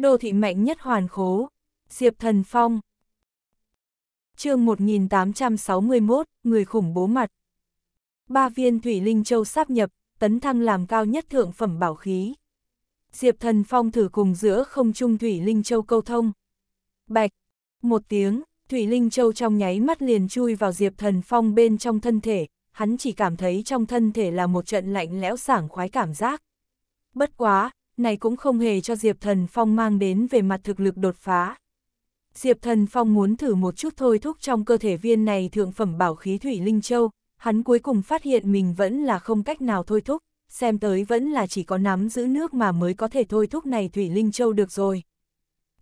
Đô thị mạnh nhất hoàn khố, Diệp Thần Phong. chương 1861, người khủng bố mặt. Ba viên Thủy Linh Châu sáp nhập, tấn thăng làm cao nhất thượng phẩm bảo khí. Diệp Thần Phong thử cùng giữa không trung Thủy Linh Châu câu thông. Bạch, một tiếng, Thủy Linh Châu trong nháy mắt liền chui vào Diệp Thần Phong bên trong thân thể, hắn chỉ cảm thấy trong thân thể là một trận lạnh lẽo sảng khoái cảm giác. Bất quá, này cũng không hề cho Diệp Thần Phong mang đến về mặt thực lực đột phá. Diệp Thần Phong muốn thử một chút thôi thúc trong cơ thể viên này thượng phẩm bảo khí Thủy Linh Châu, hắn cuối cùng phát hiện mình vẫn là không cách nào thôi thúc, xem tới vẫn là chỉ có nắm giữ nước mà mới có thể thôi thúc này Thủy Linh Châu được rồi.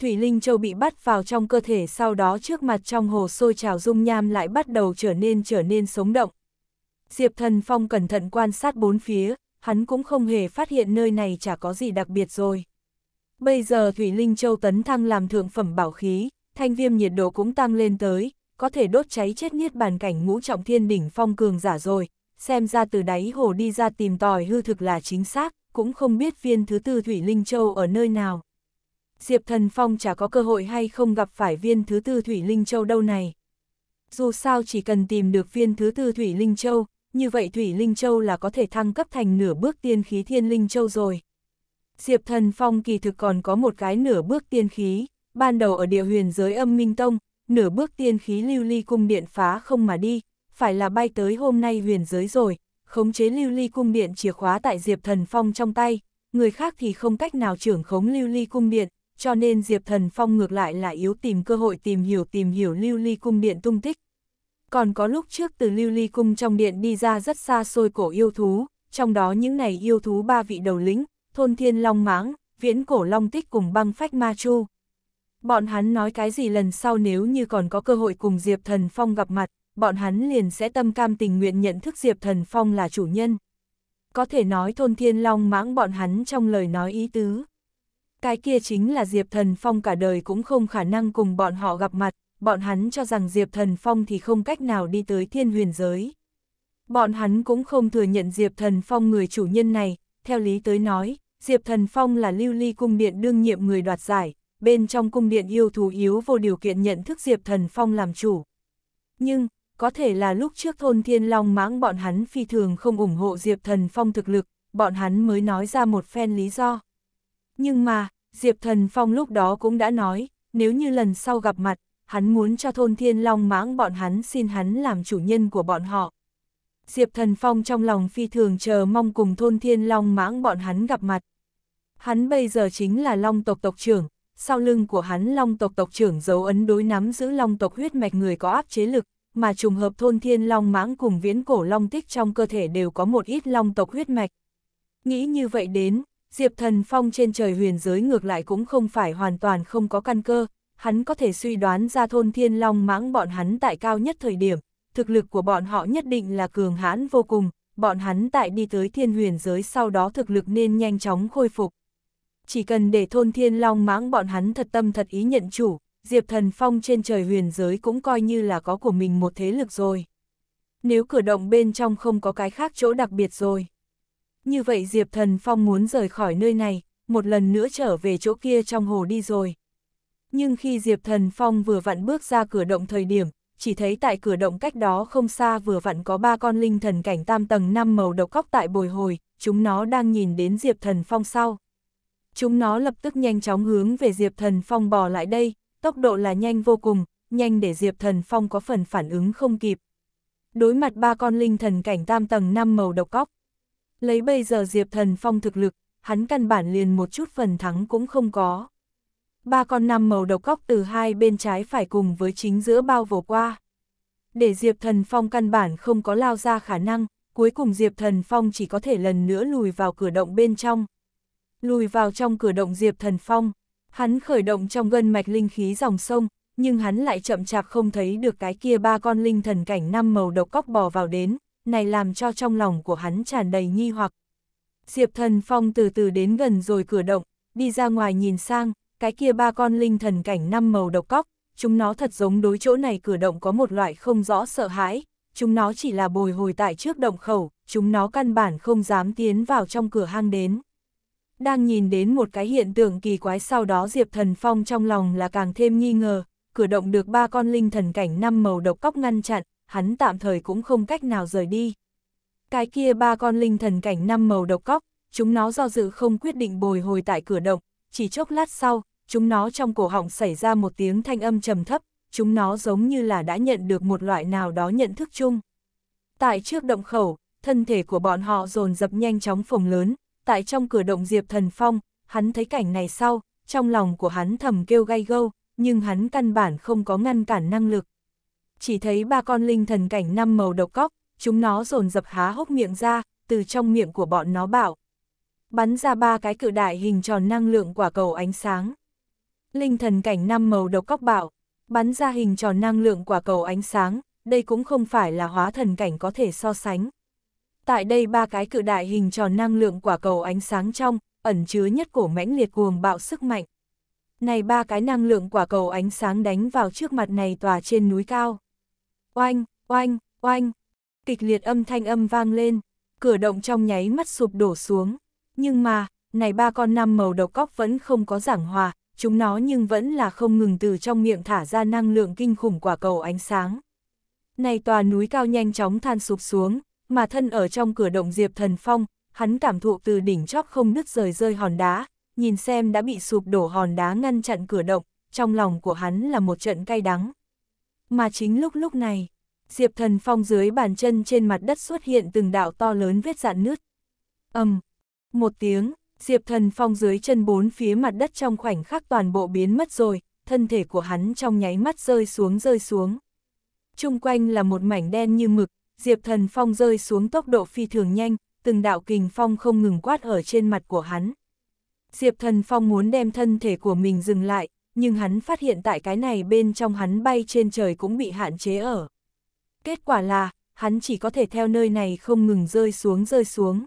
Thủy Linh Châu bị bắt vào trong cơ thể sau đó trước mặt trong hồ sôi trào dung nham lại bắt đầu trở nên trở nên sống động. Diệp Thần Phong cẩn thận quan sát bốn phía, hắn cũng không hề phát hiện nơi này chả có gì đặc biệt rồi. Bây giờ Thủy Linh Châu tấn thăng làm thượng phẩm bảo khí, thanh viêm nhiệt độ cũng tăng lên tới, có thể đốt cháy chết niết bàn cảnh ngũ trọng thiên đỉnh phong cường giả rồi, xem ra từ đáy hồ đi ra tìm tòi hư thực là chính xác, cũng không biết viên thứ tư Thủy Linh Châu ở nơi nào. Diệp Thần Phong chả có cơ hội hay không gặp phải viên thứ tư Thủy Linh Châu đâu này. Dù sao chỉ cần tìm được viên thứ tư Thủy Linh Châu, như vậy Thủy Linh Châu là có thể thăng cấp thành nửa bước tiên khí Thiên Linh Châu rồi. Diệp Thần Phong kỳ thực còn có một cái nửa bước tiên khí, ban đầu ở địa huyền giới âm Minh Tông, nửa bước tiên khí lưu ly cung điện phá không mà đi, phải là bay tới hôm nay huyền giới rồi, khống chế lưu ly cung điện chìa khóa tại Diệp Thần Phong trong tay, người khác thì không cách nào trưởng khống lưu ly cung điện, cho nên Diệp Thần Phong ngược lại là yếu tìm cơ hội tìm hiểu tìm hiểu lưu ly cung điện tung tích còn có lúc trước từ lưu ly cung trong điện đi ra rất xa xôi cổ yêu thú, trong đó những này yêu thú ba vị đầu lĩnh, thôn thiên long Mãng viễn cổ long tích cùng băng phách ma chu. Bọn hắn nói cái gì lần sau nếu như còn có cơ hội cùng Diệp Thần Phong gặp mặt, bọn hắn liền sẽ tâm cam tình nguyện nhận thức Diệp Thần Phong là chủ nhân. Có thể nói thôn thiên long mãng bọn hắn trong lời nói ý tứ. Cái kia chính là Diệp Thần Phong cả đời cũng không khả năng cùng bọn họ gặp mặt, bọn hắn cho rằng Diệp Thần Phong thì không cách nào đi tới thiên huyền giới. Bọn hắn cũng không thừa nhận Diệp Thần Phong người chủ nhân này, theo lý tới nói, Diệp Thần Phong là lưu ly cung điện đương nhiệm người đoạt giải, bên trong cung điện yêu thú yếu vô điều kiện nhận thức Diệp Thần Phong làm chủ. Nhưng, có thể là lúc trước thôn thiên long mãng bọn hắn phi thường không ủng hộ Diệp Thần Phong thực lực, bọn hắn mới nói ra một phen lý do. Nhưng mà, Diệp Thần Phong lúc đó cũng đã nói, nếu như lần sau gặp mặt, hắn muốn cho thôn thiên long mãng bọn hắn xin hắn làm chủ nhân của bọn họ. Diệp Thần Phong trong lòng phi thường chờ mong cùng thôn thiên long mãng bọn hắn gặp mặt. Hắn bây giờ chính là long tộc tộc trưởng, sau lưng của hắn long tộc tộc trưởng dấu ấn đối nắm giữ long tộc huyết mạch người có áp chế lực, mà trùng hợp thôn thiên long mãng cùng viễn cổ long tích trong cơ thể đều có một ít long tộc huyết mạch. Nghĩ như vậy đến, Diệp Thần Phong trên trời huyền giới ngược lại cũng không phải hoàn toàn không có căn cơ, hắn có thể suy đoán ra thôn thiên long mãng bọn hắn tại cao nhất thời điểm, thực lực của bọn họ nhất định là cường hãn vô cùng, bọn hắn tại đi tới thiên huyền giới sau đó thực lực nên nhanh chóng khôi phục. Chỉ cần để thôn thiên long mãng bọn hắn thật tâm thật ý nhận chủ, Diệp Thần Phong trên trời huyền giới cũng coi như là có của mình một thế lực rồi. Nếu cửa động bên trong không có cái khác chỗ đặc biệt rồi. Như vậy Diệp Thần Phong muốn rời khỏi nơi này, một lần nữa trở về chỗ kia trong hồ đi rồi nhưng khi Diệp Thần Phong vừa vặn bước ra cửa động thời điểm, chỉ thấy tại cửa động cách đó không xa vừa vặn có ba con linh thần cảnh tam tầng năm màu độc cóc tại bồi hồi, chúng nó đang nhìn đến Diệp Thần Phong sau. Chúng nó lập tức nhanh chóng hướng về Diệp Thần Phong bò lại đây, tốc độ là nhanh vô cùng, nhanh để Diệp Thần Phong có phần phản ứng không kịp. Đối mặt ba con linh thần cảnh tam tầng năm màu độc cóc. Lấy bây giờ Diệp Thần Phong thực lực, hắn căn bản liền một chút phần thắng cũng không có ba con năm màu độc góc từ hai bên trái phải cùng với chính giữa bao vồ qua. Để Diệp Thần Phong căn bản không có lao ra khả năng, cuối cùng Diệp Thần Phong chỉ có thể lần nữa lùi vào cửa động bên trong. Lùi vào trong cửa động Diệp Thần Phong, hắn khởi động trong gân mạch linh khí dòng sông, nhưng hắn lại chậm chạp không thấy được cái kia ba con linh thần cảnh năm màu độc cóc bò vào đến, này làm cho trong lòng của hắn tràn đầy nghi hoặc. Diệp Thần Phong từ từ đến gần rồi cửa động, đi ra ngoài nhìn sang, cái kia ba con linh thần cảnh năm màu độc cóc, chúng nó thật giống đối chỗ này cửa động có một loại không rõ sợ hãi, chúng nó chỉ là bồi hồi tại trước động khẩu, chúng nó căn bản không dám tiến vào trong cửa hang đến. Đang nhìn đến một cái hiện tượng kỳ quái sau đó Diệp Thần Phong trong lòng là càng thêm nghi ngờ, cửa động được ba con linh thần cảnh năm màu độc cóc ngăn chặn, hắn tạm thời cũng không cách nào rời đi. Cái kia ba con linh thần cảnh năm màu độc cóc, chúng nó do dự không quyết định bồi hồi tại cửa động, chỉ chốc lát sau, chúng nó trong cổ họng xảy ra một tiếng thanh âm trầm thấp, chúng nó giống như là đã nhận được một loại nào đó nhận thức chung. Tại trước động khẩu, thân thể của bọn họ dồn dập nhanh chóng phồng lớn, tại trong cửa động Diệp Thần Phong, hắn thấy cảnh này sau, trong lòng của hắn thầm kêu gai gâu, nhưng hắn căn bản không có ngăn cản năng lực. Chỉ thấy ba con linh thần cảnh năm màu độc cóc, chúng nó dồn dập há hốc miệng ra, từ trong miệng của bọn nó bảo, bắn ra ba cái cự đại hình tròn năng lượng quả cầu ánh sáng. Linh thần cảnh năm màu độc cóc bạo, bắn ra hình tròn năng lượng quả cầu ánh sáng, đây cũng không phải là hóa thần cảnh có thể so sánh. Tại đây ba cái cự đại hình tròn năng lượng quả cầu ánh sáng trong, ẩn chứa nhất cổ mãnh liệt cuồng bạo sức mạnh. Này ba cái năng lượng quả cầu ánh sáng đánh vào trước mặt này tòa trên núi cao. Oanh, oanh, oanh, kịch liệt âm thanh âm vang lên, cửa động trong nháy mắt sụp đổ xuống nhưng mà, này ba con năm màu độc cóc vẫn không có giảng hòa, chúng nó nhưng vẫn là không ngừng từ trong miệng thả ra năng lượng kinh khủng quả cầu ánh sáng. Này tòa núi cao nhanh chóng than sụp xuống, mà thân ở trong cửa động Diệp Thần Phong, hắn cảm thụ từ đỉnh chóp không nứt rời rơi hòn đá, nhìn xem đã bị sụp đổ hòn đá ngăn chặn cửa động, trong lòng của hắn là một trận cay đắng. Mà chính lúc lúc này, Diệp Thần Phong dưới bàn chân trên mặt đất xuất hiện từng đạo to lớn vết dạn nứt. âm um, một tiếng, Diệp Thần Phong dưới chân bốn phía mặt đất trong khoảnh khắc toàn bộ biến mất rồi, thân thể của hắn trong nháy mắt rơi xuống rơi xuống. Trung quanh là một mảnh đen như mực, Diệp Thần Phong rơi xuống tốc độ phi thường nhanh, từng đạo kình phong không ngừng quát ở trên mặt của hắn. Diệp Thần Phong muốn đem thân thể của mình dừng lại, nhưng hắn phát hiện tại cái này bên trong hắn bay trên trời cũng bị hạn chế ở. Kết quả là, hắn chỉ có thể theo nơi này không ngừng rơi xuống rơi xuống.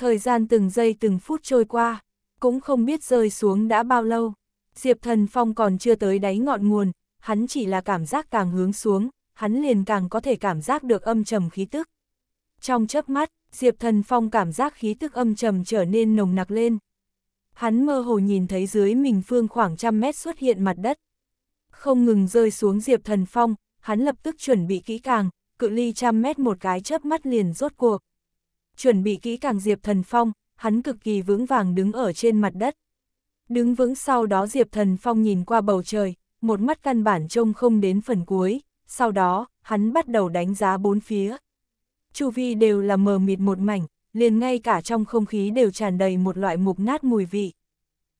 Thời gian từng giây từng phút trôi qua, cũng không biết rơi xuống đã bao lâu. Diệp Thần Phong còn chưa tới đáy ngọn nguồn, hắn chỉ là cảm giác càng hướng xuống, hắn liền càng có thể cảm giác được âm trầm khí tức. Trong chớp mắt, Diệp Thần Phong cảm giác khí tức âm trầm trở nên nồng nặc lên. Hắn mơ hồ nhìn thấy dưới mình phương khoảng trăm mét xuất hiện mặt đất. Không ngừng rơi xuống Diệp Thần Phong, hắn lập tức chuẩn bị kỹ càng, cự ly trăm mét một cái chớp mắt liền rốt cuộc chuẩn bị kỹ càng Diệp Thần Phong, hắn cực kỳ vững vàng đứng ở trên mặt đất. Đứng vững sau đó Diệp Thần Phong nhìn qua bầu trời, một mắt căn bản trông không đến phần cuối, sau đó, hắn bắt đầu đánh giá bốn phía. Chu vi đều là mờ mịt một mảnh, liền ngay cả trong không khí đều tràn đầy một loại mục nát mùi vị.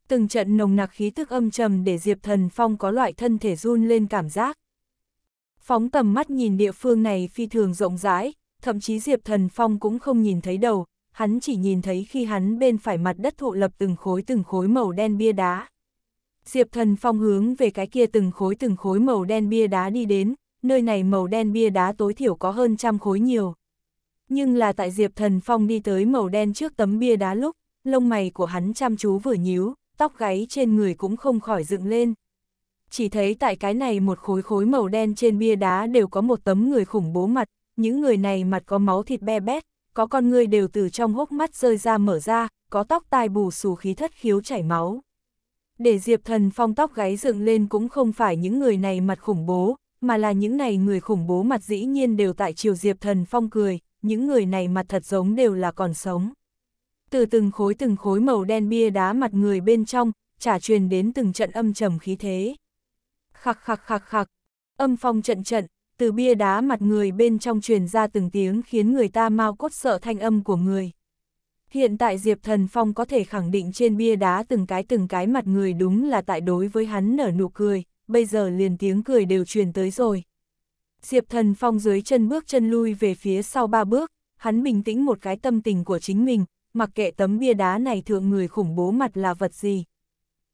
Từng trận nồng nặc khí tức âm trầm để Diệp Thần Phong có loại thân thể run lên cảm giác. Phóng tầm mắt nhìn địa phương này phi thường rộng rãi, thậm chí Diệp Thần Phong cũng không nhìn thấy đầu, hắn chỉ nhìn thấy khi hắn bên phải mặt đất thụ lập từng khối từng khối màu đen bia đá. Diệp Thần Phong hướng về cái kia từng khối từng khối màu đen bia đá đi đến, nơi này màu đen bia đá tối thiểu có hơn trăm khối nhiều. Nhưng là tại Diệp Thần Phong đi tới màu đen trước tấm bia đá lúc, lông mày của hắn chăm chú vừa nhíu, tóc gáy trên người cũng không khỏi dựng lên. Chỉ thấy tại cái này một khối khối màu đen trên bia đá đều có một tấm người khủng bố mặt, những người này mặt có máu thịt be bét, có con người đều từ trong hốc mắt rơi ra mở ra, có tóc tai bù xù khí thất khiếu chảy máu. Để Diệp Thần Phong tóc gáy dựng lên cũng không phải những người này mặt khủng bố, mà là những này người khủng bố mặt dĩ nhiên đều tại chiều Diệp Thần Phong cười, những người này mặt thật giống đều là còn sống. Từ từng khối từng khối màu đen bia đá mặt người bên trong, trả truyền đến từng trận âm trầm khí thế. Khắc khắc khắc khắc, âm phong trận trận, từ bia đá mặt người bên trong truyền ra từng tiếng khiến người ta mau cốt sợ thanh âm của người. Hiện tại Diệp Thần Phong có thể khẳng định trên bia đá từng cái từng cái mặt người đúng là tại đối với hắn nở nụ cười, bây giờ liền tiếng cười đều truyền tới rồi. Diệp Thần Phong dưới chân bước chân lui về phía sau ba bước, hắn bình tĩnh một cái tâm tình của chính mình, mặc kệ tấm bia đá này thượng người khủng bố mặt là vật gì.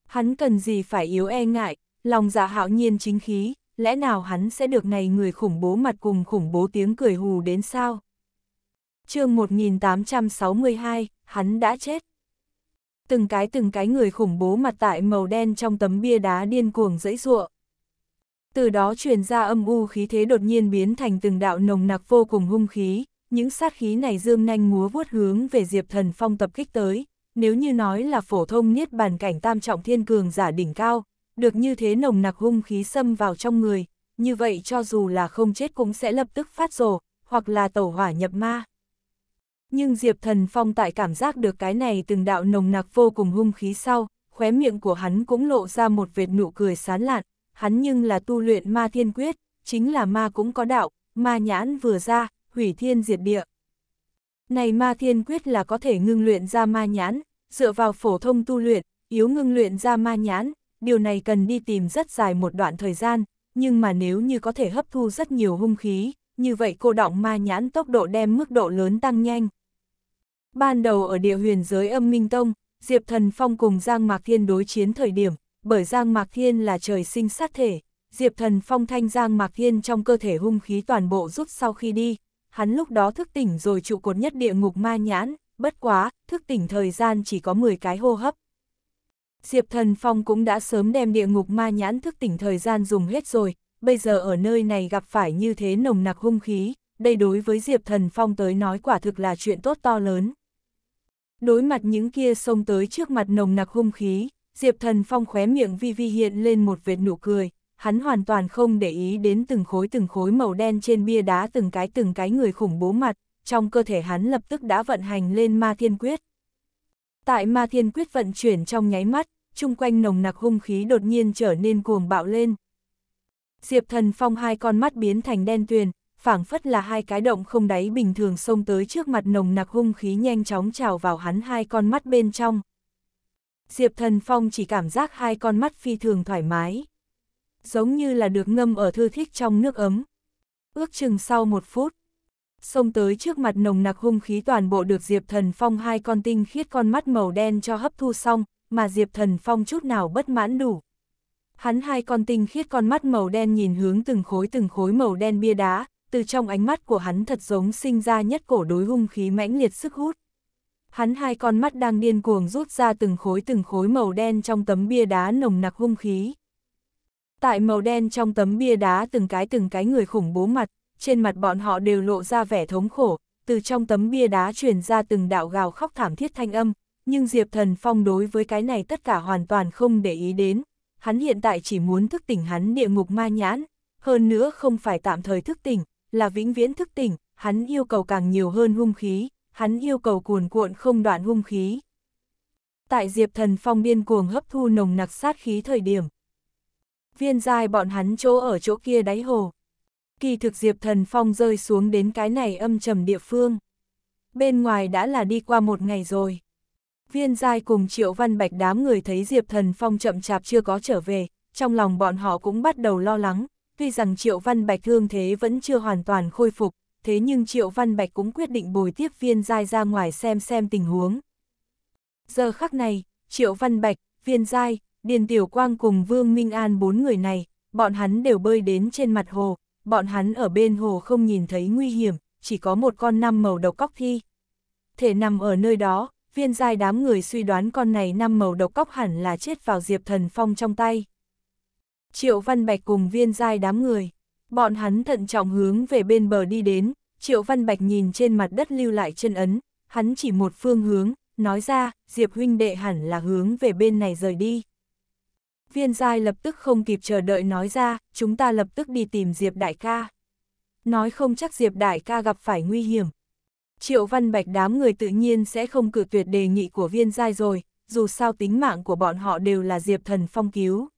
Hắn cần gì phải yếu e ngại, lòng dạ hạo nhiên chính khí, lẽ nào hắn sẽ được này người khủng bố mặt cùng khủng bố tiếng cười hù đến sao? chương 1862, hắn đã chết. Từng cái từng cái người khủng bố mặt tại màu đen trong tấm bia đá điên cuồng dẫy ruộng. Từ đó truyền ra âm u khí thế đột nhiên biến thành từng đạo nồng nặc vô cùng hung khí, những sát khí này dương nanh múa vuốt hướng về Diệp Thần Phong tập kích tới, nếu như nói là phổ thông niết bàn cảnh tam trọng thiên cường giả đỉnh cao, được như thế nồng nặc hung khí xâm vào trong người, như vậy cho dù là không chết cũng sẽ lập tức phát rồ, hoặc là tẩu hỏa nhập ma. Nhưng Diệp Thần Phong tại cảm giác được cái này từng đạo nồng nặc vô cùng hung khí sau, khóe miệng của hắn cũng lộ ra một vệt nụ cười sán lạn, hắn nhưng là tu luyện ma thiên quyết, chính là ma cũng có đạo, ma nhãn vừa ra, hủy thiên diệt địa. Này ma thiên quyết là có thể ngưng luyện ra ma nhãn, dựa vào phổ thông tu luyện, yếu ngưng luyện ra ma nhãn, điều này cần đi tìm rất dài một đoạn thời gian, nhưng mà nếu như có thể hấp thu rất nhiều hung khí, như vậy cô động ma nhãn tốc độ đem mức độ lớn tăng nhanh. Ban đầu ở địa huyền giới âm minh tông, Diệp Thần Phong cùng Giang Mạc Thiên đối chiến thời điểm, bởi Giang Mạc Thiên là trời sinh sát thể, Diệp Thần Phong thanh Giang Mạc Thiên trong cơ thể hung khí toàn bộ rút sau khi đi, hắn lúc đó thức tỉnh rồi trụ cột nhất địa ngục ma nhãn, bất quá, thức tỉnh thời gian chỉ có 10 cái hô hấp. Diệp Thần Phong cũng đã sớm đem địa ngục ma nhãn thức tỉnh thời gian dùng hết rồi, bây giờ ở nơi này gặp phải như thế nồng nặc hung khí, đây đối với Diệp Thần Phong tới nói quả thực là chuyện tốt to lớn. Đối mặt những kia xông tới trước mặt nồng nặc hung khí, Diệp Thần Phong khóe miệng vi vi hiện lên một vệt nụ cười, hắn hoàn toàn không để ý đến từng khối từng khối màu đen trên bia đá từng cái từng cái người khủng bố mặt, trong cơ thể hắn lập tức đã vận hành lên ma thiên quyết. Tại ma thiên quyết vận chuyển trong nháy mắt, chung quanh nồng nặc hung khí đột nhiên trở nên cuồng bạo lên. Diệp Thần Phong hai con mắt biến thành đen tuyền, phảng phất là hai cái động không đáy bình thường xông tới trước mặt nồng nặc hung khí nhanh chóng trào vào hắn hai con mắt bên trong. Diệp Thần Phong chỉ cảm giác hai con mắt phi thường thoải mái, giống như là được ngâm ở thư thích trong nước ấm. Ước chừng sau một phút, xông tới trước mặt nồng nặc hung khí toàn bộ được Diệp Thần Phong hai con tinh khiết con mắt màu đen cho hấp thu xong, mà Diệp Thần Phong chút nào bất mãn đủ. Hắn hai con tinh khiết con mắt màu đen nhìn hướng từng khối từng khối màu đen bia đá, từ trong ánh mắt của hắn thật giống sinh ra nhất cổ đối hung khí mãnh liệt sức hút. Hắn hai con mắt đang điên cuồng rút ra từng khối từng khối màu đen trong tấm bia đá nồng nặc hung khí. Tại màu đen trong tấm bia đá từng cái từng cái người khủng bố mặt, trên mặt bọn họ đều lộ ra vẻ thống khổ, từ trong tấm bia đá truyền ra từng đạo gào khóc thảm thiết thanh âm, nhưng Diệp Thần Phong đối với cái này tất cả hoàn toàn không để ý đến, hắn hiện tại chỉ muốn thức tỉnh hắn địa ngục ma nhãn, hơn nữa không phải tạm thời thức tỉnh, là vĩnh viễn thức tỉnh, hắn yêu cầu càng nhiều hơn hung khí, hắn yêu cầu cuồn cuộn không đoạn hung khí. Tại Diệp Thần Phong biên cuồng hấp thu nồng nặc sát khí thời điểm. Viên dài bọn hắn chỗ ở chỗ kia đáy hồ. Kỳ thực Diệp Thần Phong rơi xuống đến cái này âm trầm địa phương. Bên ngoài đã là đi qua một ngày rồi. Viên Giai cùng Triệu Văn Bạch đám người thấy Diệp Thần Phong chậm chạp chưa có trở về, trong lòng bọn họ cũng bắt đầu lo lắng, tuy rằng Triệu Văn Bạch thương thế vẫn chưa hoàn toàn khôi phục, thế nhưng Triệu Văn Bạch cũng quyết định bồi tiếp Viên Giai ra ngoài xem xem tình huống. Giờ khắc này, Triệu Văn Bạch, Viên Giai, Điền Tiểu Quang cùng Vương Minh An bốn người này, bọn hắn đều bơi đến trên mặt hồ, bọn hắn ở bên hồ không nhìn thấy nguy hiểm, chỉ có một con năm màu độc cóc thi. Thể nằm ở nơi đó, viên giai đám người suy đoán con này năm màu độc cóc hẳn là chết vào Diệp Thần Phong trong tay. Triệu Văn Bạch cùng viên giai đám người, bọn hắn thận trọng hướng về bên bờ đi đến, Triệu Văn Bạch nhìn trên mặt đất lưu lại chân ấn, hắn chỉ một phương hướng, nói ra, Diệp huynh đệ hẳn là hướng về bên này rời đi. Viên giai lập tức không kịp chờ đợi nói ra, chúng ta lập tức đi tìm Diệp đại ca. Nói không chắc Diệp đại ca gặp phải nguy hiểm, Triệu Văn Bạch đám người tự nhiên sẽ không cự tuyệt đề nghị của viên giai rồi, dù sao tính mạng của bọn họ đều là Diệp Thần Phong cứu.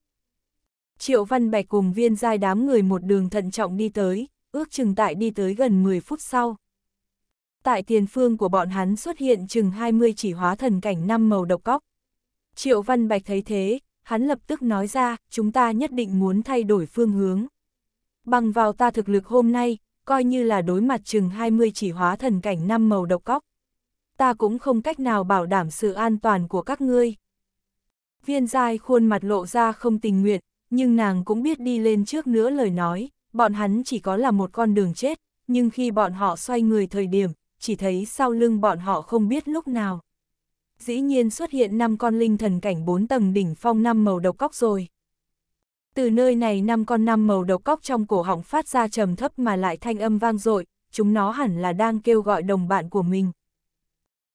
Triệu Văn Bạch cùng viên giai đám người một đường thận trọng đi tới, ước chừng tại đi tới gần 10 phút sau. Tại tiền phương của bọn hắn xuất hiện chừng 20 chỉ hóa thần cảnh năm màu độc cóc. Triệu Văn Bạch thấy thế, hắn lập tức nói ra, chúng ta nhất định muốn thay đổi phương hướng. Bằng vào ta thực lực hôm nay, coi như là đối mặt chừng 20 chỉ hóa thần cảnh năm màu độc cóc. Ta cũng không cách nào bảo đảm sự an toàn của các ngươi. Viên dai khuôn mặt lộ ra không tình nguyện, nhưng nàng cũng biết đi lên trước nữa lời nói, bọn hắn chỉ có là một con đường chết, nhưng khi bọn họ xoay người thời điểm, chỉ thấy sau lưng bọn họ không biết lúc nào. Dĩ nhiên xuất hiện năm con linh thần cảnh bốn tầng đỉnh phong năm màu độc cóc rồi. Từ nơi này năm con năm màu độc cóc trong cổ họng phát ra trầm thấp mà lại thanh âm vang dội, chúng nó hẳn là đang kêu gọi đồng bạn của mình.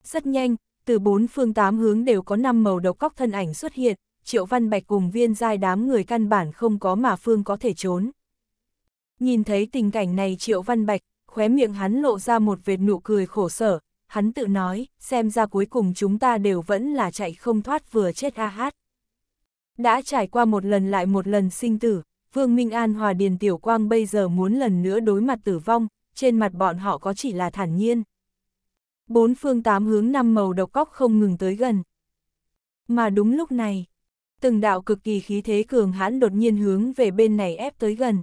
Rất nhanh, từ bốn phương tám hướng đều có năm màu độc cóc thân ảnh xuất hiện, Triệu Văn Bạch cùng viên giai đám người căn bản không có mà phương có thể trốn. Nhìn thấy tình cảnh này Triệu Văn Bạch, khóe miệng hắn lộ ra một vệt nụ cười khổ sở, hắn tự nói, xem ra cuối cùng chúng ta đều vẫn là chạy không thoát vừa chết a hát. Đã trải qua một lần lại một lần sinh tử, Vương Minh An hòa Điền Tiểu Quang bây giờ muốn lần nữa đối mặt tử vong, trên mặt bọn họ có chỉ là thản nhiên. Bốn phương tám hướng năm màu độc cóc không ngừng tới gần. Mà đúng lúc này, từng đạo cực kỳ khí thế cường hãn đột nhiên hướng về bên này ép tới gần.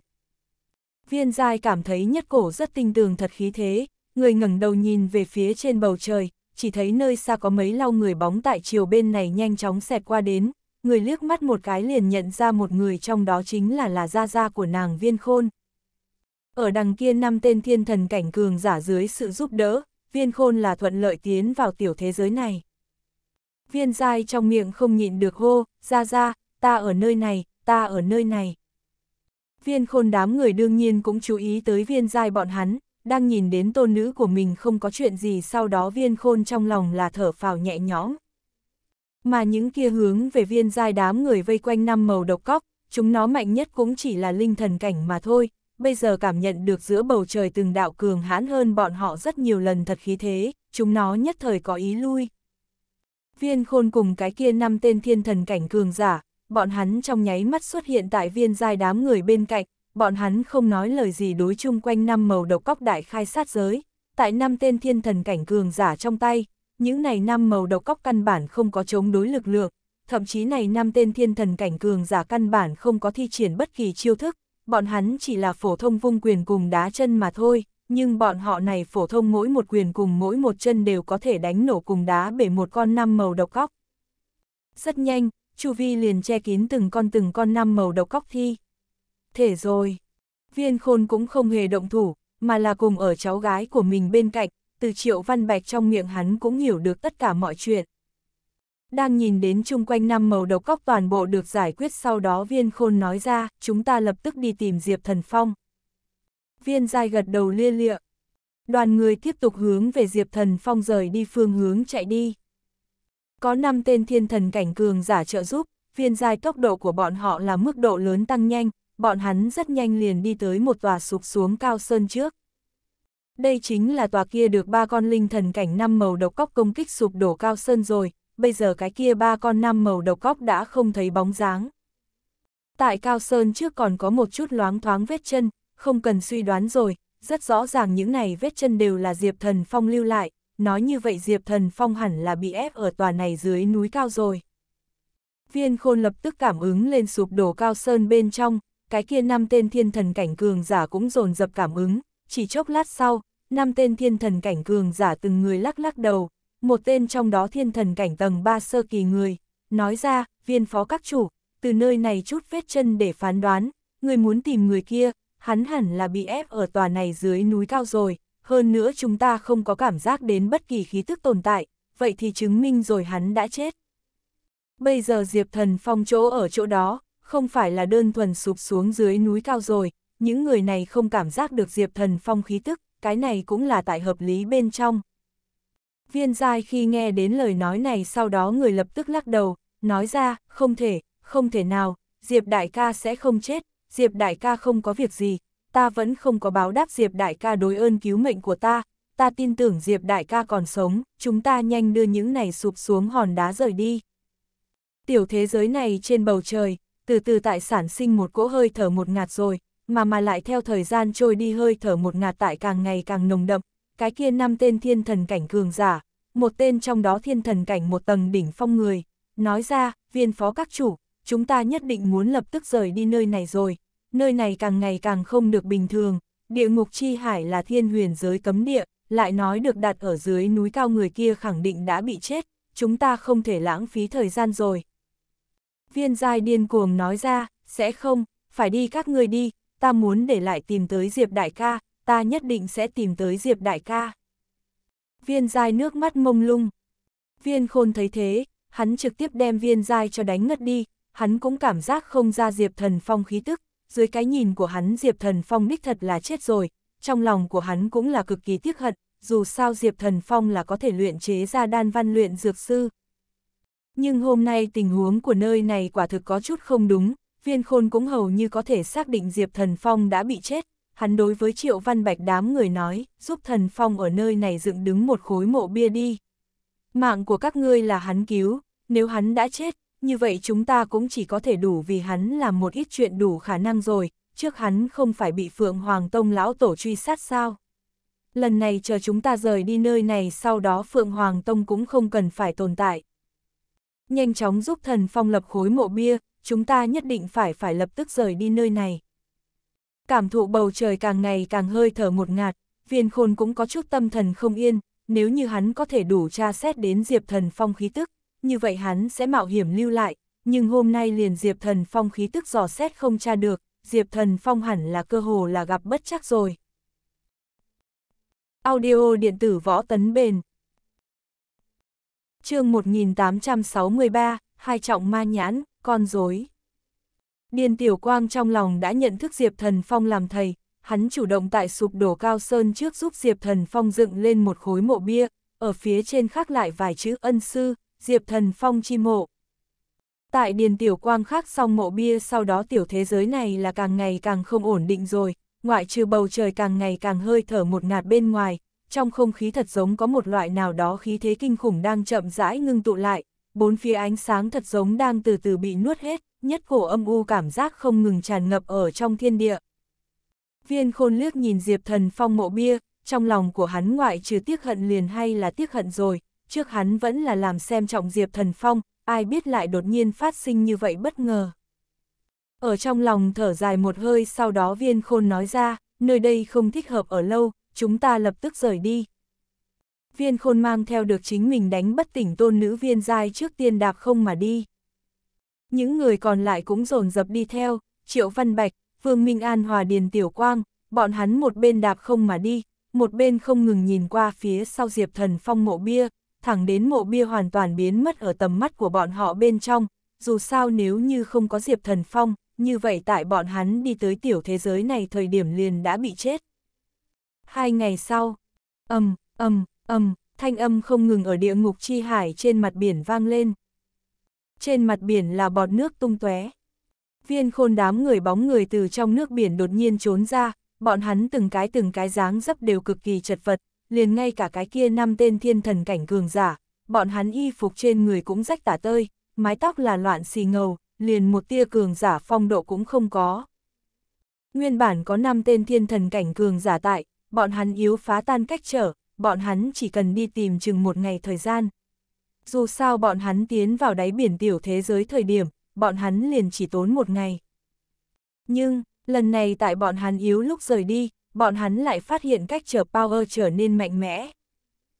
Viên giai cảm thấy nhất cổ rất tinh tường thật khí thế, người ngẩng đầu nhìn về phía trên bầu trời, chỉ thấy nơi xa có mấy lau người bóng tại chiều bên này nhanh chóng xẹt qua đến, người liếc mắt một cái liền nhận ra một người trong đó chính là là gia gia của nàng viên khôn. Ở đằng kia năm tên thiên thần cảnh cường giả dưới sự giúp đỡ, viên khôn là thuận lợi tiến vào tiểu thế giới này. Viên dai trong miệng không nhịn được hô, ra ra, ta ở nơi này, ta ở nơi này. Viên khôn đám người đương nhiên cũng chú ý tới viên dai bọn hắn, đang nhìn đến tôn nữ của mình không có chuyện gì sau đó viên khôn trong lòng là thở phào nhẹ nhõm mà những kia hướng về viên giai đám người vây quanh năm màu độc cóc, chúng nó mạnh nhất cũng chỉ là linh thần cảnh mà thôi, bây giờ cảm nhận được giữa bầu trời từng đạo cường hãn hơn bọn họ rất nhiều lần thật khí thế, chúng nó nhất thời có ý lui. Viên khôn cùng cái kia năm tên thiên thần cảnh cường giả, bọn hắn trong nháy mắt xuất hiện tại viên giai đám người bên cạnh, bọn hắn không nói lời gì đối chung quanh năm màu độc cóc đại khai sát giới, tại năm tên thiên thần cảnh cường giả trong tay, những này năm màu độc cóc căn bản không có chống đối lực lượng, thậm chí này năm tên thiên thần cảnh cường giả căn bản không có thi triển bất kỳ chiêu thức, bọn hắn chỉ là phổ thông vung quyền cùng đá chân mà thôi, nhưng bọn họ này phổ thông mỗi một quyền cùng mỗi một chân đều có thể đánh nổ cùng đá bể một con năm màu độc cóc. Rất nhanh, Chu Vi liền che kín từng con từng con năm màu độc cóc thi. Thể rồi, viên khôn cũng không hề động thủ, mà là cùng ở cháu gái của mình bên cạnh, từ triệu văn bạch trong miệng hắn cũng hiểu được tất cả mọi chuyện. Đang nhìn đến chung quanh năm màu độc cóc toàn bộ được giải quyết sau đó viên khôn nói ra, chúng ta lập tức đi tìm Diệp Thần Phong. Viên dai gật đầu lia lịa. Đoàn người tiếp tục hướng về Diệp Thần Phong rời đi phương hướng chạy đi. Có 5 tên thiên thần cảnh cường giả trợ giúp, viên dai tốc độ của bọn họ là mức độ lớn tăng nhanh, bọn hắn rất nhanh liền đi tới một tòa sụp xuống cao sơn trước đây chính là tòa kia được ba con linh thần cảnh năm màu độc cóc công kích sụp đổ cao sơn rồi, bây giờ cái kia ba con năm màu độc cóc đã không thấy bóng dáng. Tại cao sơn trước còn có một chút loáng thoáng vết chân, không cần suy đoán rồi, rất rõ ràng những này vết chân đều là Diệp Thần Phong lưu lại, nói như vậy Diệp Thần Phong hẳn là bị ép ở tòa này dưới núi cao rồi. Viên khôn lập tức cảm ứng lên sụp đổ cao sơn bên trong, cái kia năm tên thiên thần cảnh cường giả cũng dồn dập cảm ứng, chỉ chốc lát sau, năm tên thiên thần cảnh cường giả từng người lắc lắc đầu, một tên trong đó thiên thần cảnh tầng 3 sơ kỳ người, nói ra, viên phó các chủ, từ nơi này chút vết chân để phán đoán, người muốn tìm người kia, hắn hẳn là bị ép ở tòa này dưới núi cao rồi, hơn nữa chúng ta không có cảm giác đến bất kỳ khí tức tồn tại, vậy thì chứng minh rồi hắn đã chết. Bây giờ Diệp Thần Phong chỗ ở chỗ đó, không phải là đơn thuần sụp xuống dưới núi cao rồi, những người này không cảm giác được Diệp Thần Phong khí tức, cái này cũng là tại hợp lý bên trong. Viên giai khi nghe đến lời nói này sau đó người lập tức lắc đầu, nói ra, không thể, không thể nào, Diệp đại ca sẽ không chết, Diệp đại ca không có việc gì, ta vẫn không có báo đáp Diệp đại ca đối ơn cứu mệnh của ta, ta tin tưởng Diệp đại ca còn sống, chúng ta nhanh đưa những này sụp xuống hòn đá rời đi. Tiểu thế giới này trên bầu trời, từ từ tại sản sinh một cỗ hơi thở một ngạt rồi, mà mà lại theo thời gian trôi đi hơi thở một ngạt tại càng ngày càng nồng đậm, cái kia năm tên thiên thần cảnh cường giả, một tên trong đó thiên thần cảnh một tầng đỉnh phong người, nói ra, viên phó các chủ, chúng ta nhất định muốn lập tức rời đi nơi này rồi, nơi này càng ngày càng không được bình thường, địa ngục chi hải là thiên huyền giới cấm địa, lại nói được đặt ở dưới núi cao người kia khẳng định đã bị chết, chúng ta không thể lãng phí thời gian rồi. Viên giai điên cuồng nói ra, sẽ không, phải đi các người đi, ta muốn để lại tìm tới Diệp Đại ca, ta nhất định sẽ tìm tới Diệp Đại ca. Viên dai nước mắt mông lung. Viên khôn thấy thế, hắn trực tiếp đem viên dai cho đánh ngất đi, hắn cũng cảm giác không ra Diệp Thần Phong khí tức, dưới cái nhìn của hắn Diệp Thần Phong đích thật là chết rồi, trong lòng của hắn cũng là cực kỳ tiếc hận, dù sao Diệp Thần Phong là có thể luyện chế ra đan văn luyện dược sư. Nhưng hôm nay tình huống của nơi này quả thực có chút không đúng, Viên khôn cũng hầu như có thể xác định Diệp Thần Phong đã bị chết, hắn đối với Triệu Văn Bạch đám người nói, giúp Thần Phong ở nơi này dựng đứng một khối mộ bia đi. Mạng của các ngươi là hắn cứu, nếu hắn đã chết, như vậy chúng ta cũng chỉ có thể đủ vì hắn làm một ít chuyện đủ khả năng rồi, trước hắn không phải bị Phượng Hoàng Tông lão tổ truy sát sao. Lần này chờ chúng ta rời đi nơi này sau đó Phượng Hoàng Tông cũng không cần phải tồn tại. Nhanh chóng giúp thần phong lập khối mộ bia, chúng ta nhất định phải phải lập tức rời đi nơi này. Cảm thụ bầu trời càng ngày càng hơi thở một ngạt, viên khôn cũng có chút tâm thần không yên, nếu như hắn có thể đủ tra xét đến Diệp Thần Phong khí tức, như vậy hắn sẽ mạo hiểm lưu lại, nhưng hôm nay liền Diệp Thần Phong khí tức dò xét không tra được, Diệp Thần Phong hẳn là cơ hồ là gặp bất chắc rồi. Audio điện tử võ tấn bền chương 1863, hai trọng ma nhãn con dối. Điền Tiểu Quang trong lòng đã nhận thức Diệp Thần Phong làm thầy, hắn chủ động tại sụp đổ cao sơn trước giúp Diệp Thần Phong dựng lên một khối mộ bia, ở phía trên khắc lại vài chữ ân sư, Diệp Thần Phong chi mộ. Tại Điền Tiểu Quang khắc xong mộ bia sau đó tiểu thế giới này là càng ngày càng không ổn định rồi, ngoại trừ bầu trời càng ngày càng hơi thở một ngạt bên ngoài, trong không khí thật giống có một loại nào đó khí thế kinh khủng đang chậm rãi ngưng tụ lại, bốn phía ánh sáng thật giống đang từ từ bị nuốt hết, nhất cổ âm u cảm giác không ngừng tràn ngập ở trong thiên địa. Viên khôn liếc nhìn Diệp Thần Phong mộ bia, trong lòng của hắn ngoại trừ tiếc hận liền hay là tiếc hận rồi, trước hắn vẫn là làm xem trọng Diệp Thần Phong, ai biết lại đột nhiên phát sinh như vậy bất ngờ. Ở trong lòng thở dài một hơi sau đó viên khôn nói ra, nơi đây không thích hợp ở lâu, chúng ta lập tức rời đi, viên khôn mang theo được chính mình đánh bất tỉnh tôn nữ viên giai trước tiên đạp không mà đi. Những người còn lại cũng dồn dập đi theo, Triệu Văn Bạch, Vương Minh An hòa Điền Tiểu Quang, bọn hắn một bên đạp không mà đi, một bên không ngừng nhìn qua phía sau Diệp Thần Phong mộ bia, thẳng đến mộ bia hoàn toàn biến mất ở tầm mắt của bọn họ bên trong, dù sao nếu như không có Diệp Thần Phong, như vậy tại bọn hắn đi tới tiểu thế giới này thời điểm liền đã bị chết. Hai ngày sau, ầm, ầm, Âm, thanh âm không ngừng ở địa ngục chi hải trên mặt biển vang lên. Trên mặt biển là bọt nước tung tóe. Viên khôn đám người bóng người từ trong nước biển đột nhiên trốn ra, bọn hắn từng cái từng cái dáng dấp đều cực kỳ chật vật, liền ngay cả cái kia năm tên thiên thần cảnh cường giả, bọn hắn y phục trên người cũng rách tả tơi, mái tóc là loạn xì ngầu, liền một tia cường giả phong độ cũng không có. Nguyên bản có năm tên thiên thần cảnh cường giả tại, bọn hắn yếu phá tan cách trở, bọn hắn chỉ cần đi tìm chừng một ngày thời gian. Dù sao bọn hắn tiến vào đáy biển tiểu thế giới thời điểm, bọn hắn liền chỉ tốn một ngày. Nhưng, lần này tại bọn hắn yếu lúc rời đi, bọn hắn lại phát hiện cách chở power trở nên mạnh mẽ.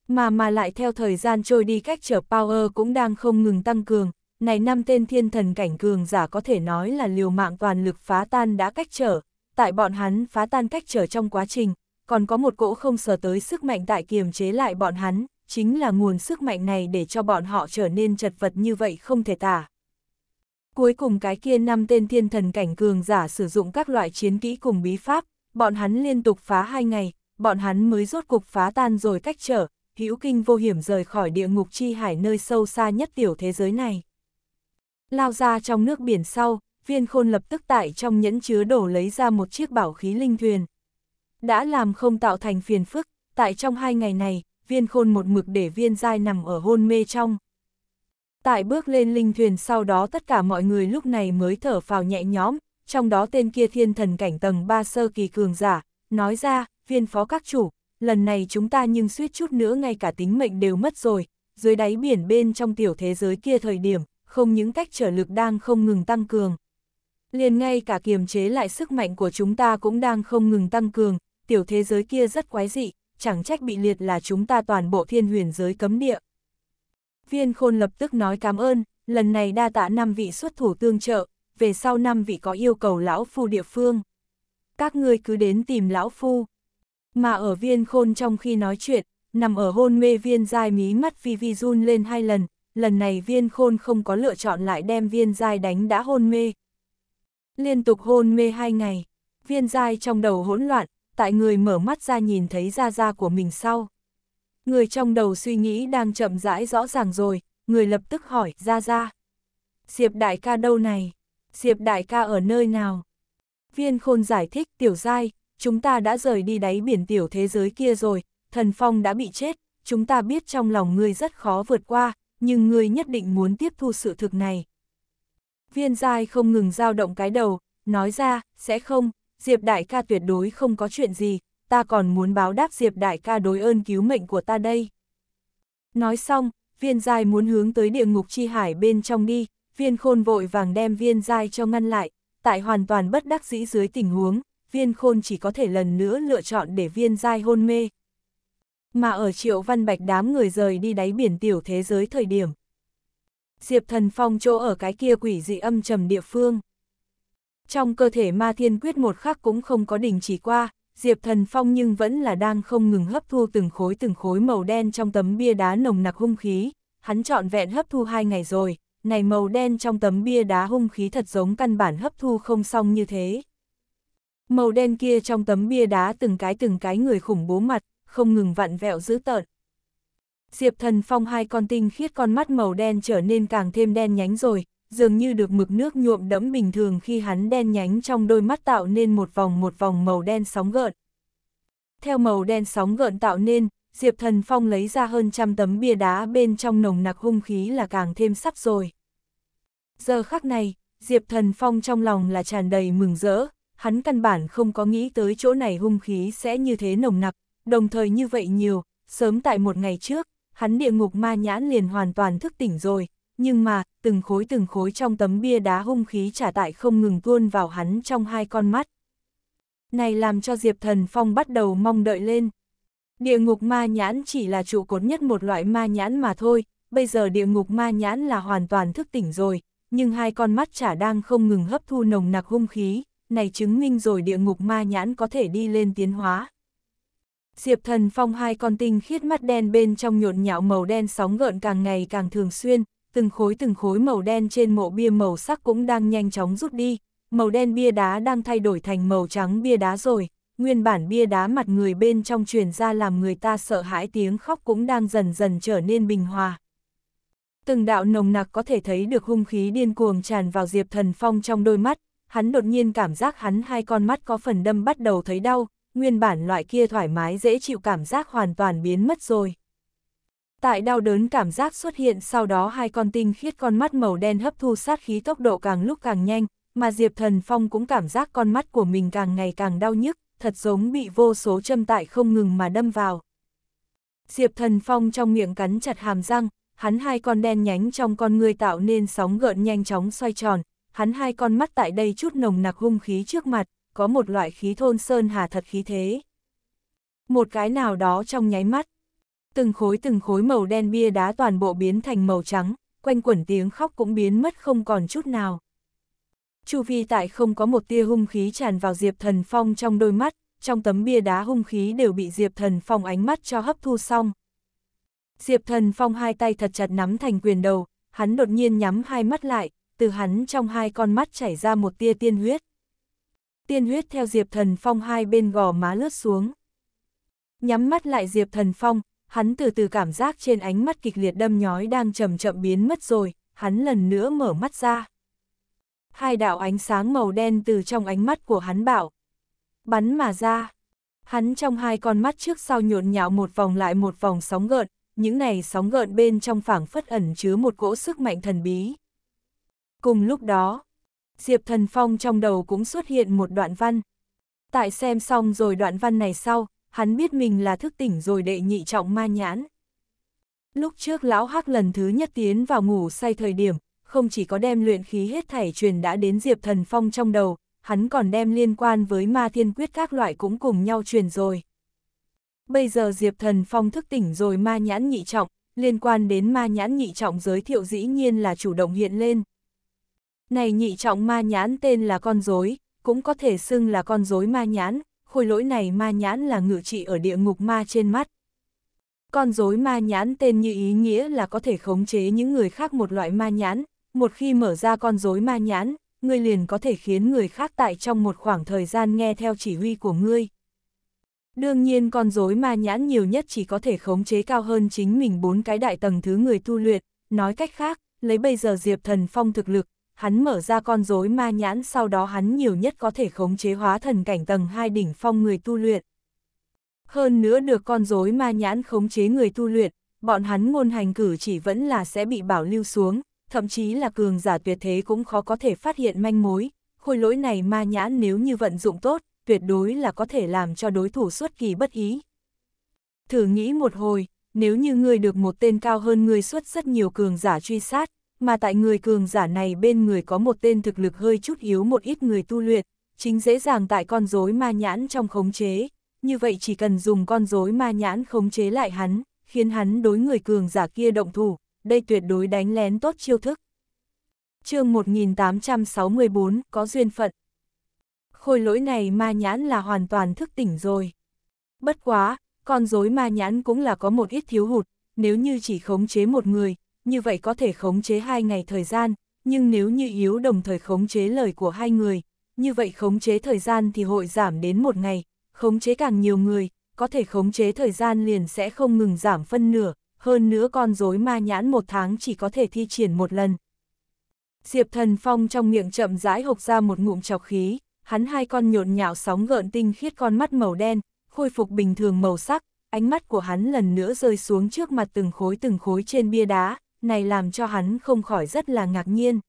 Mà mà lại theo thời gian trôi đi cách chở power cũng đang không ngừng tăng cường, này năm tên thiên thần cảnh cường giả có thể nói là liều mạng toàn lực phá tan đã cách trở, tại bọn hắn phá tan cách trở trong quá trình, còn có một cỗ không sờ tới sức mạnh tại kiềm chế lại bọn hắn, chính là nguồn sức mạnh này để cho bọn họ trở nên chật vật như vậy không thể tả. Cuối cùng cái kia năm tên thiên thần cảnh cường giả sử dụng các loại chiến kỹ cùng bí pháp, bọn hắn liên tục phá hai ngày, bọn hắn mới rốt cục phá tan rồi cách trở, hữu kinh vô hiểm rời khỏi địa ngục chi hải nơi sâu xa nhất tiểu thế giới này. Lao ra trong nước biển sau, viên khôn lập tức tại trong nhẫn chứa đổ lấy ra một chiếc bảo khí linh thuyền, đã làm không tạo thành phiền phức, tại trong hai ngày này, viên khôn một mực để viên dai nằm ở hôn mê trong. Tại bước lên linh thuyền sau đó tất cả mọi người lúc này mới thở phào nhẹ nhõm, trong đó tên kia thiên thần cảnh tầng 3 sơ kỳ cường giả, nói ra, viên phó các chủ, lần này chúng ta nhưng suýt chút nữa ngay cả tính mệnh đều mất rồi, dưới đáy biển bên trong tiểu thế giới kia thời điểm, không những cách trở lực đang không ngừng tăng cường. Liền ngay cả kiềm chế lại sức mạnh của chúng ta cũng đang không ngừng tăng cường, tiểu thế giới kia rất quái dị, chẳng trách bị liệt là chúng ta toàn bộ thiên huyền giới cấm địa. Viên khôn lập tức nói cảm ơn, lần này đa tạ năm vị xuất thủ tương trợ, về sau năm vị có yêu cầu lão phu địa phương. Các ngươi cứ đến tìm lão phu. Mà ở viên khôn trong khi nói chuyện, nằm ở hôn mê viên dai mí mắt vi vi run lên hai lần, lần này viên khôn không có lựa chọn lại đem viên dai đánh đã hôn mê. Liên tục hôn mê hai ngày, viên dai trong đầu hỗn loạn, tại người mở mắt ra nhìn thấy da da của mình sau. Người trong đầu suy nghĩ đang chậm rãi rõ ràng rồi, người lập tức hỏi ra ra. Diệp đại ca đâu này? Diệp đại ca ở nơi nào? Viên khôn giải thích tiểu dai, chúng ta đã rời đi đáy biển tiểu thế giới kia rồi, thần phong đã bị chết, chúng ta biết trong lòng ngươi rất khó vượt qua, nhưng ngươi nhất định muốn tiếp thu sự thực này. Viên dai không ngừng dao động cái đầu, nói ra, sẽ không, Diệp đại ca tuyệt đối không có chuyện gì, ta còn muốn báo đáp Diệp đại ca đối ơn cứu mệnh của ta đây. Nói xong, viên giai muốn hướng tới địa ngục chi hải bên trong đi, viên khôn vội vàng đem viên giai cho ngăn lại, tại hoàn toàn bất đắc dĩ dưới tình huống, viên khôn chỉ có thể lần nữa lựa chọn để viên giai hôn mê. Mà ở triệu văn bạch đám người rời đi đáy biển tiểu thế giới thời điểm. Diệp thần phong chỗ ở cái kia quỷ dị âm trầm địa phương trong cơ thể ma thiên quyết một khắc cũng không có đình chỉ qua, Diệp Thần Phong nhưng vẫn là đang không ngừng hấp thu từng khối từng khối màu đen trong tấm bia đá nồng nặc hung khí, hắn trọn vẹn hấp thu hai ngày rồi, này màu đen trong tấm bia đá hung khí thật giống căn bản hấp thu không xong như thế. Màu đen kia trong tấm bia đá từng cái từng cái người khủng bố mặt, không ngừng vặn vẹo dữ tợn. Diệp Thần Phong hai con tinh khiết con mắt màu đen trở nên càng thêm đen nhánh rồi, dường như được mực nước nhuộm đẫm bình thường khi hắn đen nhánh trong đôi mắt tạo nên một vòng một vòng màu đen sóng gợn. Theo màu đen sóng gợn tạo nên, Diệp Thần Phong lấy ra hơn trăm tấm bia đá bên trong nồng nặc hung khí là càng thêm sắp rồi. Giờ khắc này, Diệp Thần Phong trong lòng là tràn đầy mừng rỡ, hắn căn bản không có nghĩ tới chỗ này hung khí sẽ như thế nồng nặc, đồng thời như vậy nhiều, sớm tại một ngày trước, hắn địa ngục ma nhãn liền hoàn toàn thức tỉnh rồi, nhưng mà, từng khối từng khối trong tấm bia đá hung khí trả tại không ngừng tuôn vào hắn trong hai con mắt. Này làm cho Diệp Thần Phong bắt đầu mong đợi lên. Địa ngục ma nhãn chỉ là trụ cột nhất một loại ma nhãn mà thôi, bây giờ địa ngục ma nhãn là hoàn toàn thức tỉnh rồi, nhưng hai con mắt chả đang không ngừng hấp thu nồng nặc hung khí, này chứng minh rồi địa ngục ma nhãn có thể đi lên tiến hóa. Diệp thần phong hai con tinh khiết mắt đen bên trong nhộn nhạo màu đen sóng gợn càng ngày càng thường xuyên, từng khối từng khối màu đen trên mộ bia màu sắc cũng đang nhanh chóng rút đi, màu đen bia đá đang thay đổi thành màu trắng bia đá rồi, nguyên bản bia đá mặt người bên trong truyền ra làm người ta sợ hãi tiếng khóc cũng đang dần dần trở nên bình hòa. Từng đạo nồng nặc có thể thấy được hung khí điên cuồng tràn vào Diệp Thần Phong trong đôi mắt, hắn đột nhiên cảm giác hắn hai con mắt có phần đâm bắt đầu thấy đau, nguyên bản loại kia thoải mái dễ chịu cảm giác hoàn toàn biến mất rồi. Tại đau đớn cảm giác xuất hiện sau đó hai con tinh khiết con mắt màu đen hấp thu sát khí tốc độ càng lúc càng nhanh, mà Diệp Thần Phong cũng cảm giác con mắt của mình càng ngày càng đau nhức, thật giống bị vô số châm tại không ngừng mà đâm vào. Diệp Thần Phong trong miệng cắn chặt hàm răng, hắn hai con đen nhánh trong con người tạo nên sóng gợn nhanh chóng xoay tròn, hắn hai con mắt tại đây chút nồng nặc hung khí trước mặt, có một loại khí thôn sơn hà thật khí thế. Một cái nào đó trong nháy mắt, từng khối từng khối màu đen bia đá toàn bộ biến thành màu trắng, quanh quẩn tiếng khóc cũng biến mất không còn chút nào. Chu vi tại không có một tia hung khí tràn vào Diệp Thần Phong trong đôi mắt, trong tấm bia đá hung khí đều bị Diệp Thần Phong ánh mắt cho hấp thu xong. Diệp Thần Phong hai tay thật chặt nắm thành quyền đầu, hắn đột nhiên nhắm hai mắt lại, từ hắn trong hai con mắt chảy ra một tia tiên huyết. Tiên huyết theo Diệp Thần Phong hai bên gò má lướt xuống. Nhắm mắt lại Diệp Thần Phong, hắn từ từ cảm giác trên ánh mắt kịch liệt đâm nhói đang chậm chậm biến mất rồi, hắn lần nữa mở mắt ra. Hai đạo ánh sáng màu đen từ trong ánh mắt của hắn bảo. Bắn mà ra. Hắn trong hai con mắt trước sau nhộn nhạo một vòng lại một vòng sóng gợn, những này sóng gợn bên trong phảng phất ẩn chứa một cỗ sức mạnh thần bí. Cùng lúc đó, Diệp Thần Phong trong đầu cũng xuất hiện một đoạn văn. Tại xem xong rồi đoạn văn này sau, hắn biết mình là thức tỉnh rồi đệ nhị trọng ma nhãn. Lúc trước lão hắc lần thứ nhất tiến vào ngủ say thời điểm, không chỉ có đem luyện khí hết thảy truyền đã đến Diệp Thần Phong trong đầu, hắn còn đem liên quan với ma thiên quyết các loại cũng cùng nhau truyền rồi. Bây giờ Diệp Thần Phong thức tỉnh rồi ma nhãn nhị trọng, liên quan đến ma nhãn nhị trọng giới thiệu dĩ nhiên là chủ động hiện lên. Này nhị trọng ma nhãn tên là con rối cũng có thể xưng là con rối ma nhãn, khôi lỗi này ma nhãn là ngự trị ở địa ngục ma trên mắt. Con rối ma nhãn tên như ý nghĩa là có thể khống chế những người khác một loại ma nhãn, một khi mở ra con rối ma nhãn, ngươi liền có thể khiến người khác tại trong một khoảng thời gian nghe theo chỉ huy của ngươi. Đương nhiên con rối ma nhãn nhiều nhất chỉ có thể khống chế cao hơn chính mình bốn cái đại tầng thứ người tu luyện, nói cách khác, lấy bây giờ Diệp Thần Phong thực lực, hắn mở ra con rối ma nhãn sau đó hắn nhiều nhất có thể khống chế hóa thần cảnh tầng 2 đỉnh phong người tu luyện. Hơn nữa được con rối ma nhãn khống chế người tu luyện, bọn hắn ngôn hành cử chỉ vẫn là sẽ bị bảo lưu xuống, thậm chí là cường giả tuyệt thế cũng khó có thể phát hiện manh mối, khôi lỗi này ma nhãn nếu như vận dụng tốt, tuyệt đối là có thể làm cho đối thủ xuất kỳ bất ý. Thử nghĩ một hồi, nếu như ngươi được một tên cao hơn ngươi xuất rất nhiều cường giả truy sát, mà tại người cường giả này bên người có một tên thực lực hơi chút yếu một ít người tu luyện, chính dễ dàng tại con rối ma nhãn trong khống chế, như vậy chỉ cần dùng con rối ma nhãn khống chế lại hắn, khiến hắn đối người cường giả kia động thủ, đây tuyệt đối đánh lén tốt chiêu thức. chương 1864 có duyên phận. Khôi lỗi này ma nhãn là hoàn toàn thức tỉnh rồi. Bất quá, con rối ma nhãn cũng là có một ít thiếu hụt, nếu như chỉ khống chế một người, như vậy có thể khống chế hai ngày thời gian, nhưng nếu như yếu đồng thời khống chế lời của hai người, như vậy khống chế thời gian thì hội giảm đến một ngày, khống chế càng nhiều người, có thể khống chế thời gian liền sẽ không ngừng giảm phân nửa, hơn nữa con rối ma nhãn một tháng chỉ có thể thi triển một lần. Diệp Thần Phong trong miệng chậm rãi hộc ra một ngụm chọc khí, hắn hai con nhộn nhạo sóng gợn tinh khiết con mắt màu đen, khôi phục bình thường màu sắc, ánh mắt của hắn lần nữa rơi xuống trước mặt từng khối từng khối trên bia đá, này làm cho hắn không khỏi rất là ngạc nhiên.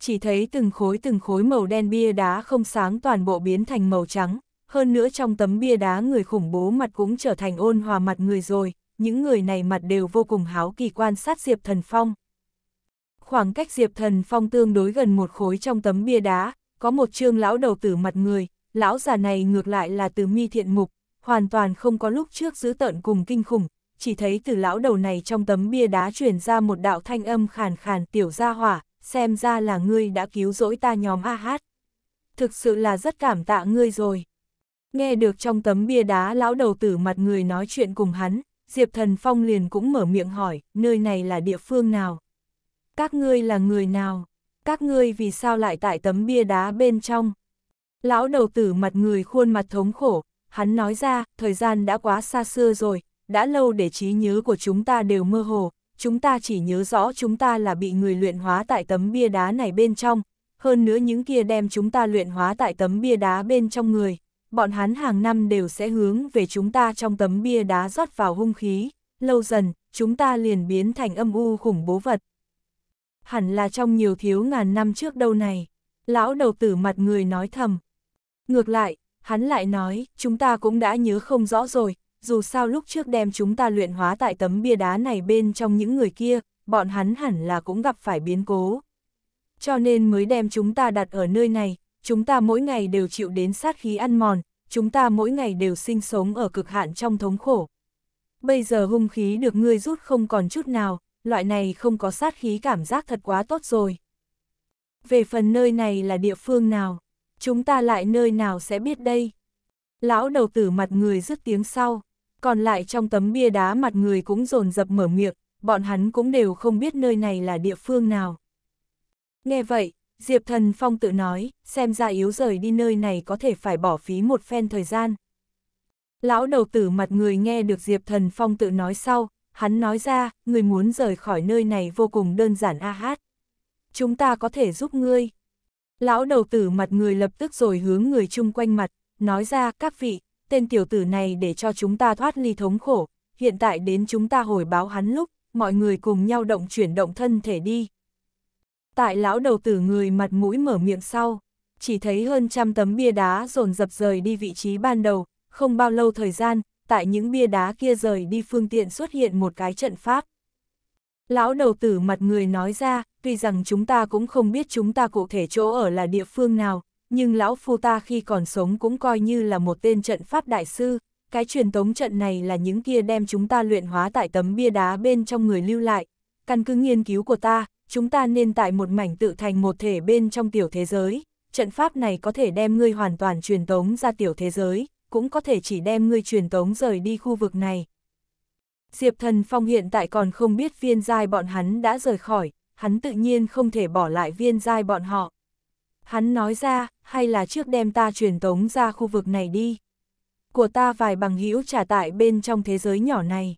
Chỉ thấy từng khối từng khối màu đen bia đá không sáng toàn bộ biến thành màu trắng, hơn nữa trong tấm bia đá người khủng bố mặt cũng trở thành ôn hòa mặt người rồi, những người này mặt đều vô cùng háo kỳ quan sát Diệp Thần Phong. Khoảng cách Diệp Thần Phong tương đối gần một khối trong tấm bia đá, có một trương lão đầu tử mặt người, lão già này ngược lại là từ mi thiện mục, hoàn toàn không có lúc trước giữ tợn cùng kinh khủng, chỉ thấy từ lão đầu này trong tấm bia đá truyền ra một đạo thanh âm khàn khàn tiểu ra hỏa, xem ra là ngươi đã cứu rỗi ta nhóm A Hát. Thực sự là rất cảm tạ ngươi rồi. Nghe được trong tấm bia đá lão đầu tử mặt người nói chuyện cùng hắn, Diệp Thần Phong liền cũng mở miệng hỏi, nơi này là địa phương nào? Các ngươi là người nào? Các ngươi vì sao lại tại tấm bia đá bên trong? Lão đầu tử mặt người khuôn mặt thống khổ, hắn nói ra, thời gian đã quá xa xưa rồi, đã lâu để trí nhớ của chúng ta đều mơ hồ, chúng ta chỉ nhớ rõ chúng ta là bị người luyện hóa tại tấm bia đá này bên trong, hơn nữa những kia đem chúng ta luyện hóa tại tấm bia đá bên trong người, bọn hắn hàng năm đều sẽ hướng về chúng ta trong tấm bia đá rót vào hung khí, lâu dần, chúng ta liền biến thành âm u khủng bố vật. Hẳn là trong nhiều thiếu ngàn năm trước đâu này, lão đầu tử mặt người nói thầm. Ngược lại, hắn lại nói, chúng ta cũng đã nhớ không rõ rồi, dù sao lúc trước đem chúng ta luyện hóa tại tấm bia đá này bên trong những người kia, bọn hắn hẳn là cũng gặp phải biến cố. Cho nên mới đem chúng ta đặt ở nơi này, chúng ta mỗi ngày đều chịu đến sát khí ăn mòn, chúng ta mỗi ngày đều sinh sống ở cực hạn trong thống khổ. Bây giờ hung khí được ngươi rút không còn chút nào, loại này không có sát khí cảm giác thật quá tốt rồi. Về phần nơi này là địa phương nào, chúng ta lại nơi nào sẽ biết đây? Lão đầu tử mặt người rứt tiếng sau, còn lại trong tấm bia đá mặt người cũng dồn dập mở miệng, bọn hắn cũng đều không biết nơi này là địa phương nào. Nghe vậy, Diệp Thần Phong tự nói, xem ra yếu rời đi nơi này có thể phải bỏ phí một phen thời gian. Lão đầu tử mặt người nghe được Diệp Thần Phong tự nói sau, hắn nói ra, người muốn rời khỏi nơi này vô cùng đơn giản a hát. Chúng ta có thể giúp ngươi. Lão đầu tử mặt người lập tức rồi hướng người chung quanh mặt, nói ra các vị, tên tiểu tử này để cho chúng ta thoát ly thống khổ, hiện tại đến chúng ta hồi báo hắn lúc, mọi người cùng nhau động chuyển động thân thể đi. Tại lão đầu tử người mặt mũi mở miệng sau, chỉ thấy hơn trăm tấm bia đá dồn dập rời đi vị trí ban đầu, không bao lâu thời gian, tại những bia đá kia rời đi phương tiện xuất hiện một cái trận pháp. Lão đầu tử mặt người nói ra, tuy rằng chúng ta cũng không biết chúng ta cụ thể chỗ ở là địa phương nào, nhưng lão phu ta khi còn sống cũng coi như là một tên trận pháp đại sư, cái truyền tống trận này là những kia đem chúng ta luyện hóa tại tấm bia đá bên trong người lưu lại. Căn cứ nghiên cứu của ta, chúng ta nên tại một mảnh tự thành một thể bên trong tiểu thế giới, trận pháp này có thể đem ngươi hoàn toàn truyền tống ra tiểu thế giới, cũng có thể chỉ đem ngươi truyền tống rời đi khu vực này. Diệp Thần Phong hiện tại còn không biết viên giai bọn hắn đã rời khỏi, hắn tự nhiên không thể bỏ lại viên giai bọn họ. Hắn nói ra, hay là trước đem ta truyền tống ra khu vực này đi. Của ta vài bằng hữu trả tại bên trong thế giới nhỏ này.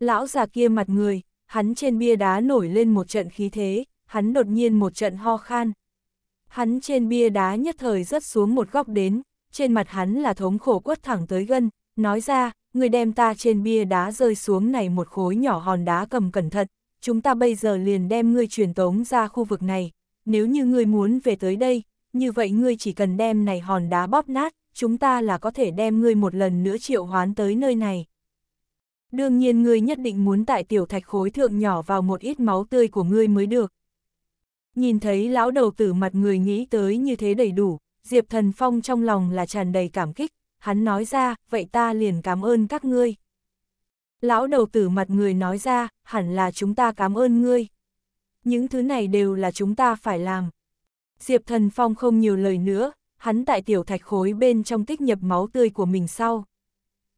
Lão già kia mặt người, hắn trên bia đá nổi lên một trận khí thế, hắn đột nhiên một trận ho khan. Hắn trên bia đá nhất thời rớt xuống một góc đến, trên mặt hắn là thống khổ quất thẳng tới gân, nói ra, người đem ta trên bia đá rơi xuống này một khối nhỏ hòn đá cầm cẩn thận, chúng ta bây giờ liền đem ngươi truyền tống ra khu vực này, nếu như ngươi muốn về tới đây, như vậy ngươi chỉ cần đem này hòn đá bóp nát, chúng ta là có thể đem ngươi một lần nữa triệu hoán tới nơi này. Đương nhiên ngươi nhất định muốn tại tiểu thạch khối thượng nhỏ vào một ít máu tươi của ngươi mới được. Nhìn thấy lão đầu tử mặt người nghĩ tới như thế đầy đủ, Diệp Thần Phong trong lòng là tràn đầy cảm kích, hắn nói ra, vậy ta liền cảm ơn các ngươi. Lão đầu tử mặt người nói ra, hẳn là chúng ta cảm ơn ngươi những thứ này đều là chúng ta phải làm. Diệp Thần Phong không nhiều lời nữa, hắn tại tiểu thạch khối bên trong tích nhập máu tươi của mình sau.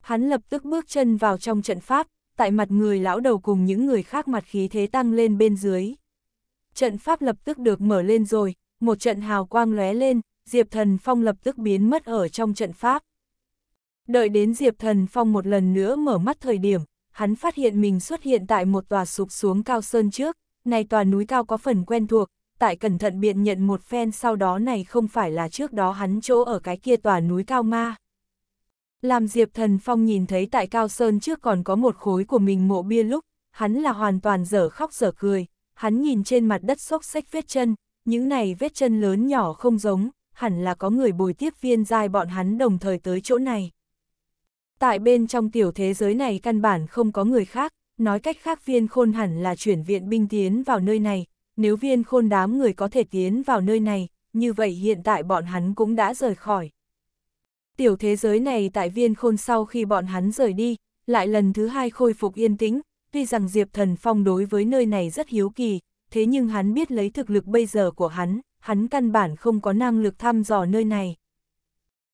Hắn lập tức bước chân vào trong trận pháp, tại mặt người lão đầu cùng những người khác mặt khí thế tăng lên bên dưới. Trận pháp lập tức được mở lên rồi, một trận hào quang lóe lên, Diệp Thần Phong lập tức biến mất ở trong trận pháp. Đợi đến Diệp Thần Phong một lần nữa mở mắt thời điểm, hắn phát hiện mình xuất hiện tại một tòa sụp xuống cao sơn trước, này tòa núi cao có phần quen thuộc, tại cẩn thận biện nhận một phen sau đó này không phải là trước đó hắn chỗ ở cái kia tòa núi cao ma. Làm Diệp Thần Phong nhìn thấy tại Cao Sơn trước còn có một khối của mình mộ bia lúc, hắn là hoàn toàn dở khóc dở cười, hắn nhìn trên mặt đất xốc xách vết chân, những này vết chân lớn nhỏ không giống, hẳn là có người bồi tiếp viên giai bọn hắn đồng thời tới chỗ này. Tại bên trong tiểu thế giới này căn bản không có người khác, nói cách khác viên khôn hẳn là chuyển viện binh tiến vào nơi này, nếu viên khôn đám người có thể tiến vào nơi này, như vậy hiện tại bọn hắn cũng đã rời khỏi. Tiểu thế giới này tại viên khôn sau khi bọn hắn rời đi, lại lần thứ hai khôi phục yên tĩnh, tuy rằng Diệp Thần Phong đối với nơi này rất hiếu kỳ, thế nhưng hắn biết lấy thực lực bây giờ của hắn, hắn căn bản không có năng lực thăm dò nơi này.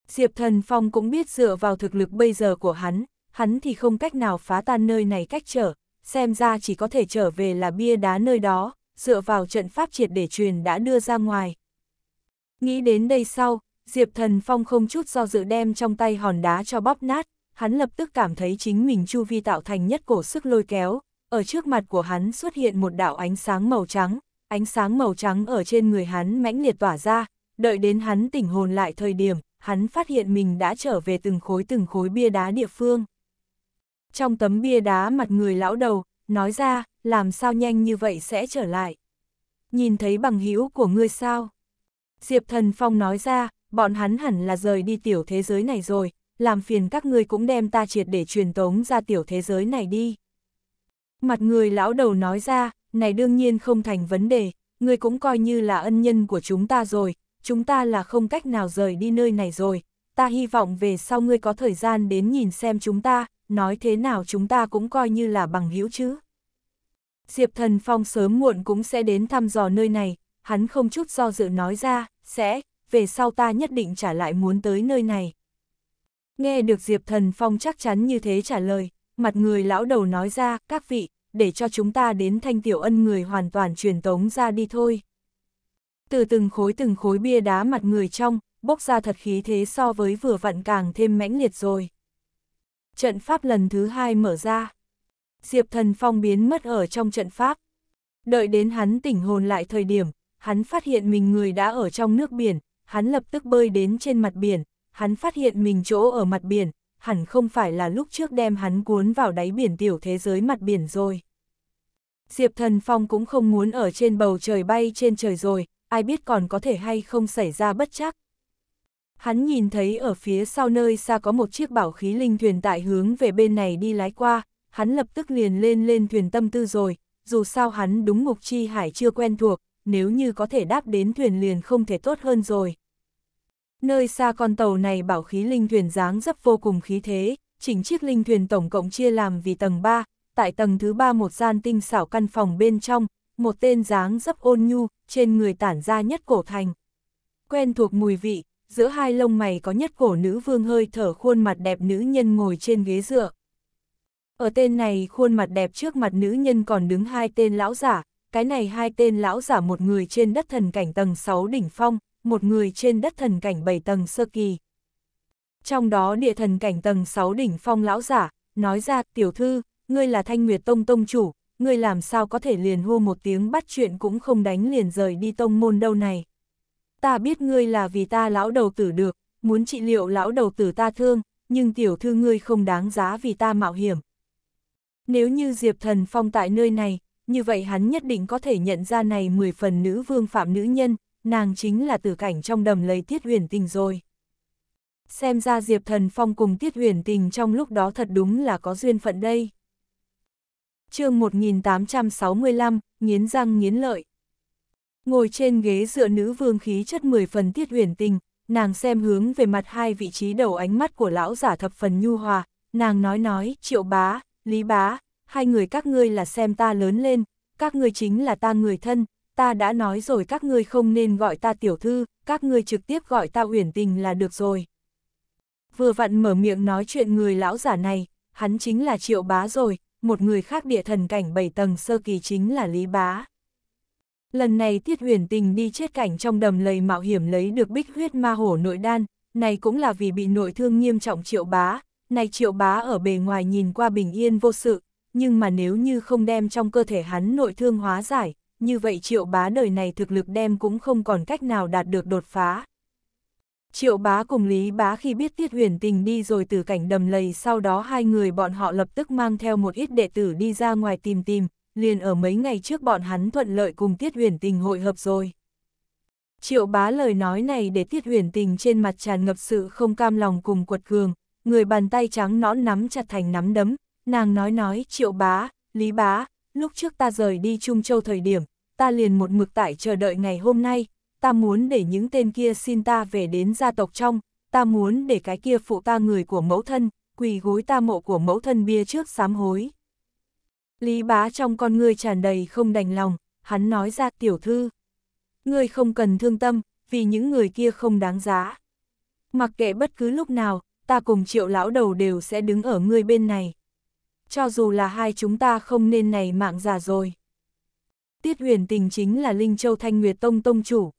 Diệp Thần Phong cũng biết dựa vào thực lực bây giờ của hắn, hắn thì không cách nào phá tan nơi này cách trở, xem ra chỉ có thể trở về là bia đá nơi đó, dựa vào trận pháp triệt để truyền đã đưa ra ngoài. Nghĩ đến đây sau, Diệp Thần Phong không chút do dự đem trong tay hòn đá cho bóp nát, hắn lập tức cảm thấy chính mình chu vi tạo thành nhất cổ sức lôi kéo, ở trước mặt của hắn xuất hiện một đạo ánh sáng màu trắng, ánh sáng màu trắng ở trên người hắn mãnh liệt tỏa ra, đợi đến hắn tỉnh hồn lại thời điểm, hắn phát hiện mình đã trở về từng khối từng khối bia đá địa phương trong tấm bia đá mặt người lão đầu, nói ra, làm sao nhanh như vậy sẽ trở lại. Nhìn thấy bằng hữu của ngươi sao? Diệp Thần Phong nói ra, bọn hắn hẳn là rời đi tiểu thế giới này rồi, làm phiền các ngươi cũng đem ta triệt để truyền tống ra tiểu thế giới này đi. Mặt người lão đầu nói ra, này đương nhiên không thành vấn đề, ngươi cũng coi như là ân nhân của chúng ta rồi, chúng ta là không cách nào rời đi nơi này rồi, ta hy vọng về sau ngươi có thời gian đến nhìn xem chúng ta, nói thế nào chúng ta cũng coi như là bằng hữu chứ. Diệp Thần Phong sớm muộn cũng sẽ đến thăm dò nơi này, hắn không chút do dự nói ra, sẽ, về sau ta nhất định trả lại muốn tới nơi này. Nghe được Diệp Thần Phong chắc chắn như thế trả lời, mặt người lão đầu nói ra, các vị, để cho chúng ta đến thanh tiểu ân người hoàn toàn truyền tống ra đi thôi. Từ từng khối từng khối bia đá mặt người trong, bốc ra thật khí thế so với vừa vặn càng thêm mãnh liệt rồi trận pháp lần thứ hai mở ra. Diệp Thần Phong biến mất ở trong trận pháp. Đợi đến hắn tỉnh hồn lại thời điểm, hắn phát hiện mình người đã ở trong nước biển, hắn lập tức bơi đến trên mặt biển, hắn phát hiện mình chỗ ở mặt biển, hẳn không phải là lúc trước đem hắn cuốn vào đáy biển tiểu thế giới mặt biển rồi. Diệp Thần Phong cũng không muốn ở trên bầu trời bay trên trời rồi, ai biết còn có thể hay không xảy ra bất chắc, Hắn nhìn thấy ở phía sau nơi xa có một chiếc bảo khí linh thuyền tại hướng về bên này đi lái qua, hắn lập tức liền lên lên thuyền tâm tư rồi, dù sao hắn đúng mục chi hải chưa quen thuộc, nếu như có thể đáp đến thuyền liền không thể tốt hơn rồi. Nơi xa con tàu này bảo khí linh thuyền dáng dấp vô cùng khí thế, chỉnh chiếc linh thuyền tổng cộng chia làm vì tầng 3, tại tầng thứ 3 một gian tinh xảo căn phòng bên trong, một tên dáng dấp ôn nhu, trên người tản ra nhất cổ thành. Quen thuộc mùi vị, giữa hai lông mày có nhất cổ nữ vương hơi thở khuôn mặt đẹp nữ nhân ngồi trên ghế dựa. Ở tên này khuôn mặt đẹp trước mặt nữ nhân còn đứng hai tên lão giả, cái này hai tên lão giả một người trên đất thần cảnh tầng 6 đỉnh phong, một người trên đất thần cảnh 7 tầng sơ kỳ. Trong đó địa thần cảnh tầng 6 đỉnh phong lão giả, nói ra tiểu thư, ngươi là thanh nguyệt tông tông chủ, ngươi làm sao có thể liền hô một tiếng bắt chuyện cũng không đánh liền rời đi tông môn đâu này ta biết ngươi là vì ta lão đầu tử được, muốn trị liệu lão đầu tử ta thương, nhưng tiểu thư ngươi không đáng giá vì ta mạo hiểm. Nếu như Diệp Thần Phong tại nơi này, như vậy hắn nhất định có thể nhận ra này 10 phần nữ vương phạm nữ nhân, nàng chính là tử cảnh trong đầm lấy Tiết Huyền Tình rồi. Xem ra Diệp Thần Phong cùng Tiết Huyền Tình trong lúc đó thật đúng là có duyên phận đây. chương 1865, Nghiến Răng Nghiến Lợi Ngồi trên ghế dựa nữ vương khí chất 10 phần tiết huyền tình, nàng xem hướng về mặt hai vị trí đầu ánh mắt của lão giả thập phần nhu hòa, nàng nói nói, triệu bá, lý bá, hai người các ngươi là xem ta lớn lên, các ngươi chính là ta người thân, ta đã nói rồi các ngươi không nên gọi ta tiểu thư, các ngươi trực tiếp gọi ta huyền tình là được rồi. Vừa vặn mở miệng nói chuyện người lão giả này, hắn chính là triệu bá rồi, một người khác địa thần cảnh bảy tầng sơ kỳ chính là lý bá. Lần này Tiết Huyền Tình đi chết cảnh trong đầm lầy mạo hiểm lấy được bích huyết ma hổ nội đan, này cũng là vì bị nội thương nghiêm trọng triệu bá, này triệu bá ở bề ngoài nhìn qua bình yên vô sự, nhưng mà nếu như không đem trong cơ thể hắn nội thương hóa giải, như vậy triệu bá đời này thực lực đem cũng không còn cách nào đạt được đột phá. Triệu bá cùng Lý bá khi biết Tiết Huyền Tình đi rồi từ cảnh đầm lầy sau đó hai người bọn họ lập tức mang theo một ít đệ tử đi ra ngoài tìm tìm, liền ở mấy ngày trước bọn hắn thuận lợi cùng Tiết Huyền Tình hội hợp rồi. Triệu bá lời nói này để Tiết Huyền Tình trên mặt tràn ngập sự không cam lòng cùng quật cường, người bàn tay trắng nõn nắm chặt thành nắm đấm, nàng nói nói Triệu bá, Lý bá, lúc trước ta rời đi Trung Châu thời điểm, ta liền một mực tại chờ đợi ngày hôm nay, ta muốn để những tên kia xin ta về đến gia tộc trong, ta muốn để cái kia phụ ta người của mẫu thân, quỳ gối ta mộ của mẫu thân bia trước sám hối. Lý bá trong con ngươi tràn đầy không đành lòng, hắn nói ra tiểu thư. Ngươi không cần thương tâm, vì những người kia không đáng giá. Mặc kệ bất cứ lúc nào, ta cùng triệu lão đầu đều sẽ đứng ở ngươi bên này. Cho dù là hai chúng ta không nên này mạng già rồi. Tiết huyền tình chính là Linh Châu Thanh Nguyệt Tông Tông Chủ.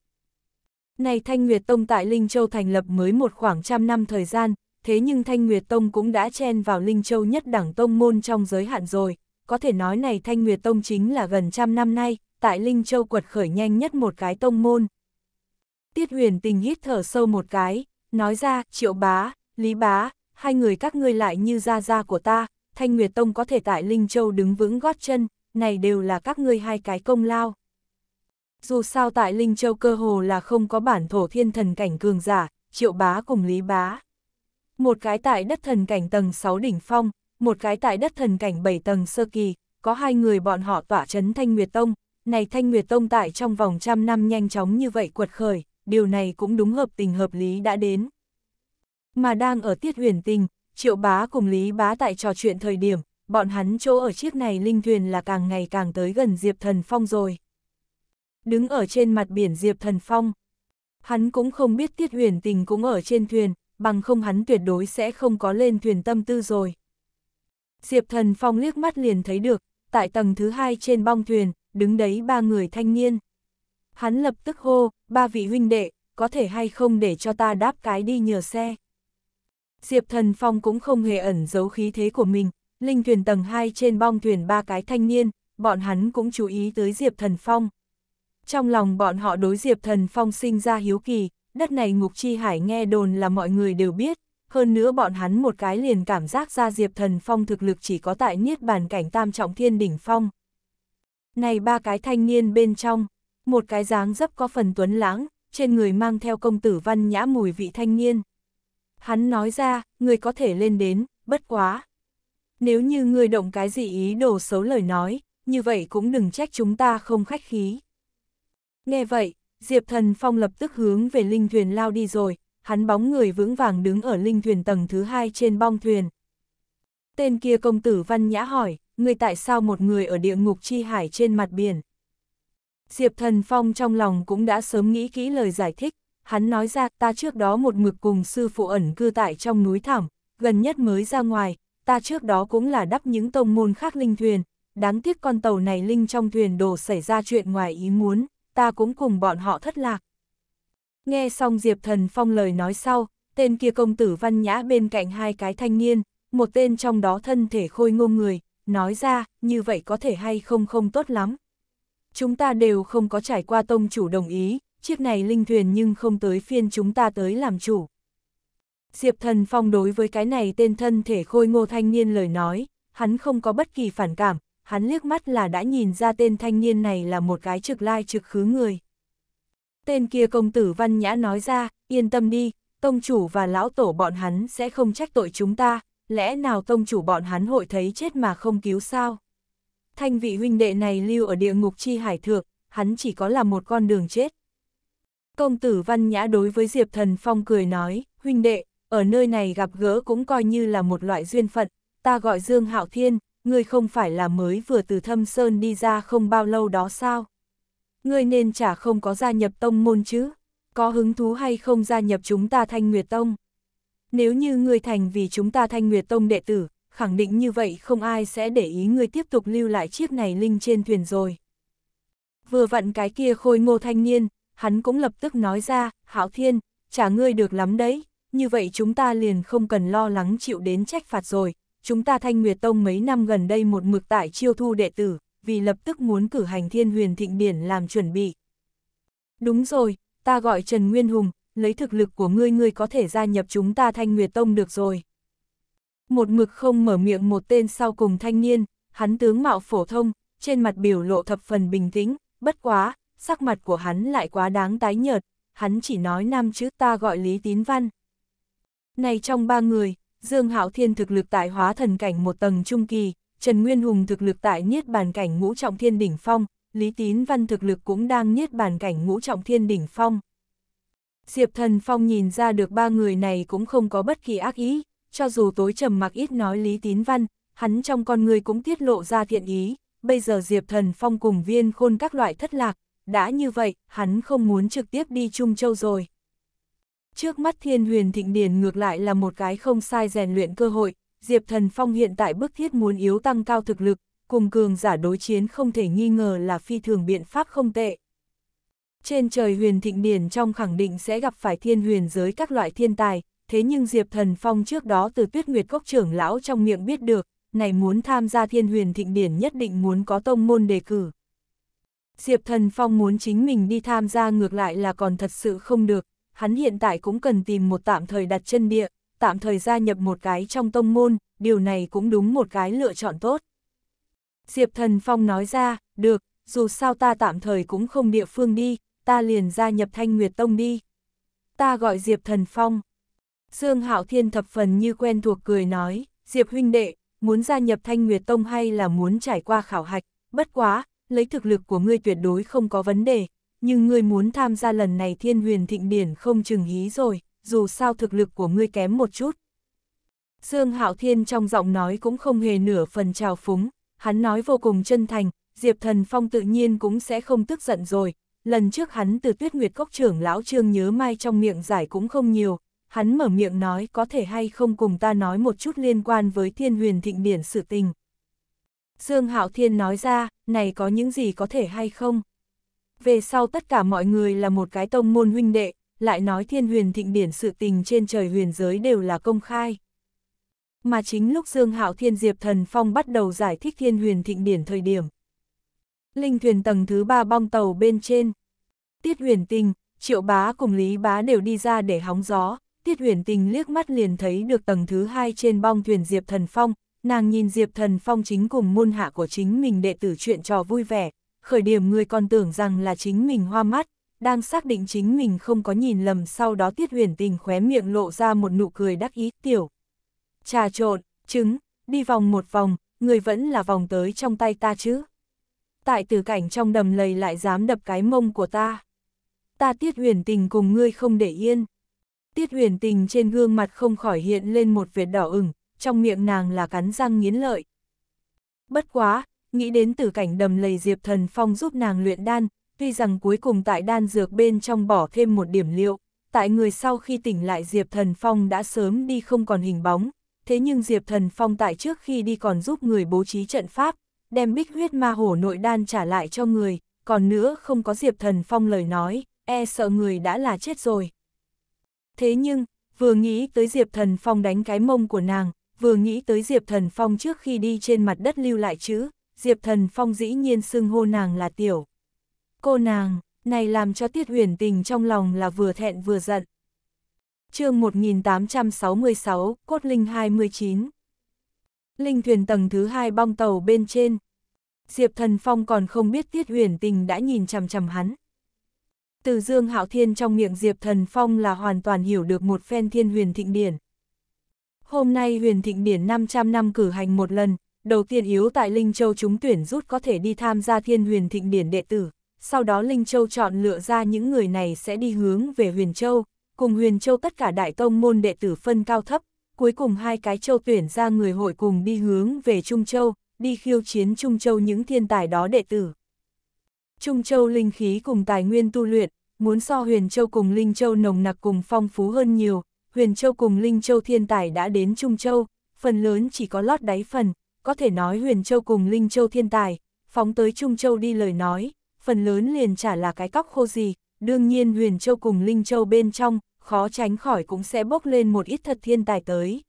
Này Thanh Nguyệt Tông tại Linh Châu thành lập mới một khoảng trăm năm thời gian, thế nhưng Thanh Nguyệt Tông cũng đã chen vào Linh Châu nhất đẳng tông môn trong giới hạn rồi, có thể nói này Thanh Nguyệt Tông chính là gần trăm năm nay, tại Linh Châu quật khởi nhanh nhất một cái tông môn. Tiết huyền tình hít thở sâu một cái, nói ra, triệu bá, lý bá, hai người các ngươi lại như gia gia của ta, Thanh Nguyệt Tông có thể tại Linh Châu đứng vững gót chân, này đều là các ngươi hai cái công lao. Dù sao tại Linh Châu cơ hồ là không có bản thổ thiên thần cảnh cường giả, triệu bá cùng lý bá. Một cái tại đất thần cảnh tầng 6 đỉnh phong, một cái tại đất thần cảnh 7 tầng sơ kỳ, có hai người bọn họ tỏa chấn Thanh Nguyệt Tông, này Thanh Nguyệt Tông tại trong vòng trăm năm nhanh chóng như vậy quật khởi, điều này cũng đúng hợp tình hợp lý đã đến. Mà đang ở tiết huyền tình, triệu bá cùng Lý bá tại trò chuyện thời điểm, bọn hắn chỗ ở chiếc này linh thuyền là càng ngày càng tới gần Diệp Thần Phong rồi. Đứng ở trên mặt biển Diệp Thần Phong, hắn cũng không biết tiết huyền tình cũng ở trên thuyền, bằng không hắn tuyệt đối sẽ không có lên thuyền tâm tư rồi. Diệp Thần Phong liếc mắt liền thấy được, tại tầng thứ hai trên bong thuyền, đứng đấy ba người thanh niên. Hắn lập tức hô, ba vị huynh đệ, có thể hay không để cho ta đáp cái đi nhờ xe. Diệp Thần Phong cũng không hề ẩn giấu khí thế của mình, linh thuyền tầng hai trên bong thuyền ba cái thanh niên, bọn hắn cũng chú ý tới Diệp Thần Phong. Trong lòng bọn họ đối Diệp Thần Phong sinh ra hiếu kỳ, đất này Ngục Chi Hải nghe đồn là mọi người đều biết, hơn nữa bọn hắn một cái liền cảm giác ra Diệp Thần Phong thực lực chỉ có tại niết bàn cảnh tam trọng thiên đỉnh phong. Này ba cái thanh niên bên trong, một cái dáng dấp có phần tuấn lãng, trên người mang theo công tử văn nhã mùi vị thanh niên. Hắn nói ra, người có thể lên đến, bất quá. Nếu như người động cái gì ý đồ xấu lời nói, như vậy cũng đừng trách chúng ta không khách khí. Nghe vậy, Diệp Thần Phong lập tức hướng về linh thuyền lao đi rồi, hắn bóng người vững vàng đứng ở linh thuyền tầng thứ hai trên bong thuyền. Tên kia công tử văn nhã hỏi, người tại sao một người ở địa ngục chi hải trên mặt biển? Diệp Thần Phong trong lòng cũng đã sớm nghĩ kỹ lời giải thích, hắn nói ra ta trước đó một mực cùng sư phụ ẩn cư tại trong núi thẳm, gần nhất mới ra ngoài, ta trước đó cũng là đắp những tông môn khác linh thuyền, đáng tiếc con tàu này linh trong thuyền đổ xảy ra chuyện ngoài ý muốn, ta cũng cùng bọn họ thất lạc, Nghe xong Diệp Thần Phong lời nói sau, tên kia công tử văn nhã bên cạnh hai cái thanh niên, một tên trong đó thân thể khôi ngô người, nói ra, như vậy có thể hay không không tốt lắm. Chúng ta đều không có trải qua tông chủ đồng ý, chiếc này linh thuyền nhưng không tới phiên chúng ta tới làm chủ. Diệp Thần Phong đối với cái này tên thân thể khôi ngô thanh niên lời nói, hắn không có bất kỳ phản cảm, hắn liếc mắt là đã nhìn ra tên thanh niên này là một cái trực lai trực khứ người. Tên kia công tử văn nhã nói ra, yên tâm đi, tông chủ và lão tổ bọn hắn sẽ không trách tội chúng ta, lẽ nào tông chủ bọn hắn hội thấy chết mà không cứu sao? Thanh vị huynh đệ này lưu ở địa ngục chi hải thượng, hắn chỉ có là một con đường chết. Công tử văn nhã đối với Diệp Thần Phong cười nói, huynh đệ, ở nơi này gặp gỡ cũng coi như là một loại duyên phận, ta gọi Dương Hạo Thiên, ngươi không phải là mới vừa từ thâm sơn đi ra không bao lâu đó sao? ngươi nên chả không có gia nhập tông môn chứ, có hứng thú hay không gia nhập chúng ta Thanh Nguyệt Tông. Nếu như ngươi thành vì chúng ta Thanh Nguyệt Tông đệ tử, khẳng định như vậy không ai sẽ để ý ngươi tiếp tục lưu lại chiếc này linh trên thuyền rồi. Vừa vặn cái kia khôi ngô thanh niên, hắn cũng lập tức nói ra, Hảo Thiên, trả ngươi được lắm đấy, như vậy chúng ta liền không cần lo lắng chịu đến trách phạt rồi, chúng ta Thanh Nguyệt Tông mấy năm gần đây một mực tại chiêu thu đệ tử, vì lập tức muốn cử hành thiên huyền thịnh biển làm chuẩn bị. Đúng rồi, ta gọi Trần Nguyên Hùng, lấy thực lực của ngươi ngươi có thể gia nhập chúng ta Thanh Nguyệt Tông được rồi. Một mực không mở miệng một tên sau cùng thanh niên, hắn tướng mạo phổ thông, trên mặt biểu lộ thập phần bình tĩnh, bất quá, sắc mặt của hắn lại quá đáng tái nhợt, hắn chỉ nói năm chữ ta gọi Lý Tín Văn. Này trong ba người, Dương Hạo Thiên thực lực tại hóa thần cảnh một tầng trung kỳ, Trần Nguyên Hùng thực lực tại Niết Bàn Cảnh Ngũ Trọng Thiên Đỉnh Phong, Lý Tín Văn thực lực cũng đang Niết Bàn Cảnh Ngũ Trọng Thiên Đỉnh Phong. Diệp Thần Phong nhìn ra được ba người này cũng không có bất kỳ ác ý, cho dù tối trầm mặc ít nói Lý Tín Văn, hắn trong con người cũng tiết lộ ra thiện ý, bây giờ Diệp Thần Phong cùng viên khôn các loại thất lạc, đã như vậy, hắn không muốn trực tiếp đi Trung Châu rồi. Trước mắt thiên huyền thịnh điển ngược lại là một cái không sai rèn luyện cơ hội, Diệp Thần Phong hiện tại bức thiết muốn yếu tăng cao thực lực, cùng cường giả đối chiến không thể nghi ngờ là phi thường biện pháp không tệ. Trên trời huyền thịnh điển trong khẳng định sẽ gặp phải thiên huyền giới các loại thiên tài, thế nhưng Diệp Thần Phong trước đó từ tuyết nguyệt cốc trưởng lão trong miệng biết được, này muốn tham gia thiên huyền thịnh điển nhất định muốn có tông môn đề cử. Diệp Thần Phong muốn chính mình đi tham gia ngược lại là còn thật sự không được, hắn hiện tại cũng cần tìm một tạm thời đặt chân địa, tạm thời gia nhập một cái trong tông môn, điều này cũng đúng một cái lựa chọn tốt. Diệp Thần Phong nói ra, được, dù sao ta tạm thời cũng không địa phương đi, ta liền gia nhập Thanh Nguyệt Tông đi. Ta gọi Diệp Thần Phong. Dương Hạo Thiên thập phần như quen thuộc cười nói, Diệp huynh đệ, muốn gia nhập Thanh Nguyệt Tông hay là muốn trải qua khảo hạch, bất quá, lấy thực lực của ngươi tuyệt đối không có vấn đề, nhưng ngươi muốn tham gia lần này Thiên Huyền Thịnh Điển không chừng ý rồi dù sao thực lực của ngươi kém một chút. Dương Hạo Thiên trong giọng nói cũng không hề nửa phần trào phúng, hắn nói vô cùng chân thành, Diệp Thần Phong tự nhiên cũng sẽ không tức giận rồi. Lần trước hắn từ tuyết nguyệt cốc trưởng lão trương nhớ mai trong miệng giải cũng không nhiều, hắn mở miệng nói có thể hay không cùng ta nói một chút liên quan với thiên huyền thịnh biển sự tình. Dương Hạo Thiên nói ra, này có những gì có thể hay không? Về sau tất cả mọi người là một cái tông môn huynh đệ, lại nói thiên huyền thịnh điển sự tình trên trời huyền giới đều là công khai. Mà chính lúc Dương Hạo Thiên Diệp Thần Phong bắt đầu giải thích thiên huyền thịnh điển thời điểm. Linh thuyền tầng thứ ba bong tàu bên trên. Tiết huyền tình, triệu bá cùng lý bá đều đi ra để hóng gió. Tiết huyền tình liếc mắt liền thấy được tầng thứ hai trên bong thuyền Diệp Thần Phong. Nàng nhìn Diệp Thần Phong chính cùng môn hạ của chính mình đệ tử chuyện trò vui vẻ. Khởi điểm người còn tưởng rằng là chính mình hoa mắt, đang xác định chính mình không có nhìn lầm sau đó tiết huyền tình khóe miệng lộ ra một nụ cười đắc ý tiểu. Trà trộn, trứng, đi vòng một vòng, người vẫn là vòng tới trong tay ta chứ. Tại tử cảnh trong đầm lầy lại dám đập cái mông của ta. Ta tiết huyền tình cùng ngươi không để yên. Tiết huyền tình trên gương mặt không khỏi hiện lên một vệt đỏ ửng, trong miệng nàng là cắn răng nghiến lợi. Bất quá, nghĩ đến tử cảnh đầm lầy Diệp Thần Phong giúp nàng luyện đan, tuy rằng cuối cùng tại đan dược bên trong bỏ thêm một điểm liệu, tại người sau khi tỉnh lại Diệp Thần Phong đã sớm đi không còn hình bóng, thế nhưng Diệp Thần Phong tại trước khi đi còn giúp người bố trí trận pháp, đem bích huyết ma hổ nội đan trả lại cho người, còn nữa không có Diệp Thần Phong lời nói, e sợ người đã là chết rồi. Thế nhưng, vừa nghĩ tới Diệp Thần Phong đánh cái mông của nàng, vừa nghĩ tới Diệp Thần Phong trước khi đi trên mặt đất lưu lại chữ, Diệp Thần Phong dĩ nhiên xưng hô nàng là tiểu. Cô nàng, này làm cho Tiết Huyền Tình trong lòng là vừa thẹn vừa giận. chương 1866, Cốt Linh 29 Linh thuyền tầng thứ hai bong tàu bên trên. Diệp Thần Phong còn không biết Tiết Huyền Tình đã nhìn chằm chằm hắn. Từ Dương Hạo Thiên trong miệng Diệp Thần Phong là hoàn toàn hiểu được một phen thiên huyền thịnh điển. Hôm nay huyền thịnh điển 500 năm cử hành một lần, đầu tiên yếu tại Linh Châu chúng tuyển rút có thể đi tham gia thiên huyền thịnh điển đệ tử sau đó Linh Châu chọn lựa ra những người này sẽ đi hướng về Huyền Châu, cùng Huyền Châu tất cả đại tông môn đệ tử phân cao thấp, cuối cùng hai cái châu tuyển ra người hội cùng đi hướng về Trung Châu, đi khiêu chiến Trung Châu những thiên tài đó đệ tử. Trung Châu linh khí cùng tài nguyên tu luyện, muốn so Huyền Châu cùng Linh Châu nồng nặc cùng phong phú hơn nhiều, Huyền Châu cùng Linh Châu thiên tài đã đến Trung Châu, phần lớn chỉ có lót đáy phần, có thể nói Huyền Châu cùng Linh Châu thiên tài, phóng tới Trung Châu đi lời nói, phần lớn liền trả là cái cóc khô gì, đương nhiên huyền châu cùng linh châu bên trong, khó tránh khỏi cũng sẽ bốc lên một ít thật thiên tài tới.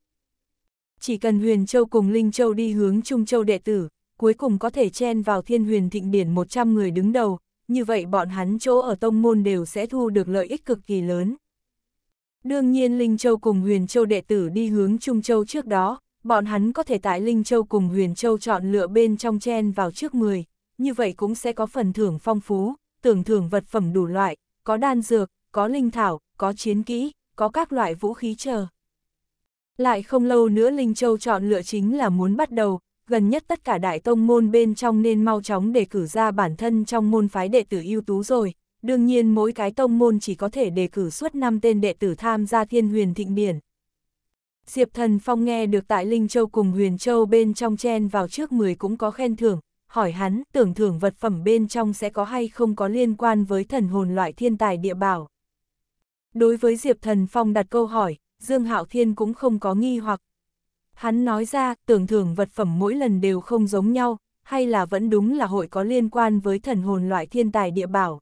Chỉ cần huyền châu cùng linh châu đi hướng trung châu đệ tử, cuối cùng có thể chen vào thiên huyền thịnh điển 100 người đứng đầu, như vậy bọn hắn chỗ ở tông môn đều sẽ thu được lợi ích cực kỳ lớn. Đương nhiên Linh Châu cùng Huyền Châu đệ tử đi hướng Trung Châu trước đó, bọn hắn có thể tại Linh Châu cùng Huyền Châu chọn lựa bên trong chen vào trước 10, như vậy cũng sẽ có phần thưởng phong phú, tưởng thưởng vật phẩm đủ loại, có đan dược, có linh thảo, có chiến kỹ, có các loại vũ khí chờ. Lại không lâu nữa Linh Châu chọn lựa chính là muốn bắt đầu, gần nhất tất cả đại tông môn bên trong nên mau chóng đề cử ra bản thân trong môn phái đệ tử ưu tú rồi. Đương nhiên mỗi cái tông môn chỉ có thể đề cử suốt 5 tên đệ tử tham gia thiên huyền thịnh điển. Diệp Thần Phong nghe được tại Linh Châu cùng Huyền Châu bên trong chen vào trước 10 cũng có khen thưởng, hỏi hắn tưởng thưởng vật phẩm bên trong sẽ có hay không có liên quan với thần hồn loại thiên tài địa bảo. Đối với Diệp Thần Phong đặt câu hỏi, Dương Hạo Thiên cũng không có nghi hoặc. Hắn nói ra, tưởng thưởng vật phẩm mỗi lần đều không giống nhau, hay là vẫn đúng là hội có liên quan với thần hồn loại thiên tài địa bảo.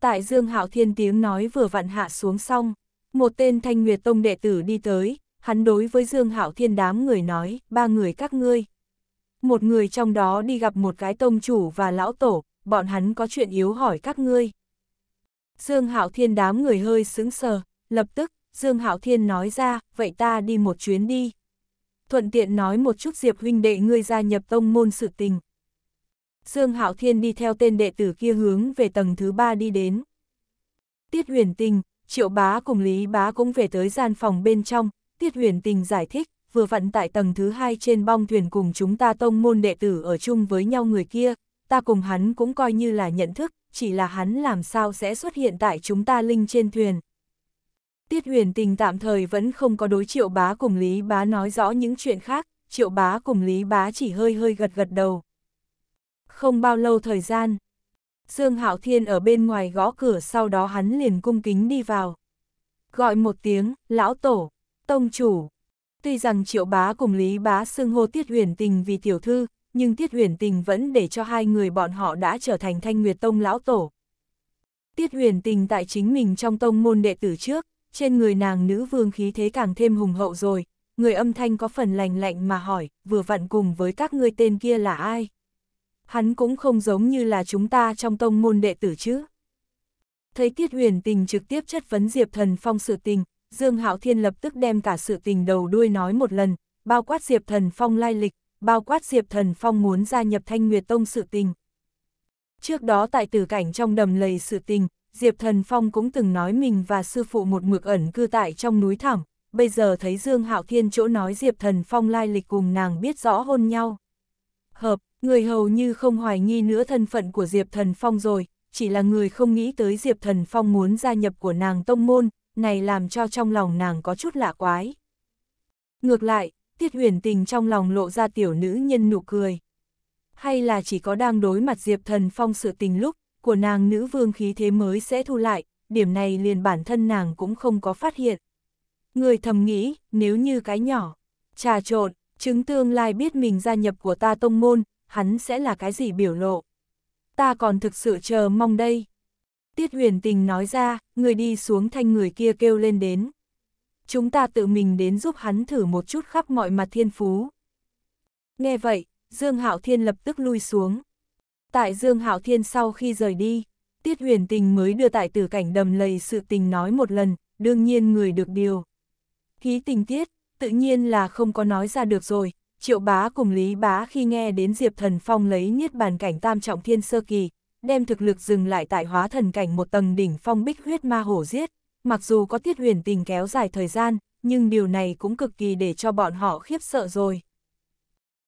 Tại Dương Hạo Thiên tiếng nói vừa vặn hạ xuống xong, một tên Thanh Nguyệt Tông đệ tử đi tới, hắn đối với Dương Hạo Thiên đám người nói, ba người các ngươi, một người trong đó đi gặp một cái tông chủ và lão tổ, bọn hắn có chuyện yếu hỏi các ngươi. Dương Hạo Thiên đám người hơi sững sờ, lập tức, Dương Hạo Thiên nói ra, vậy ta đi một chuyến đi. Thuận tiện nói một chút Diệp huynh đệ ngươi gia nhập tông môn sự tình. Dương Hạo Thiên đi theo tên đệ tử kia hướng về tầng thứ ba đi đến. Tiết huyền tình, triệu bá cùng Lý bá cũng về tới gian phòng bên trong, Tiết huyền tình giải thích, vừa vặn tại tầng thứ hai trên bong thuyền cùng chúng ta tông môn đệ tử ở chung với nhau người kia, ta cùng hắn cũng coi như là nhận thức, chỉ là hắn làm sao sẽ xuất hiện tại chúng ta linh trên thuyền. Tiết huyền tình tạm thời vẫn không có đối triệu bá cùng Lý bá nói rõ những chuyện khác, triệu bá cùng Lý bá chỉ hơi hơi gật gật đầu. Không bao lâu thời gian, Dương Hạo Thiên ở bên ngoài gõ cửa sau đó hắn liền cung kính đi vào. Gọi một tiếng, lão tổ, tông chủ, Tuy rằng triệu bá cùng Lý bá xưng hô Tiết Huyền Tình vì tiểu thư, nhưng Tiết Huyền Tình vẫn để cho hai người bọn họ đã trở thành thanh nguyệt tông lão tổ. Tiết Huyền Tình tại chính mình trong tông môn đệ tử trước, trên người nàng nữ vương khí thế càng thêm hùng hậu rồi, người âm thanh có phần lành lạnh mà hỏi, vừa vặn cùng với các ngươi tên kia là ai? Hắn cũng không giống như là chúng ta trong tông môn đệ tử chứ. Thấy Tiết Huyền Tình trực tiếp chất vấn Diệp Thần Phong sự tình, Dương Hạo Thiên lập tức đem cả sự tình đầu đuôi nói một lần, bao quát Diệp Thần Phong lai lịch, bao quát Diệp Thần Phong muốn gia nhập Thanh Nguyệt Tông sự tình. Trước đó tại tử cảnh trong đầm lầy sự tình, Diệp Thần Phong cũng từng nói mình và sư phụ một mực ẩn cư tại trong núi thẳm, bây giờ thấy Dương Hạo Thiên chỗ nói Diệp Thần Phong lai lịch cùng nàng biết rõ hôn nhau. Hợp, người hầu như không hoài nghi nữa thân phận của Diệp Thần Phong rồi, chỉ là người không nghĩ tới Diệp Thần Phong muốn gia nhập của nàng tông môn, này làm cho trong lòng nàng có chút lạ quái. Ngược lại, Tiết huyền tình trong lòng lộ ra tiểu nữ nhân nụ cười. Hay là chỉ có đang đối mặt Diệp Thần Phong sự tình lúc, của nàng nữ vương khí thế mới sẽ thu lại, điểm này liền bản thân nàng cũng không có phát hiện. Người thầm nghĩ, nếu như cái nhỏ, trà trộn, chứng tương lai biết mình gia nhập của ta tông môn, hắn sẽ là cái gì biểu lộ. Ta còn thực sự chờ mong đây. Tiết huyền tình nói ra, người đi xuống thanh người kia kêu lên đến. Chúng ta tự mình đến giúp hắn thử một chút khắp mọi mặt thiên phú. Nghe vậy, Dương Hạo Thiên lập tức lui xuống. Tại Dương Hạo Thiên sau khi rời đi, Tiết huyền tình mới đưa tại tử cảnh đầm lầy sự tình nói một lần, đương nhiên người được điều. khí tình tiết, tự nhiên là không có nói ra được rồi, triệu bá cùng lý bá khi nghe đến Diệp Thần Phong lấy niết bàn cảnh tam trọng thiên sơ kỳ, đem thực lực dừng lại tại hóa thần cảnh một tầng đỉnh phong bích huyết ma hổ giết. Mặc dù có tiết huyền tình kéo dài thời gian, nhưng điều này cũng cực kỳ để cho bọn họ khiếp sợ rồi.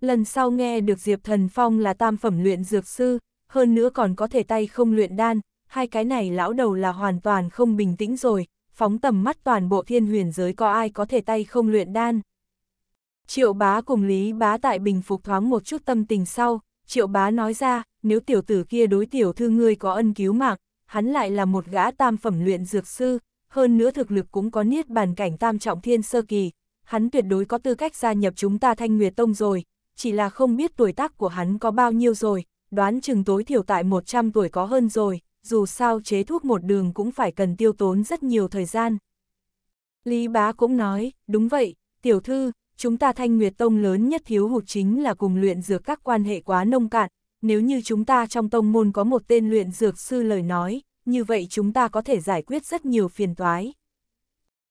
Lần sau nghe được Diệp Thần Phong là tam phẩm luyện dược sư, hơn nữa còn có thể tay không luyện đan, hai cái này lão đầu là hoàn toàn không bình tĩnh rồi, phóng tầm mắt toàn bộ thiên huyền giới có ai có thể tay không luyện đan. Triệu bá cùng Lý bá tại bình phục thoáng một chút tâm tình sau, Triệu bá nói ra, nếu tiểu tử kia đối tiểu thư ngươi có ân cứu mạng, hắn lại là một gã tam phẩm luyện dược sư, hơn nữa thực lực cũng có niết bàn cảnh tam trọng thiên sơ kỳ, hắn tuyệt đối có tư cách gia nhập chúng ta Thanh Nguyệt Tông rồi, chỉ là không biết tuổi tác của hắn có bao nhiêu rồi, đoán chừng tối thiểu tại 100 tuổi có hơn rồi, dù sao chế thuốc một đường cũng phải cần tiêu tốn rất nhiều thời gian. Lý bá cũng nói, đúng vậy, tiểu thư, chúng ta thanh nguyệt tông lớn nhất thiếu hụt chính là cùng luyện dược các quan hệ quá nông cạn, nếu như chúng ta trong tông môn có một tên luyện dược sư lời nói, như vậy chúng ta có thể giải quyết rất nhiều phiền toái.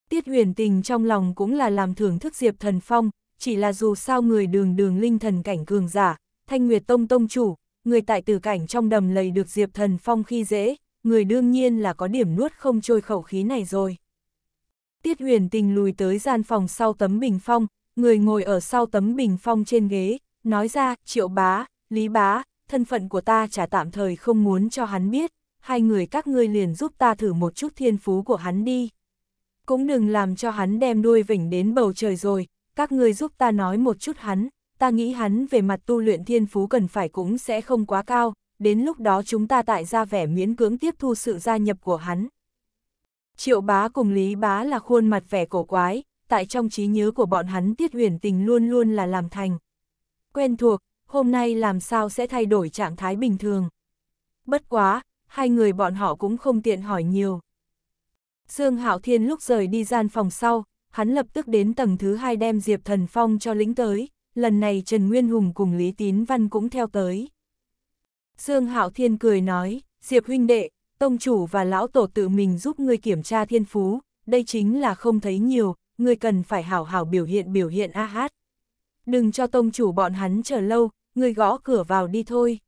Tiết huyền tình trong lòng cũng là làm thưởng thức Diệp Thần Phong, chỉ là dù sao người đường đường linh thần cảnh cường giả, thanh nguyệt tông tông chủ, người tại tử cảnh trong đầm lầy được Diệp Thần Phong khi dễ, người đương nhiên là có điểm nuốt không trôi khẩu khí này rồi. Tiết huyền tình lùi tới gian phòng sau tấm bình phong, người ngồi ở sau tấm bình phong trên ghế, nói ra, triệu bá, lý bá, thân phận của ta chả tạm thời không muốn cho hắn biết, hai người các ngươi liền giúp ta thử một chút thiên phú của hắn đi. Cũng đừng làm cho hắn đem đuôi vỉnh đến bầu trời rồi, các ngươi giúp ta nói một chút hắn, ta nghĩ hắn về mặt tu luyện thiên phú cần phải cũng sẽ không quá cao, đến lúc đó chúng ta tại ra vẻ miễn cưỡng tiếp thu sự gia nhập của hắn. Triệu bá cùng Lý bá là khuôn mặt vẻ cổ quái, tại trong trí nhớ của bọn hắn tiết huyền tình luôn luôn là làm thành. Quen thuộc, hôm nay làm sao sẽ thay đổi trạng thái bình thường. Bất quá, hai người bọn họ cũng không tiện hỏi nhiều. Dương Hạo Thiên lúc rời đi gian phòng sau, hắn lập tức đến tầng thứ hai đem Diệp Thần Phong cho lính tới, lần này Trần Nguyên Hùng cùng Lý Tín Văn cũng theo tới. Dương Hạo Thiên cười nói, Diệp huynh đệ, tông chủ và lão tổ tự mình giúp ngươi kiểm tra thiên phú, đây chính là không thấy nhiều, ngươi cần phải hảo hảo biểu hiện biểu hiện a hát. Đừng cho tông chủ bọn hắn chờ lâu, ngươi gõ cửa vào đi thôi.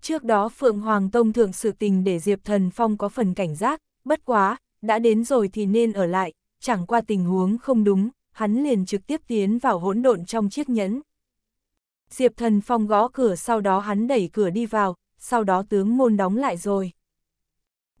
Trước đó Phượng Hoàng Tông thượng sự tình để Diệp Thần Phong có phần cảnh giác, bất quá, đã đến rồi thì nên ở lại, chẳng qua tình huống không đúng, hắn liền trực tiếp tiến vào hỗn độn trong chiếc nhẫn. Diệp Thần Phong gõ cửa sau đó hắn đẩy cửa đi vào, sau đó tướng môn đóng lại rồi.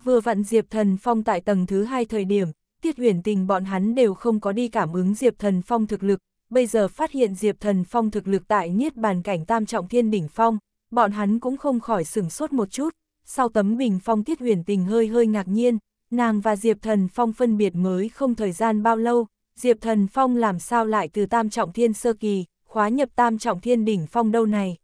Vừa vặn Diệp Thần Phong tại tầng thứ hai thời điểm, Tiết Uyển Tình bọn hắn đều không có đi cảm ứng Diệp Thần Phong thực lực, bây giờ phát hiện Diệp Thần Phong thực lực tại niết bàn cảnh tam trọng thiên đỉnh phong, bọn hắn cũng không khỏi sửng sốt một chút. Sau tấm bình phong Tiết Uyển Tình hơi hơi ngạc nhiên, nàng và Diệp Thần Phong phân biệt mới không thời gian bao lâu, Diệp Thần Phong làm sao lại từ tam trọng thiên sơ kỳ, khóa nhập tam trọng thiên đỉnh phong đâu này.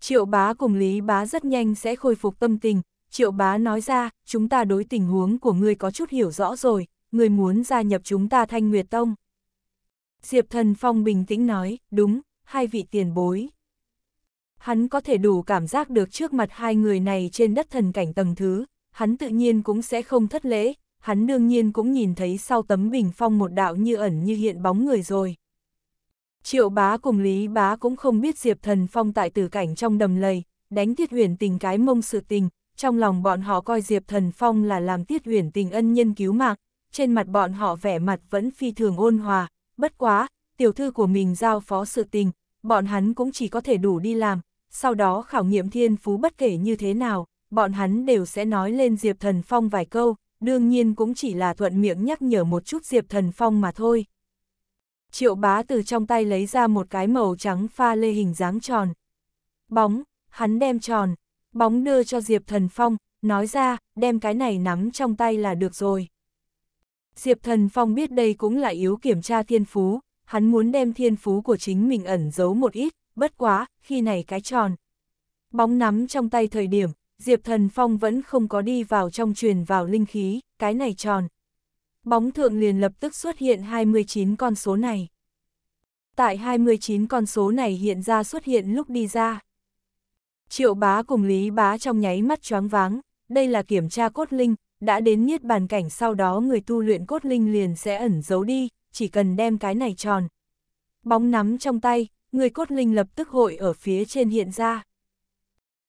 Triệu bá cùng Lý bá rất nhanh sẽ khôi phục tâm tình, Triệu bá nói ra, chúng ta đối tình huống của ngươi có chút hiểu rõ rồi, ngươi muốn gia nhập chúng ta thanh nguyệt tông. Diệp thần phong bình tĩnh nói, đúng, hai vị tiền bối. Hắn có thể đủ cảm giác được trước mặt hai người này trên đất thần cảnh tầng thứ, hắn tự nhiên cũng sẽ không thất lễ, hắn đương nhiên cũng nhìn thấy sau tấm bình phong một đạo như ẩn như hiện bóng người rồi. Triệu bá cùng Lý bá cũng không biết Diệp thần phong tại tử cảnh trong đầm lầy, đánh thiết huyền tình cái mông sự tình, trong lòng bọn họ coi Diệp Thần Phong là làm tiết huyền tình ân nhân cứu mạng, trên mặt bọn họ vẻ mặt vẫn phi thường ôn hòa, bất quá, tiểu thư của mình giao phó sự tình, bọn hắn cũng chỉ có thể đủ đi làm, sau đó khảo nghiệm thiên phú bất kể như thế nào, bọn hắn đều sẽ nói lên Diệp Thần Phong vài câu, đương nhiên cũng chỉ là thuận miệng nhắc nhở một chút Diệp Thần Phong mà thôi. Triệu bá từ trong tay lấy ra một cái màu trắng pha lê hình dáng tròn. Bóng, hắn đem tròn, bóng đưa cho Diệp Thần Phong, nói ra, đem cái này nắm trong tay là được rồi. Diệp Thần Phong biết đây cũng là yếu kiểm tra thiên phú, hắn muốn đem thiên phú của chính mình ẩn giấu một ít, bất quá, khi này cái tròn. Bóng nắm trong tay thời điểm, Diệp Thần Phong vẫn không có đi vào trong truyền vào linh khí, cái này tròn. Bóng thượng liền lập tức xuất hiện 29 con số này. Tại 29 con số này hiện ra xuất hiện lúc đi ra. Triệu bá cùng Lý bá trong nháy mắt choáng váng, đây là kiểm tra cốt linh, đã đến niết bàn cảnh sau đó người tu luyện cốt linh liền sẽ ẩn giấu đi, chỉ cần đem cái này tròn. Bóng nắm trong tay, người cốt linh lập tức hội ở phía trên hiện ra.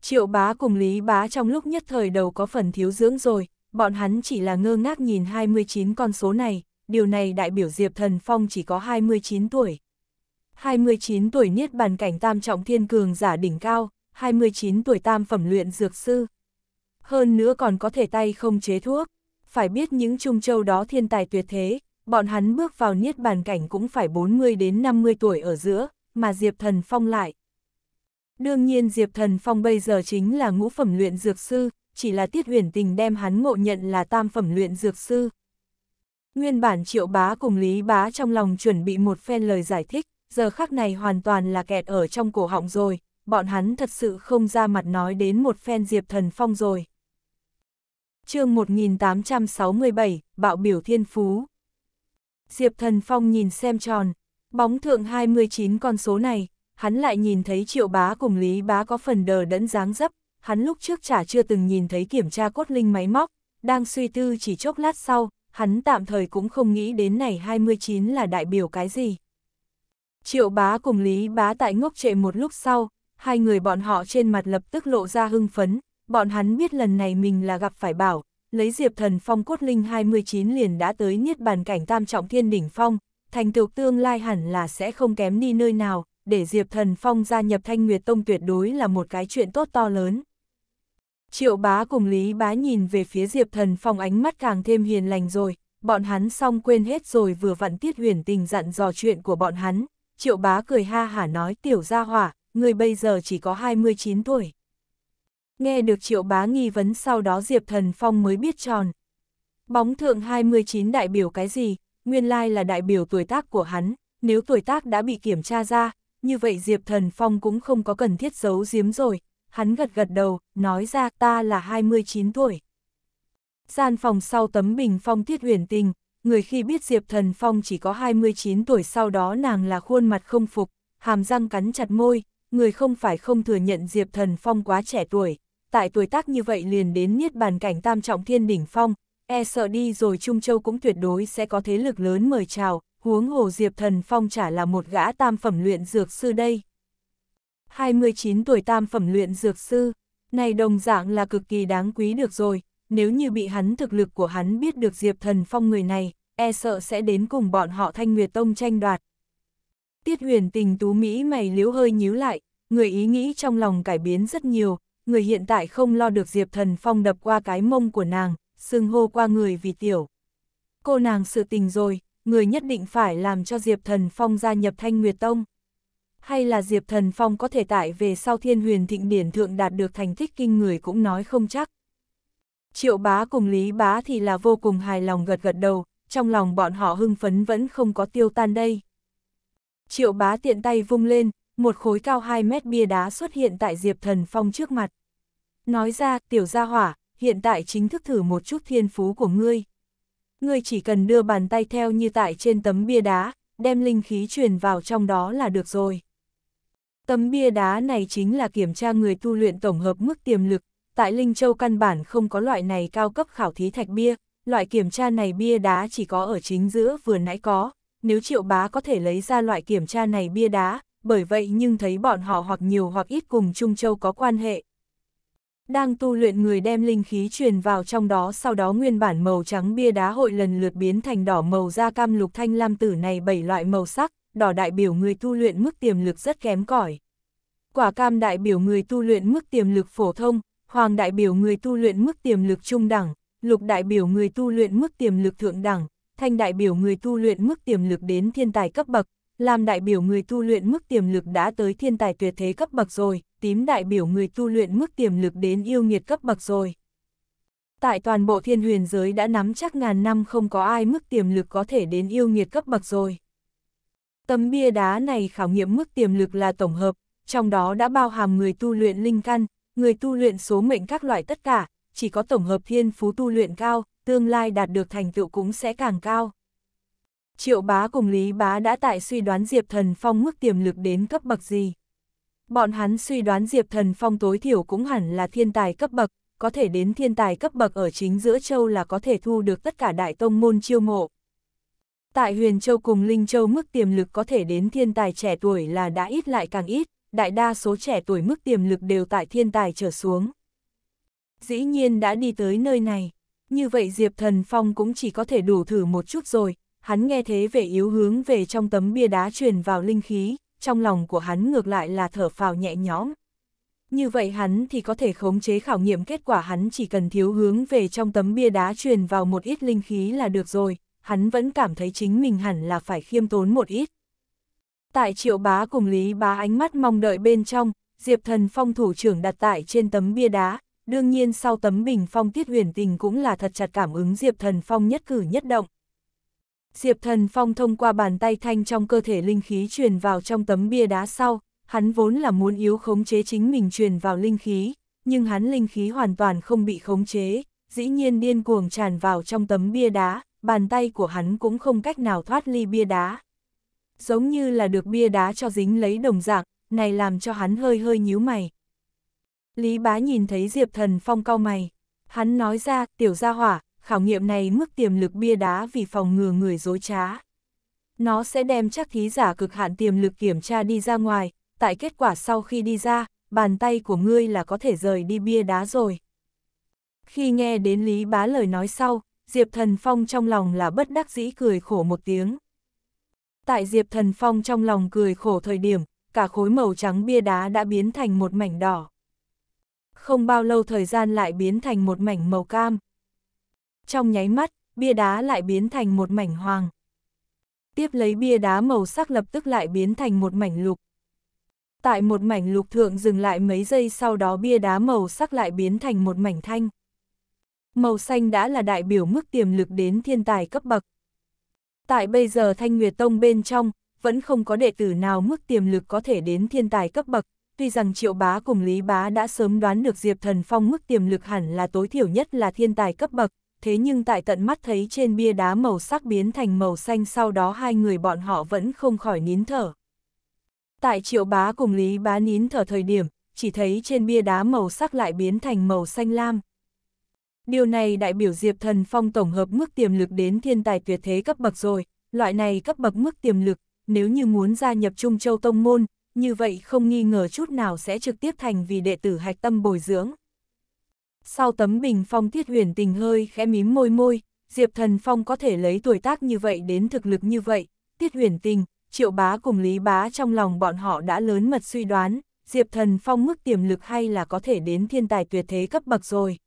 Triệu bá cùng Lý bá trong lúc nhất thời đầu có phần thiếu dưỡng rồi, bọn hắn chỉ là ngơ ngác nhìn 29 con số này, điều này đại biểu Diệp Thần Phong chỉ có 29 tuổi. 29 tuổi niết bàn cảnh tam trọng thiên cường giả đỉnh cao, 29 tuổi tam phẩm luyện dược sư. Hơn nữa còn có thể tay không chế thuốc. Phải biết những trung châu đó thiên tài tuyệt thế, bọn hắn bước vào niết bàn cảnh cũng phải 40 đến 50 tuổi ở giữa, mà Diệp Thần Phong lại. Đương nhiên Diệp Thần Phong bây giờ chính là ngũ phẩm luyện dược sư, chỉ là Tiết Huyền Tình đem hắn ngộ nhận là tam phẩm luyện dược sư. Nguyên bản Triệu Bá cùng Lý Bá trong lòng chuẩn bị một phen lời giải thích, giờ khắc này hoàn toàn là kẹt ở trong cổ họng rồi, bọn hắn thật sự không ra mặt nói đến một phen Diệp Thần Phong rồi. chương 1867, Bạo biểu thiên phú. Diệp Thần Phong nhìn xem tròn, bóng thượng 29 con số này, hắn lại nhìn thấy triệu bá cùng lý bá có phần đờ đẫn dáng dấp, hắn lúc trước chả chưa từng nhìn thấy kiểm tra cốt linh máy móc, đang suy tư chỉ chốc lát sau, hắn tạm thời cũng không nghĩ đến này 29 là đại biểu cái gì. Triệu bá cùng lý bá tại ngốc trệ một lúc sau, hai người bọn họ trên mặt lập tức lộ ra hưng phấn, bọn hắn biết lần này mình là gặp phải bảo, lấy diệp thần phong cốt linh 29 liền đã tới niết bàn cảnh tam trọng thiên đỉnh phong, thành tựu tương lai hẳn là sẽ không kém đi nơi nào, để diệp thần phong gia nhập thanh nguyệt tông tuyệt đối là một cái chuyện tốt to lớn. Triệu bá cùng Lý bá nhìn về phía diệp thần phong ánh mắt càng thêm hiền lành rồi, bọn hắn xong quên hết rồi vừa vặn tiết huyền tình dặn dò chuyện của bọn hắn, triệu bá cười ha hả nói tiểu gia hỏa, người bây giờ chỉ có 29 tuổi. Nghe được triệu bá nghi vấn sau đó Diệp Thần Phong mới biết tròn. Bóng thượng 29 đại biểu cái gì, nguyên lai là đại biểu tuổi tác của hắn, nếu tuổi tác đã bị kiểm tra ra, như vậy Diệp Thần Phong cũng không có cần thiết giấu giếm rồi, hắn gật gật đầu, nói ra ta là 29 tuổi. Gian phòng sau tấm bình phong tiết huyền tình, người khi biết Diệp Thần Phong chỉ có 29 tuổi sau đó nàng là khuôn mặt không phục, hàm răng cắn chặt môi, người không phải không thừa nhận Diệp Thần Phong quá trẻ tuổi, tại tuổi tác như vậy liền đến niết bàn cảnh tam trọng thiên đỉnh phong, e sợ đi rồi Trung Châu cũng tuyệt đối sẽ có thế lực lớn mời chào, huống hồ Diệp Thần Phong chả là một gã tam phẩm luyện dược sư đây. 29 tuổi tam phẩm luyện dược sư, này đồng dạng là cực kỳ đáng quý được rồi, nếu như bị hắn thực lực của hắn biết được Diệp Thần Phong người này, e sợ sẽ đến cùng bọn họ Thanh Nguyệt Tông tranh đoạt, Tiết huyền tình tú Mỹ mày liếu hơi nhíu lại, người ý nghĩ trong lòng cải biến rất nhiều, người hiện tại không lo được Diệp Thần Phong đập qua cái mông của nàng, sưng hô qua người vì tiểu. Cô nàng sự tình rồi, người nhất định phải làm cho Diệp Thần Phong gia nhập Thanh Nguyệt Tông. Hay là Diệp Thần Phong có thể tại về sau thiên huyền thịnh điển thượng đạt được thành tích kinh người cũng nói không chắc. Triệu bá cùng Lý bá thì là vô cùng hài lòng gật gật đầu, trong lòng bọn họ hưng phấn vẫn không có tiêu tan đây. Triệu bá tiện tay vung lên, một khối cao 2 mét bia đá xuất hiện tại Diệp Thần Phong trước mặt. Nói ra, tiểu gia hỏa, hiện tại chính thức thử một chút thiên phú của ngươi. Ngươi chỉ cần đưa bàn tay theo như tại trên tấm bia đá, đem linh khí truyền vào trong đó là được rồi. Tấm bia đá này chính là kiểm tra người tu luyện tổng hợp mức tiềm lực, tại Linh Châu căn bản không có loại này cao cấp khảo thí thạch bia, loại kiểm tra này bia đá chỉ có ở chính giữa vừa nãy có, nếu triệu bá có thể lấy ra loại kiểm tra này bia đá, bởi vậy nhưng thấy bọn họ hoặc nhiều hoặc ít cùng Trung Châu có quan hệ. Đang tu luyện người đem linh khí truyền vào trong đó sau đó nguyên bản màu trắng bia đá hội lần lượt biến thành đỏ màu da cam lục thanh lam tử này bảy loại màu sắc, đỏ đại biểu người tu luyện mức tiềm lực rất kém cỏi. Quả cam đại biểu người tu luyện mức tiềm lực phổ thông, hoàng đại biểu người tu luyện mức tiềm lực trung đẳng, lục đại biểu người tu luyện mức tiềm lực thượng đẳng, thành đại biểu người tu luyện mức tiềm lực đến thiên tài cấp bậc, làm đại biểu người tu luyện mức tiềm lực đã tới thiên tài tuyệt thế cấp bậc rồi, tím đại biểu người tu luyện mức tiềm lực đến yêu nghiệt cấp bậc rồi. Tại toàn bộ thiên huyền giới đã nắm chắc ngàn năm không có ai mức tiềm lực có thể đến yêu nghiệt cấp bậc rồi. Tấm bia đá này khảo nghiệm mức tiềm lực là tổng hợp, trong đó đã bao hàm người tu luyện linh căn, người tu luyện số mệnh các loại tất cả, chỉ có tổng hợp thiên phú tu luyện cao, tương lai đạt được thành tựu cũng sẽ càng cao. Triệu bá cùng Lý bá đã tại suy đoán Diệp Thần Phong mức tiềm lực đến cấp bậc gì. Bọn hắn suy đoán Diệp Thần Phong tối thiểu cũng hẳn là thiên tài cấp bậc, có thể đến thiên tài cấp bậc ở chính giữa châu là có thể thu được tất cả đại tông môn chiêu mộ. Tại huyền châu cùng linh châu mức tiềm lực có thể đến thiên tài trẻ tuổi là đã ít lại càng ít, đại đa số trẻ tuổi mức tiềm lực đều tại thiên tài trở xuống. Dĩ nhiên đã đi tới nơi này như vậy Diệp Thần Phong cũng chỉ có thể đủ thử một chút rồi, hắn nghe thế về yếu hướng về trong tấm bia đá truyền vào linh khí, trong lòng của hắn ngược lại là thở phào nhẹ nhõm. Như vậy hắn thì có thể khống chế khảo nghiệm kết quả hắn chỉ cần thiếu hướng về trong tấm bia đá truyền vào một ít linh khí là được rồi, hắn vẫn cảm thấy chính mình hẳn là phải khiêm tốn một ít. Tại triệu bá cùng Lý bá ánh mắt mong đợi bên trong, Diệp Thần Phong thủ trưởng đặt tại trên tấm bia đá, đương nhiên sau tấm bình phong tiết huyền tình cũng là thật chặt cảm ứng Diệp Thần Phong nhất cử nhất động. Diệp Thần Phong thông qua bàn tay thanh trong cơ thể linh khí truyền vào trong tấm bia đá sau, hắn vốn là muốn yếu khống chế chính mình truyền vào linh khí, nhưng hắn linh khí hoàn toàn không bị khống chế, dĩ nhiên điên cuồng tràn vào trong tấm bia đá, bàn tay của hắn cũng không cách nào thoát ly bia đá. Giống như là được bia đá cho dính lấy đồng dạng, này làm cho hắn hơi hơi nhíu mày, Lý bá nhìn thấy Diệp Thần Phong cau mày. Hắn nói ra, tiểu gia hỏa, khảo nghiệm này mức tiềm lực bia đá vì phòng ngừa người dối trá. Nó sẽ đem chắc thí giả cực hạn tiềm lực kiểm tra đi ra ngoài, tại kết quả sau khi đi ra, bàn tay của ngươi là có thể rời đi bia đá rồi. Khi nghe đến Lý Bá lời nói sau, Diệp Thần Phong trong lòng là bất đắc dĩ cười khổ một tiếng. Tại Diệp Thần Phong trong lòng cười khổ thời điểm, cả khối màu trắng bia đá đã biến thành một mảnh đỏ không bao lâu thời gian lại biến thành một mảnh màu cam. Trong nháy mắt, bia đá lại biến thành một mảnh hoàng. Tiếp lấy bia đá màu sắc lập tức lại biến thành một mảnh lục. Tại một mảnh lục thượng dừng lại mấy giây sau đó bia đá màu sắc lại biến thành một mảnh thanh. Màu xanh đã là đại biểu mức tiềm lực đến thiên tài cấp bậc. Tại bây giờ Thanh Nguyệt Tông bên trong, vẫn không có đệ tử nào mức tiềm lực có thể đến thiên tài cấp bậc. Tuy rằng Triệu Bá cùng Lý Bá đã sớm đoán được Diệp Thần Phong mức tiềm lực hẳn là tối thiểu nhất là thiên tài cấp bậc, thế nhưng tại tận mắt thấy trên bia đá màu sắc biến thành màu xanh sau đó hai người bọn họ vẫn không khỏi nín thở. Tại Triệu Bá cùng Lý Bá nín thở thời điểm, chỉ thấy trên bia đá màu sắc lại biến thành màu xanh lam. Điều này đại biểu Diệp Thần Phong tổng hợp mức tiềm lực đến thiên tài tuyệt thế cấp bậc rồi, loại này cấp bậc mức tiềm lực, nếu như muốn gia nhập Trung Châu Tông Môn, như vậy không nghi ngờ chút nào sẽ trực tiếp thành vì đệ tử hạch tâm bồi dưỡng. Sau tấm bình phong thiết huyền tình hơi khẽ mím môi môi, Diệp Thần Phong có thể lấy tuổi tác như vậy đến thực lực như vậy, tiết huyền tình, triệu bá cùng lý bá trong lòng bọn họ đã lớn mật suy đoán, Diệp Thần Phong mức tiềm lực hay là có thể đến thiên tài tuyệt thế cấp bậc rồi.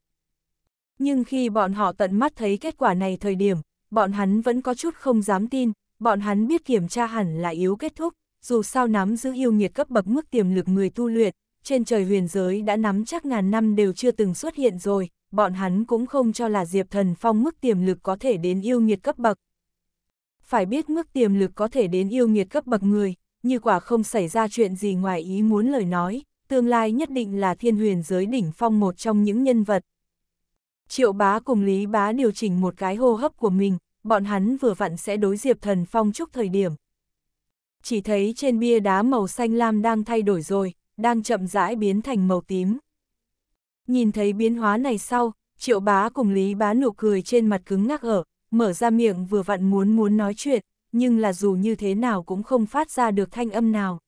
Nhưng khi bọn họ tận mắt thấy kết quả này thời điểm, bọn hắn vẫn có chút không dám tin, bọn hắn biết kiểm tra hẳn là yếu kết thúc, dù sao nắm giữ yêu nghiệt cấp bậc mức tiềm lực người tu luyện, trên trời huyền giới đã nắm chắc ngàn năm đều chưa từng xuất hiện rồi, bọn hắn cũng không cho là Diệp Thần Phong mức tiềm lực có thể đến yêu nghiệt cấp bậc. Phải biết mức tiềm lực có thể đến yêu nghiệt cấp bậc người, như quả không xảy ra chuyện gì ngoài ý muốn lời nói, tương lai nhất định là thiên huyền giới đỉnh phong một trong những nhân vật. Triệu bá cùng Lý bá điều chỉnh một cái hô hấp của mình, bọn hắn vừa vặn sẽ đối Diệp Thần Phong chúc thời điểm, chỉ thấy trên bia đá màu xanh lam đang thay đổi rồi, đang chậm rãi biến thành màu tím. Nhìn thấy biến hóa này sau, triệu bá cùng Lý bá nụ cười trên mặt cứng ngắc ở, mở ra miệng vừa vặn muốn muốn nói chuyện, nhưng là dù như thế nào cũng không phát ra được thanh âm nào.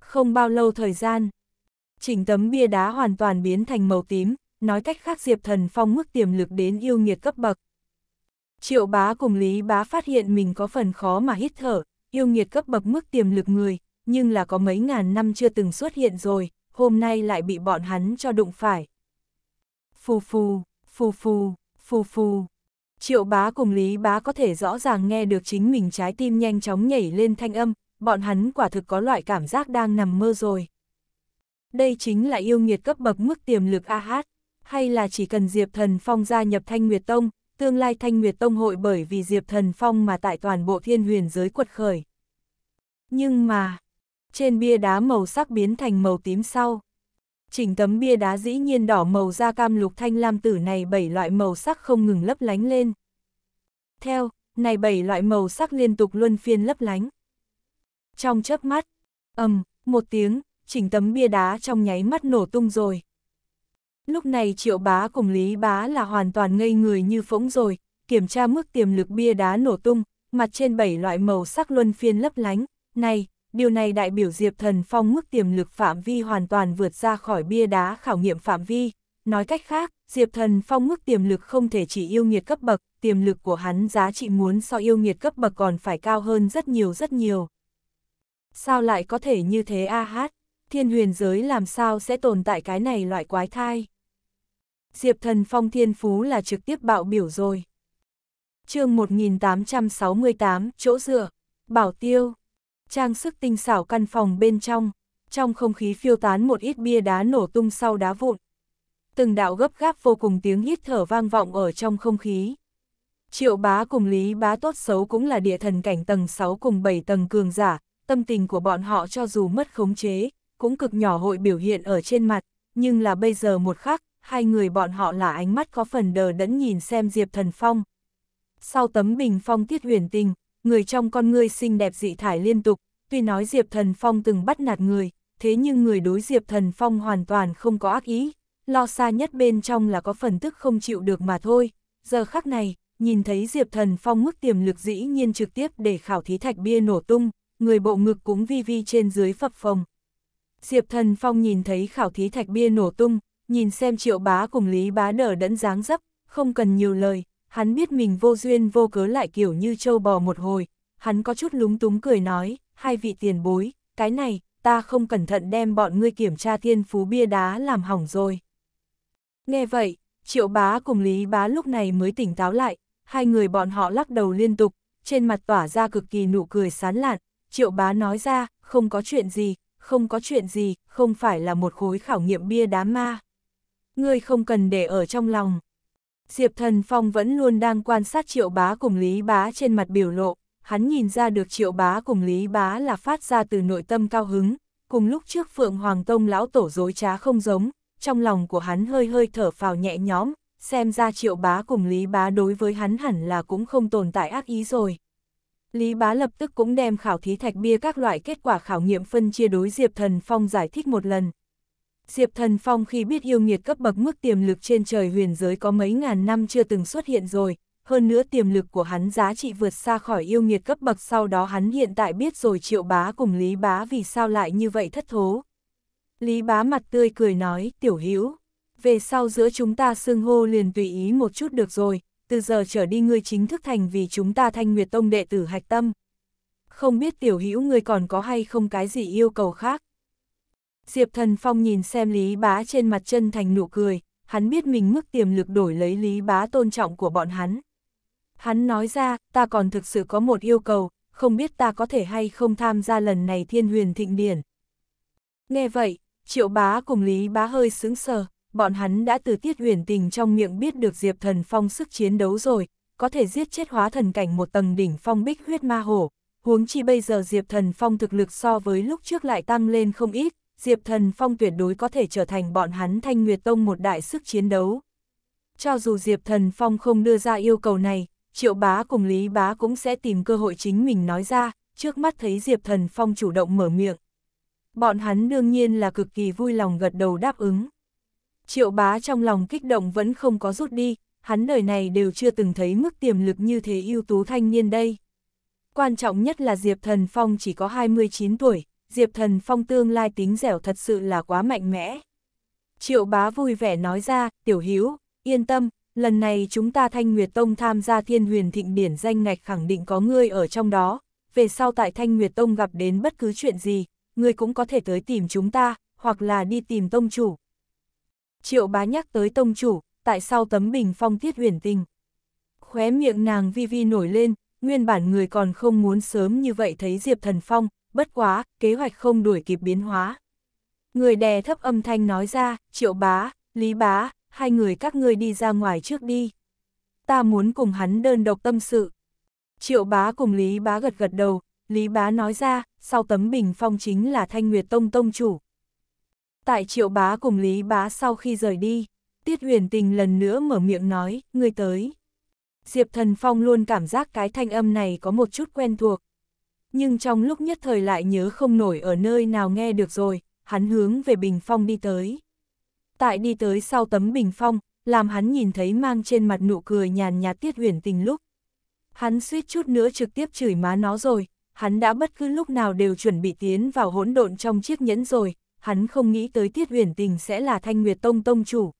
Không bao lâu thời gian, chỉnh tấm bia đá hoàn toàn biến thành màu tím, nói cách khác Diệp Thần Phong mức tiềm lực đến yêu nghiệt cấp bậc. Triệu bá cùng Lý bá phát hiện mình có phần khó mà hít thở, yêu nghiệt cấp bậc mức tiềm lực người, nhưng là có mấy ngàn năm chưa từng xuất hiện rồi, hôm nay lại bị bọn hắn cho đụng phải. Phù phù, phù phù, phù phù. Triệu bá cùng Lý bá có thể rõ ràng nghe được chính mình trái tim nhanh chóng nhảy lên thanh âm, bọn hắn quả thực có loại cảm giác đang nằm mơ rồi. Đây chính là yêu nghiệt cấp bậc mức tiềm lực A AH, hát, hay là chỉ cần Diệp Thần Phong gia nhập Thanh Nguyệt Tông, tương lai Thanh Nguyệt Tông hội bởi vì Diệp Thần Phong mà tại toàn bộ thiên huyền giới quật khởi. Nhưng mà, trên bia đá màu sắc biến thành màu tím sau. Chỉnh tấm bia đá dĩ nhiên đỏ màu da cam lục thanh lam tử này bảy loại màu sắc không ngừng lấp lánh lên. Theo, này bảy loại màu sắc liên tục luân phiên lấp lánh. Trong chớp mắt, ầm, um, một tiếng, chỉnh tấm bia đá trong nháy mắt nổ tung rồi. Lúc này triệu bá cùng lý bá là hoàn toàn ngây người như phỗng rồi, kiểm tra mức tiềm lực bia đá nổ tung, mặt trên bảy loại màu sắc luân phiên lấp lánh, này, điều này đại biểu Diệp Thần Phong mức tiềm lực phạm vi hoàn toàn vượt ra khỏi bia đá khảo nghiệm phạm vi. Nói cách khác, Diệp Thần Phong mức tiềm lực không thể chỉ yêu nghiệt cấp bậc, tiềm lực của hắn giá trị muốn so yêu nghiệt cấp bậc còn phải cao hơn rất nhiều rất nhiều. Sao lại có thể như thế a hát? Thiên huyền giới làm sao sẽ tồn tại cái này loại quái thai? Diệp Thần Phong thiên phú là trực tiếp bạo biểu rồi. chương 1868, chỗ dựa, bảo tiêu, trang sức tinh xảo căn phòng bên trong, trong không khí phiêu tán một ít bia đá nổ tung sau đá vụn. Từng đạo gấp gáp vô cùng tiếng hít thở vang vọng ở trong không khí. Triệu bá cùng Lý bá tốt xấu cũng là địa thần cảnh tầng 6 cùng 7 tầng cường giả, tâm tình của bọn họ cho dù mất khống chế, cũng cực nhỏ hội biểu hiện ở trên mặt, nhưng là bây giờ một khắc, hai người bọn họ là ánh mắt có phần đờ đẫn nhìn xem Diệp Thần Phong. Sau tấm bình phong tiết huyền tình, người trong con ngươi xinh đẹp dị thải liên tục, tuy nói Diệp Thần Phong từng bắt nạt người, thế nhưng người đối Diệp Thần Phong hoàn toàn không có ác ý, lo xa nhất bên trong là có phần tức không chịu được mà thôi. Giờ khắc này, nhìn thấy Diệp Thần Phong mức tiềm lực dĩ nhiên trực tiếp để khảo thí thạch bia nổ tung, người bộ ngực cũng vi vi trên dưới phập phồng. Diệp Thần Phong nhìn thấy khảo thí thạch bia nổ tung, nhìn xem triệu bá cùng Lý bá nở đẫn dáng dấp, không cần nhiều lời, hắn biết mình vô duyên vô cớ lại kiểu như trâu bò một hồi, hắn có chút lúng túng cười nói, hai vị tiền bối, cái này, ta không cẩn thận đem bọn ngươi kiểm tra thiên phú bia đá làm hỏng rồi. Nghe vậy, triệu bá cùng Lý bá lúc này mới tỉnh táo lại, hai người bọn họ lắc đầu liên tục, trên mặt tỏa ra cực kỳ nụ cười sán lạn, triệu bá nói ra, không có chuyện gì, không có chuyện gì, không phải là một khối khảo nghiệm bia đá ma ngươi không cần để ở trong lòng. Diệp Thần Phong vẫn luôn đang quan sát triệu bá cùng Lý Bá trên mặt biểu lộ, hắn nhìn ra được triệu bá cùng Lý Bá là phát ra từ nội tâm cao hứng, cùng lúc trước Phượng Hoàng Tông lão tổ dối trá không giống, trong lòng của hắn hơi hơi thở phào nhẹ nhõm, xem ra triệu bá cùng Lý Bá đối với hắn hẳn là cũng không tồn tại ác ý rồi. Lý Bá lập tức cũng đem khảo thí thạch bia các loại kết quả khảo nghiệm phân chia đối Diệp Thần Phong giải thích một lần, Diệp Thần Phong khi biết yêu nghiệt cấp bậc mức tiềm lực trên trời huyền giới có mấy ngàn năm chưa từng xuất hiện rồi, hơn nữa tiềm lực của hắn giá trị vượt xa khỏi yêu nghiệt cấp bậc sau đó hắn hiện tại biết rồi triệu bá cùng Lý Bá vì sao lại như vậy thất thố. Lý Bá mặt tươi cười nói, tiểu hữu về sau giữa chúng ta xưng hô liền tùy ý một chút được rồi, từ giờ trở đi ngươi chính thức thành vì chúng ta thanh nguyệt tông đệ tử hạch tâm. Không biết tiểu hữu ngươi còn có hay không cái gì yêu cầu khác. Diệp Thần Phong nhìn xem Lý Bá trên mặt chân thành nụ cười, hắn biết mình mức tiềm lực đổi lấy Lý Bá tôn trọng của bọn hắn. Hắn nói ra, ta còn thực sự có một yêu cầu, không biết ta có thể hay không tham gia lần này thiên huyền thịnh điển. Nghe vậy, triệu bá cùng Lý Bá hơi sững sờ, bọn hắn đã từ tiết huyền tình trong miệng biết được Diệp Thần Phong sức chiến đấu rồi, có thể giết chết hóa thần cảnh một tầng đỉnh phong bích huyết ma hổ. Huống chi bây giờ Diệp Thần Phong thực lực so với lúc trước lại tăng lên không ít, Diệp Thần Phong tuyệt đối có thể trở thành bọn hắn Thanh Nguyệt Tông một đại sức chiến đấu. Cho dù Diệp Thần Phong không đưa ra yêu cầu này, Triệu Bá cùng Lý Bá cũng sẽ tìm cơ hội chính mình nói ra, trước mắt thấy Diệp Thần Phong chủ động mở miệng. Bọn hắn đương nhiên là cực kỳ vui lòng gật đầu đáp ứng. Triệu Bá trong lòng kích động vẫn không có rút đi, hắn đời này đều chưa từng thấy mức tiềm lực như thế ưu tú thanh niên đây. Quan trọng nhất là Diệp Thần Phong chỉ có 29 tuổi, Diệp Thần Phong tương lai tính dẻo thật sự là quá mạnh mẽ. Triệu bá vui vẻ nói ra, tiểu Hiếu yên tâm, lần này chúng ta Thanh Nguyệt Tông tham gia thiên huyền thịnh điển danh ngạch khẳng định có ngươi ở trong đó, về sau tại Thanh Nguyệt Tông gặp đến bất cứ chuyện gì, ngươi cũng có thể tới tìm chúng ta, hoặc là đi tìm tông chủ. Triệu bá nhắc tới tông chủ, tại sao tấm bình phong thiết huyền tình. Khóe miệng nàng vi vi nổi lên, nguyên bản người còn không muốn sớm như vậy thấy Diệp Thần Phong, bất quá, kế hoạch không đuổi kịp biến hóa. Người đè thấp âm thanh nói ra, triệu bá, lý bá, hai người các ngươi đi ra ngoài trước đi. Ta muốn cùng hắn đơn độc tâm sự. Triệu bá cùng lý bá gật gật đầu, lý bá nói ra, sau tấm bình phong chính là thanh nguyệt tông tông chủ. Tại triệu bá cùng lý bá sau khi rời đi, tiết huyền tình lần nữa mở miệng nói, ngươi tới. Diệp thần phong luôn cảm giác cái thanh âm này có một chút quen thuộc nhưng trong lúc nhất thời lại nhớ không nổi ở nơi nào nghe được rồi, hắn hướng về bình phong đi tới. Tại đi tới sau tấm bình phong, làm hắn nhìn thấy mang trên mặt nụ cười nhàn nhạt tiết huyền tình lúc. Hắn suýt chút nữa trực tiếp chửi má nó rồi, hắn đã bất cứ lúc nào đều chuẩn bị tiến vào hỗn độn trong chiếc nhẫn rồi, hắn không nghĩ tới tiết huyền tình sẽ là thanh nguyệt tông tông chủ.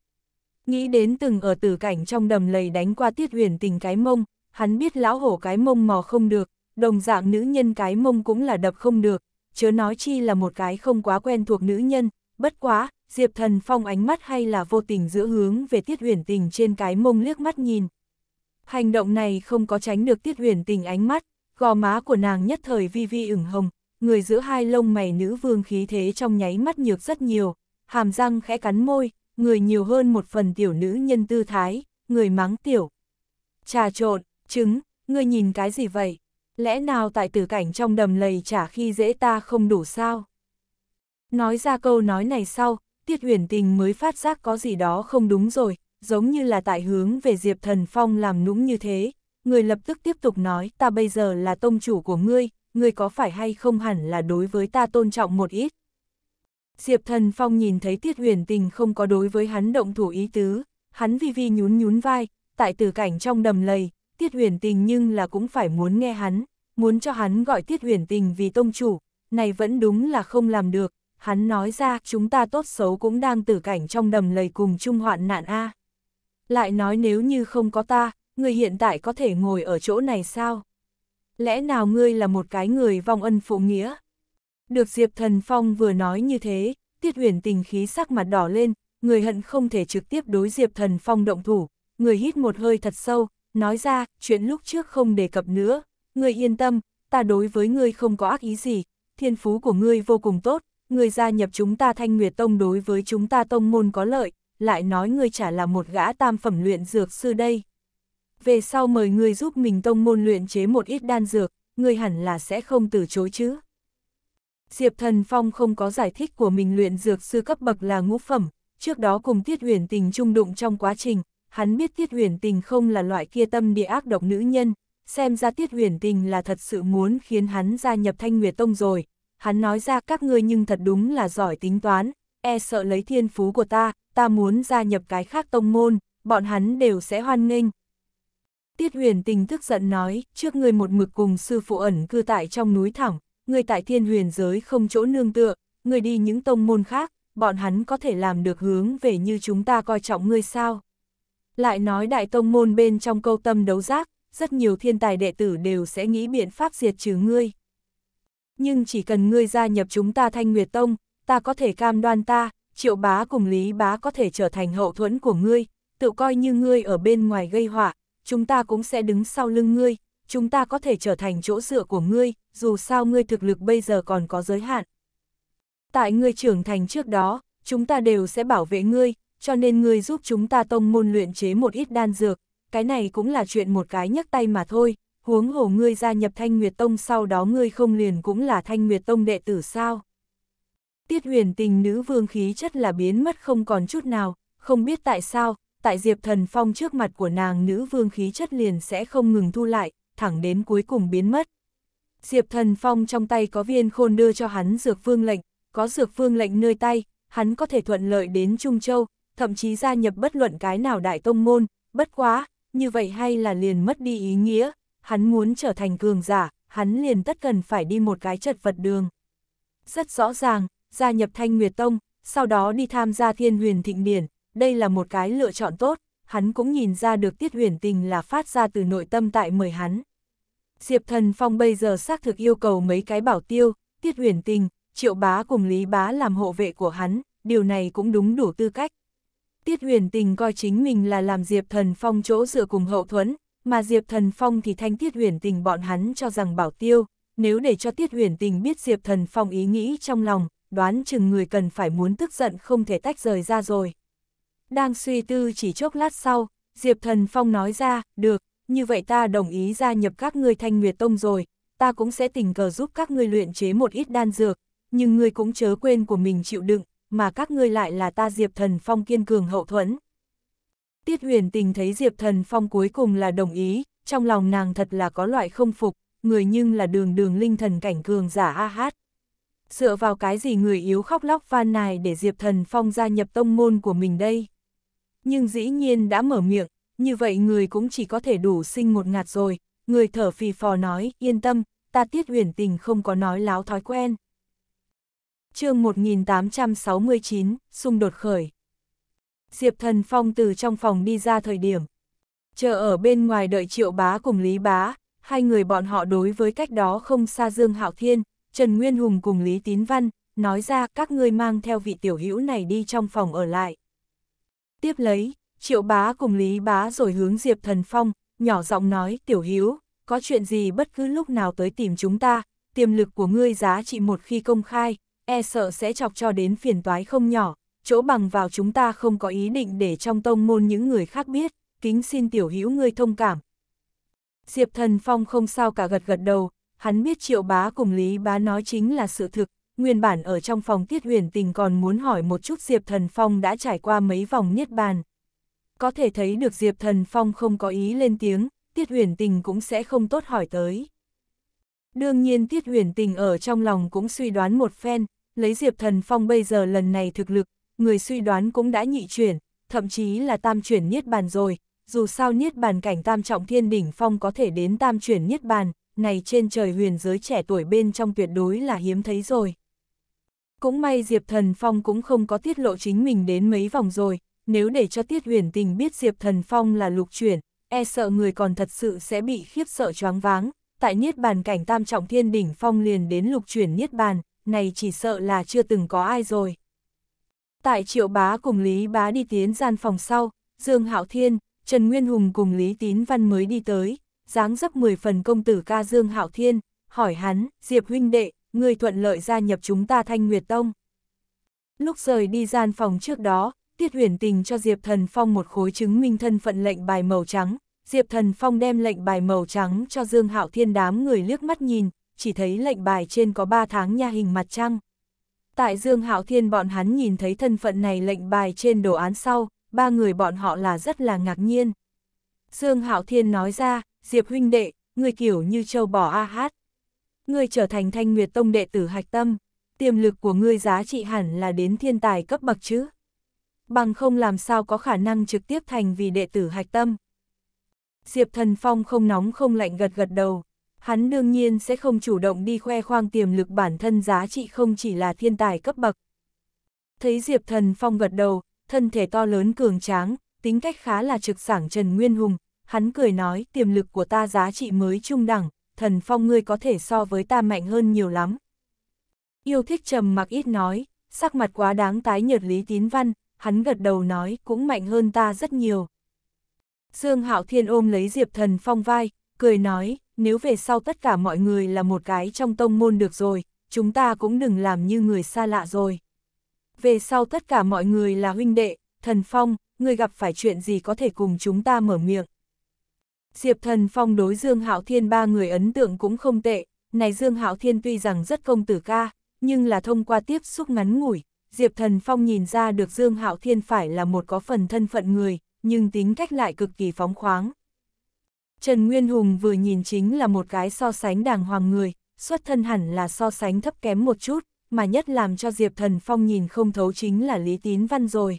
Nghĩ đến từng ở tử cảnh trong đầm lầy đánh qua tiết huyền tình cái mông, hắn biết lão hổ cái mông mò không được, đồng dạng nữ nhân cái mông cũng là đập không được, chớ nói chi là một cái không quá quen thuộc nữ nhân, bất quá, Diệp Thần Phong ánh mắt hay là vô tình giữa hướng về Tiết Huyền Tình trên cái mông liếc mắt nhìn. Hành động này không có tránh được Tiết Huyền Tình ánh mắt, gò má của nàng nhất thời vi vi ửng hồng, người giữa hai lông mày nữ vương khí thế trong nháy mắt nhược rất nhiều, hàm răng khẽ cắn môi, người nhiều hơn một phần tiểu nữ nhân tư thái, người mắng tiểu. Trà trộn, trứng, ngươi nhìn cái gì vậy? lẽ nào tại tử cảnh trong đầm lầy chả khi dễ ta không đủ sao? Nói ra câu nói này sau, Tiết huyền tình mới phát giác có gì đó không đúng rồi, giống như là tại hướng về Diệp Thần Phong làm nũng như thế. Người lập tức tiếp tục nói, ta bây giờ là tông chủ của ngươi, ngươi có phải hay không hẳn là đối với ta tôn trọng một ít. Diệp Thần Phong nhìn thấy Tiết huyền tình không có đối với hắn động thủ ý tứ, hắn vi vi nhún nhún vai, tại tử cảnh trong đầm lầy, Tiết huyền tình nhưng là cũng phải muốn nghe hắn, muốn cho hắn gọi tiết huyền tình vì tông chủ, này vẫn đúng là không làm được, hắn nói ra chúng ta tốt xấu cũng đang tử cảnh trong đầm lầy cùng chung hoạn nạn a. Lại nói nếu như không có ta, người hiện tại có thể ngồi ở chỗ này sao? Lẽ nào ngươi là một cái người vong ân phụ nghĩa? Được Diệp Thần Phong vừa nói như thế, tiết huyền tình khí sắc mặt đỏ lên, người hận không thể trực tiếp đối Diệp Thần Phong động thủ, người hít một hơi thật sâu, nói ra, chuyện lúc trước không đề cập nữa, ngươi yên tâm, ta đối với ngươi không có ác ý gì, thiên phú của ngươi vô cùng tốt, ngươi gia nhập chúng ta thanh nguyệt tông đối với chúng ta tông môn có lợi, lại nói ngươi chả là một gã tam phẩm luyện dược sư đây. Về sau mời ngươi giúp mình tông môn luyện chế một ít đan dược, ngươi hẳn là sẽ không từ chối chứ. Diệp Thần Phong không có giải thích của mình luyện dược sư cấp bậc là ngũ phẩm, trước đó cùng Tiết Uyển Tình trung đụng trong quá trình, hắn biết Tiết Huyền Tình không là loại kia tâm địa ác độc nữ nhân, xem ra Tiết Huyền Tình là thật sự muốn khiến hắn gia nhập Thanh Nguyệt Tông rồi. Hắn nói ra các ngươi nhưng thật đúng là giỏi tính toán, e sợ lấy thiên phú của ta, ta muốn gia nhập cái khác tông môn, bọn hắn đều sẽ hoan nghênh. Tiết Huyền Tình tức giận nói, trước ngươi một mực cùng sư phụ ẩn cư tại trong núi thẳng, ngươi tại thiên huyền giới không chỗ nương tựa, ngươi đi những tông môn khác, bọn hắn có thể làm được hướng về như chúng ta coi trọng ngươi sao? Lại nói đại tông môn bên trong câu tâm đấu giác, rất nhiều thiên tài đệ tử đều sẽ nghĩ biện pháp diệt trừ ngươi. Nhưng chỉ cần ngươi gia nhập chúng ta thanh nguyệt tông, ta có thể cam đoan ta, triệu bá cùng lý bá có thể trở thành hậu thuẫn của ngươi, tự coi như ngươi ở bên ngoài gây họa, chúng ta cũng sẽ đứng sau lưng ngươi, chúng ta có thể trở thành chỗ dựa của ngươi, dù sao ngươi thực lực bây giờ còn có giới hạn. Tại ngươi trưởng thành trước đó, chúng ta đều sẽ bảo vệ ngươi, cho nên ngươi giúp chúng ta tông môn luyện chế một ít đan dược, cái này cũng là chuyện một cái nhấc tay mà thôi, huống hồ ngươi gia nhập Thanh Nguyệt Tông sau đó ngươi không liền cũng là Thanh Nguyệt Tông đệ tử sao. Tiết huyền tình nữ vương khí chất là biến mất không còn chút nào, không biết tại sao, tại Diệp Thần Phong trước mặt của nàng nữ vương khí chất liền sẽ không ngừng thu lại, thẳng đến cuối cùng biến mất. Diệp Thần Phong trong tay có viên khôn đưa cho hắn dược vương lệnh, có dược vương lệnh nơi tay, hắn có thể thuận lợi đến Trung Châu, thậm chí gia nhập bất luận cái nào đại tông môn, bất quá, như vậy hay là liền mất đi ý nghĩa, hắn muốn trở thành cường giả, hắn liền tất cần phải đi một cái chật vật đường. Rất rõ ràng, gia nhập Thanh Nguyệt Tông, sau đó đi tham gia Thiên Huyền Thịnh Điển, đây là một cái lựa chọn tốt, hắn cũng nhìn ra được Tiết Huyền Tình là phát ra từ nội tâm tại mời hắn. Diệp Thần Phong bây giờ xác thực yêu cầu mấy cái bảo tiêu, Tiết Huyền Tình, Triệu Bá cùng Lý Bá làm hộ vệ của hắn, điều này cũng đúng đủ tư cách. Tiết huyền tình coi chính mình là làm Diệp Thần Phong chỗ dựa cùng hậu thuẫn, mà Diệp Thần Phong thì thanh Tiết huyền tình bọn hắn cho rằng bảo tiêu, nếu để cho Tiết huyền tình biết Diệp Thần Phong ý nghĩ trong lòng, đoán chừng người cần phải muốn tức giận không thể tách rời ra rồi. Đang suy tư chỉ chốc lát sau, Diệp Thần Phong nói ra, được, như vậy ta đồng ý gia nhập các ngươi thanh nguyệt tông rồi, ta cũng sẽ tình cờ giúp các ngươi luyện chế một ít đan dược, nhưng ngươi cũng chớ quên của mình chịu đựng, mà các ngươi lại là ta Diệp Thần Phong kiên cường hậu thuẫn. Tiết huyền tình thấy Diệp Thần Phong cuối cùng là đồng ý, trong lòng nàng thật là có loại không phục, người nhưng là đường đường linh thần cảnh cường giả a hát. Dựa vào cái gì người yếu khóc lóc van nài để Diệp Thần Phong gia nhập tông môn của mình đây. Nhưng dĩ nhiên đã mở miệng, như vậy người cũng chỉ có thể đủ sinh một ngạt rồi, người thở phì phò nói, yên tâm, ta tiết huyền tình không có nói láo thói quen chương 1869, xung đột khởi. Diệp Thần Phong từ trong phòng đi ra thời điểm. Chờ ở bên ngoài đợi triệu bá cùng Lý bá, hai người bọn họ đối với cách đó không xa Dương Hạo Thiên, Trần Nguyên Hùng cùng Lý Tín Văn, nói ra các ngươi mang theo vị tiểu hữu này đi trong phòng ở lại. Tiếp lấy, triệu bá cùng Lý bá rồi hướng Diệp Thần Phong, nhỏ giọng nói tiểu hữu có chuyện gì bất cứ lúc nào tới tìm chúng ta, tiềm lực của ngươi giá trị một khi công khai, e sợ sẽ chọc cho đến phiền toái không nhỏ, chỗ bằng vào chúng ta không có ý định để trong tông môn những người khác biết, kính xin tiểu hữu ngươi thông cảm. Diệp Thần Phong không sao cả gật gật đầu, hắn biết triệu bá cùng Lý bá nói chính là sự thực, nguyên bản ở trong phòng tiết huyền tình còn muốn hỏi một chút Diệp Thần Phong đã trải qua mấy vòng niết bàn. Có thể thấy được Diệp Thần Phong không có ý lên tiếng, tiết huyền tình cũng sẽ không tốt hỏi tới. Đương nhiên tiết huyền tình ở trong lòng cũng suy đoán một phen, lấy Diệp Thần Phong bây giờ lần này thực lực, người suy đoán cũng đã nhị chuyển, thậm chí là tam chuyển niết bàn rồi, dù sao niết bàn cảnh tam trọng thiên đỉnh phong có thể đến tam chuyển niết bàn, này trên trời huyền giới trẻ tuổi bên trong tuyệt đối là hiếm thấy rồi. Cũng may Diệp Thần Phong cũng không có tiết lộ chính mình đến mấy vòng rồi, nếu để cho Tiết Huyền Tình biết Diệp Thần Phong là lục chuyển, e sợ người còn thật sự sẽ bị khiếp sợ choáng váng, tại niết bàn cảnh tam trọng thiên đỉnh phong liền đến lục chuyển niết bàn, này chỉ sợ là chưa từng có ai rồi. Tại triệu bá cùng Lý bá đi tiến gian phòng sau, Dương Hạo Thiên, Trần Nguyên Hùng cùng Lý Tín Văn mới đi tới, dáng dấp 10 phần công tử ca Dương Hạo Thiên, hỏi hắn, Diệp huynh đệ, người thuận lợi gia nhập chúng ta Thanh Nguyệt Tông. Lúc rời đi gian phòng trước đó, Tiết huyền tình cho Diệp Thần Phong một khối chứng minh thân phận lệnh bài màu trắng, Diệp Thần Phong đem lệnh bài màu trắng cho Dương Hạo Thiên đám người liếc mắt nhìn, chỉ thấy lệnh bài trên có 3 tháng nha hình mặt trăng. Tại Dương Hạo Thiên bọn hắn nhìn thấy thân phận này lệnh bài trên đồ án sau, ba người bọn họ là rất là ngạc nhiên. Dương Hạo Thiên nói ra, Diệp huynh đệ, người kiểu như châu bò a hát. Người trở thành thanh nguyệt tông đệ tử hạch tâm, tiềm lực của ngươi giá trị hẳn là đến thiên tài cấp bậc chứ. Bằng không làm sao có khả năng trực tiếp thành vì đệ tử hạch tâm. Diệp Thần Phong không nóng không lạnh gật gật đầu hắn đương nhiên sẽ không chủ động đi khoe khoang tiềm lực bản thân giá trị không chỉ là thiên tài cấp bậc. Thấy Diệp Thần Phong gật đầu, thân thể to lớn cường tráng, tính cách khá là trực sảng Trần Nguyên Hùng, hắn cười nói tiềm lực của ta giá trị mới trung đẳng, Thần Phong ngươi có thể so với ta mạnh hơn nhiều lắm. Yêu thích trầm mặc ít nói, sắc mặt quá đáng tái nhợt Lý Tín Văn, hắn gật đầu nói cũng mạnh hơn ta rất nhiều. Dương Hạo Thiên ôm lấy Diệp Thần Phong vai, cười nói, nếu về sau tất cả mọi người là một cái trong tông môn được rồi, chúng ta cũng đừng làm như người xa lạ rồi. Về sau tất cả mọi người là huynh đệ, thần phong, người gặp phải chuyện gì có thể cùng chúng ta mở miệng. Diệp thần phong đối Dương Hạo Thiên ba người ấn tượng cũng không tệ, này Dương Hạo Thiên tuy rằng rất công tử ca, nhưng là thông qua tiếp xúc ngắn ngủi, Diệp Thần Phong nhìn ra được Dương Hạo Thiên phải là một có phần thân phận người, nhưng tính cách lại cực kỳ phóng khoáng. Trần Nguyên Hùng vừa nhìn chính là một cái so sánh đàng hoàng người, xuất thân hẳn là so sánh thấp kém một chút, mà nhất làm cho Diệp Thần Phong nhìn không thấu chính là Lý Tín Văn rồi.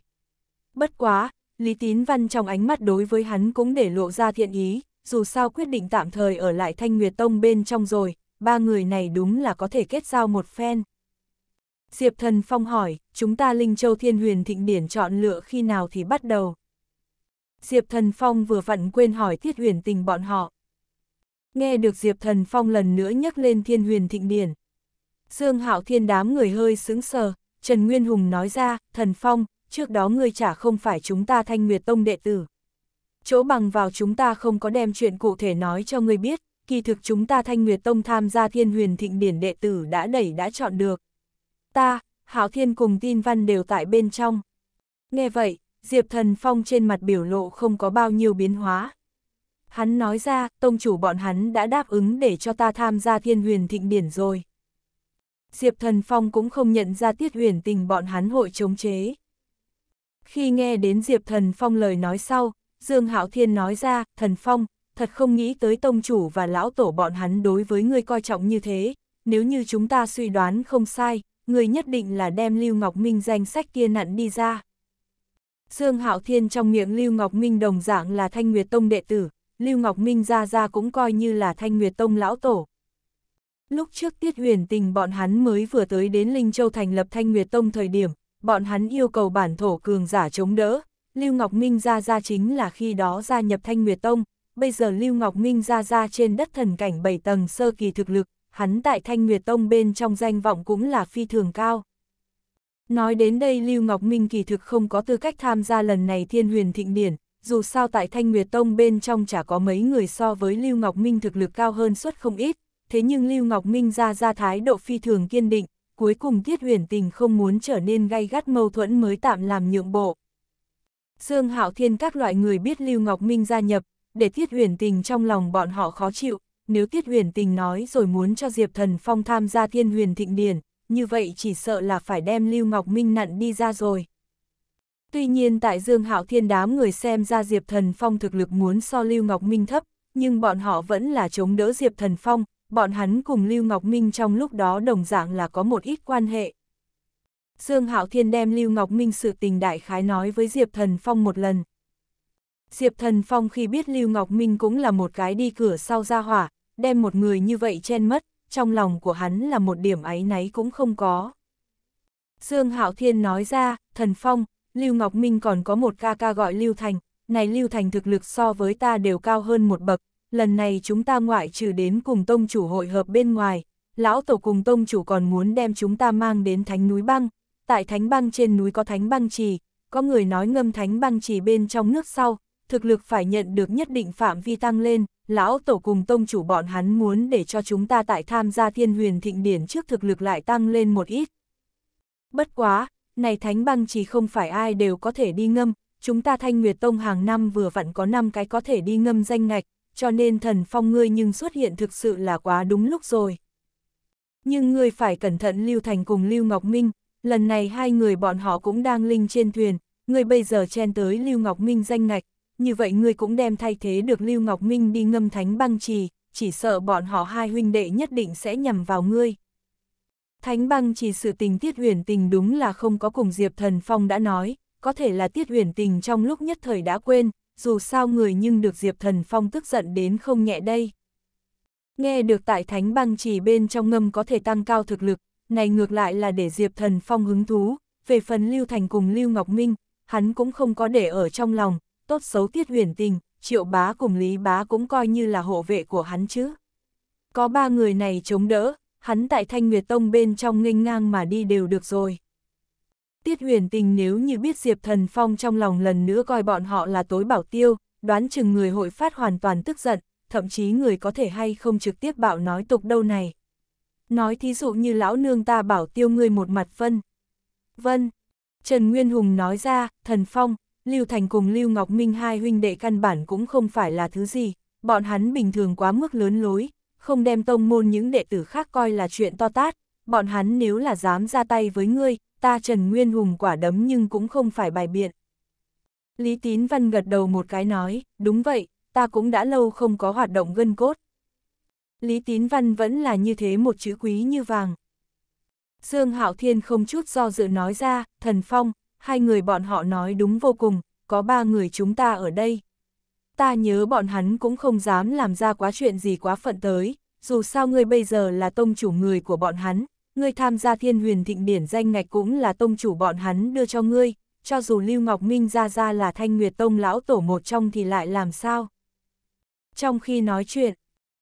Bất quá, Lý Tín Văn trong ánh mắt đối với hắn cũng để lộ ra thiện ý, dù sao quyết định tạm thời ở lại Thanh Nguyệt Tông bên trong rồi, ba người này đúng là có thể kết giao một phen. Diệp Thần Phong hỏi, chúng ta Linh Châu Thiên Huyền Thịnh Điển chọn lựa khi nào thì bắt đầu. Diệp Thần Phong vừa vặn quên hỏi Thiết Huyền Tình bọn họ. Nghe được Diệp Thần Phong lần nữa nhắc lên Thiên Huyền Thịnh Điển. Dương Hạo Thiên đám người hơi sững sờ, Trần Nguyên Hùng nói ra, Thần Phong, trước đó ngươi chả không phải chúng ta Thanh Nguyệt Tông đệ tử. Chỗ bằng vào chúng ta không có đem chuyện cụ thể nói cho ngươi biết, kỳ thực chúng ta Thanh Nguyệt Tông tham gia Thiên Huyền Thịnh Điển đệ tử đã đẩy đã chọn được. Ta, Hạo Thiên cùng tin văn đều tại bên trong. Nghe vậy, Diệp Thần Phong trên mặt biểu lộ không có bao nhiêu biến hóa. Hắn nói ra, tông chủ bọn hắn đã đáp ứng để cho ta tham gia thiên huyền thịnh điển rồi. Diệp Thần Phong cũng không nhận ra tiết huyền tình bọn hắn hội chống chế. Khi nghe đến Diệp Thần Phong lời nói sau, Dương Hạo Thiên nói ra, Thần Phong, thật không nghĩ tới tông chủ và lão tổ bọn hắn đối với ngươi coi trọng như thế, nếu như chúng ta suy đoán không sai, ngươi nhất định là đem Lưu Ngọc Minh danh sách kia nặn đi ra. Sương Hạo Thiên trong miệng Lưu Ngọc Minh đồng dạng là Thanh Nguyệt Tông đệ tử, Lưu Ngọc Minh ra ra cũng coi như là Thanh Nguyệt Tông lão tổ. Lúc trước Tiết Huyền Tình bọn hắn mới vừa tới đến Linh Châu thành lập Thanh Nguyệt Tông thời điểm, bọn hắn yêu cầu bản thổ cường giả chống đỡ, Lưu Ngọc Minh ra ra chính là khi đó gia nhập Thanh Nguyệt Tông, bây giờ Lưu Ngọc Minh ra ra trên đất thần cảnh 7 tầng sơ kỳ thực lực, hắn tại Thanh Nguyệt Tông bên trong danh vọng cũng là phi thường cao. Nói đến đây Lưu Ngọc Minh kỳ thực không có tư cách tham gia lần này thiên huyền thịnh điển, dù sao tại Thanh Nguyệt Tông bên trong chả có mấy người so với Lưu Ngọc Minh thực lực cao hơn suất không ít, thế nhưng Lưu Ngọc Minh ra ra thái độ phi thường kiên định, cuối cùng Tiết huyền tình không muốn trở nên gay gắt mâu thuẫn mới tạm làm nhượng bộ. Dương Hạo Thiên các loại người biết Lưu Ngọc Minh gia nhập, để Tiết huyền tình trong lòng bọn họ khó chịu, nếu Tiết huyền tình nói rồi muốn cho Diệp Thần Phong tham gia thiên huyền thịnh điển, như vậy chỉ sợ là phải đem Lưu Ngọc Minh nặn đi ra rồi. Tuy nhiên tại Dương Hạo Thiên đám người xem ra Diệp Thần Phong thực lực muốn so Lưu Ngọc Minh thấp, nhưng bọn họ vẫn là chống đỡ Diệp Thần Phong, bọn hắn cùng Lưu Ngọc Minh trong lúc đó đồng dạng là có một ít quan hệ. Dương Hạo Thiên đem Lưu Ngọc Minh sự tình đại khái nói với Diệp Thần Phong một lần. Diệp Thần Phong khi biết Lưu Ngọc Minh cũng là một cái đi cửa sau ra hỏa, đem một người như vậy chen mất, trong lòng của hắn là một điểm áy náy cũng không có. Dương Hạo Thiên nói ra, Thần Phong, Lưu Ngọc Minh còn có một ca ca gọi Lưu Thành, này Lưu Thành thực lực so với ta đều cao hơn một bậc, lần này chúng ta ngoại trừ đến cùng tông chủ hội hợp bên ngoài, lão tổ cùng tông chủ còn muốn đem chúng ta mang đến thánh núi băng, tại thánh băng trên núi có thánh băng trì, có người nói ngâm thánh băng trì bên trong nước sau, thực lực phải nhận được nhất định phạm vi tăng lên, lão tổ cùng tông chủ bọn hắn muốn để cho chúng ta tại tham gia thiên huyền thịnh điển trước thực lực lại tăng lên một ít. Bất quá, này thánh băng chỉ không phải ai đều có thể đi ngâm, chúng ta thanh nguyệt tông hàng năm vừa vặn có 5 cái có thể đi ngâm danh ngạch, cho nên thần phong ngươi nhưng xuất hiện thực sự là quá đúng lúc rồi. Nhưng ngươi phải cẩn thận Lưu Thành cùng Lưu Ngọc Minh, lần này hai người bọn họ cũng đang linh trên thuyền, ngươi bây giờ chen tới Lưu Ngọc Minh danh ngạch, như vậy ngươi cũng đem thay thế được Lưu Ngọc Minh đi ngâm thánh băng trì, chỉ sợ bọn họ hai huynh đệ nhất định sẽ nhằm vào ngươi. Thánh băng trì sự tình Tiết Huyền Tình đúng là không có cùng Diệp Thần Phong đã nói, có thể là Tiết Huyền Tình trong lúc nhất thời đã quên, dù sao người nhưng được Diệp Thần Phong tức giận đến không nhẹ đây. Nghe được tại thánh băng trì bên trong ngâm có thể tăng cao thực lực, này ngược lại là để Diệp Thần Phong hứng thú, về phần Lưu Thành cùng Lưu Ngọc Minh, hắn cũng không có để ở trong lòng, tốt xấu tiết huyền tình, triệu bá cùng lý bá cũng coi như là hộ vệ của hắn chứ. Có ba người này chống đỡ, hắn tại Thanh Nguyệt Tông bên trong nghênh ngang mà đi đều được rồi. Tiết huyền tình nếu như biết Diệp Thần Phong trong lòng lần nữa coi bọn họ là tối bảo tiêu, đoán chừng người hội phát hoàn toàn tức giận, thậm chí người có thể hay không trực tiếp bảo nói tục đâu này. Nói thí dụ như lão nương ta bảo tiêu ngươi một mặt phân. Vân, Trần Nguyên Hùng nói ra, Thần Phong, Lưu Thành cùng Lưu Ngọc Minh hai huynh đệ căn bản cũng không phải là thứ gì, bọn hắn bình thường quá mức lớn lối, không đem tông môn những đệ tử khác coi là chuyện to tát, bọn hắn nếu là dám ra tay với ngươi, ta Trần Nguyên Hùng quả đấm nhưng cũng không phải bài biện. Lý Tín Văn gật đầu một cái nói, đúng vậy, ta cũng đã lâu không có hoạt động gân cốt. Lý Tín Văn vẫn là như thế một chữ quý như vàng. Dương Hạo Thiên không chút do dự nói ra, thần phong, hai người bọn họ nói đúng vô cùng, có ba người chúng ta ở đây. Ta nhớ bọn hắn cũng không dám làm ra quá chuyện gì quá phận tới, dù sao ngươi bây giờ là tông chủ người của bọn hắn, ngươi tham gia thiên huyền thịnh điển danh ngạch cũng là tông chủ bọn hắn đưa cho ngươi, cho dù Lưu Ngọc Minh ra ra là thanh nguyệt tông lão tổ một trong thì lại làm sao. Trong khi nói chuyện,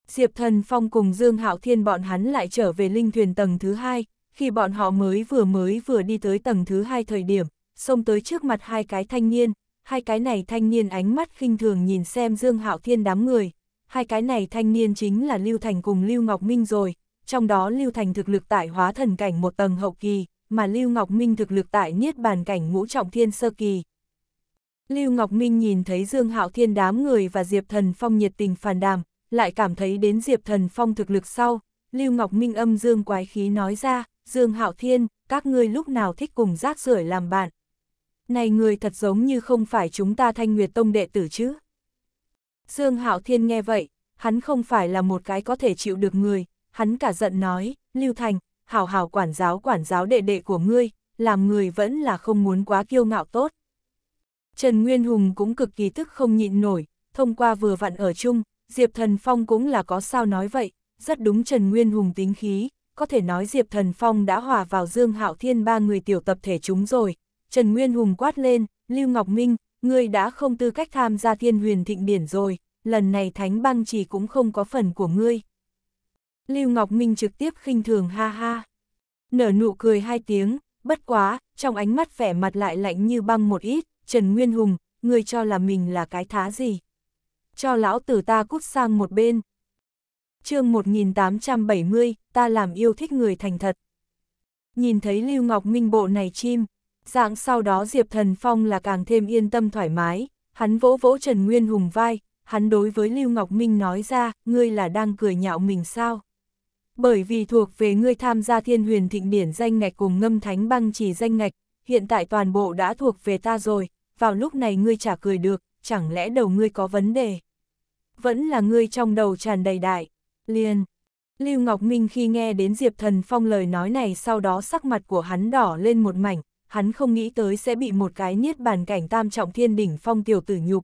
Diệp Thần Phong cùng Dương Hạo Thiên bọn hắn lại trở về linh thuyền tầng thứ hai, khi bọn họ mới vừa mới vừa đi tới tầng thứ hai thời điểm, xông tới trước mặt hai cái thanh niên, hai cái này thanh niên ánh mắt khinh thường nhìn xem Dương Hạo Thiên đám người, hai cái này thanh niên chính là Lưu Thành cùng Lưu Ngọc Minh rồi, trong đó Lưu Thành thực lực tại hóa thần cảnh một tầng hậu kỳ, mà Lưu Ngọc Minh thực lực tại niết bàn cảnh ngũ trọng thiên sơ kỳ. Lưu Ngọc Minh nhìn thấy Dương Hạo Thiên đám người và Diệp Thần Phong nhiệt tình phàn đàm, lại cảm thấy đến Diệp Thần Phong thực lực sau, Lưu Ngọc Minh âm dương quái khí nói ra, Dương Hạo Thiên, các ngươi lúc nào thích cùng rác rưởi làm bạn này người thật giống như không phải chúng ta thanh nguyệt tông đệ tử chứ. Dương Hạo Thiên nghe vậy, hắn không phải là một cái có thể chịu được người, hắn cả giận nói, Lưu Thành, hảo hảo quản giáo quản giáo đệ đệ của ngươi, làm người vẫn là không muốn quá kiêu ngạo tốt. Trần Nguyên Hùng cũng cực kỳ tức không nhịn nổi, thông qua vừa vặn ở chung, Diệp Thần Phong cũng là có sao nói vậy, rất đúng Trần Nguyên Hùng tính khí, có thể nói Diệp Thần Phong đã hòa vào Dương Hạo Thiên ba người tiểu tập thể chúng rồi, Trần Nguyên Hùng quát lên, Lưu Ngọc Minh, ngươi đã không tư cách tham gia thiên huyền thịnh điển rồi, lần này thánh băng chỉ cũng không có phần của ngươi. Lưu Ngọc Minh trực tiếp khinh thường ha ha, nở nụ cười hai tiếng, bất quá, trong ánh mắt vẻ mặt lại lạnh như băng một ít, Trần Nguyên Hùng, ngươi cho là mình là cái thá gì? Cho lão tử ta cút sang một bên. chương 1870, ta làm yêu thích người thành thật. Nhìn thấy Lưu Ngọc Minh bộ này chim, Dạng sau đó Diệp Thần Phong là càng thêm yên tâm thoải mái, hắn vỗ vỗ Trần Nguyên Hùng vai, hắn đối với Lưu Ngọc Minh nói ra, ngươi là đang cười nhạo mình sao? Bởi vì thuộc về ngươi tham gia thiên huyền thịnh điển danh ngạch cùng ngâm thánh băng chỉ danh ngạch, hiện tại toàn bộ đã thuộc về ta rồi, vào lúc này ngươi chả cười được, chẳng lẽ đầu ngươi có vấn đề? Vẫn là ngươi trong đầu tràn đầy đại, liền. Lưu Ngọc Minh khi nghe đến Diệp Thần Phong lời nói này sau đó sắc mặt của hắn đỏ lên một mảnh, hắn không nghĩ tới sẽ bị một cái niết bàn cảnh tam trọng thiên đỉnh phong tiểu tử nhục.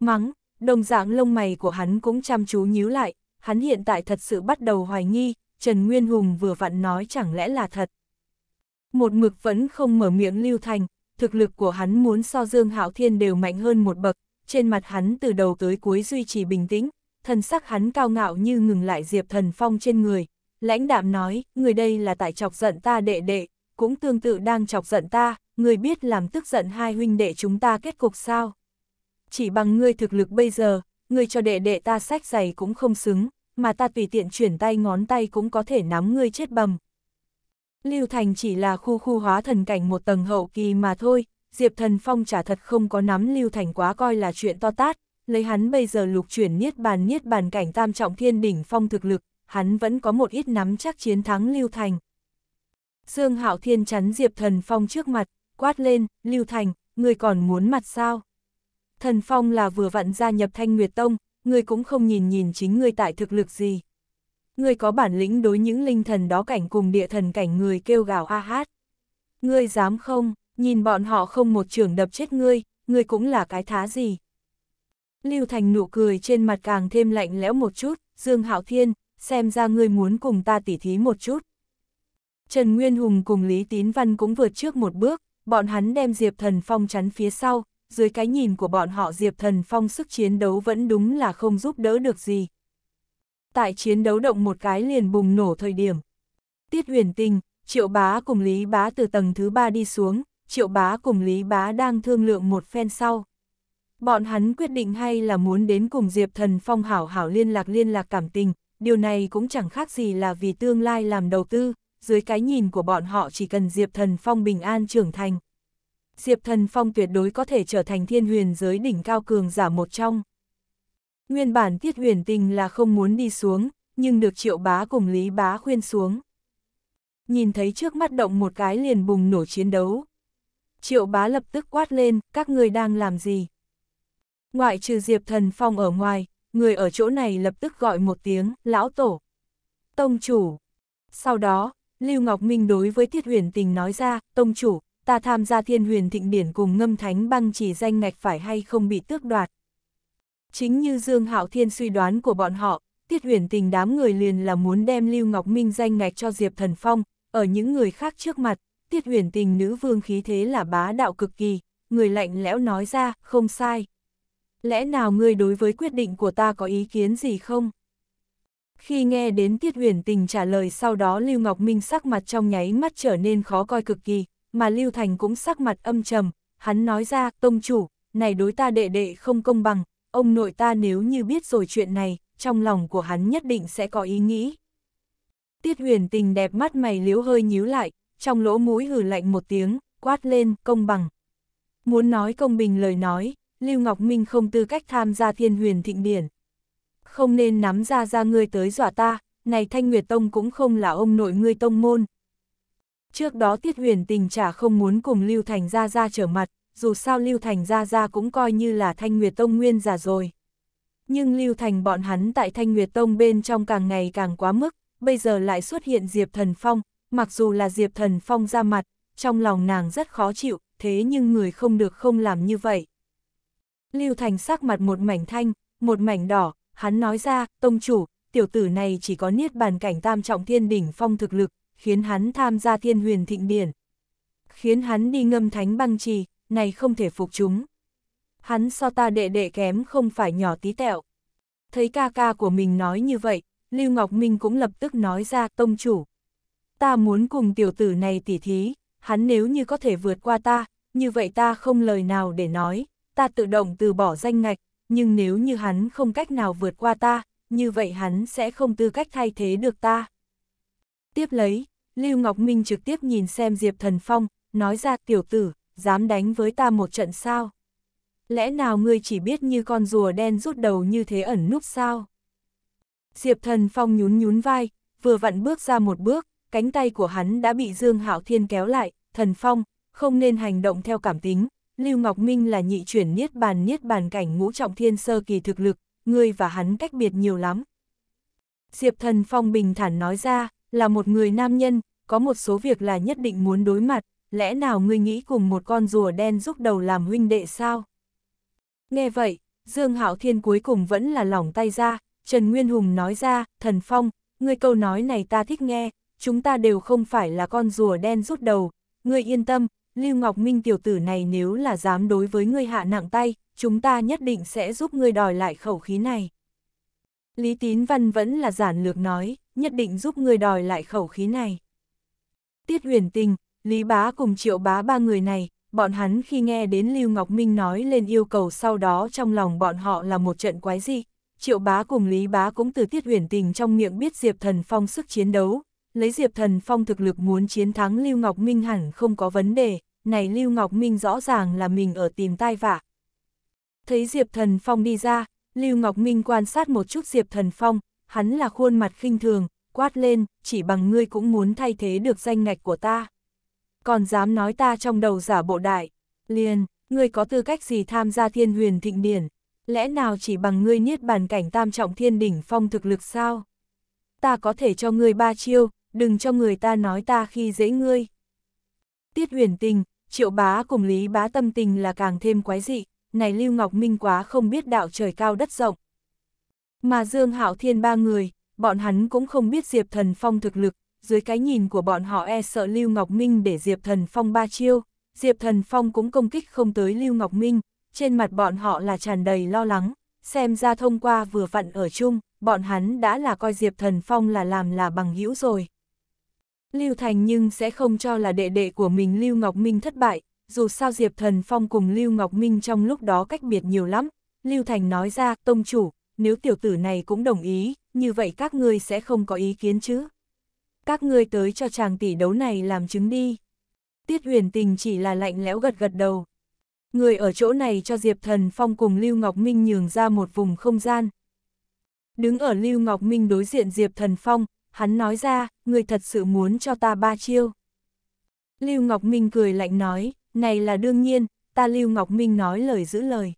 Mắng, đồng dạng lông mày của hắn cũng chăm chú nhíu lại, hắn hiện tại thật sự bắt đầu hoài nghi, Trần Nguyên Hùng vừa vặn nói chẳng lẽ là thật. Một mực vẫn không mở miệng lưu thành, thực lực của hắn muốn so Dương Hạo Thiên đều mạnh hơn một bậc, trên mặt hắn từ đầu tới cuối duy trì bình tĩnh, thần sắc hắn cao ngạo như ngừng lại Diệp Thần Phong trên người, lãnh đạm nói, người đây là tại chọc giận ta đệ đệ, cũng tương tự đang chọc giận ta, người biết làm tức giận hai huynh đệ chúng ta kết cục sao. Chỉ bằng ngươi thực lực bây giờ, ngươi cho đệ đệ ta sách giày cũng không xứng, mà ta tùy tiện chuyển tay ngón tay cũng có thể nắm ngươi chết bầm. Lưu Thành chỉ là khu khu hóa thần cảnh một tầng hậu kỳ mà thôi, Diệp Thần Phong chả thật không có nắm Lưu Thành quá coi là chuyện to tát, lấy hắn bây giờ lục chuyển niết bàn niết bàn cảnh tam trọng thiên đỉnh phong thực lực, hắn vẫn có một ít nắm chắc chiến thắng Lưu Thành. Sương Hạo Thiên chắn Diệp Thần Phong trước mặt, quát lên, Lưu Thành, người còn muốn mặt sao? Thần Phong là vừa vặn gia nhập Thanh Nguyệt Tông, người cũng không nhìn nhìn chính người tại thực lực gì. Người có bản lĩnh đối những linh thần đó cảnh cùng địa thần cảnh người kêu gào a hát. người dám không, nhìn bọn họ không một trường đập chết ngươi, người cũng là cái thá gì. Lưu Thành nụ cười trên mặt càng thêm lạnh lẽo một chút, Dương Hạo Thiên, xem ra ngươi muốn cùng ta tỉ thí một chút. Trần Nguyên Hùng cùng Lý Tín Văn cũng vượt trước một bước, bọn hắn đem Diệp Thần Phong chắn phía sau, dưới cái nhìn của bọn họ Diệp Thần Phong sức chiến đấu vẫn đúng là không giúp đỡ được gì. Tại chiến đấu động một cái liền bùng nổ thời điểm. Tiết huyền tinh, Triệu Bá cùng Lý Bá từ tầng thứ ba đi xuống, Triệu Bá cùng Lý Bá đang thương lượng một phen sau. Bọn hắn quyết định hay là muốn đến cùng Diệp Thần Phong hảo hảo liên lạc liên lạc cảm tình, điều này cũng chẳng khác gì là vì tương lai làm đầu tư dưới cái nhìn của bọn họ chỉ cần Diệp Thần Phong bình an trưởng thành. Diệp Thần Phong tuyệt đối có thể trở thành thiên huyền giới đỉnh cao cường giả một trong. Nguyên bản tiết huyền tình là không muốn đi xuống, nhưng được triệu bá cùng lý bá khuyên xuống. Nhìn thấy trước mắt động một cái liền bùng nổ chiến đấu. Triệu bá lập tức quát lên, các người đang làm gì? Ngoại trừ Diệp Thần Phong ở ngoài, người ở chỗ này lập tức gọi một tiếng, lão tổ. Tông chủ. Sau đó, Lưu Ngọc Minh đối với Tiết Huyền Tình nói ra, tông chủ, ta tham gia thiên huyền thịnh điển cùng ngâm thánh băng chỉ danh ngạch phải hay không bị tước đoạt. Chính như Dương Hạo Thiên suy đoán của bọn họ, Tiết huyền tình đám người liền là muốn đem Lưu Ngọc Minh danh ngạch cho Diệp Thần Phong, ở những người khác trước mặt, Tiết huyền tình nữ vương khí thế là bá đạo cực kỳ, người lạnh lẽo nói ra, không sai. Lẽ nào ngươi đối với quyết định của ta có ý kiến gì không? Khi nghe đến Tiết Huyền Tình trả lời sau đó Lưu Ngọc Minh sắc mặt trong nháy mắt trở nên khó coi cực kỳ, mà Lưu Thành cũng sắc mặt âm trầm, hắn nói ra, tông chủ, này đối ta đệ đệ không công bằng, ông nội ta nếu như biết rồi chuyện này, trong lòng của hắn nhất định sẽ có ý nghĩ. Tiết Huyền Tình đẹp mắt mày liếu hơi nhíu lại, trong lỗ mũi hừ lạnh một tiếng, quát lên, công bằng. Muốn nói công bình lời nói, Lưu Ngọc Minh không tư cách tham gia thiên huyền thịnh điển, không nên nắm ra ra ngươi tới dọa ta, này Thanh Nguyệt Tông cũng không là ông nội ngươi tông môn. Trước đó Tiết Huyền tình trả không muốn cùng Lưu Thành Gia Gia trở mặt, dù sao Lưu Thành Gia Gia cũng coi như là Thanh Nguyệt Tông nguyên già rồi. Nhưng Lưu Thành bọn hắn tại Thanh Nguyệt Tông bên trong càng ngày càng quá mức, bây giờ lại xuất hiện Diệp Thần Phong, mặc dù là Diệp Thần Phong ra mặt, trong lòng nàng rất khó chịu, thế nhưng người không được không làm như vậy. Lưu Thành sắc mặt một mảnh thanh, một mảnh đỏ, hắn nói ra, tông chủ, tiểu tử này chỉ có niết bàn cảnh tam trọng thiên đỉnh phong thực lực, khiến hắn tham gia thiên huyền thịnh điển. Khiến hắn đi ngâm thánh băng trì, này không thể phục chúng. Hắn so ta đệ đệ kém không phải nhỏ tí tẹo. Thấy ca ca của mình nói như vậy, Lưu Ngọc Minh cũng lập tức nói ra tông chủ. Ta muốn cùng tiểu tử này tỉ thí, hắn nếu như có thể vượt qua ta, như vậy ta không lời nào để nói, ta tự động từ bỏ danh ngạch, nhưng nếu như hắn không cách nào vượt qua ta, như vậy hắn sẽ không tư cách thay thế được ta. Tiếp lấy, Lưu Ngọc Minh trực tiếp nhìn xem Diệp Thần Phong, nói ra tiểu tử, dám đánh với ta một trận sao? Lẽ nào ngươi chỉ biết như con rùa đen rút đầu như thế ẩn núp sao? Diệp Thần Phong nhún nhún vai, vừa vặn bước ra một bước, cánh tay của hắn đã bị Dương Hạo Thiên kéo lại, Thần Phong, không nên hành động theo cảm tính, Lưu Ngọc Minh là nhị chuyển niết bàn niết bàn cảnh ngũ trọng thiên sơ kỳ thực lực, ngươi và hắn cách biệt nhiều lắm. Diệp Thần Phong bình thản nói ra, là một người nam nhân, có một số việc là nhất định muốn đối mặt, lẽ nào ngươi nghĩ cùng một con rùa đen giúp đầu làm huynh đệ sao? Nghe vậy, Dương Hạo Thiên cuối cùng vẫn là lỏng tay ra, Trần Nguyên Hùng nói ra, Thần Phong, ngươi câu nói này ta thích nghe, chúng ta đều không phải là con rùa đen rút đầu, ngươi yên tâm, Lưu Ngọc Minh tiểu tử này nếu là dám đối với ngươi hạ nặng tay, chúng ta nhất định sẽ giúp ngươi đòi lại khẩu khí này. Lý Tín Văn vẫn là giản lược nói, nhất định giúp ngươi đòi lại khẩu khí này. Tiết huyền tình, Lý Bá cùng Triệu Bá ba người này, bọn hắn khi nghe đến Lưu Ngọc Minh nói lên yêu cầu sau đó trong lòng bọn họ là một trận quái dị. Triệu Bá cùng Lý Bá cũng từ Tiết huyền tình trong miệng biết Diệp Thần Phong sức chiến đấu, lấy Diệp Thần Phong thực lực muốn chiến thắng Lưu Ngọc Minh hẳn không có vấn đề, này Lưu Ngọc Minh rõ ràng là mình ở tìm tai vạ. Thấy Diệp Thần Phong đi ra, Lưu Ngọc Minh quan sát một chút Diệp Thần Phong, hắn là khuôn mặt khinh thường, quát lên, chỉ bằng ngươi cũng muốn thay thế được danh ngạch của ta. Còn dám nói ta trong đầu giả bộ đại, liền, ngươi có tư cách gì tham gia thiên huyền thịnh điển, lẽ nào chỉ bằng ngươi niết bàn cảnh tam trọng thiên đỉnh phong thực lực sao? Ta có thể cho ngươi ba chiêu, đừng cho người ta nói ta khi dễ ngươi. Tiết huyền tình, triệu bá cùng lý bá tâm tình là càng thêm quái dị, này Lưu Ngọc Minh quá không biết đạo trời cao đất rộng. Mà Dương Hạo Thiên ba người, bọn hắn cũng không biết Diệp Thần Phong thực lực, dưới cái nhìn của bọn họ e sợ Lưu Ngọc Minh để Diệp Thần Phong ba chiêu, Diệp Thần Phong cũng công kích không tới Lưu Ngọc Minh, trên mặt bọn họ là tràn đầy lo lắng, xem ra thông qua vừa vặn ở chung, bọn hắn đã là coi Diệp Thần Phong là làm là bằng hữu rồi. Lưu Thành nhưng sẽ không cho là đệ đệ của mình Lưu Ngọc Minh thất bại, dù sao Diệp Thần Phong cùng Lưu Ngọc Minh trong lúc đó cách biệt nhiều lắm. Lưu Thành nói ra, tông chủ, nếu tiểu tử này cũng đồng ý, như vậy các ngươi sẽ không có ý kiến chứ. Các ngươi tới cho chàng tỷ đấu này làm chứng đi. Tiết huyền tình chỉ là lạnh lẽo gật gật đầu. Người ở chỗ này cho Diệp Thần Phong cùng Lưu Ngọc Minh nhường ra một vùng không gian. Đứng ở Lưu Ngọc Minh đối diện Diệp Thần Phong, hắn nói ra, người thật sự muốn cho ta ba chiêu. Lưu Ngọc Minh cười lạnh nói, này là đương nhiên, ta Lưu Ngọc Minh nói lời giữ lời.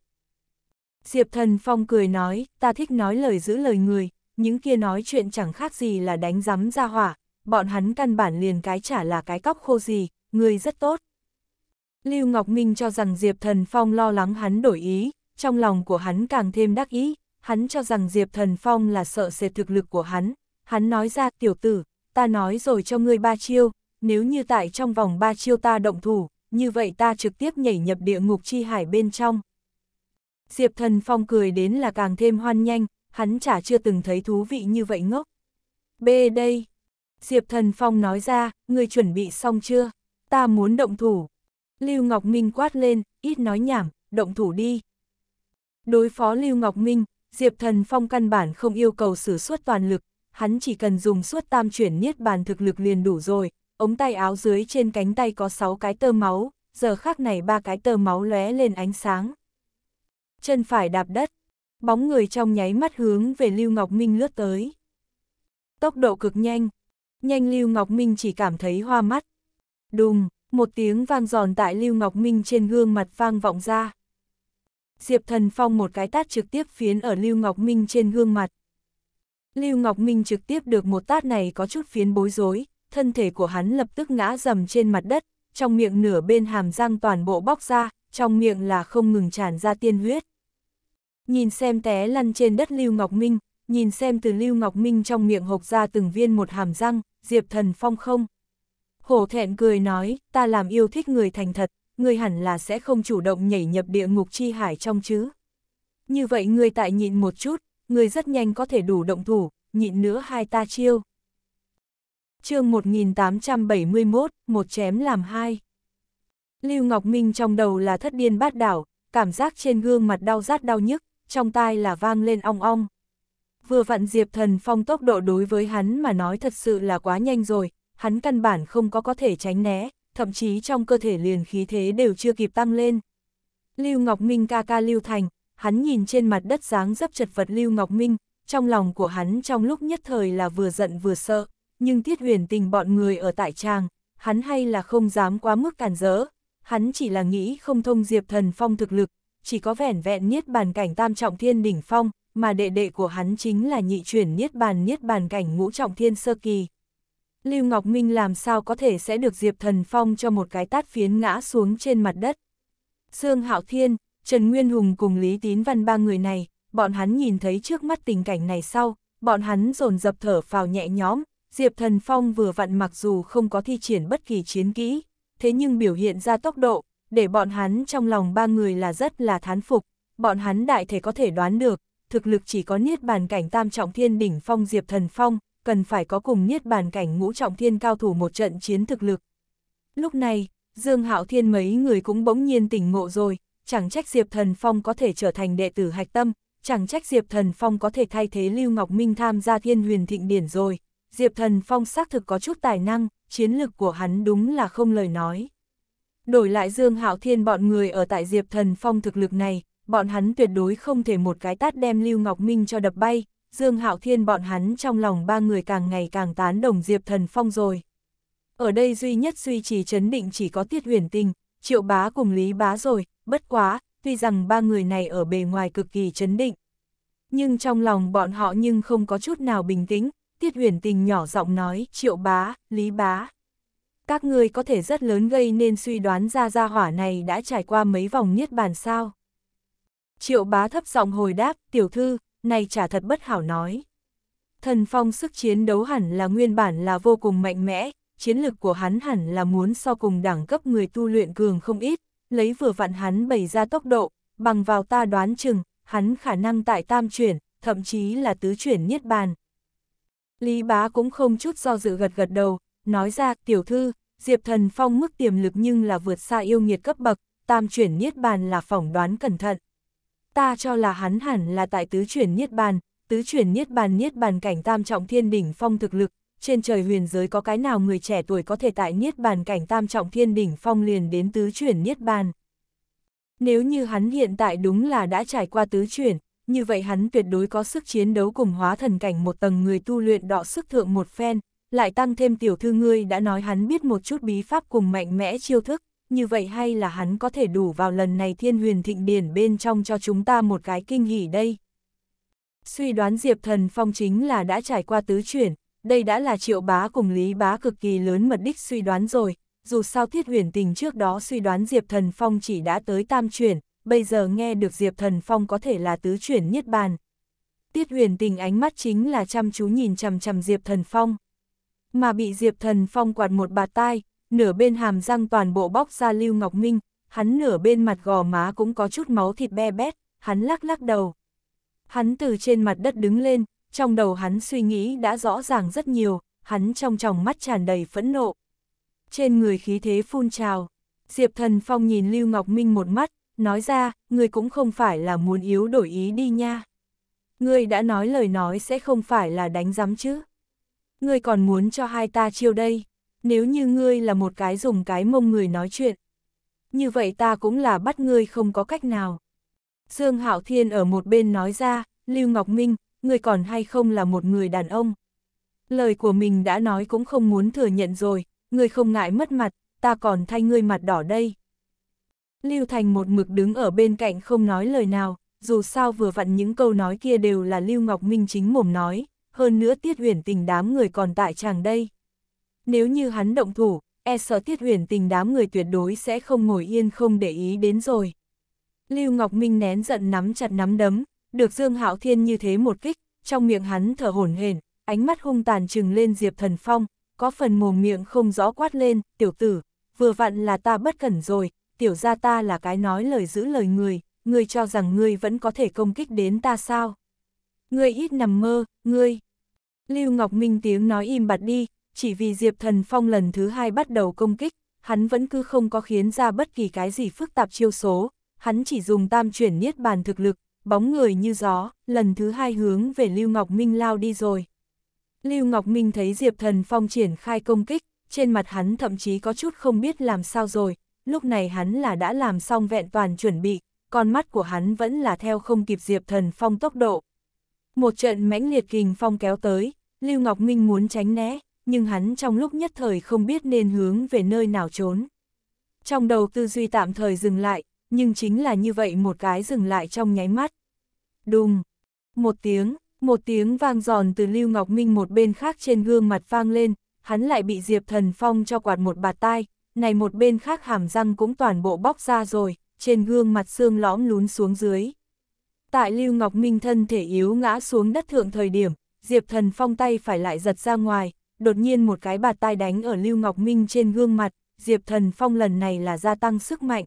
Diệp Thần Phong cười nói, ta thích nói lời giữ lời người, những kia nói chuyện chẳng khác gì là đánh rắm ra hỏa, bọn hắn căn bản liền cái trả là cái cóc khô gì, người rất tốt. Lưu Ngọc Minh cho rằng Diệp Thần Phong lo lắng hắn đổi ý, trong lòng của hắn càng thêm đắc ý, hắn cho rằng Diệp Thần Phong là sợ sệt thực lực của hắn, hắn nói ra tiểu tử, ta nói rồi cho ngươi ba chiêu, nếu như tại trong vòng ba chiêu ta động thủ, như vậy ta trực tiếp nhảy nhập địa ngục chi hải bên trong. Diệp thần phong cười đến là càng thêm hoan nhanh, hắn chả chưa từng thấy thú vị như vậy ngốc. B đây, Diệp thần phong nói ra, ngươi chuẩn bị xong chưa, ta muốn động thủ. Lưu Ngọc Minh quát lên, ít nói nhảm, động thủ đi. Đối phó Lưu Ngọc Minh, Diệp Thần Phong căn bản không yêu cầu sử xuất toàn lực, hắn chỉ cần dùng suốt tam chuyển niết bàn thực lực liền đủ rồi, ống tay áo dưới trên cánh tay có 6 cái tơ máu, giờ khác này ba cái tơ máu lóe lên ánh sáng. Chân phải đạp đất, bóng người trong nháy mắt hướng về Lưu Ngọc Minh lướt tới. Tốc độ cực nhanh, nhanh Lưu Ngọc Minh chỉ cảm thấy hoa mắt. Đùng, một tiếng vang giòn tại Lưu Ngọc Minh trên gương mặt vang vọng ra. Diệp Thần Phong một cái tát trực tiếp phiến ở Lưu Ngọc Minh trên gương mặt. Lưu Ngọc Minh trực tiếp được một tát này có chút phiến bối rối, thân thể của hắn lập tức ngã dầm trên mặt đất, trong miệng nửa bên hàm răng toàn bộ bóc ra, trong miệng là không ngừng tràn ra tiên huyết. Nhìn xem té lăn trên đất Lưu Ngọc Minh, nhìn xem từ Lưu Ngọc Minh trong miệng hộc ra từng viên một hàm răng, Diệp Thần Phong không. Hổ thẹn cười nói, ta làm yêu thích người thành thật, người hẳn là sẽ không chủ động nhảy nhập địa ngục chi hải trong chứ. Như vậy người tại nhịn một chút, người rất nhanh có thể đủ động thủ, nhịn nữa hai ta chiêu. chương 1871, một chém làm hai. Lưu Ngọc Minh trong đầu là thất điên bát đảo, cảm giác trên gương mặt đau rát đau nhức, trong tai là vang lên ong ong. Vừa vặn Diệp Thần Phong tốc độ đối với hắn mà nói thật sự là quá nhanh rồi, hắn căn bản không có có thể tránh né, thậm chí trong cơ thể liền khí thế đều chưa kịp tăng lên. Lưu Ngọc Minh ca ca Lưu Thành, hắn nhìn trên mặt đất dáng dấp chật vật Lưu Ngọc Minh, trong lòng của hắn trong lúc nhất thời là vừa giận vừa sợ, nhưng tiết huyền tình bọn người ở tại trang, hắn hay là không dám quá mức cản rỡ, hắn chỉ là nghĩ không thông diệp thần phong thực lực, chỉ có vẻn vẹn niết bàn cảnh tam trọng thiên đỉnh phong, mà đệ đệ của hắn chính là nhị chuyển niết bàn niết bàn cảnh ngũ trọng thiên sơ kỳ. Lưu Ngọc Minh làm sao có thể sẽ được Diệp Thần Phong cho một cái tát phiến ngã xuống trên mặt đất. Dương Hạo Thiên, Trần Nguyên Hùng cùng Lý Tín Văn ba người này, bọn hắn nhìn thấy trước mắt tình cảnh này sau, bọn hắn dồn dập thở phào nhẹ nhõm, Diệp Thần Phong vừa vặn mặc dù không có thi triển bất kỳ chiến kỹ, thế nhưng biểu hiện ra tốc độ, để bọn hắn trong lòng ba người là rất là thán phục, bọn hắn đại thể có thể đoán được, thực lực chỉ có niết bàn cảnh tam trọng thiên đỉnh phong Diệp Thần Phong, cần phải có cùng niết bàn cảnh ngũ trọng thiên cao thủ một trận chiến thực lực. Lúc này, Dương Hạo Thiên mấy người cũng bỗng nhiên tỉnh ngộ rồi, chẳng trách Diệp Thần Phong có thể trở thành đệ tử hạch tâm, chẳng trách Diệp Thần Phong có thể thay thế Lưu Ngọc Minh tham gia thiên huyền thịnh điển rồi. Diệp Thần Phong xác thực có chút tài năng, chiến lực của hắn đúng là không lời nói. Đổi lại Dương Hạo Thiên bọn người ở tại Diệp Thần Phong thực lực này, bọn hắn tuyệt đối không thể một cái tát đem Lưu Ngọc Minh cho đập bay, Dương Hạo Thiên bọn hắn trong lòng ba người càng ngày càng tán đồng Diệp Thần Phong rồi. Ở đây duy nhất duy trì chấn định chỉ có Tiết Huyền Tinh. Triệu bá cùng Lý bá rồi, bất quá, tuy rằng ba người này ở bề ngoài cực kỳ chấn định. Nhưng trong lòng bọn họ nhưng không có chút nào bình tĩnh, Tiết huyền tình nhỏ giọng nói, triệu bá, lý bá. Các ngươi có thể rất lớn gây nên suy đoán ra gia hỏa này đã trải qua mấy vòng niết bàn sao. Triệu bá thấp giọng hồi đáp, tiểu thư, này chả thật bất hảo nói. Thần phong sức chiến đấu hẳn là nguyên bản là vô cùng mạnh mẽ, chiến lực của hắn hẳn là muốn so cùng đẳng cấp người tu luyện cường không ít, lấy vừa vặn hắn bày ra tốc độ, bằng vào ta đoán chừng, hắn khả năng tại tam chuyển, thậm chí là tứ chuyển niết bàn. Lý bá cũng không chút do dự gật gật đầu, nói ra, tiểu thư, Diệp Thần Phong mức tiềm lực nhưng là vượt xa yêu nghiệt cấp bậc, tam chuyển niết bàn là phỏng đoán cẩn thận. Ta cho là hắn hẳn là tại tứ chuyển niết bàn, tứ chuyển niết bàn niết bàn cảnh tam trọng thiên đỉnh phong thực lực, trên trời huyền giới có cái nào người trẻ tuổi có thể tại Niết Bàn cảnh tam trọng thiên đỉnh phong liền đến tứ chuyển Niết Bàn. Nếu như hắn hiện tại đúng là đã trải qua tứ chuyển, như vậy hắn tuyệt đối có sức chiến đấu cùng hóa thần cảnh một tầng người tu luyện đọ sức thượng một phen, lại tăng thêm tiểu thư ngươi đã nói hắn biết một chút bí pháp cùng mạnh mẽ chiêu thức, như vậy hay là hắn có thể đủ vào lần này thiên huyền thịnh điển bên trong cho chúng ta một cái kinh hỉ đây. Suy đoán Diệp Thần Phong chính là đã trải qua tứ chuyển, đây đã là triệu bá cùng lý bá cực kỳ lớn mật đích suy đoán rồi, dù sao thiết huyền tình trước đó suy đoán Diệp Thần Phong chỉ đã tới tam chuyển, bây giờ nghe được Diệp Thần Phong có thể là tứ chuyển niết bàn. Tiết huyền tình ánh mắt chính là chăm chú nhìn chằm chằm Diệp Thần Phong. Mà bị Diệp Thần Phong quạt một bà tai, nửa bên hàm răng toàn bộ bóc ra Lưu Ngọc Minh, hắn nửa bên mặt gò má cũng có chút máu thịt be bét, hắn lắc lắc đầu. Hắn từ trên mặt đất đứng lên, trong đầu hắn suy nghĩ đã rõ ràng rất nhiều, hắn trong tròng mắt tràn đầy phẫn nộ. Trên người khí thế phun trào, Diệp Thần Phong nhìn Lưu Ngọc Minh một mắt, nói ra, người cũng không phải là muốn yếu đổi ý đi nha. Người đã nói lời nói sẽ không phải là đánh giám chứ. Người còn muốn cho hai ta chiêu đây, nếu như ngươi là một cái dùng cái mông người nói chuyện. Như vậy ta cũng là bắt ngươi không có cách nào. Dương Hạo Thiên ở một bên nói ra, Lưu Ngọc Minh, người còn hay không là một người đàn ông. Lời của mình đã nói cũng không muốn thừa nhận rồi, người không ngại mất mặt, ta còn thay ngươi mặt đỏ đây. Lưu Thành một mực đứng ở bên cạnh không nói lời nào, dù sao vừa vặn những câu nói kia đều là Lưu Ngọc Minh chính mồm nói, hơn nữa Tiết Huyền Tình đám người còn tại chàng đây. Nếu như hắn động thủ, e sợ Tiết Huyền Tình đám người tuyệt đối sẽ không ngồi yên không để ý đến rồi. Lưu Ngọc Minh nén giận nắm chặt nắm đấm, được Dương Hạo Thiên như thế một kích, trong miệng hắn thở hổn hển, ánh mắt hung tàn trừng lên Diệp Thần Phong, có phần mồm miệng không rõ quát lên, tiểu tử, vừa vặn là ta bất cẩn rồi, tiểu gia ta là cái nói lời giữ lời người, ngươi cho rằng ngươi vẫn có thể công kích đến ta sao? Ngươi ít nằm mơ, ngươi. Lưu Ngọc Minh tiếng nói im bặt đi, chỉ vì Diệp Thần Phong lần thứ hai bắt đầu công kích, hắn vẫn cứ không có khiến ra bất kỳ cái gì phức tạp chiêu số, hắn chỉ dùng tam chuyển niết bàn thực lực, bóng người như gió, lần thứ hai hướng về Lưu Ngọc Minh lao đi rồi. Lưu Ngọc Minh thấy Diệp Thần Phong triển khai công kích, trên mặt hắn thậm chí có chút không biết làm sao rồi, lúc này hắn là đã làm xong vẹn toàn chuẩn bị, con mắt của hắn vẫn là theo không kịp Diệp Thần Phong tốc độ. Một trận mãnh liệt kình phong kéo tới, Lưu Ngọc Minh muốn tránh né, nhưng hắn trong lúc nhất thời không biết nên hướng về nơi nào trốn. Trong đầu tư duy tạm thời dừng lại, nhưng chính là như vậy một cái dừng lại trong nháy mắt. Đùng! Một tiếng, một tiếng vang giòn từ Lưu Ngọc Minh một bên khác trên gương mặt vang lên, hắn lại bị Diệp Thần Phong cho quạt một bạt tai, này một bên khác hàm răng cũng toàn bộ bóc ra rồi, trên gương mặt xương lõm lún xuống dưới. Tại Lưu Ngọc Minh thân thể yếu ngã xuống đất thượng thời điểm, Diệp Thần Phong tay phải lại giật ra ngoài, đột nhiên một cái bạt tai đánh ở Lưu Ngọc Minh trên gương mặt, Diệp Thần Phong lần này là gia tăng sức mạnh.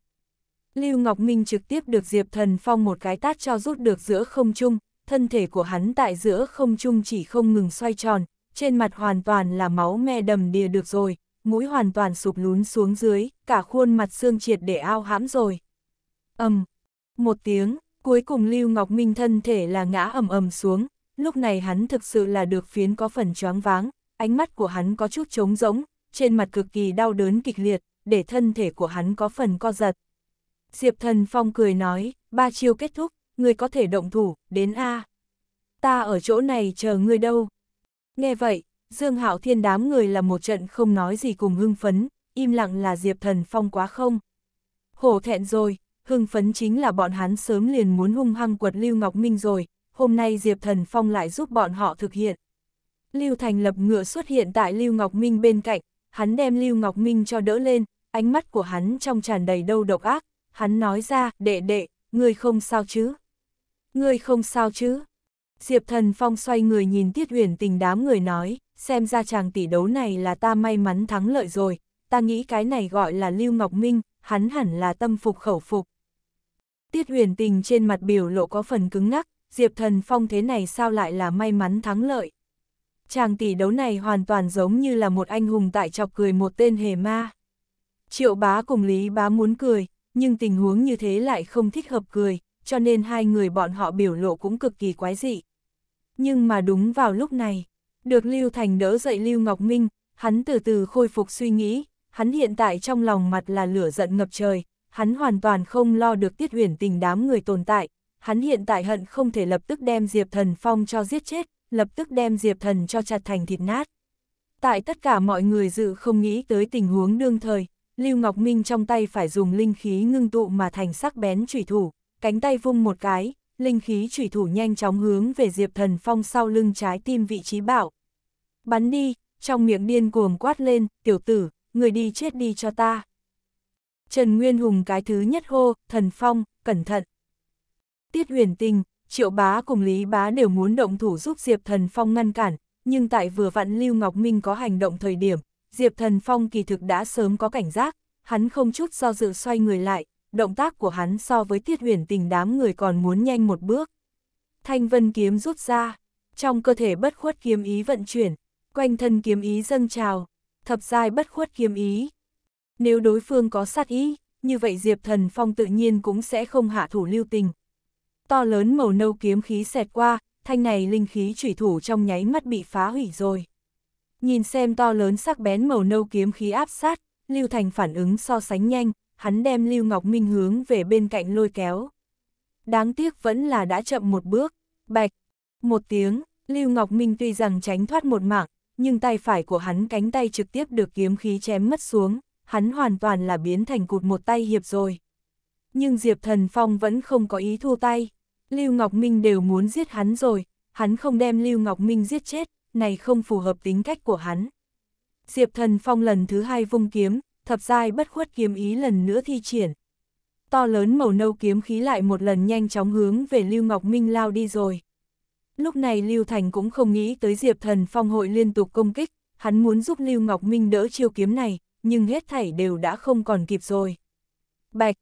Lưu Ngọc Minh trực tiếp được Diệp Thần Phong một cái tát cho rút được giữa không trung, thân thể của hắn tại giữa không trung chỉ không ngừng xoay tròn, trên mặt hoàn toàn là máu me đầm đìa được rồi, mũi hoàn toàn sụp lún xuống dưới, cả khuôn mặt xương triệt để ao hãm rồi. Ầm, um, một tiếng, cuối cùng Lưu Ngọc Minh thân thể là ngã ầm ầm xuống, lúc này hắn thực sự là được phiến có phần choáng váng, ánh mắt của hắn có chút trống rỗng, trên mặt cực kỳ đau đớn kịch liệt, để thân thể của hắn có phần co giật. Diệp Thần Phong cười nói, ba chiêu kết thúc, ngươi có thể động thủ, đến A. Ta ở chỗ này chờ ngươi đâu. Nghe vậy, Dương Hạo Thiên đám người là một trận không nói gì cùng hưng phấn, im lặng là Diệp Thần Phong quá không. Hổ thẹn rồi, hưng phấn chính là bọn hắn sớm liền muốn hung hăng quật Lưu Ngọc Minh rồi, hôm nay Diệp Thần Phong lại giúp bọn họ thực hiện. Lưu Thành lập ngựa xuất hiện tại Lưu Ngọc Minh bên cạnh, hắn đem Lưu Ngọc Minh cho đỡ lên, ánh mắt của hắn trong tràn đầy đâu độc ác, hắn nói ra, đệ đệ, ngươi không sao chứ? Ngươi không sao chứ? Diệp Thần Phong xoay người nhìn Tiết Huyền Tình đám người nói, xem ra chàng tỷ đấu này là ta may mắn thắng lợi rồi, ta nghĩ cái này gọi là Lưu Ngọc Minh, hắn hẳn là tâm phục khẩu phục. Tiết Huyền Tình trên mặt biểu lộ có phần cứng ngắc, Diệp Thần Phong thế này sao lại là may mắn thắng lợi? Chàng tỷ đấu này hoàn toàn giống như là một anh hùng tại chọc cười một tên hề ma. Triệu bá cùng Lý bá muốn cười, nhưng tình huống như thế lại không thích hợp cười, cho nên hai người bọn họ biểu lộ cũng cực kỳ quái dị. Nhưng mà đúng vào lúc này, được Lưu Thành đỡ dậy Lưu Ngọc Minh, hắn từ từ khôi phục suy nghĩ, hắn hiện tại trong lòng mặt là lửa giận ngập trời, hắn hoàn toàn không lo được tiết huyền tình đám người tồn tại, hắn hiện tại hận không thể lập tức đem Diệp Thần Phong cho giết chết, lập tức đem Diệp Thần cho chặt thành thịt nát. Tại tất cả mọi người dự không nghĩ tới tình huống đương thời, Lưu Ngọc Minh trong tay phải dùng linh khí ngưng tụ mà thành sắc bén chủy thủ, cánh tay vung một cái, linh khí chủy thủ nhanh chóng hướng về Diệp Thần Phong sau lưng trái tim vị trí bảo. Bắn đi, trong miệng điên cuồng quát lên, tiểu tử, người đi chết đi cho ta. Trần Nguyên Hùng cái thứ nhất hô, Thần Phong, cẩn thận. Tiết huyền tình, Triệu Bá cùng Lý Bá đều muốn động thủ giúp Diệp Thần Phong ngăn cản, nhưng tại vừa vặn Lưu Ngọc Minh có hành động thời điểm, Diệp Thần Phong kỳ thực đã sớm có cảnh giác, hắn không chút do dự xoay người lại, động tác của hắn so với tiết huyền tình đám người còn muốn nhanh một bước. Thanh vân kiếm rút ra, trong cơ thể bất khuất kiếm ý vận chuyển, quanh thân kiếm ý dâng trào, thập giai bất khuất kiếm ý. Nếu đối phương có sát ý, như vậy Diệp Thần Phong tự nhiên cũng sẽ không hạ thủ lưu tình. To lớn màu nâu kiếm khí xẹt qua, thanh này linh khí chủy thủ trong nháy mắt bị phá hủy rồi. Nhìn xem to lớn sắc bén màu nâu kiếm khí áp sát, Lưu Thành phản ứng so sánh nhanh, hắn đem Lưu Ngọc Minh hướng về bên cạnh lôi kéo. Đáng tiếc vẫn là đã chậm một bước, bạch, một tiếng, Lưu Ngọc Minh tuy rằng tránh thoát một mạng, nhưng tay phải của hắn cánh tay trực tiếp được kiếm khí chém mất xuống, hắn hoàn toàn là biến thành cụt một tay hiệp rồi. Nhưng Diệp Thần Phong vẫn không có ý thua tay, Lưu Ngọc Minh đều muốn giết hắn rồi, hắn không đem Lưu Ngọc Minh giết chết, này không phù hợp tính cách của hắn. Diệp Thần Phong lần thứ hai vung kiếm, thập giai bất khuất kiếm ý lần nữa thi triển. To lớn màu nâu kiếm khí lại một lần nhanh chóng hướng về Lưu Ngọc Minh lao đi rồi. Lúc này Lưu Thành cũng không nghĩ tới Diệp Thần Phong hội liên tục công kích, hắn muốn giúp Lưu Ngọc Minh đỡ chiêu kiếm này, nhưng hết thảy đều đã không còn kịp rồi. Bạch,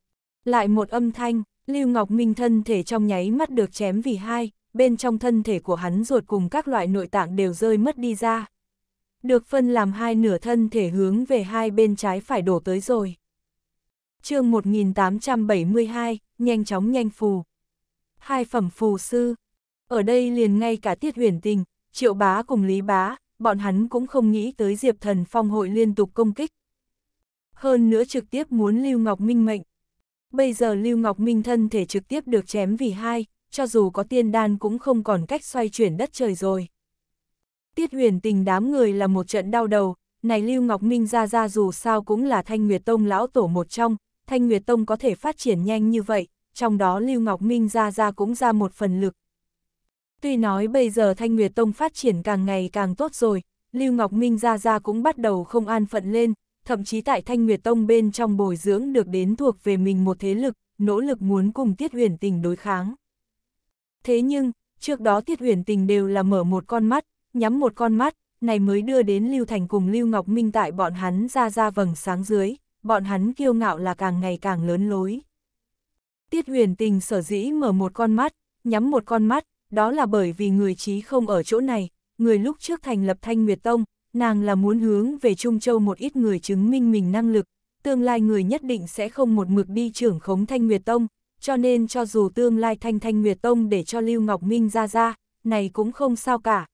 lại một âm thanh, Lưu Ngọc Minh thân thể trong nháy mắt được chém vì hai, bên trong thân thể của hắn ruột cùng các loại nội tạng đều rơi mất đi ra. Được phân làm hai nửa thân thể hướng về hai bên trái phải đổ tới rồi. chương 1872, nhanh chóng nhanh phù. Hai phẩm phù sư. Ở đây liền ngay cả tiết huyền tình, triệu bá cùng lý bá, bọn hắn cũng không nghĩ tới Diệp Thần Phong hội liên tục công kích. Hơn nữa trực tiếp muốn Lưu Ngọc Minh mệnh. Bây giờ Lưu Ngọc Minh thân thể trực tiếp được chém vì hai, cho dù có tiên đan cũng không còn cách xoay chuyển đất trời rồi. Tiết huyền tình đám người là một trận đau đầu, này Lưu Ngọc Minh ra ra dù sao cũng là Thanh Nguyệt Tông lão tổ một trong, Thanh Nguyệt Tông có thể phát triển nhanh như vậy, trong đó Lưu Ngọc Minh ra ra cũng ra một phần lực. Tuy nói bây giờ Thanh Nguyệt Tông phát triển càng ngày càng tốt rồi, Lưu Ngọc Minh ra ra cũng bắt đầu không an phận lên, thậm chí tại Thanh Nguyệt Tông bên trong bồi dưỡng được đến thuộc về mình một thế lực, nỗ lực muốn cùng Tiết Huyền Tình đối kháng. Thế nhưng, trước đó Tiết Uyển Tình đều là mở một con mắt, nhắm một con mắt, này mới đưa đến Lưu Thành cùng Lưu Ngọc Minh tại bọn hắn ra ra vầng sáng dưới, bọn hắn kiêu ngạo là càng ngày càng lớn lối. Tiết Uyển Tình sở dĩ mở một con mắt, nhắm một con mắt, đó là bởi vì người trí không ở chỗ này, người lúc trước thành lập Thanh Nguyệt Tông, nàng là muốn hướng về Trung Châu một ít người chứng minh mình năng lực, tương lai người nhất định sẽ không một mực đi trưởng khống Thanh Nguyệt Tông, cho nên cho dù tương lai Thanh Thanh Nguyệt Tông để cho Lưu Ngọc Minh ra ra, này cũng không sao cả.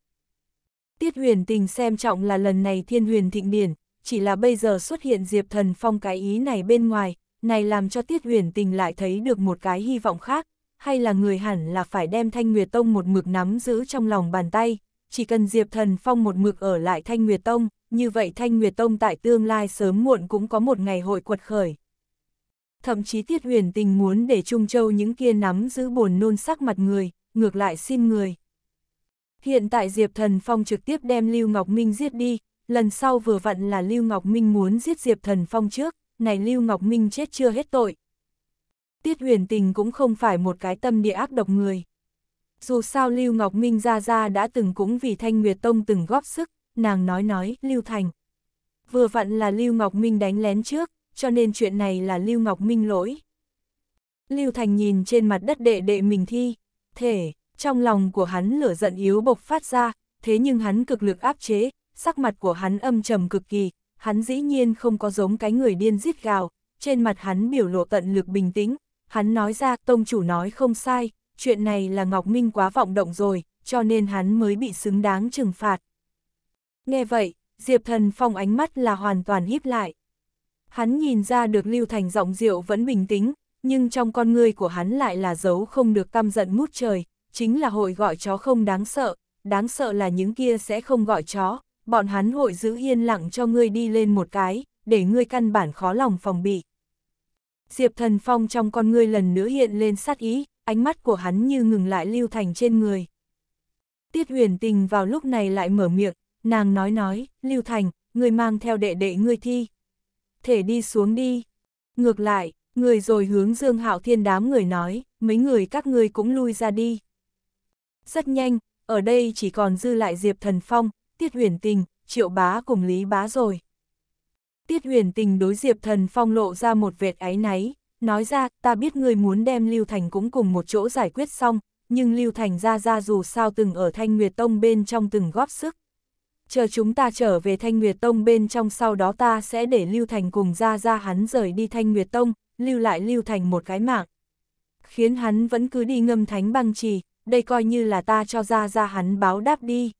Tiết huyền tình xem trọng là lần này thiên huyền thịnh điển, chỉ là bây giờ xuất hiện Diệp Thần Phong cái ý này bên ngoài, này làm cho Tiết huyền tình lại thấy được một cái hy vọng khác, hay là người hẳn là phải đem Thanh Nguyệt Tông một mực nắm giữ trong lòng bàn tay, chỉ cần Diệp Thần Phong một mực ở lại Thanh Nguyệt Tông, như vậy Thanh Nguyệt Tông tại tương lai sớm muộn cũng có một ngày hội quật khởi thậm chí Tiết Huyền Tình muốn để Trung Châu những kia nắm giữ buồn nôn sắc mặt người, ngược lại xin người. Hiện tại Diệp Thần Phong trực tiếp đem Lưu Ngọc Minh giết đi, lần sau vừa vặn là Lưu Ngọc Minh muốn giết Diệp Thần Phong trước, này Lưu Ngọc Minh chết chưa hết tội. Tiết Huyền Tình cũng không phải một cái tâm địa ác độc người. Dù sao Lưu Ngọc Minh ra ra đã từng cũng vì Thanh Nguyệt Tông từng góp sức, nàng nói nói, Lưu Thành. Vừa vặn là Lưu Ngọc Minh đánh lén trước, cho nên chuyện này là Lưu Ngọc Minh lỗi. Lưu Thành nhìn trên mặt đất đệ đệ mình thi, thể, trong lòng của hắn lửa giận yếu bộc phát ra, thế nhưng hắn cực lực áp chế, sắc mặt của hắn âm trầm cực kỳ, hắn dĩ nhiên không có giống cái người điên giết gào, trên mặt hắn biểu lộ tận lực bình tĩnh, hắn nói ra tông chủ nói không sai, chuyện này là Ngọc Minh quá vọng động rồi, cho nên hắn mới bị xứng đáng trừng phạt. Nghe vậy, Diệp Thần Phong ánh mắt là hoàn toàn híp lại. Hắn nhìn ra được Lưu Thành giọng rượu vẫn bình tĩnh, nhưng trong con người của hắn lại là dấu không được căm giận mút trời, chính là hội gọi chó không đáng sợ, đáng sợ là những kia sẽ không gọi chó, bọn hắn hội giữ yên lặng cho ngươi đi lên một cái, để ngươi căn bản khó lòng phòng bị. Diệp Thần Phong trong con ngươi lần nữa hiện lên sát ý, ánh mắt của hắn như ngừng lại lưu thành trên người. Tiết huyền tình vào lúc này lại mở miệng, nàng nói nói, lưu thành, người mang theo đệ đệ ngươi thi, thể đi xuống đi. Ngược lại, người rồi hướng Dương Hạo Thiên đám người nói, mấy người các ngươi cũng lui ra đi. Rất nhanh, ở đây chỉ còn dư lại Diệp Thần Phong, Tiết Huyền Tình, Triệu Bá cùng Lý Bá rồi. Tiết Huyền Tình đối Diệp Thần Phong lộ ra một vệt áy náy, nói ra ta biết ngươi muốn đem Lưu Thành cũng cùng một chỗ giải quyết xong, nhưng Lưu Thành ra ra dù sao từng ở Thanh Nguyệt Tông bên trong từng góp sức chờ chúng ta trở về Thanh Nguyệt Tông bên trong sau đó ta sẽ để Lưu Thành cùng ra ra hắn rời đi Thanh Nguyệt Tông, lưu lại Lưu Thành một cái mạng. Khiến hắn vẫn cứ đi ngâm thánh băng trì, đây coi như là ta cho ra ra hắn báo đáp đi.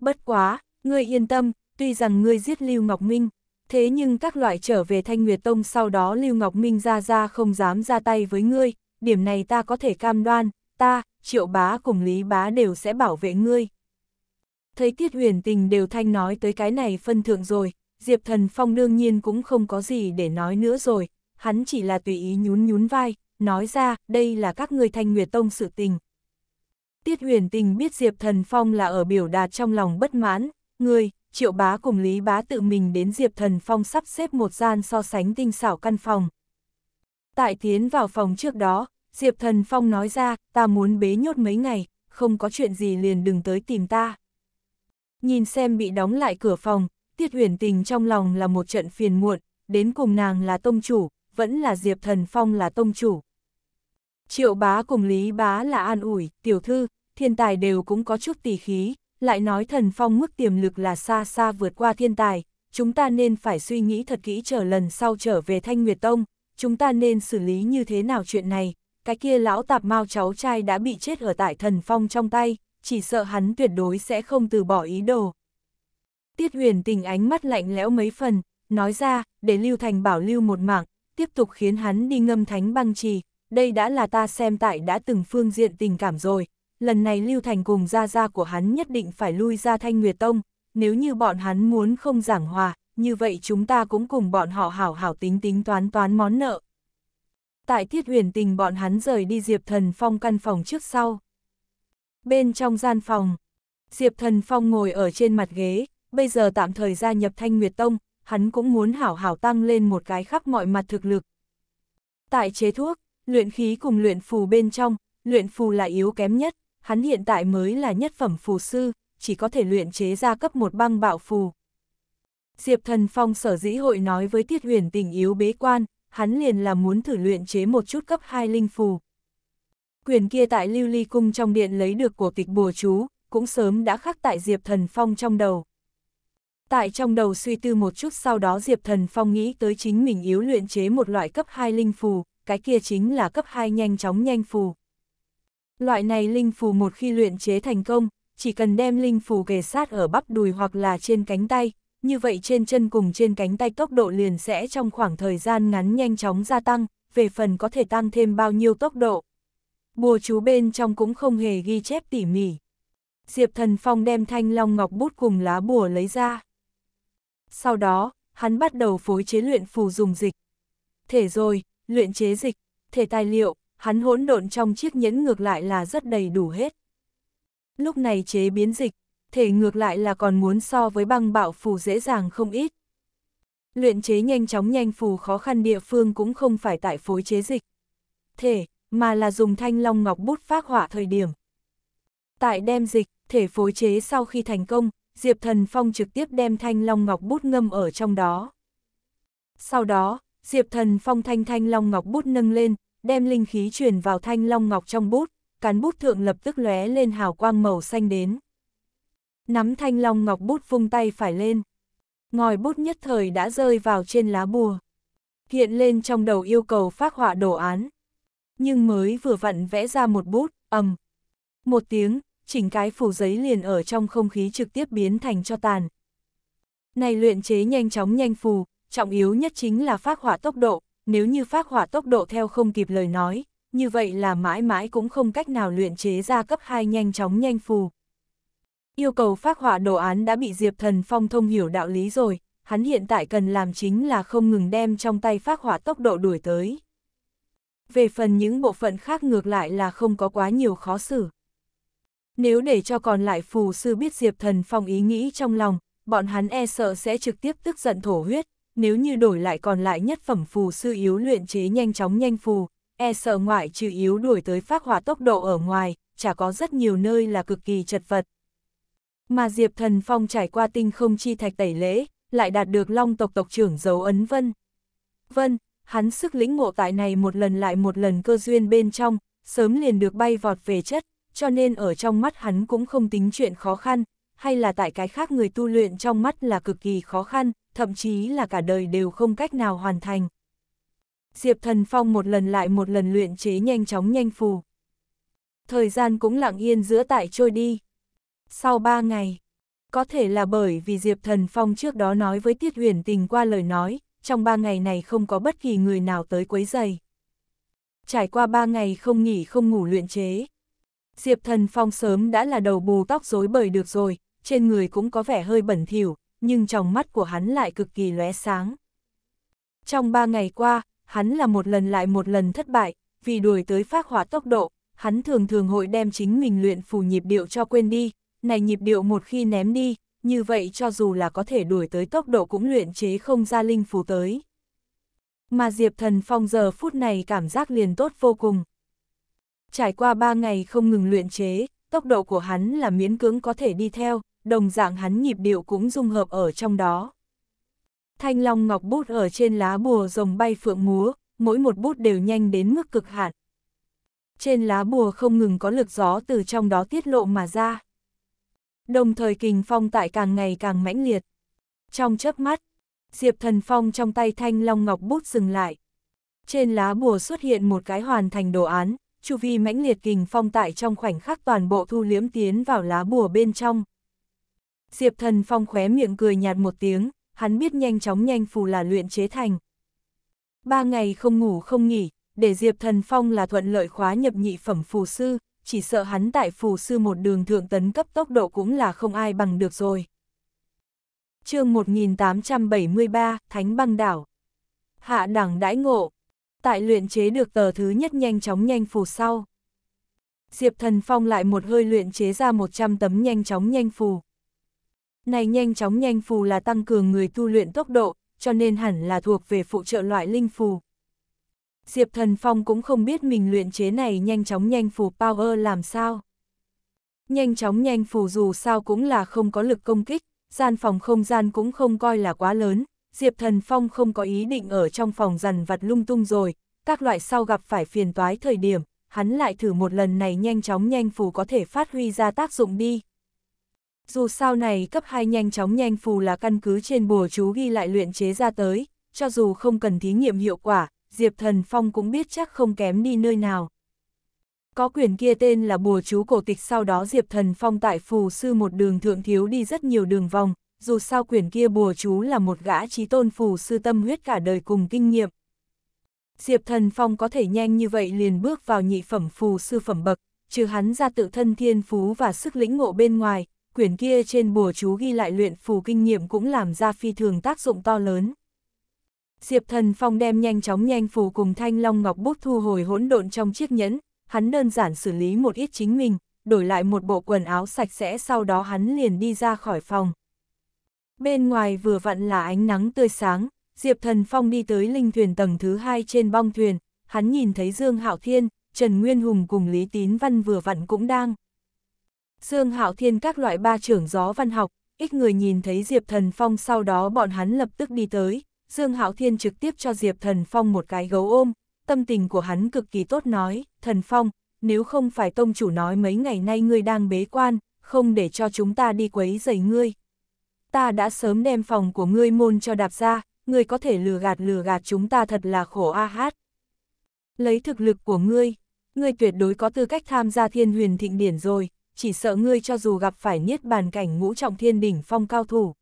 Bất quá, ngươi yên tâm, tuy rằng ngươi giết Lưu Ngọc Minh, thế nhưng các loại trở về Thanh Nguyệt Tông sau đó Lưu Ngọc Minh ra ra không dám ra tay với ngươi, điểm này ta có thể cam đoan, ta, triệu bá cùng lý bá đều sẽ bảo vệ ngươi thấy Tiết Huyền Tình đều thanh nói tới cái này phân thượng rồi, Diệp Thần Phong đương nhiên cũng không có gì để nói nữa rồi, hắn chỉ là tùy ý nhún nhún vai, nói ra đây là các người thanh nguyệt tông sự tình. Tiết Huyền Tình biết Diệp Thần Phong là ở biểu đạt trong lòng bất mãn, người, triệu bá cùng Lý bá tự mình đến Diệp Thần Phong sắp xếp một gian so sánh tinh xảo căn phòng. Tại tiến vào phòng trước đó, Diệp Thần Phong nói ra, ta muốn bế nhốt mấy ngày, không có chuyện gì liền đừng tới tìm ta. Nhìn xem bị đóng lại cửa phòng, Tiết huyền tình trong lòng là một trận phiền muộn, đến cùng nàng là tông chủ, vẫn là Diệp Thần Phong là tông chủ. Triệu bá cùng Lý bá là an ủi, tiểu thư, thiên tài đều cũng có chút tỷ khí, lại nói thần phong mức tiềm lực là xa xa vượt qua thiên tài, chúng ta nên phải suy nghĩ thật kỹ trở lần sau trở về Thanh Nguyệt Tông, chúng ta nên xử lý như thế nào chuyện này, cái kia lão tạp mau cháu trai đã bị chết ở tại thần phong trong tay, chỉ sợ hắn tuyệt đối sẽ không từ bỏ ý đồ. Tiết huyền tình ánh mắt lạnh lẽo mấy phần, nói ra, để Lưu Thành bảo lưu một mạng, tiếp tục khiến hắn đi ngâm thánh băng trì, đây đã là ta xem tại đã từng phương diện tình cảm rồi, lần này Lưu Thành cùng gia gia của hắn nhất định phải lui ra Thanh Nguyệt Tông, nếu như bọn hắn muốn không giảng hòa, như vậy chúng ta cũng cùng bọn họ hảo hảo tính tính toán toán món nợ. Tại Tiết Huyền Tình bọn hắn rời đi Diệp Thần Phong căn phòng trước sau bên trong gian phòng. Diệp Thần Phong ngồi ở trên mặt ghế, bây giờ tạm thời gia nhập Thanh Nguyệt Tông, hắn cũng muốn hảo hảo tăng lên một cái khắp mọi mặt thực lực. Tại chế thuốc, luyện khí cùng luyện phù bên trong, luyện phù là yếu kém nhất, hắn hiện tại mới là nhất phẩm phù sư, chỉ có thể luyện chế ra cấp một băng bạo phù. Diệp Thần Phong sở dĩ hội nói với Tiết Huyền tình yếu bế quan, hắn liền là muốn thử luyện chế một chút cấp 2 linh phù, quyền kia tại lưu ly cung trong điện lấy được của tịch bùa chú, cũng sớm đã khắc tại Diệp Thần Phong trong đầu. Tại trong đầu suy tư một chút sau đó Diệp Thần Phong nghĩ tới chính mình yếu luyện chế một loại cấp 2 linh phù, cái kia chính là cấp 2 nhanh chóng nhanh phù. Loại này linh phù một khi luyện chế thành công, chỉ cần đem linh phù kề sát ở bắp đùi hoặc là trên cánh tay, như vậy trên chân cùng trên cánh tay tốc độ liền sẽ trong khoảng thời gian ngắn nhanh chóng gia tăng, về phần có thể tăng thêm bao nhiêu tốc độ, bùa chú bên trong cũng không hề ghi chép tỉ mỉ. Diệp Thần Phong đem thanh long ngọc bút cùng lá bùa lấy ra. Sau đó, hắn bắt đầu phối chế luyện phù dùng dịch. Thể rồi, luyện chế dịch, thể tài liệu, hắn hỗn độn trong chiếc nhẫn ngược lại là rất đầy đủ hết. Lúc này chế biến dịch, thể ngược lại là còn muốn so với băng bạo phù dễ dàng không ít. Luyện chế nhanh chóng nhanh phù khó khăn địa phương cũng không phải tại phối chế dịch. Thể, mà là dùng thanh long ngọc bút phát họa thời điểm. Tại đem dịch, thể phối chế sau khi thành công, Diệp Thần Phong trực tiếp đem thanh long ngọc bút ngâm ở trong đó. Sau đó, Diệp Thần Phong thanh thanh long ngọc bút nâng lên, đem linh khí truyền vào thanh long ngọc trong bút, cán bút thượng lập tức lóe lên hào quang màu xanh đến. Nắm thanh long ngọc bút vung tay phải lên. Ngòi bút nhất thời đã rơi vào trên lá bùa. Hiện lên trong đầu yêu cầu phát họa đồ án nhưng mới vừa vặn vẽ ra một bút, ầm. Một tiếng, chỉnh cái phủ giấy liền ở trong không khí trực tiếp biến thành cho tàn. Này luyện chế nhanh chóng nhanh phù, trọng yếu nhất chính là phát hỏa tốc độ, nếu như phát hỏa tốc độ theo không kịp lời nói, như vậy là mãi mãi cũng không cách nào luyện chế ra cấp 2 nhanh chóng nhanh phù. Yêu cầu phát hỏa đồ án đã bị Diệp Thần Phong thông hiểu đạo lý rồi, hắn hiện tại cần làm chính là không ngừng đem trong tay phát hỏa tốc độ đuổi tới về phần những bộ phận khác ngược lại là không có quá nhiều khó xử. Nếu để cho còn lại phù sư biết Diệp Thần Phong ý nghĩ trong lòng, bọn hắn e sợ sẽ trực tiếp tức giận thổ huyết, nếu như đổi lại còn lại nhất phẩm phù sư yếu luyện chế nhanh chóng nhanh phù, e sợ ngoại trừ yếu đuổi tới phát hỏa tốc độ ở ngoài, chả có rất nhiều nơi là cực kỳ chật vật. Mà Diệp Thần Phong trải qua tinh không chi thạch tẩy lễ, lại đạt được long tộc tộc trưởng dấu ấn Vân. Vân, hắn sức lĩnh ngộ tại này một lần lại một lần cơ duyên bên trong, sớm liền được bay vọt về chất, cho nên ở trong mắt hắn cũng không tính chuyện khó khăn, hay là tại cái khác người tu luyện trong mắt là cực kỳ khó khăn, thậm chí là cả đời đều không cách nào hoàn thành. Diệp Thần Phong một lần lại một lần luyện chế nhanh chóng nhanh phù. Thời gian cũng lặng yên giữa tại trôi đi. Sau ba ngày, có thể là bởi vì Diệp Thần Phong trước đó nói với Tiết Huyền Tình qua lời nói, trong ba ngày này không có bất kỳ người nào tới quấy giày. Trải qua ba ngày không nghỉ không ngủ luyện chế. Diệp Thần Phong sớm đã là đầu bù tóc rối bời được rồi, trên người cũng có vẻ hơi bẩn thỉu, nhưng trong mắt của hắn lại cực kỳ lóe sáng. Trong ba ngày qua, hắn là một lần lại một lần thất bại, vì đuổi tới phát hỏa tốc độ, hắn thường thường hội đem chính mình luyện phù nhịp điệu cho quên đi, này nhịp điệu một khi ném đi, như vậy cho dù là có thể đuổi tới tốc độ cũng luyện chế không ra linh phù tới. Mà Diệp Thần Phong giờ phút này cảm giác liền tốt vô cùng. Trải qua ba ngày không ngừng luyện chế, tốc độ của hắn là miễn cưỡng có thể đi theo, đồng dạng hắn nhịp điệu cũng dung hợp ở trong đó. Thanh long ngọc bút ở trên lá bùa rồng bay phượng múa, mỗi một bút đều nhanh đến mức cực hạn. Trên lá bùa không ngừng có lực gió từ trong đó tiết lộ mà ra. Đồng thời kình phong tại càng ngày càng mãnh liệt. Trong chớp mắt, Diệp Thần Phong trong tay thanh long ngọc bút dừng lại. Trên lá bùa xuất hiện một cái hoàn thành đồ án, chu vi mãnh liệt kình phong tại trong khoảnh khắc toàn bộ thu liếm tiến vào lá bùa bên trong. Diệp Thần Phong khóe miệng cười nhạt một tiếng, hắn biết nhanh chóng nhanh phù là luyện chế thành. Ba ngày không ngủ không nghỉ, để Diệp Thần Phong là thuận lợi khóa nhập nhị phẩm phù sư, chỉ sợ hắn tại phù sư một đường thượng tấn cấp tốc độ cũng là không ai bằng được rồi. chương 1873, Thánh băng đảo. Hạ đẳng đãi ngộ. Tại luyện chế được tờ thứ nhất nhanh chóng nhanh phù sau. Diệp Thần Phong lại một hơi luyện chế ra 100 tấm nhanh chóng nhanh phù. Này nhanh chóng nhanh phù là tăng cường người tu luyện tốc độ, cho nên hẳn là thuộc về phụ trợ loại linh phù, Diệp Thần Phong cũng không biết mình luyện chế này nhanh chóng nhanh phù power làm sao. Nhanh chóng nhanh phù dù sao cũng là không có lực công kích, gian phòng không gian cũng không coi là quá lớn, Diệp Thần Phong không có ý định ở trong phòng rằn vặt lung tung rồi, các loại sau gặp phải phiền toái thời điểm, hắn lại thử một lần này nhanh chóng nhanh phù có thể phát huy ra tác dụng đi. Dù sao này cấp 2 nhanh chóng nhanh phù là căn cứ trên bùa chú ghi lại luyện chế ra tới, cho dù không cần thí nghiệm hiệu quả, Diệp Thần Phong cũng biết chắc không kém đi nơi nào. Có quyền kia tên là bùa chú cổ tịch sau đó Diệp Thần Phong tại phù sư một đường thượng thiếu đi rất nhiều đường vòng, dù sao quyền kia bùa chú là một gã trí tôn phù sư tâm huyết cả đời cùng kinh nghiệm. Diệp Thần Phong có thể nhanh như vậy liền bước vào nhị phẩm phù sư phẩm bậc, trừ hắn ra tự thân thiên phú và sức lĩnh ngộ bên ngoài, quyển kia trên bùa chú ghi lại luyện phù kinh nghiệm cũng làm ra phi thường tác dụng to lớn. Diệp Thần Phong đem nhanh chóng nhanh phù cùng Thanh Long Ngọc Bút thu hồi hỗn độn trong chiếc nhẫn, hắn đơn giản xử lý một ít chính mình, đổi lại một bộ quần áo sạch sẽ sau đó hắn liền đi ra khỏi phòng. Bên ngoài vừa vặn là ánh nắng tươi sáng, Diệp Thần Phong đi tới linh thuyền tầng thứ hai trên bong thuyền, hắn nhìn thấy Dương Hạo Thiên, Trần Nguyên Hùng cùng Lý Tín Văn vừa vặn cũng đang. Dương Hạo Thiên các loại ba trưởng gió văn học, ít người nhìn thấy Diệp Thần Phong sau đó bọn hắn lập tức đi tới. Dương Hạo Thiên trực tiếp cho Diệp Thần Phong một cái gấu ôm, tâm tình của hắn cực kỳ tốt nói, Thần Phong, nếu không phải tông chủ nói mấy ngày nay ngươi đang bế quan, không để cho chúng ta đi quấy rầy ngươi. Ta đã sớm đem phòng của ngươi môn cho đạp ra, ngươi có thể lừa gạt lừa gạt chúng ta thật là khổ a hát. Lấy thực lực của ngươi, ngươi tuyệt đối có tư cách tham gia thiên huyền thịnh điển rồi, chỉ sợ ngươi cho dù gặp phải niết bàn cảnh ngũ trọng thiên đỉnh phong cao thủ.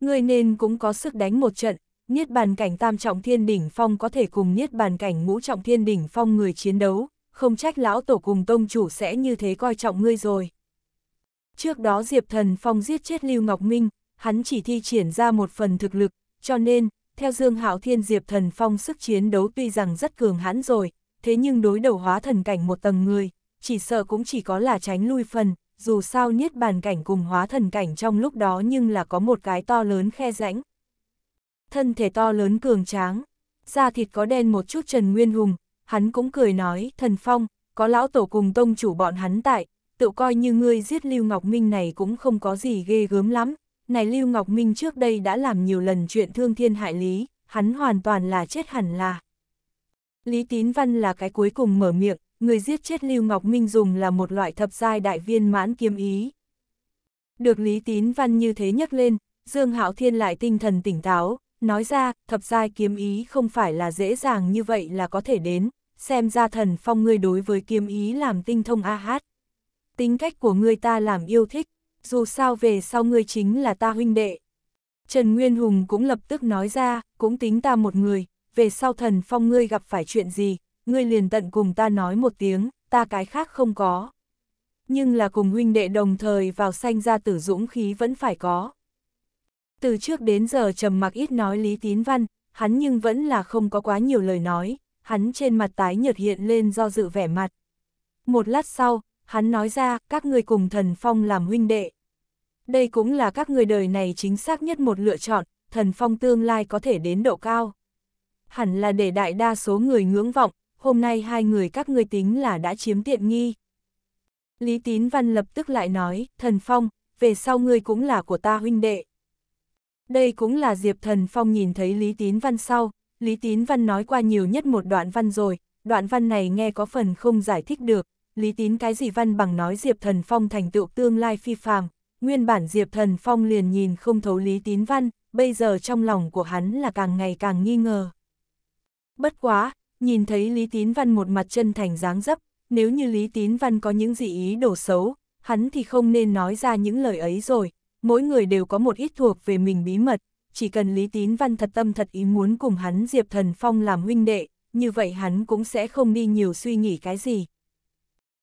Ngươi nên cũng có sức đánh một trận, Niết bàn cảnh tam trọng thiên đỉnh phong có thể cùng niết bàn cảnh ngũ trọng thiên đỉnh phong người chiến đấu, không trách lão tổ cùng tông chủ sẽ như thế coi trọng ngươi rồi. Trước đó Diệp Thần Phong giết chết Lưu Ngọc Minh, hắn chỉ thi triển ra một phần thực lực, cho nên, theo Dương Hạo Thiên Diệp Thần Phong sức chiến đấu tuy rằng rất cường hãn rồi, thế nhưng đối đầu hóa thần cảnh một tầng người, chỉ sợ cũng chỉ có là tránh lui phần, dù sao niết bàn cảnh cùng hóa thần cảnh trong lúc đó nhưng là có một cái to lớn khe rãnh, thân thể to lớn cường tráng, da thịt có đen một chút Trần Nguyên Hùng, hắn cũng cười nói, thần phong, có lão tổ cùng tông chủ bọn hắn tại, tự coi như ngươi giết Lưu Ngọc Minh này cũng không có gì ghê gớm lắm, này Lưu Ngọc Minh trước đây đã làm nhiều lần chuyện thương thiên hại lý, hắn hoàn toàn là chết hẳn là. Lý Tín Văn là cái cuối cùng mở miệng, người giết chết Lưu Ngọc Minh dùng là một loại thập giai đại viên mãn kiếm ý. Được Lý Tín Văn như thế nhắc lên, Dương Hạo Thiên lại tinh thần tỉnh táo, nói ra, thập giai kiếm ý không phải là dễ dàng như vậy là có thể đến, xem ra thần phong ngươi đối với kiếm ý làm tinh thông a hát. Tính cách của ngươi ta làm yêu thích, dù sao về sau ngươi chính là ta huynh đệ. Trần Nguyên Hùng cũng lập tức nói ra, cũng tính ta một người, về sau thần phong ngươi gặp phải chuyện gì, ngươi liền tận cùng ta nói một tiếng, ta cái khác không có. Nhưng là cùng huynh đệ đồng thời vào sanh ra tử dũng khí vẫn phải có. Từ trước đến giờ trầm mặc ít nói Lý Tín Văn, hắn nhưng vẫn là không có quá nhiều lời nói, hắn trên mặt tái nhợt hiện lên do dự vẻ mặt. Một lát sau, hắn nói ra, các người cùng thần phong làm huynh đệ. Đây cũng là các người đời này chính xác nhất một lựa chọn, thần phong tương lai có thể đến độ cao. Hẳn là để đại đa số người ngưỡng vọng, hôm nay hai người các ngươi tính là đã chiếm tiện nghi. Lý Tín Văn lập tức lại nói, thần phong, về sau ngươi cũng là của ta huynh đệ. Đây cũng là Diệp Thần Phong nhìn thấy Lý Tín Văn sau, Lý Tín Văn nói qua nhiều nhất một đoạn văn rồi, đoạn văn này nghe có phần không giải thích được, Lý Tín cái gì văn bằng nói Diệp Thần Phong thành tựu tương lai phi phàm, nguyên bản Diệp Thần Phong liền nhìn không thấu Lý Tín Văn, bây giờ trong lòng của hắn là càng ngày càng nghi ngờ. Bất quá, nhìn thấy Lý Tín Văn một mặt chân thành dáng dấp, nếu như Lý Tín Văn có những dị ý đổ xấu, hắn thì không nên nói ra những lời ấy rồi, mỗi người đều có một ít thuộc về mình bí mật, chỉ cần Lý Tín Văn thật tâm thật ý muốn cùng hắn Diệp Thần Phong làm huynh đệ, như vậy hắn cũng sẽ không đi nhiều suy nghĩ cái gì.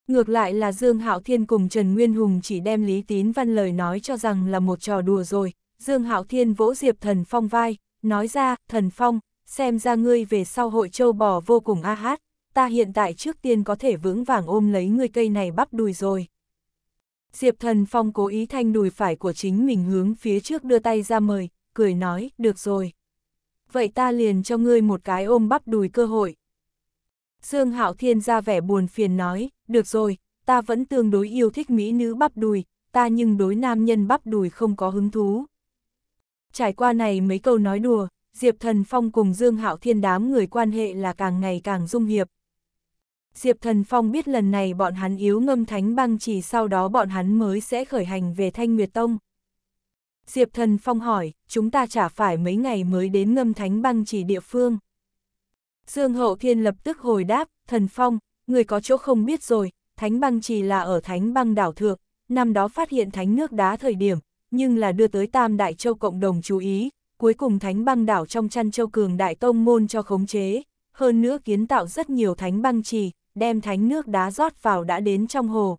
Ngược lại là Dương Hạo Thiên cùng Trần Nguyên Hùng chỉ đem Lý Tín Văn lời nói cho rằng là một trò đùa rồi, Dương Hạo Thiên vỗ Diệp Thần Phong vai, nói ra, Thần Phong, xem ra ngươi về sau hội châu bò vô cùng a hát, ta hiện tại trước tiên có thể vững vàng ôm lấy ngươi cây này bắp đùi rồi. Diệp Thần Phong cố ý thanh đùi phải của chính mình hướng phía trước đưa tay ra mời, cười nói, được rồi. Vậy ta liền cho ngươi một cái ôm bắp đùi cơ hội. Dương Hạo Thiên ra vẻ buồn phiền nói, được rồi, ta vẫn tương đối yêu thích mỹ nữ bắp đùi, ta nhưng đối nam nhân bắp đùi không có hứng thú. Trải qua này mấy câu nói đùa, Diệp Thần Phong cùng Dương Hạo Thiên đám người quan hệ là càng ngày càng dung hiệp. Diệp Thần Phong biết lần này bọn hắn yếu ngâm thánh băng chỉ sau đó bọn hắn mới sẽ khởi hành về Thanh Nguyệt Tông. Diệp Thần Phong hỏi, chúng ta chả phải mấy ngày mới đến ngâm thánh băng chỉ địa phương. Dương Hậu Thiên lập tức hồi đáp, Thần Phong, người có chỗ không biết rồi, thánh băng chỉ là ở thánh băng đảo thượng, năm đó phát hiện thánh nước đá thời điểm, nhưng là đưa tới Tam Đại Châu cộng đồng chú ý, cuối cùng thánh băng đảo trong chăn châu cường đại tông môn cho khống chế, hơn nữa kiến tạo rất nhiều thánh băng Chỉ đem thánh nước đá rót vào đã đến trong hồ.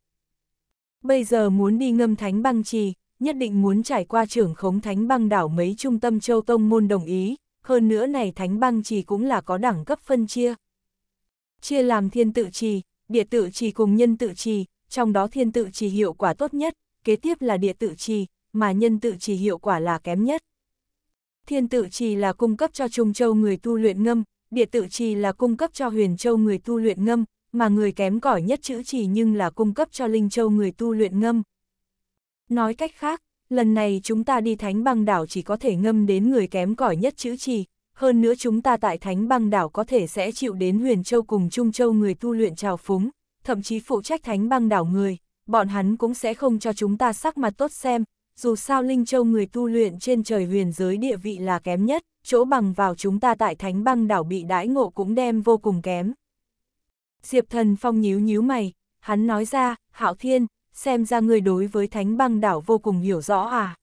Bây giờ muốn đi ngâm thánh băng trì, nhất định muốn trải qua trưởng khống thánh băng đảo mấy trung tâm châu tông môn đồng ý, hơn nữa này thánh băng trì cũng là có đẳng cấp phân chia. Chia làm thiên tự trì, địa tự trì cùng nhân tự trì, trong đó thiên tự trì hiệu quả tốt nhất, kế tiếp là địa tự trì, mà nhân tự trì hiệu quả là kém nhất. Thiên tự trì là cung cấp cho Trung Châu người tu luyện ngâm, địa tự trì là cung cấp cho Huyền Châu người tu luyện ngâm, mà người kém cỏi nhất chữ chỉ nhưng là cung cấp cho Linh Châu người tu luyện ngâm. Nói cách khác, lần này chúng ta đi Thánh băng đảo chỉ có thể ngâm đến người kém cỏi nhất chữ chỉ, hơn nữa chúng ta tại Thánh băng đảo có thể sẽ chịu đến Huyền Châu cùng Trung Châu người tu luyện trào phúng, thậm chí phụ trách Thánh băng đảo người, bọn hắn cũng sẽ không cho chúng ta sắc mặt tốt xem, dù sao Linh Châu người tu luyện trên trời huyền giới địa vị là kém nhất, chỗ bằng vào chúng ta tại Thánh băng đảo bị đãi ngộ cũng đem vô cùng kém. Diệp Thần Phong nhíu nhíu mày, hắn nói ra, Hạo Thiên, xem ra người đối với thánh băng đảo vô cùng hiểu rõ à.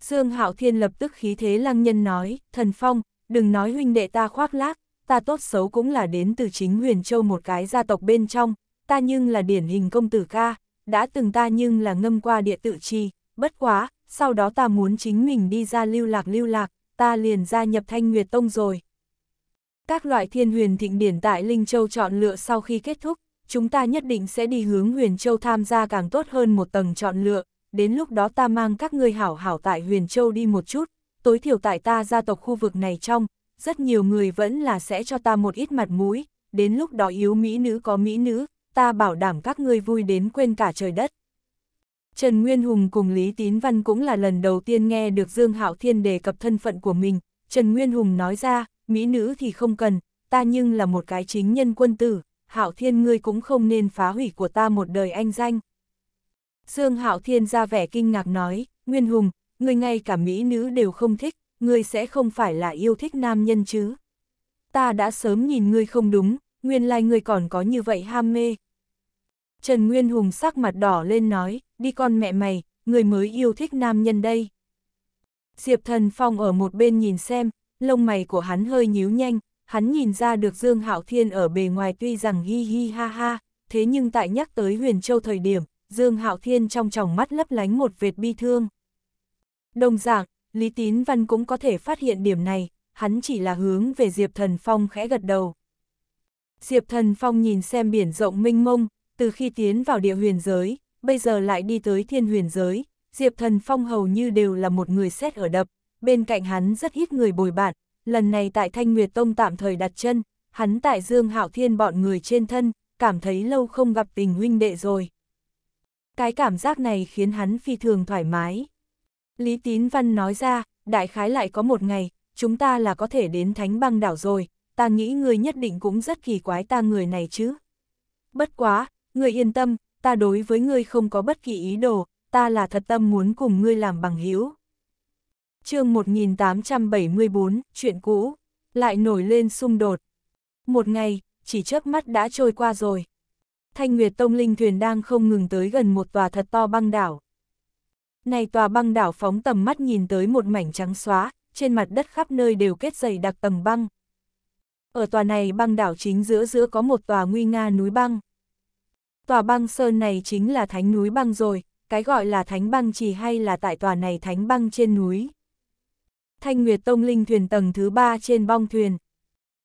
Dương Hạo Thiên lập tức khí thế lăng nhân nói, Thần Phong, đừng nói huynh đệ ta khoác lác, ta tốt xấu cũng là đến từ chính huyền châu một cái gia tộc bên trong, ta nhưng là điển hình công tử ca, đã từng ta nhưng là ngâm qua địa tự chi, bất quá, sau đó ta muốn chính mình đi ra lưu lạc lưu lạc, ta liền gia nhập thanh nguyệt tông rồi. Các loại thiên huyền thịnh điển tại Linh Châu chọn lựa sau khi kết thúc, chúng ta nhất định sẽ đi hướng huyền châu tham gia càng tốt hơn một tầng chọn lựa, đến lúc đó ta mang các ngươi hảo hảo tại huyền châu đi một chút, tối thiểu tại ta gia tộc khu vực này trong, rất nhiều người vẫn là sẽ cho ta một ít mặt mũi, đến lúc đó yếu mỹ nữ có mỹ nữ, ta bảo đảm các ngươi vui đến quên cả trời đất. Trần Nguyên Hùng cùng Lý Tín Văn cũng là lần đầu tiên nghe được Dương Hạo Thiên đề cập thân phận của mình, Trần Nguyên Hùng nói ra, mỹ nữ thì không cần, ta nhưng là một cái chính nhân quân tử, Hạo Thiên ngươi cũng không nên phá hủy của ta một đời anh danh. Dương Hạo Thiên ra vẻ kinh ngạc nói, Nguyên Hùng, ngươi ngay cả mỹ nữ đều không thích, ngươi sẽ không phải là yêu thích nam nhân chứ. Ta đã sớm nhìn ngươi không đúng, nguyên lai ngươi còn có như vậy ham mê. Trần Nguyên Hùng sắc mặt đỏ lên nói, đi con mẹ mày, người mới yêu thích nam nhân đây. Diệp Thần Phong ở một bên nhìn xem, lông mày của hắn hơi nhíu nhanh, hắn nhìn ra được Dương Hạo Thiên ở bề ngoài tuy rằng hi hi ha ha, thế nhưng tại nhắc tới Huyền Châu thời điểm, Dương Hạo Thiên trong tròng mắt lấp lánh một vệt bi thương. Đồng dạng, Lý Tín Văn cũng có thể phát hiện điểm này, hắn chỉ là hướng về Diệp Thần Phong khẽ gật đầu. Diệp Thần Phong nhìn xem biển rộng minh mông, từ khi tiến vào địa huyền giới, bây giờ lại đi tới thiên huyền giới, Diệp Thần Phong hầu như đều là một người xét ở đập, bên cạnh hắn rất ít người bồi bạn, lần này tại Thanh Nguyệt Tông tạm thời đặt chân, hắn tại Dương Hạo Thiên bọn người trên thân, cảm thấy lâu không gặp tình huynh đệ rồi. Cái cảm giác này khiến hắn phi thường thoải mái. Lý Tín Văn nói ra, đại khái lại có một ngày, chúng ta là có thể đến Thánh băng đảo rồi, ta nghĩ người nhất định cũng rất kỳ quái ta người này chứ. Bất quá, người yên tâm, ta đối với ngươi không có bất kỳ ý đồ, ta là thật tâm muốn cùng ngươi làm bằng hữu chương 1874, chuyện cũ, lại nổi lên xung đột. Một ngày, chỉ chớp mắt đã trôi qua rồi. Thanh Nguyệt Tông Linh Thuyền đang không ngừng tới gần một tòa thật to băng đảo. Này tòa băng đảo phóng tầm mắt nhìn tới một mảnh trắng xóa, trên mặt đất khắp nơi đều kết dày đặc tầng băng. Ở tòa này băng đảo chính giữa giữa có một tòa nguy nga núi băng. Tòa băng sơn này chính là thánh núi băng rồi, cái gọi là thánh băng chỉ hay là tại tòa này thánh băng trên núi. Thanh Nguyệt Tông linh thuyền tầng thứ ba trên bong thuyền.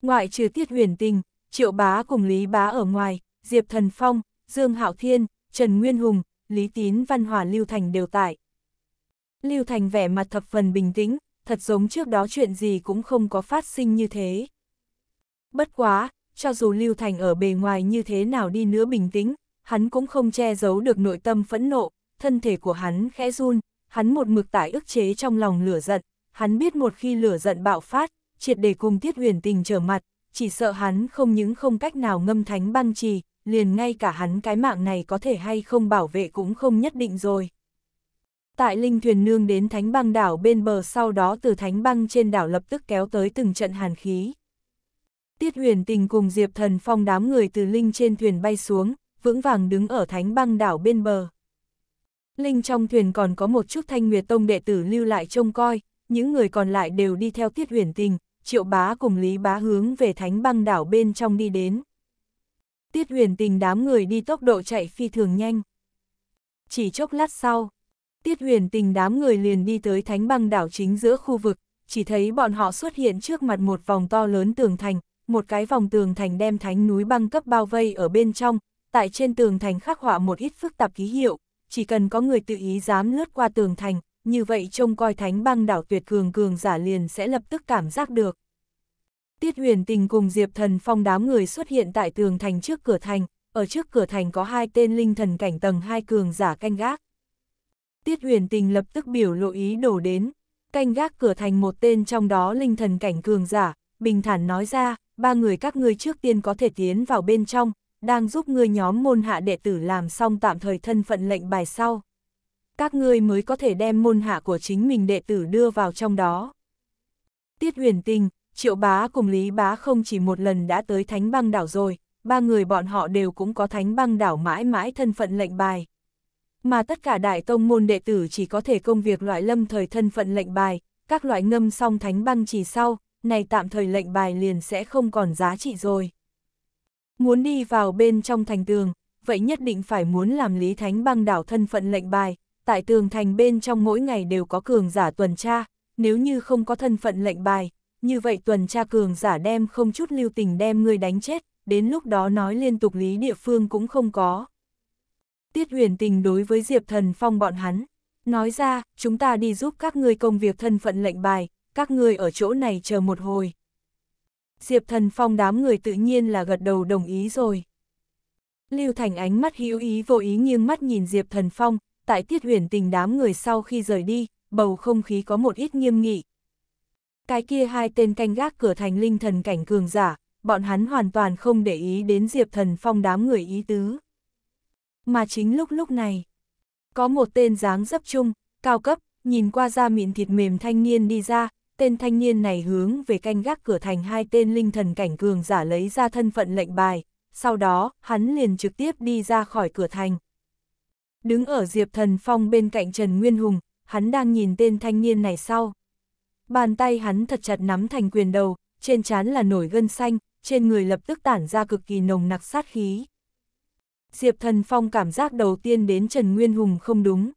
Ngoại trừ Tiết Huyền Tình, Triệu Bá cùng Lý Bá ở ngoài, Diệp Thần Phong, Dương Hạo Thiên, Trần Nguyên Hùng, Lý Tín Văn Hòa Lưu Thành đều tại. Lưu Thành vẻ mặt thập phần bình tĩnh, thật giống trước đó chuyện gì cũng không có phát sinh như thế. Bất quá, cho dù Lưu Thành ở bề ngoài như thế nào đi nữa bình tĩnh, hắn cũng không che giấu được nội tâm phẫn nộ, thân thể của hắn khẽ run, hắn một mực tải ức chế trong lòng lửa giận, hắn biết một khi lửa giận bạo phát, triệt để cùng Tiết Huyền Tình trở mặt, chỉ sợ hắn không những không cách nào ngâm thánh băng trì, liền ngay cả hắn cái mạng này có thể hay không bảo vệ cũng không nhất định rồi. Tại linh thuyền nương đến thánh băng đảo bên bờ sau đó từ thánh băng trên đảo lập tức kéo tới từng trận hàn khí. Tiết huyền tình cùng Diệp thần phong đám người từ linh trên thuyền bay xuống, vững vàng đứng ở thánh băng đảo bên bờ. Linh trong thuyền còn có một chút thanh nguyệt tông đệ tử lưu lại trông coi, những người còn lại đều đi theo Tiết Huyền Tình, Triệu Bá cùng Lý Bá hướng về Thánh Băng đảo bên trong đi đến. Tiết Huyền Tình đám người đi tốc độ chạy phi thường nhanh. Chỉ chốc lát sau, Tiết Huyền Tình đám người liền đi tới Thánh Băng đảo chính giữa khu vực, chỉ thấy bọn họ xuất hiện trước mặt một vòng to lớn tường thành, một cái vòng tường thành đem thánh núi băng cấp bao vây ở bên trong, tại trên tường thành khắc họa một ít phức tạp ký hiệu, chỉ cần có người tự ý dám lướt qua tường thành, như vậy trông coi thánh băng đảo tuyệt cường cường giả liền sẽ lập tức cảm giác được. Tiết huyền tình cùng Diệp Thần Phong đám người xuất hiện tại tường thành trước cửa thành, ở trước cửa thành có hai tên linh thần cảnh tầng hai cường giả canh gác. Tiết huyền tình lập tức biểu lộ ý đổ đến, canh gác cửa thành một tên trong đó linh thần cảnh cường giả, bình thản nói ra, ba người các ngươi trước tiên có thể tiến vào bên trong, đang giúp ngươi nhóm môn hạ đệ tử làm xong tạm thời thân phận lệnh bài sau các ngươi mới có thể đem môn hạ của chính mình đệ tử đưa vào trong đó. Tiết huyền tình, triệu bá cùng lý bá không chỉ một lần đã tới thánh băng đảo rồi, ba người bọn họ đều cũng có thánh băng đảo mãi mãi thân phận lệnh bài. Mà tất cả đại tông môn đệ tử chỉ có thể công việc loại lâm thời thân phận lệnh bài, các loại ngâm xong thánh băng chỉ sau, này tạm thời lệnh bài liền sẽ không còn giá trị rồi. Muốn đi vào bên trong thành tường, vậy nhất định phải muốn làm lý thánh băng đảo thân phận lệnh bài, tại tường thành bên trong mỗi ngày đều có cường giả tuần tra, nếu như không có thân phận lệnh bài, như vậy tuần tra cường giả đem không chút lưu tình đem người đánh chết, đến lúc đó nói liên tục lý địa phương cũng không có. Tiết huyền tình đối với Diệp Thần Phong bọn hắn, nói ra, chúng ta đi giúp các ngươi công việc thân phận lệnh bài, các ngươi ở chỗ này chờ một hồi. Diệp Thần Phong đám người tự nhiên là gật đầu đồng ý rồi. Lưu Thành ánh mắt hữu ý vô ý nghiêng mắt nhìn Diệp Thần Phong, tại tiết huyền tình đám người sau khi rời đi, bầu không khí có một ít nghiêm nghị. Cái kia hai tên canh gác cửa thành linh thần cảnh cường giả, bọn hắn hoàn toàn không để ý đến Diệp Thần Phong đám người ý tứ. Mà chính lúc lúc này, có một tên dáng dấp trung cao cấp, nhìn qua da mịn thịt mềm thanh niên đi ra, tên thanh niên này hướng về canh gác cửa thành hai tên linh thần cảnh cường giả lấy ra thân phận lệnh bài, sau đó hắn liền trực tiếp đi ra khỏi cửa thành. Đứng ở Diệp Thần Phong bên cạnh Trần Nguyên Hùng, hắn đang nhìn tên thanh niên này sau. Bàn tay hắn thật chặt nắm thành quyền đầu, trên trán là nổi gân xanh, trên người lập tức tản ra cực kỳ nồng nặc sát khí. Diệp Thần Phong cảm giác đầu tiên đến Trần Nguyên Hùng không đúng.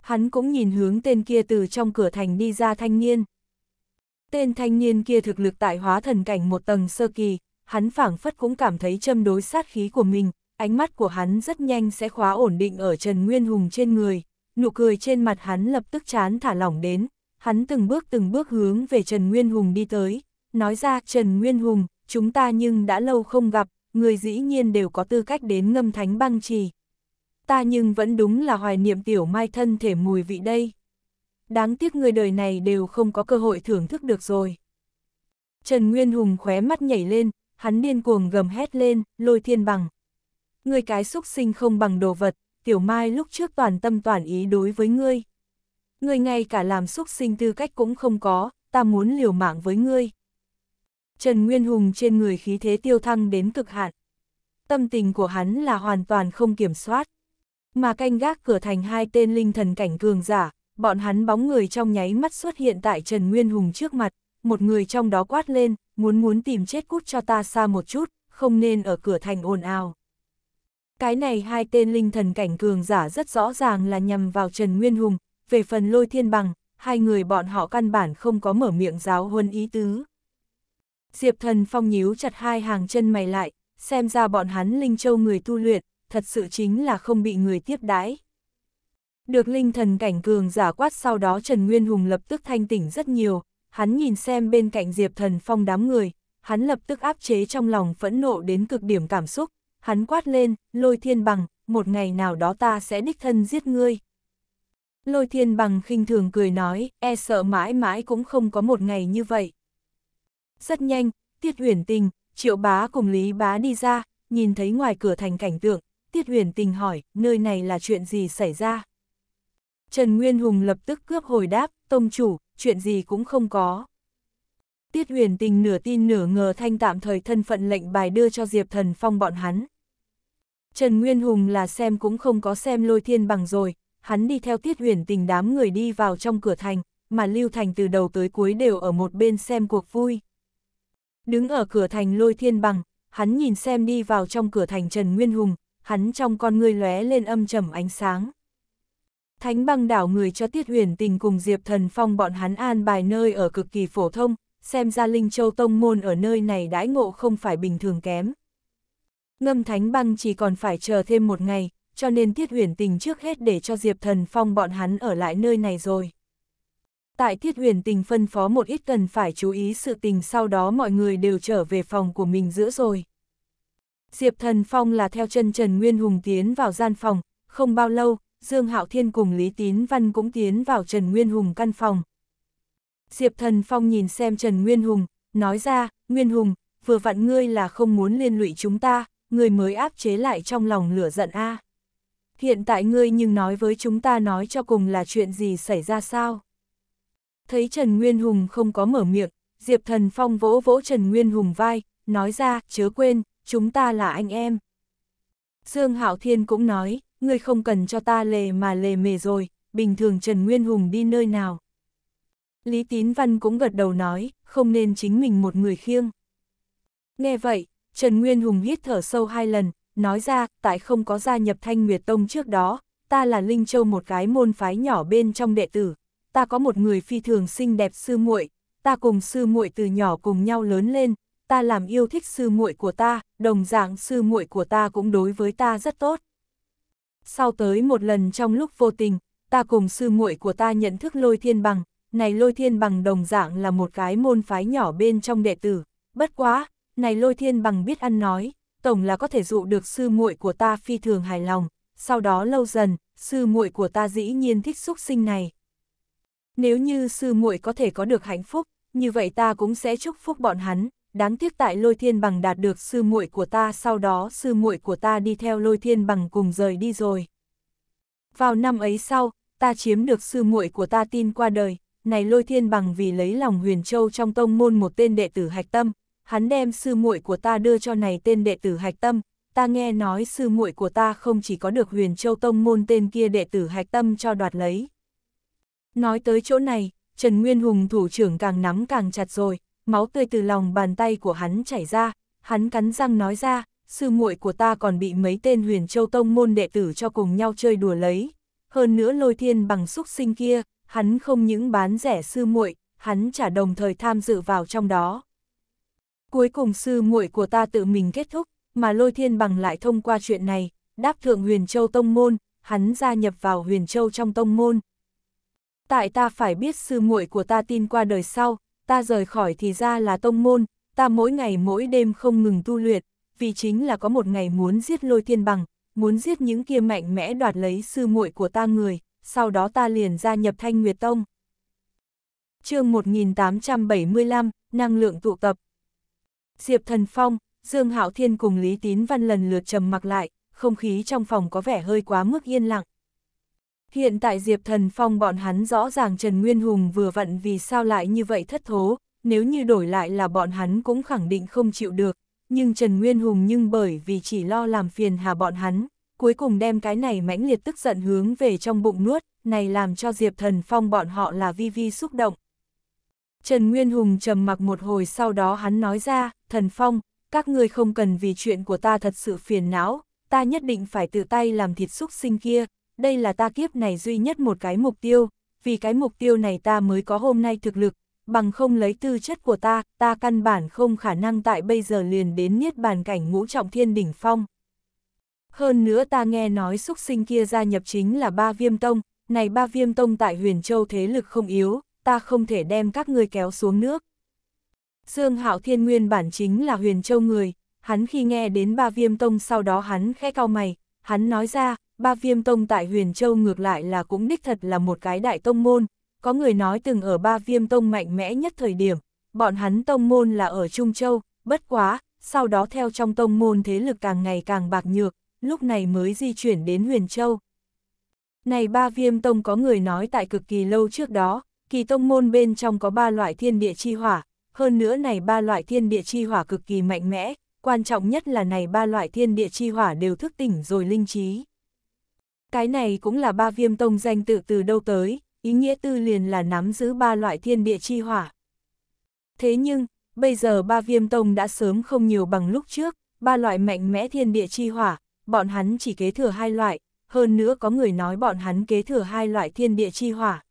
Hắn cũng nhìn hướng tên kia từ trong cửa thành đi ra thanh niên. Tên thanh niên kia thực lực tại hóa thần cảnh một tầng sơ kỳ, hắn phảng phất cũng cảm thấy châm đối sát khí của mình, ánh mắt của hắn rất nhanh sẽ khóa ổn định ở Trần Nguyên Hùng trên người, nụ cười trên mặt hắn lập tức chán thả lỏng đến, hắn từng bước từng bước hướng về Trần Nguyên Hùng đi tới, nói ra Trần Nguyên Hùng, chúng ta nhưng đã lâu không gặp, người dĩ nhiên đều có tư cách đến ngâm thánh băng trì. Ta nhưng vẫn đúng là hoài niệm tiểu mai thân thể mùi vị đây. Đáng tiếc người đời này đều không có cơ hội thưởng thức được rồi. Trần Nguyên Hùng khóe mắt nhảy lên, hắn điên cuồng gầm hét lên, lôi thiên bằng, ngươi cái xúc sinh không bằng đồ vật, tiểu mai lúc trước toàn tâm toàn ý đối với ngươi. Ngươi ngay cả làm xúc sinh tư cách cũng không có, ta muốn liều mạng với ngươi. Trần Nguyên Hùng trên người khí thế tiêu thăng đến cực hạn. Tâm tình của hắn là hoàn toàn không kiểm soát. Mà canh gác cửa thành hai tên linh thần cảnh cường giả, bọn hắn bóng người trong nháy mắt xuất hiện tại Trần Nguyên Hùng trước mặt, một người trong đó quát lên, muốn muốn tìm chết cút cho ta xa một chút, không nên ở cửa thành ồn ào. Cái này hai tên linh thần cảnh cường giả rất rõ ràng là nhằm vào Trần Nguyên Hùng, về phần lôi thiên bằng, hai người bọn họ căn bản không có mở miệng giáo huân ý tứ. Diệp thần phong nhíu chặt hai hàng chân mày lại, xem ra bọn hắn linh châu người tu luyện, thật sự chính là không bị người tiếp đái. Được linh thần cảnh cường giả quát sau đó Trần Nguyên Hùng lập tức thanh tỉnh rất nhiều, hắn nhìn xem bên cạnh Diệp thần phong đám người, hắn lập tức áp chế trong lòng phẫn nộ đến cực điểm cảm xúc, hắn quát lên, lôi thiên bằng, một ngày nào đó ta sẽ đích thân giết ngươi. Lôi thiên bằng khinh thường cười nói, e sợ mãi mãi cũng không có một ngày như vậy. Rất nhanh, tiết huyền tình, triệu bá cùng lý bá đi ra, nhìn thấy ngoài cửa thành cảnh tượng, tiết huyền tình hỏi, nơi này là chuyện gì xảy ra? Trần Nguyên Hùng lập tức cướp hồi đáp, tông chủ, chuyện gì cũng không có. Tiết huyền tình nửa tin nửa ngờ thanh tạm thời thân phận lệnh bài đưa cho Diệp Thần Phong bọn hắn. Trần Nguyên Hùng là xem cũng không có xem lôi thiên bằng rồi, hắn đi theo tiết huyền tình đám người đi vào trong cửa thành, mà Lưu Thành từ đầu tới cuối đều ở một bên xem cuộc vui. Đứng ở cửa thành lôi thiên bằng, hắn nhìn xem đi vào trong cửa thành Trần Nguyên Hùng, hắn trong con ngươi lóe lên âm trầm ánh sáng. Thánh băng đảo người cho Tiết Huyền Tình cùng Diệp Thần Phong bọn hắn an bài nơi ở cực kỳ phổ thông, xem ra Linh Châu Tông Môn ở nơi này đãi ngộ không phải bình thường kém. Ngâm Thánh Băng chỉ còn phải chờ thêm một ngày, cho nên Tiết Huyền Tình trước hết để cho Diệp Thần Phong bọn hắn ở lại nơi này rồi. Tại Tiết Huyền Tình phân phó một ít cần phải chú ý sự tình sau đó mọi người đều trở về phòng của mình giữa rồi. Diệp Thần Phong là theo chân Trần Nguyên Hùng tiến vào gian phòng, không bao lâu, Dương Hạo Thiên cùng Lý Tín Văn cũng tiến vào Trần Nguyên Hùng căn phòng. Diệp Thần Phong nhìn xem Trần Nguyên Hùng, nói ra, Nguyên Hùng, vừa vặn ngươi là không muốn liên lụy chúng ta, người mới áp chế lại trong lòng lửa giận a. Hiện tại ngươi nhưng nói với chúng ta nói cho cùng là chuyện gì xảy ra sao? Thấy Trần Nguyên Hùng không có mở miệng, Diệp Thần Phong vỗ vỗ Trần Nguyên Hùng vai, nói ra, chớ quên, chúng ta là anh em. Dương Hạo Thiên cũng nói, ngươi không cần cho ta lề mà lề mề rồi, bình thường Trần Nguyên Hùng đi nơi nào. Lý Tín Văn cũng gật đầu nói, không nên chính mình một người khiêng. Nghe vậy, Trần Nguyên Hùng hít thở sâu hai lần, nói ra, tại không có gia nhập Thanh Nguyệt Tông trước đó, ta là Linh Châu một cái môn phái nhỏ bên trong đệ tử, ta có một người phi thường xinh đẹp sư muội, ta cùng sư muội từ nhỏ cùng nhau lớn lên, ta làm yêu thích sư muội của ta, đồng dạng sư muội của ta cũng đối với ta rất tốt. Sau tới một lần trong lúc vô tình, ta cùng sư muội của ta nhận thức Lôi Thiên Bằng, này Lôi Thiên Bằng đồng dạng là một cái môn phái nhỏ bên trong đệ tử, bất quá, này lôi thiên bằng biết ăn nói, tổng là có thể dụ được sư muội của ta phi thường hài lòng, sau đó lâu dần, sư muội của ta dĩ nhiên thích xúc sinh này. Nếu như sư muội có thể có được hạnh phúc, như vậy ta cũng sẽ chúc phúc bọn hắn, đáng tiếc tại Lôi Thiên Bằng đạt được sư muội của ta, sau đó sư muội của ta đi theo Lôi Thiên Bằng cùng rời đi rồi. Vào năm ấy sau, ta chiếm được sư muội của ta tin qua đời, này Lôi Thiên Bằng vì lấy lòng Huyền Châu trong tông môn một tên đệ tử hạch tâm, hắn đem sư muội của ta đưa cho này tên đệ tử Hạch Tâm, ta nghe nói sư muội của ta không chỉ có được huyền châu tông môn tên kia đệ tử Hạch Tâm cho đoạt lấy. Nói tới chỗ này, Trần Nguyên Hùng thủ trưởng càng nắm càng chặt rồi, máu tươi từ lòng bàn tay của hắn chảy ra, hắn cắn răng nói ra, sư muội của ta còn bị mấy tên huyền châu tông môn đệ tử cho cùng nhau chơi đùa lấy. Hơn nữa lôi thiên bằng xúc sinh kia, hắn không những bán rẻ sư muội, hắn trả đồng thời tham dự vào trong đó. Cuối cùng sư muội của ta tự mình kết thúc, mà lôi thiên bằng lại thông qua chuyện này, đáp thượng huyền châu tông môn, hắn gia nhập vào huyền châu trong tông môn. Tại ta phải biết sư muội của ta tin qua đời sau, ta rời khỏi thì ra là tông môn, ta mỗi ngày mỗi đêm không ngừng tu luyện, vì chính là có một ngày muốn giết lôi thiên bằng, muốn giết những kia mạnh mẽ đoạt lấy sư muội của ta người, sau đó ta liền gia nhập Thanh Nguyệt Tông. chương 1875, năng lượng tụ tập, Diệp Thần Phong, Dương Hạo Thiên cùng Lý Tín Văn lần lượt trầm mặc lại, không khí trong phòng có vẻ hơi quá mức yên lặng. Hiện tại Diệp Thần Phong bọn hắn rõ ràng Trần Nguyên Hùng vừa vặn vì sao lại như vậy thất thố, nếu như đổi lại là bọn hắn cũng khẳng định không chịu được, nhưng Trần Nguyên Hùng nhưng bởi vì chỉ lo làm phiền hà bọn hắn, cuối cùng đem cái này mãnh liệt tức giận hướng về trong bụng nuốt, này làm cho Diệp Thần Phong bọn họ là vi vi xúc động, Trần Nguyên Hùng trầm mặc một hồi sau đó hắn nói ra, thần phong, các ngươi không cần vì chuyện của ta thật sự phiền não, ta nhất định phải tự tay làm thịt xúc sinh kia, đây là ta kiếp này duy nhất một cái mục tiêu, vì cái mục tiêu này ta mới có hôm nay thực lực, bằng không lấy tư chất của ta, ta căn bản không khả năng tại bây giờ liền đến niết bàn cảnh ngũ trọng thiên đỉnh phong. Hơn nữa ta nghe nói xúc sinh kia gia nhập chính là ba viêm tông, này ba viêm tông tại huyền châu thế lực không yếu, ta không thể đem các ngươi kéo xuống nước. Dương Hạo Thiên nguyên bản chính là huyền châu người, hắn khi nghe đến ba viêm tông sau đó hắn khẽ cao mày, hắn nói ra, ba viêm tông tại huyền châu ngược lại là cũng đích thật là một cái đại tông môn, có người nói từng ở ba viêm tông mạnh mẽ nhất thời điểm, bọn hắn tông môn là ở Trung Châu, bất quá, sau đó theo trong tông môn thế lực càng ngày càng bạc nhược, lúc này mới di chuyển đến huyền châu. Này ba viêm tông có người nói tại cực kỳ lâu trước đó, Kỳ tông môn bên trong có ba loại thiên địa chi hỏa, hơn nữa này ba loại thiên địa chi hỏa cực kỳ mạnh mẽ, quan trọng nhất là này ba loại thiên địa chi hỏa đều thức tỉnh rồi linh trí. Cái này cũng là ba viêm tông danh tự từ đâu tới, ý nghĩa tư liền là nắm giữ ba loại thiên địa chi hỏa. Thế nhưng, bây giờ ba viêm tông đã sớm không nhiều bằng lúc trước, ba loại mạnh mẽ thiên địa chi hỏa, bọn hắn chỉ kế thừa hai loại, hơn nữa có người nói bọn hắn kế thừa hai loại thiên địa chi hỏa,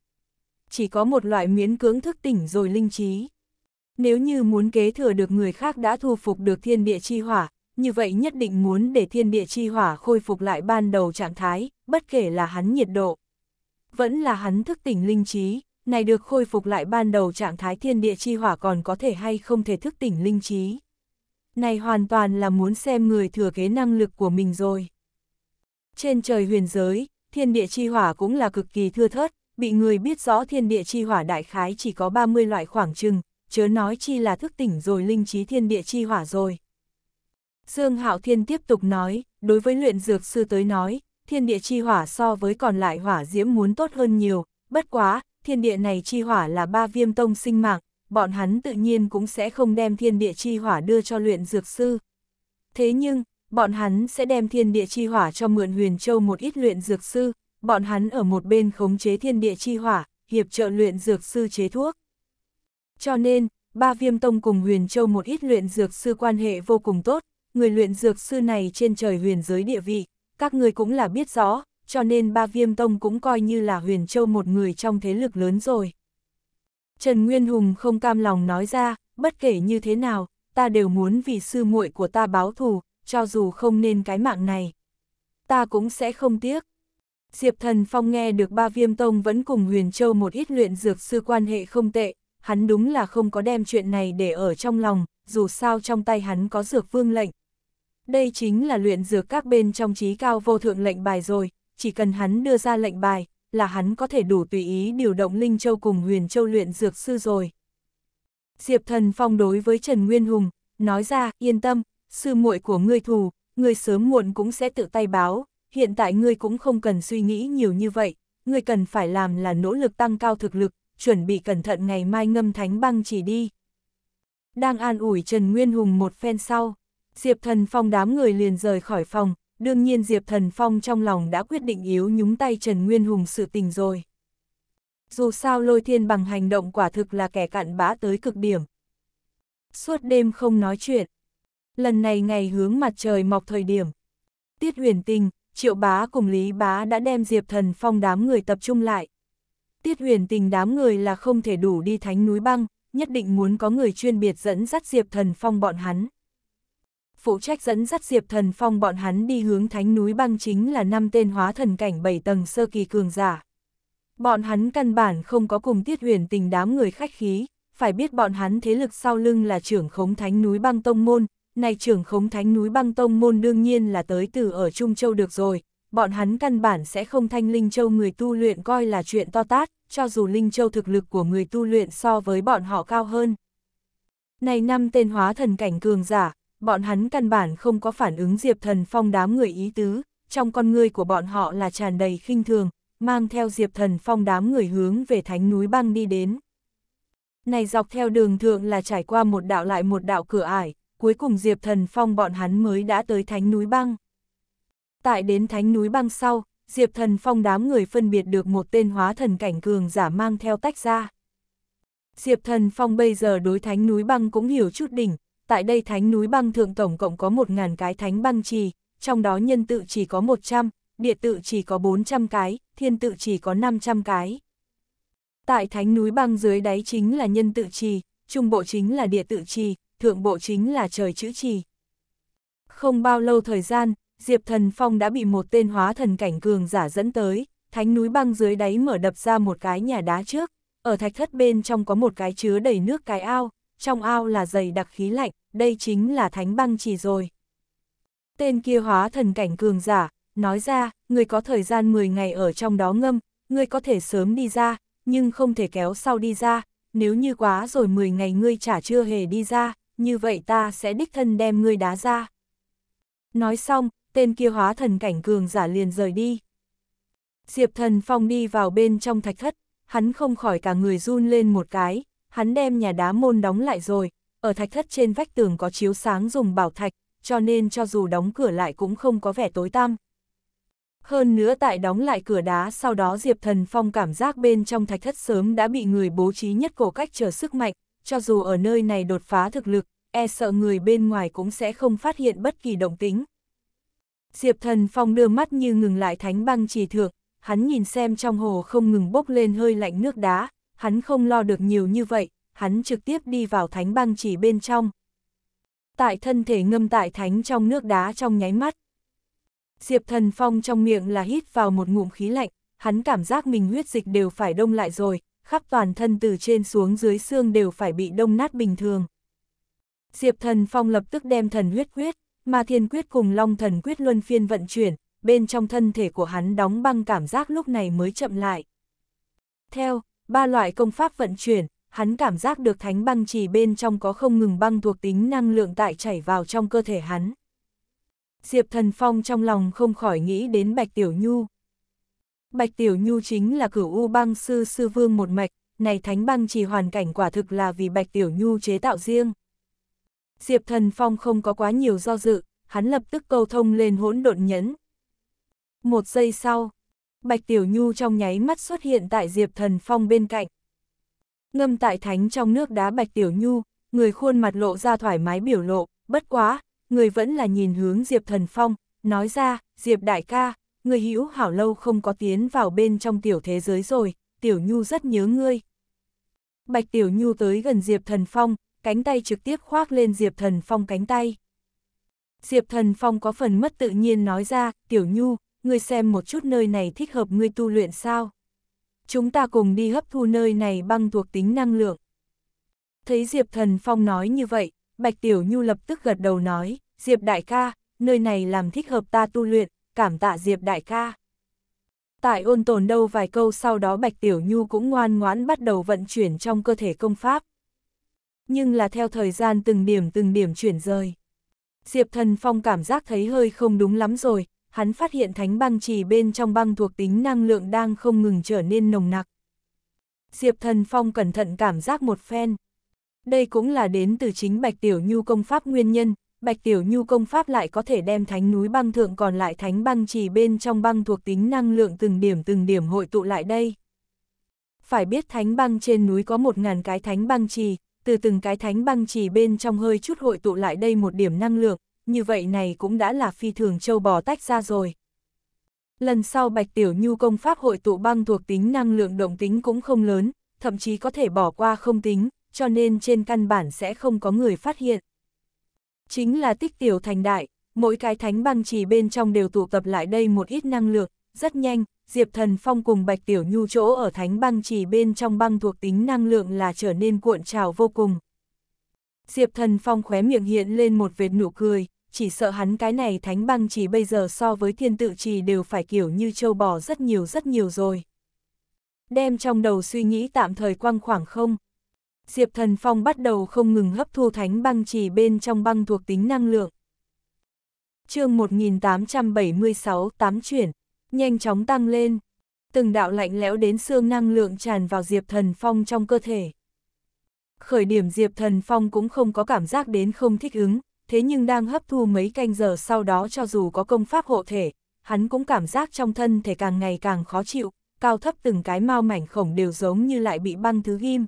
chỉ có một loại miễn cưỡng thức tỉnh rồi linh trí. Nếu như muốn kế thừa được người khác đã thu phục được thiên địa chi hỏa, như vậy nhất định muốn để thiên địa chi hỏa khôi phục lại ban đầu trạng thái, bất kể là hắn nhiệt độ. Vẫn là hắn thức tỉnh linh trí, này được khôi phục lại ban đầu trạng thái thiên địa chi hỏa còn có thể hay không thể thức tỉnh linh trí. Này hoàn toàn là muốn xem người thừa kế năng lực của mình rồi. Trên trời huyền giới, thiên địa chi hỏa cũng là cực kỳ thưa thớt, bị người biết rõ thiên địa chi hỏa đại khái chỉ có 30 loại khoảng chừng, chớ nói chi là thức tỉnh rồi linh trí thiên địa chi hỏa rồi. Dương Hạo Thiên tiếp tục nói, đối với luyện dược sư tới nói, thiên địa chi hỏa so với còn lại hỏa diễm muốn tốt hơn nhiều, bất quá, thiên địa này chi hỏa là ba viêm tông sinh mạng, bọn hắn tự nhiên cũng sẽ không đem thiên địa chi hỏa đưa cho luyện dược sư. Thế nhưng, bọn hắn sẽ đem thiên địa chi hỏa cho mượn huyền châu một ít luyện dược sư, bọn hắn ở một bên khống chế thiên địa chi hỏa, hiệp trợ luyện dược sư chế thuốc. Cho nên, ba viêm tông cùng huyền châu một ít luyện dược sư quan hệ vô cùng tốt, người luyện dược sư này trên trời huyền giới địa vị, các người cũng là biết rõ, cho nên ba viêm tông cũng coi như là huyền châu một người trong thế lực lớn rồi. Trần Nguyên Hùng không cam lòng nói ra, bất kể như thế nào, ta đều muốn vì sư muội của ta báo thù, cho dù không nên cái mạng này. Ta cũng sẽ không tiếc. Diệp Thần Phong nghe được ba viêm tông vẫn cùng Huyền Châu một ít luyện dược sư quan hệ không tệ, hắn đúng là không có đem chuyện này để ở trong lòng, dù sao trong tay hắn có dược vương lệnh. Đây chính là luyện dược các bên trong trí cao vô thượng lệnh bài rồi, chỉ cần hắn đưa ra lệnh bài, là hắn có thể đủ tùy ý điều động Linh Châu cùng Huyền Châu luyện dược sư rồi. Diệp Thần Phong đối với Trần Nguyên Hùng, nói ra, yên tâm, sư muội của ngươi thù, ngươi sớm muộn cũng sẽ tự tay báo, hiện tại ngươi cũng không cần suy nghĩ nhiều như vậy, ngươi cần phải làm là nỗ lực tăng cao thực lực, chuẩn bị cẩn thận ngày mai ngâm thánh băng chỉ đi. Đang an ủi Trần Nguyên Hùng một phen sau, Diệp Thần Phong đám người liền rời khỏi phòng, đương nhiên Diệp Thần Phong trong lòng đã quyết định yếu nhúng tay Trần Nguyên Hùng sự tình rồi. Dù sao lôi thiên bằng hành động quả thực là kẻ cặn bã tới cực điểm. Suốt đêm không nói chuyện. Lần này ngày hướng mặt trời mọc thời điểm. Tiết huyền tình, Triệu Bá cùng Lý Bá đã đem Diệp Thần Phong đám người tập trung lại. Tiết huyền tình đám người là không thể đủ đi thánh núi băng, nhất định muốn có người chuyên biệt dẫn dắt Diệp Thần Phong bọn hắn. Phụ trách dẫn dắt Diệp Thần Phong bọn hắn đi hướng thánh núi băng chính là năm tên hóa thần cảnh 7 tầng sơ kỳ cường giả. Bọn hắn căn bản không có cùng tiết huyền tình đám người khách khí, phải biết bọn hắn thế lực sau lưng là trưởng khống thánh núi băng tông môn, này trưởng khống thánh núi băng tông môn đương nhiên là tới từ ở Trung Châu được rồi, bọn hắn căn bản sẽ không thanh Linh Châu người tu luyện coi là chuyện to tát, cho dù Linh Châu thực lực của người tu luyện so với bọn họ cao hơn. Này năm tên hóa thần cảnh cường giả, bọn hắn căn bản không có phản ứng Diệp Thần Phong đám người ý tứ, trong con người của bọn họ là tràn đầy khinh thường, mang theo Diệp Thần Phong đám người hướng về thánh núi băng đi đến. Này dọc theo đường thượng là trải qua một đạo lại một đạo cửa ải, cuối cùng Diệp Thần Phong bọn hắn mới đã tới thánh núi băng. Tại đến thánh núi băng sau, Diệp Thần Phong đám người phân biệt được một tên hóa thần cảnh cường giả mang theo tách ra. Diệp Thần Phong bây giờ đối thánh núi băng cũng hiểu chút đỉnh, tại đây thánh núi băng thượng tổng cộng có 1.000 cái thánh băng trì, trong đó nhân tự chỉ có 100, địa tự chỉ có 400 cái, thiên tự chỉ có 500 cái. Tại thánh núi băng dưới đáy chính là nhân tự trì, trung bộ chính là địa tự trì, thượng bộ chính là trời chữ trì. Không bao lâu thời gian, Diệp Thần Phong đã bị một tên hóa thần cảnh cường giả dẫn tới, thánh núi băng dưới đáy mở đập ra một cái nhà đá trước, ở thạch thất bên trong có một cái chứa đầy nước cái ao, trong ao là dày đặc khí lạnh, đây chính là thánh băng chỉ rồi. Tên kia hóa thần cảnh cường giả, nói ra, người có thời gian 10 ngày ở trong đó ngâm, người có thể sớm đi ra, nhưng không thể kéo sau đi ra, nếu như quá rồi 10 ngày ngươi chả chưa hề đi ra, như vậy ta sẽ đích thân đem ngươi đá ra. Nói xong, tên kia hóa thần cảnh cường giả liền rời đi. Diệp thần phong đi vào bên trong thạch thất, hắn không khỏi cả người run lên một cái, hắn đem nhà đá môn đóng lại rồi, ở thạch thất trên vách tường có chiếu sáng dùng bảo thạch, cho nên cho dù đóng cửa lại cũng không có vẻ tối tăm. Hơn nữa tại đóng lại cửa đá sau đó Diệp Thần Phong cảm giác bên trong thạch thất sớm đã bị người bố trí nhất cổ cách chờ sức mạnh, cho dù ở nơi này đột phá thực lực, e sợ người bên ngoài cũng sẽ không phát hiện bất kỳ động tính. Diệp Thần Phong đưa mắt như ngừng lại thánh băng trì thượng, hắn nhìn xem trong hồ không ngừng bốc lên hơi lạnh nước đá, hắn không lo được nhiều như vậy, hắn trực tiếp đi vào thánh băng trì bên trong. Tại thân thể ngâm tại thánh trong nước đá trong nháy mắt. Diệp Thần Phong trong miệng là hít vào một ngụm khí lạnh, hắn cảm giác mình huyết dịch đều phải đông lại rồi, khắp toàn thân từ trên xuống dưới xương đều phải bị đông nát bình thường. Diệp Thần Phong lập tức đem thần huyết quyết, mà thiên quyết cùng long thần quyết luân phiên vận chuyển, bên trong thân thể của hắn đóng băng cảm giác lúc này mới chậm lại. Theo, ba loại công pháp vận chuyển, hắn cảm giác được thánh băng trì bên trong có không ngừng băng thuộc tính năng lượng tại chảy vào trong cơ thể hắn. Diệp Thần Phong trong lòng không khỏi nghĩ đến Bạch Tiểu Nhu. Bạch Tiểu Nhu chính là cửu U băng sư sư vương một mạch, này thánh băng trì hoàn cảnh quả thực là vì Bạch Tiểu Nhu chế tạo riêng. Diệp Thần Phong không có quá nhiều do dự, hắn lập tức cầu thông lên hỗn độn nhẫn. Một giây sau, Bạch Tiểu Nhu trong nháy mắt xuất hiện tại Diệp Thần Phong bên cạnh. Ngâm tại thánh trong nước đá Bạch Tiểu Nhu, người khuôn mặt lộ ra thoải mái biểu lộ, bất quá, người vẫn là nhìn hướng Diệp Thần Phong, nói ra, Diệp Đại ca, người hữu hảo lâu không có tiến vào bên trong tiểu thế giới rồi, Tiểu Nhu rất nhớ ngươi. Bạch Tiểu Nhu tới gần Diệp Thần Phong, cánh tay trực tiếp khoác lên Diệp Thần Phong cánh tay. Diệp Thần Phong có phần mất tự nhiên nói ra, Tiểu Nhu, ngươi xem một chút nơi này thích hợp ngươi tu luyện sao. Chúng ta cùng đi hấp thu nơi này băng thuộc tính năng lượng. Thấy Diệp Thần Phong nói như vậy, Bạch Tiểu Nhu lập tức gật đầu nói, Diệp Đại ca, nơi này làm thích hợp ta tu luyện, cảm tạ Diệp Đại ca. Tại ôn tồn đâu vài câu sau đó Bạch Tiểu Nhu cũng ngoan ngoãn bắt đầu vận chuyển trong cơ thể công pháp nhưng là theo thời gian từng điểm từng điểm chuyển rời. Diệp Thần Phong cảm giác thấy hơi không đúng lắm rồi, hắn phát hiện thánh băng trì bên trong băng thuộc tính năng lượng đang không ngừng trở nên nồng nặc. Diệp Thần Phong cẩn thận cảm giác một phen. Đây cũng là đến từ chính Bạch Tiểu Nhu công pháp nguyên nhân, Bạch Tiểu Nhu công pháp lại có thể đem thánh núi băng thượng còn lại thánh băng trì bên trong băng thuộc tính năng lượng từng điểm từng điểm hội tụ lại đây. Phải biết thánh băng trên núi có một ngàn cái thánh băng trì, từ từng cái thánh băng trì bên trong hơi chút hội tụ lại đây một điểm năng lượng, như vậy này cũng đã là phi thường châu bò tách ra rồi. Lần sau Bạch Tiểu Nhu công pháp hội tụ băng thuộc tính năng lượng động tính cũng không lớn, thậm chí có thể bỏ qua không tính, cho nên trên căn bản sẽ không có người phát hiện. Chính là tích tiểu thành đại, mỗi cái thánh băng trì bên trong đều tụ tập lại đây một ít năng lượng, rất nhanh, Diệp Thần Phong cùng Bạch Tiểu Nhu chỗ ở thánh băng chỉ bên trong băng thuộc tính năng lượng là trở nên cuộn trào vô cùng. Diệp Thần Phong khóe miệng hiện lên một vệt nụ cười, chỉ sợ hắn cái này thánh băng chỉ bây giờ so với thiên tự trì đều phải kiểu như châu bò rất nhiều rất nhiều rồi. Đem trong đầu suy nghĩ tạm thời quăng khoảng không. Diệp Thần Phong bắt đầu không ngừng hấp thu thánh băng trì bên trong băng thuộc tính năng lượng. chương 1876 tám chuyển nhanh chóng tăng lên. Từng đạo lạnh lẽo đến xương năng lượng tràn vào Diệp Thần Phong trong cơ thể. Khởi điểm Diệp Thần Phong cũng không có cảm giác đến không thích ứng, thế nhưng đang hấp thu mấy canh giờ sau đó cho dù có công pháp hộ thể, hắn cũng cảm giác trong thân thể càng ngày càng khó chịu, cao thấp từng cái mau mảnh khổng đều giống như lại bị băng thứ ghim.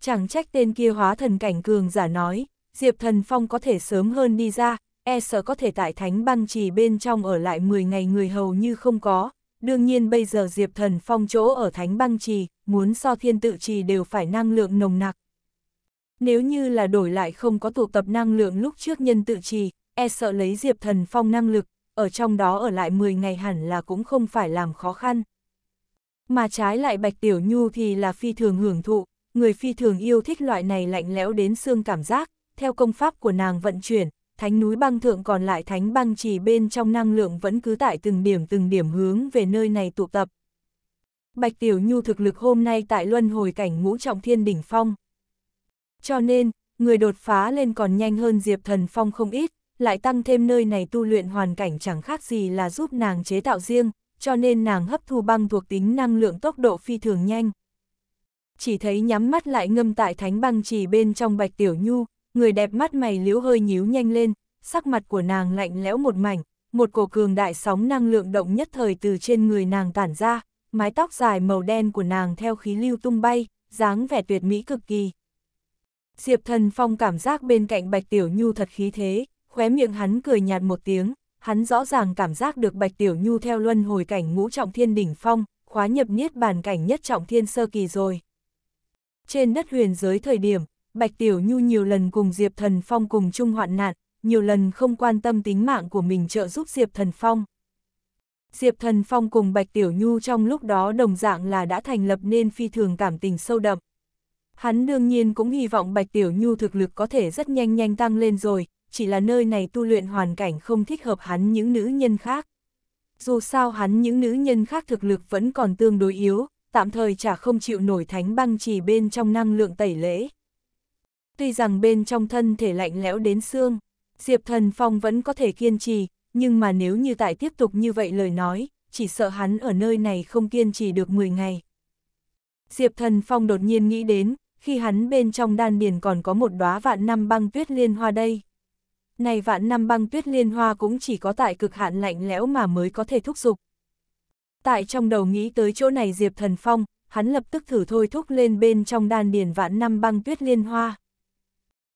Chẳng trách tên kia hóa thần cảnh cường giả nói, Diệp Thần Phong có thể sớm hơn đi ra, e sợ có thể tại thánh băng trì bên trong ở lại 10 ngày người hầu như không có. Đương nhiên bây giờ Diệp Thần Phong chỗ ở thánh băng trì, muốn so thiên tự trì đều phải năng lượng nồng nặc. Nếu như là đổi lại không có tụ tập năng lượng lúc trước nhân tự trì, e sợ lấy Diệp Thần Phong năng lực, ở trong đó ở lại 10 ngày hẳn là cũng không phải làm khó khăn. Mà trái lại Bạch Tiểu Nhu thì là phi thường hưởng thụ, người phi thường yêu thích loại này lạnh lẽo đến xương cảm giác, theo công pháp của nàng vận chuyển, thánh núi băng thượng còn lại thánh băng chỉ bên trong năng lượng vẫn cứ tại từng điểm từng điểm hướng về nơi này tụ tập. Bạch Tiểu Nhu thực lực hôm nay tại luân hồi cảnh ngũ trọng thiên đỉnh phong. Cho nên, người đột phá lên còn nhanh hơn Diệp Thần Phong không ít, lại tăng thêm nơi này tu luyện hoàn cảnh chẳng khác gì là giúp nàng chế tạo riêng, cho nên nàng hấp thu băng thuộc tính năng lượng tốc độ phi thường nhanh. Chỉ thấy nhắm mắt lại ngâm tại thánh băng trì bên trong Bạch Tiểu Nhu, người đẹp mắt mày liễu hơi nhíu nhanh lên, sắc mặt của nàng lạnh lẽo một mảnh, một cổ cường đại sóng năng lượng động nhất thời từ trên người nàng tản ra, mái tóc dài màu đen của nàng theo khí lưu tung bay, dáng vẻ tuyệt mỹ cực kỳ. Diệp Thần Phong cảm giác bên cạnh Bạch Tiểu Nhu thật khí thế, khóe miệng hắn cười nhạt một tiếng, hắn rõ ràng cảm giác được Bạch Tiểu Nhu theo luân hồi cảnh ngũ trọng thiên đỉnh phong, khóa nhập niết bàn cảnh nhất trọng thiên sơ kỳ rồi. Trên đất huyền giới thời điểm, Bạch Tiểu Nhu nhiều lần cùng Diệp Thần Phong cùng chung hoạn nạn, nhiều lần không quan tâm tính mạng của mình trợ giúp Diệp Thần Phong. Diệp Thần Phong cùng Bạch Tiểu Nhu trong lúc đó đồng dạng là đã thành lập nên phi thường cảm tình sâu đậm. Hắn đương nhiên cũng hy vọng Bạch Tiểu Nhu thực lực có thể rất nhanh nhanh tăng lên rồi, chỉ là nơi này tu luyện hoàn cảnh không thích hợp hắn những nữ nhân khác. Dù sao hắn những nữ nhân khác thực lực vẫn còn tương đối yếu, tạm thời chả không chịu nổi thánh băng chỉ bên trong năng lượng tẩy lễ. Tuy rằng bên trong thân thể lạnh lẽo đến xương, Diệp Thần Phong vẫn có thể kiên trì, nhưng mà nếu như tại tiếp tục như vậy lời nói, chỉ sợ hắn ở nơi này không kiên trì được 10 ngày. Diệp Thần Phong đột nhiên nghĩ đến, khi hắn bên trong đan điền còn có một đóa vạn năm băng tuyết liên hoa đây. Này vạn năm băng tuyết liên hoa cũng chỉ có tại cực hạn lạnh lẽo mà mới có thể thúc dục. Tại trong đầu nghĩ tới chỗ này Diệp Thần Phong, hắn lập tức thử thôi thúc lên bên trong đan điền vạn năm băng tuyết liên hoa.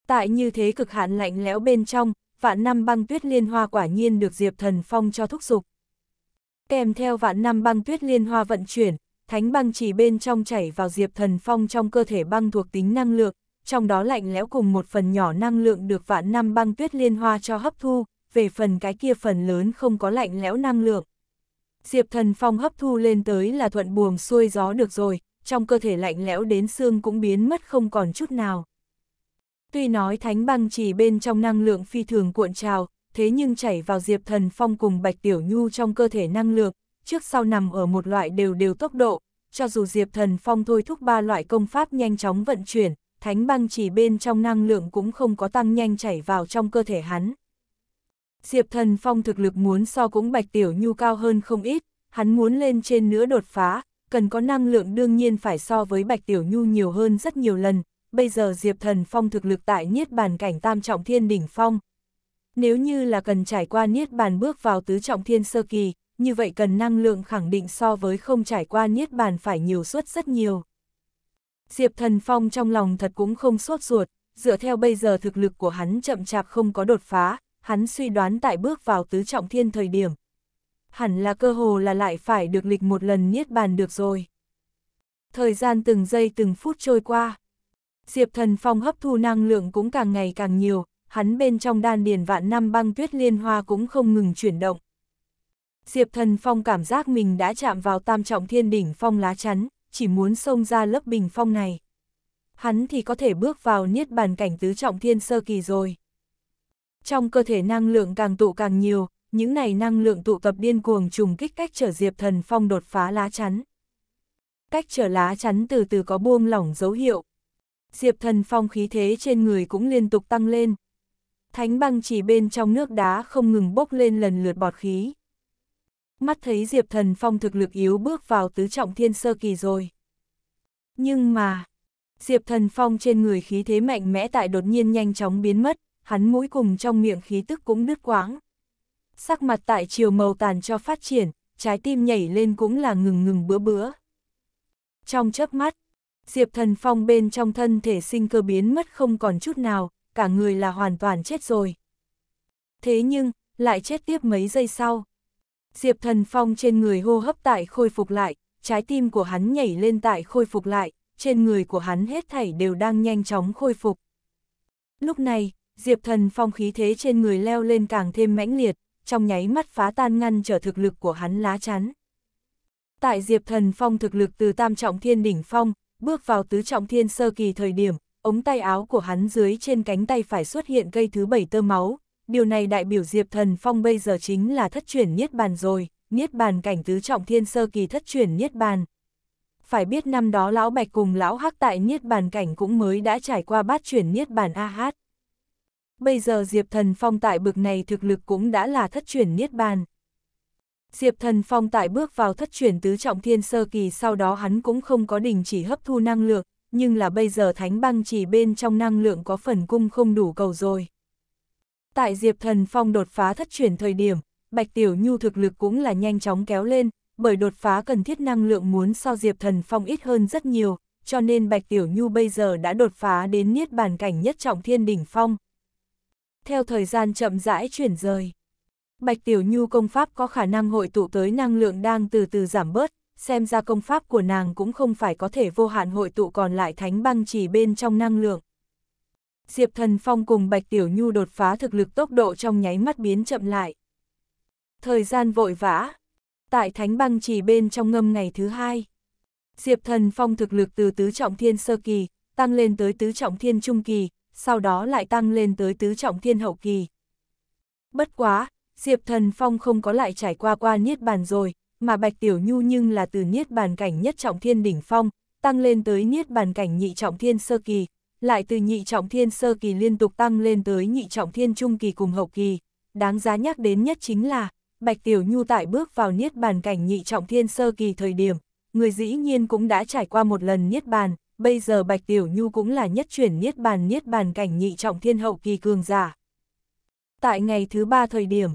Tại như thế cực hạn lạnh lẽo bên trong, vạn năm băng tuyết liên hoa quả nhiên được Diệp Thần Phong cho thúc dục. Kèm theo vạn năm băng tuyết liên hoa vận chuyển, thánh băng chỉ bên trong chảy vào Diệp Thần Phong trong cơ thể băng thuộc tính năng lượng, trong đó lạnh lẽo cùng một phần nhỏ năng lượng được vạn năm băng tuyết liên hoa cho hấp thu, về phần cái kia phần lớn không có lạnh lẽo năng lượng. Diệp Thần Phong hấp thu lên tới là thuận buồm xuôi gió được rồi, trong cơ thể lạnh lẽo đến xương cũng biến mất không còn chút nào. Tuy nói thánh băng chỉ bên trong năng lượng phi thường cuộn trào, thế nhưng chảy vào Diệp Thần Phong cùng Bạch Tiểu Nhu trong cơ thể năng lượng, trước sau nằm ở một loại đều đều tốc độ, cho dù Diệp Thần Phong thôi thúc ba loại công pháp nhanh chóng vận chuyển, thánh băng chỉ bên trong năng lượng cũng không có tăng nhanh chảy vào trong cơ thể hắn. Diệp Thần Phong thực lực muốn so cũng Bạch Tiểu Nhu cao hơn không ít, hắn muốn lên trên nữa đột phá, cần có năng lượng đương nhiên phải so với Bạch Tiểu Nhu nhiều hơn rất nhiều lần, bây giờ Diệp Thần Phong thực lực tại Niết Bàn cảnh tam trọng thiên đỉnh phong. Nếu như là cần trải qua Niết Bàn bước vào tứ trọng thiên sơ kỳ, như vậy cần năng lượng khẳng định so với không trải qua Niết Bàn phải nhiều suốt rất nhiều. Diệp Thần Phong trong lòng thật cũng không sốt ruột, dựa theo bây giờ thực lực của hắn chậm chạp không có đột phá, hắn suy đoán tại bước vào tứ trọng thiên thời điểm. Hẳn là cơ hồ là lại phải được lịch một lần niết bàn được rồi. Thời gian từng giây từng phút trôi qua. Diệp Thần Phong hấp thu năng lượng cũng càng ngày càng nhiều, hắn bên trong đan điền vạn năm băng tuyết liên hoa cũng không ngừng chuyển động. Diệp Thần Phong cảm giác mình đã chạm vào tam trọng thiên đỉnh phong lá chắn, chỉ muốn xông ra lớp bình phong này. Hắn thì có thể bước vào niết bàn cảnh tứ trọng thiên sơ kỳ rồi. Trong cơ thể năng lượng càng tụ càng nhiều, những này năng lượng tụ tập điên cuồng trùng kích cách trở Diệp Thần Phong đột phá lá chắn. Cách trở lá chắn từ từ có buông lỏng dấu hiệu, Diệp Thần Phong khí thế trên người cũng liên tục tăng lên. Thánh băng chỉ bên trong nước đá không ngừng bốc lên lần lượt bọt khí. Mắt thấy Diệp Thần Phong thực lực yếu bước vào tứ trọng thiên sơ kỳ rồi. Nhưng mà, Diệp Thần Phong trên người khí thế mạnh mẽ tại đột nhiên nhanh chóng biến mất, hắn mũi cùng trong miệng khí tức cũng đứt quãng. Sắc mặt tại chiều màu tàn cho phát triển, trái tim nhảy lên cũng là ngừng ngừng bữa bữa. Trong chớp mắt, Diệp Thần Phong bên trong thân thể sinh cơ biến mất không còn chút nào, cả người là hoàn toàn chết rồi. Thế nhưng, lại chết tiếp mấy giây sau. Diệp Thần Phong trên người hô hấp tại khôi phục lại, trái tim của hắn nhảy lên tại khôi phục lại, trên người của hắn hết thảy đều đang nhanh chóng khôi phục. Lúc này, Diệp Thần Phong khí thế trên người leo lên càng thêm mãnh liệt, trong nháy mắt phá tan ngăn trở thực lực của hắn lá chắn. Tại Diệp Thần Phong thực lực từ tam trọng thiên đỉnh phong, bước vào tứ trọng thiên sơ kỳ thời điểm, ống tay áo của hắn dưới trên cánh tay phải xuất hiện cây thứ bảy tơ máu, điều này đại biểu Diệp Thần Phong bây giờ chính là thất chuyển Niết Bàn rồi, Niết Bàn cảnh tứ trọng thiên sơ kỳ thất chuyển Niết Bàn. Phải biết năm đó Lão Bạch cùng Lão Hắc tại Niết Bàn cảnh cũng mới đã trải qua bát chuyển Niết Bàn ah Bây giờ Diệp Thần Phong tại bực này thực lực cũng đã là thất chuyển Niết Bàn. Diệp Thần Phong tại bước vào thất chuyển tứ trọng thiên sơ kỳ sau đó hắn cũng không có đình chỉ hấp thu năng lượng, nhưng là bây giờ thánh băng chỉ bên trong năng lượng có phần cung không đủ cầu rồi. Tại Diệp Thần Phong đột phá thất chuyển thời điểm, Bạch Tiểu Nhu thực lực cũng là nhanh chóng kéo lên, bởi đột phá cần thiết năng lượng muốn so Diệp Thần Phong ít hơn rất nhiều, cho nên Bạch Tiểu Nhu bây giờ đã đột phá đến niết bàn cảnh nhất trọng thiên đỉnh phong. Theo thời gian chậm rãi chuyển rời. Bạch Tiểu Nhu công pháp có khả năng hội tụ tới năng lượng đang từ từ giảm bớt, xem ra công pháp của nàng cũng không phải có thể vô hạn hội tụ còn lại thánh băng chỉ bên trong năng lượng. Diệp Thần Phong cùng Bạch Tiểu Nhu đột phá thực lực tốc độ trong nháy mắt biến chậm lại. Thời gian vội vã. Tại thánh băng chỉ bên trong ngâm ngày thứ hai. Diệp Thần Phong thực lực từ tứ trọng thiên sơ kỳ, tăng lên tới tứ trọng thiên trung kỳ, sau đó lại tăng lên tới tứ trọng thiên hậu kỳ. Bất quá, Diệp Thần Phong không có lại trải qua qua Niết Bàn rồi, mà Bạch Tiểu Nhu nhưng là từ Niết Bàn cảnh nhất trọng thiên đỉnh phong, tăng lên tới Niết Bàn cảnh nhị trọng thiên sơ kỳ, lại từ nhị trọng thiên sơ kỳ liên tục tăng lên tới nhị trọng thiên trung kỳ cùng hậu kỳ. Đáng giá nhắc đến nhất chính là, Bạch Tiểu Nhu tại bước vào Niết Bàn cảnh nhị trọng thiên sơ kỳ thời điểm, người dĩ nhiên cũng đã trải qua một lần Niết Bàn, bây giờ Bạch Tiểu Nhu cũng là nhất chuyển Niết Bàn Niết Bàn cảnh nhị trọng thiên hậu kỳ cường giả. Tại ngày thứ ba thời điểm,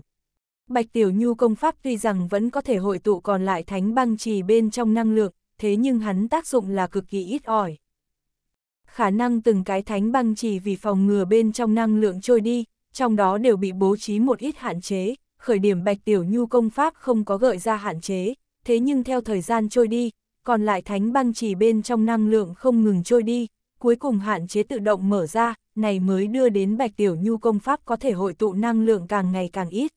Bạch Tiểu Nhu công pháp tuy rằng vẫn có thể hội tụ còn lại thánh băng trì bên trong năng lượng, thế nhưng hắn tác dụng là cực kỳ ít ỏi. Khả năng từng cái thánh băng trì vì phòng ngừa bên trong năng lượng trôi đi, trong đó đều bị bố trí một ít hạn chế, khởi điểm Bạch Tiểu Nhu công pháp không có gợi ra hạn chế, thế nhưng theo thời gian trôi đi, còn lại thánh băng trì bên trong năng lượng không ngừng trôi đi, cuối cùng hạn chế tự động mở ra, này mới đưa đến Bạch Tiểu Nhu công pháp có thể hội tụ năng lượng càng ngày càng ít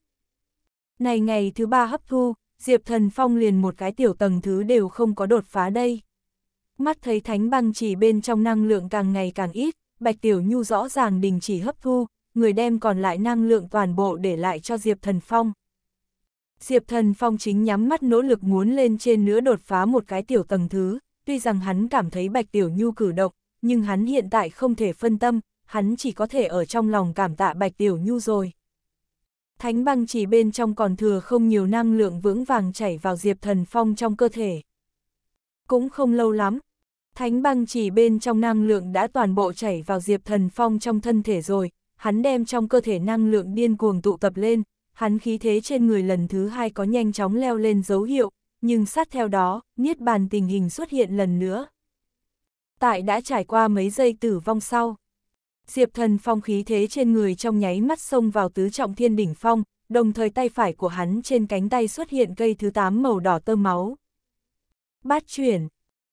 này ngày thứ ba hấp thu, Diệp Thần Phong liền một cái tiểu tầng thứ đều không có đột phá đây. Mắt thấy thánh băng chỉ bên trong năng lượng càng ngày càng ít, Bạch Tiểu Nhu rõ ràng đình chỉ hấp thu, người đem còn lại năng lượng toàn bộ để lại cho Diệp Thần Phong. Diệp Thần Phong chính nhắm mắt nỗ lực muốn lên trên nữa đột phá một cái tiểu tầng thứ, tuy rằng hắn cảm thấy Bạch Tiểu Nhu cử động, nhưng hắn hiện tại không thể phân tâm, hắn chỉ có thể ở trong lòng cảm tạ Bạch Tiểu Nhu rồi thánh băng chỉ bên trong còn thừa không nhiều năng lượng vững vàng chảy vào Diệp Thần Phong trong cơ thể. Cũng không lâu lắm, thánh băng chỉ bên trong năng lượng đã toàn bộ chảy vào Diệp Thần Phong trong thân thể rồi, hắn đem trong cơ thể năng lượng điên cuồng tụ tập lên, hắn khí thế trên người lần thứ hai có nhanh chóng leo lên dấu hiệu, nhưng sát theo đó, niết bàn tình hình xuất hiện lần nữa. Tại đã trải qua mấy giây tử vong sau, Diệp Thần Phong khí thế trên người trong nháy mắt xông vào tứ trọng thiên đỉnh phong, đồng thời tay phải của hắn trên cánh tay xuất hiện cây thứ tám màu đỏ tơ máu. Bát chuyển.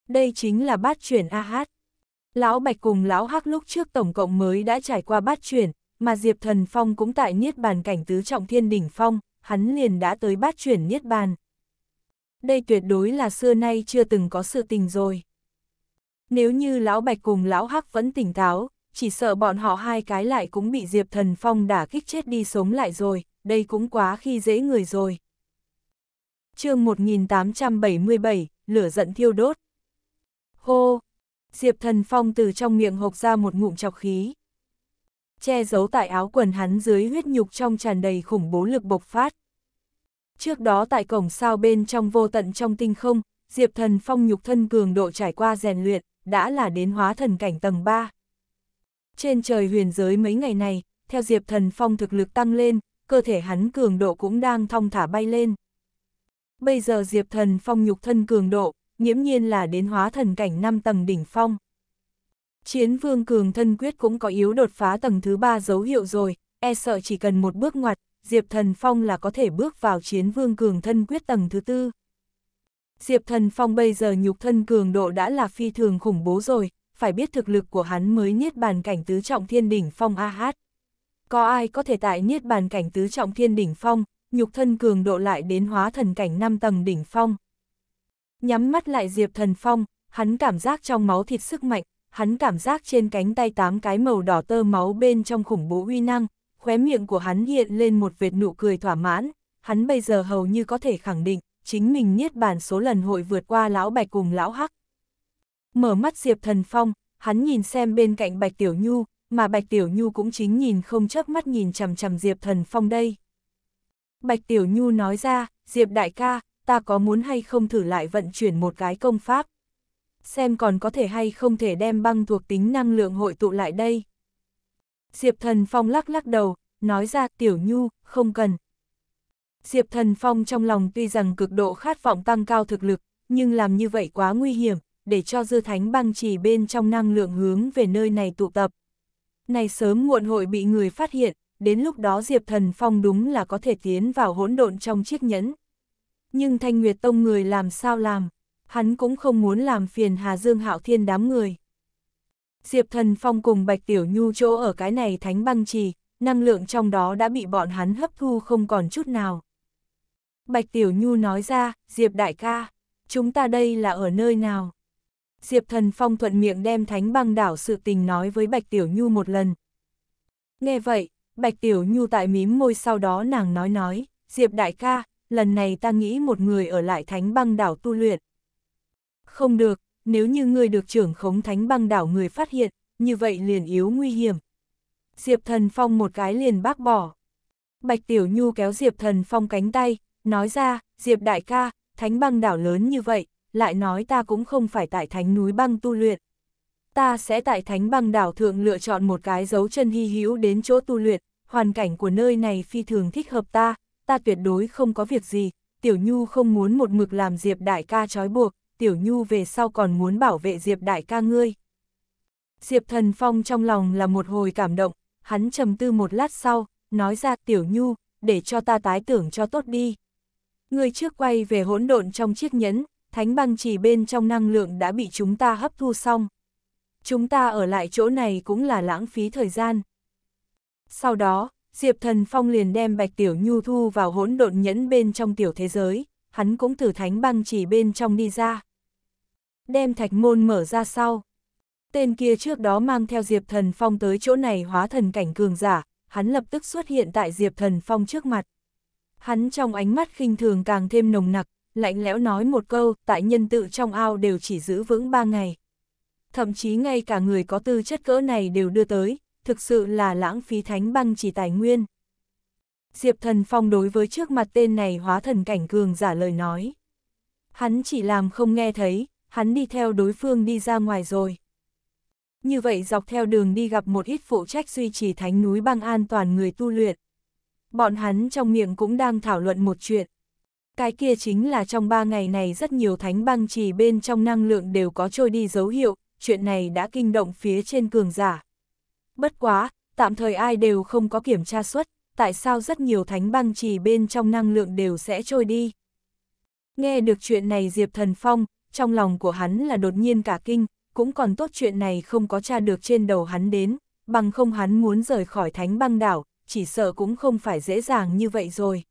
Đây chính là bát chuyển AH. Lão Bạch cùng Lão Hắc lúc trước tổng cộng mới đã trải qua bát chuyển, mà Diệp Thần Phong cũng tại Niết Bàn cảnh tứ trọng thiên đỉnh phong, hắn liền đã tới bát chuyển Niết Bàn. Đây tuyệt đối là xưa nay chưa từng có sự tình rồi. Nếu như Lão Bạch cùng Lão Hắc vẫn tỉnh táo, chỉ sợ bọn họ hai cái lại cũng bị Diệp Thần Phong đả kích chết đi sống lại rồi, đây cũng quá khi dễ người rồi. chương 1877, lửa giận thiêu đốt. Hô! Diệp Thần Phong từ trong miệng hộc ra một ngụm chọc khí. Che giấu tại áo quần hắn dưới huyết nhục trong tràn đầy khủng bố lực bộc phát. Trước đó tại cổng sao bên trong vô tận trong tinh không, Diệp Thần Phong nhục thân cường độ trải qua rèn luyện, đã là đến hóa thần cảnh tầng 3. Trên trời huyền giới mấy ngày này, theo Diệp Thần Phong thực lực tăng lên, cơ thể hắn cường độ cũng đang thong thả bay lên. Bây giờ Diệp Thần Phong nhục thân cường độ, nhiễm nhiên là đến hóa thần cảnh 5 tầng đỉnh phong. Chiến vương cường thân quyết cũng có yếu đột phá tầng thứ 3 dấu hiệu rồi, e sợ chỉ cần một bước ngoặt, Diệp Thần Phong là có thể bước vào chiến vương cường thân quyết tầng thứ tư. Diệp Thần Phong bây giờ nhục thân cường độ đã là phi thường khủng bố rồi, phải biết thực lực của hắn mới niết bàn cảnh tứ trọng thiên đỉnh phong a hát. Có ai có thể tại niết bàn cảnh tứ trọng thiên đỉnh phong, nhục thân cường độ lại đến hóa thần cảnh 5 tầng đỉnh phong. Nhắm mắt lại Diệp Thần Phong, hắn cảm giác trong máu thịt sức mạnh, hắn cảm giác trên cánh tay tám cái màu đỏ tơ máu bên trong khủng bố uy năng, khóe miệng của hắn hiện lên một vệt nụ cười thỏa mãn, hắn bây giờ hầu như có thể khẳng định, chính mình niết bàn số lần hội vượt qua lão bạch cùng lão hắc. Mở mắt Diệp Thần Phong, hắn nhìn xem bên cạnh Bạch Tiểu Nhu, mà Bạch Tiểu Nhu cũng chính nhìn không chớp mắt nhìn chằm chằm Diệp Thần Phong đây. Bạch Tiểu Nhu nói ra, Diệp đại ca, ta có muốn hay không thử lại vận chuyển một cái công pháp. Xem còn có thể hay không thể đem băng thuộc tính năng lượng hội tụ lại đây. Diệp Thần Phong lắc lắc đầu, nói ra Tiểu Nhu, không cần. Diệp Thần Phong trong lòng tuy rằng cực độ khát vọng tăng cao thực lực, nhưng làm như vậy quá nguy hiểm, để cho dư thánh băng trì bên trong năng lượng hướng về nơi này tụ tập. Này sớm muộn hội bị người phát hiện, đến lúc đó Diệp Thần Phong đúng là có thể tiến vào hỗn độn trong chiếc nhẫn. Nhưng Thanh Nguyệt Tông người làm sao làm, hắn cũng không muốn làm phiền Hà Dương Hạo Thiên đám người. Diệp Thần Phong cùng Bạch Tiểu Nhu chỗ ở cái này thánh băng trì, năng lượng trong đó đã bị bọn hắn hấp thu không còn chút nào. Bạch Tiểu Nhu nói ra, Diệp Đại ca, chúng ta đây là ở nơi nào? Diệp Thần Phong thuận miệng đem Thánh băng đảo sự tình nói với Bạch Tiểu Nhu một lần. Nghe vậy, Bạch Tiểu Nhu tại mím môi sau đó nàng nói nói, Diệp Đại ca, lần này ta nghĩ một người ở lại Thánh băng đảo tu luyện. Không được, nếu như người được trưởng khống Thánh băng đảo người phát hiện, như vậy liền yếu nguy hiểm. Diệp Thần Phong một cái liền bác bỏ. Bạch Tiểu Nhu kéo Diệp Thần Phong cánh tay, nói ra, Diệp Đại ca, Thánh băng đảo lớn như vậy, lại nói ta cũng không phải tại thánh núi băng tu luyện. Ta sẽ tại thánh băng đảo thượng lựa chọn một cái dấu chân hy hữu đến chỗ tu luyện, hoàn cảnh của nơi này phi thường thích hợp ta, ta tuyệt đối không có việc gì, Tiểu Nhu không muốn một mực làm Diệp Đại ca trói buộc, Tiểu Nhu về sau còn muốn bảo vệ Diệp Đại ca ngươi. Diệp Thần Phong trong lòng là một hồi cảm động, hắn trầm tư một lát sau, nói ra Tiểu Nhu, để cho ta tái tưởng cho tốt đi. Ngươi trước quay về hỗn độn trong chiếc nhẫn, thánh băng chỉ bên trong năng lượng đã bị chúng ta hấp thu xong. Chúng ta ở lại chỗ này cũng là lãng phí thời gian. Sau đó, Diệp Thần Phong liền đem Bạch Tiểu Nhu thu vào hỗn độn nhẫn bên trong tiểu thế giới, hắn cũng thử thánh băng chỉ bên trong đi ra. Đem thạch môn mở ra sau. Tên kia trước đó mang theo Diệp Thần Phong tới chỗ này hóa thần cảnh cường giả, hắn lập tức xuất hiện tại Diệp Thần Phong trước mặt. Hắn trong ánh mắt khinh thường càng thêm nồng nặc, lạnh lẽo nói một câu, tại nhân tự trong ao đều chỉ giữ vững ba ngày. Thậm chí ngay cả người có tư chất cỡ này đều đưa tới, thực sự là lãng phí thánh băng chỉ tài nguyên. Diệp thần phong đối với trước mặt tên này hóa thần cảnh cường giả lời nói. Hắn chỉ làm không nghe thấy, hắn đi theo đối phương đi ra ngoài rồi. Như vậy dọc theo đường đi gặp một ít phụ trách duy trì thánh núi băng an toàn người tu luyện. Bọn hắn trong miệng cũng đang thảo luận một chuyện. Cái kia chính là trong ba ngày này rất nhiều thánh băng trì bên trong năng lượng đều có trôi đi dấu hiệu, chuyện này đã kinh động phía trên cường giả. Bất quá, tạm thời ai đều không có kiểm tra suất, tại sao rất nhiều thánh băng trì bên trong năng lượng đều sẽ trôi đi. Nghe được chuyện này Diệp Thần Phong, trong lòng của hắn là đột nhiên cả kinh, cũng còn tốt chuyện này không có tra được trên đầu hắn đến, bằng không hắn muốn rời khỏi thánh băng đảo, chỉ sợ cũng không phải dễ dàng như vậy rồi.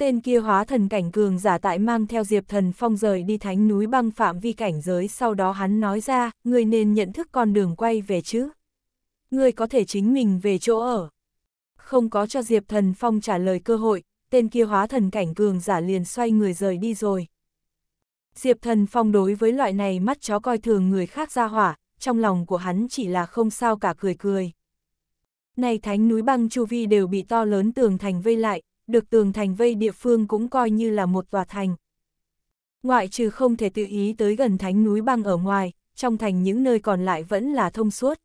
Tên kia hóa thần cảnh cường giả tại mang theo Diệp Thần Phong rời đi thánh núi băng phạm vi cảnh giới sau đó hắn nói ra, người nên nhận thức con đường quay về chứ. Người có thể chính mình về chỗ ở. Không có cho Diệp Thần Phong trả lời cơ hội, tên kia hóa thần cảnh cường giả liền xoay người rời đi rồi. Diệp Thần Phong đối với loại này mắt chó coi thường người khác ra hỏa, trong lòng của hắn chỉ là không sao cả cười cười. Này thánh núi băng chu vi đều bị to lớn tường thành vây lại, được tường thành vây địa phương cũng coi như là một tòa thành. Ngoại trừ không thể tự ý tới gần thánh núi băng ở ngoài, trong thành những nơi còn lại vẫn là thông suốt.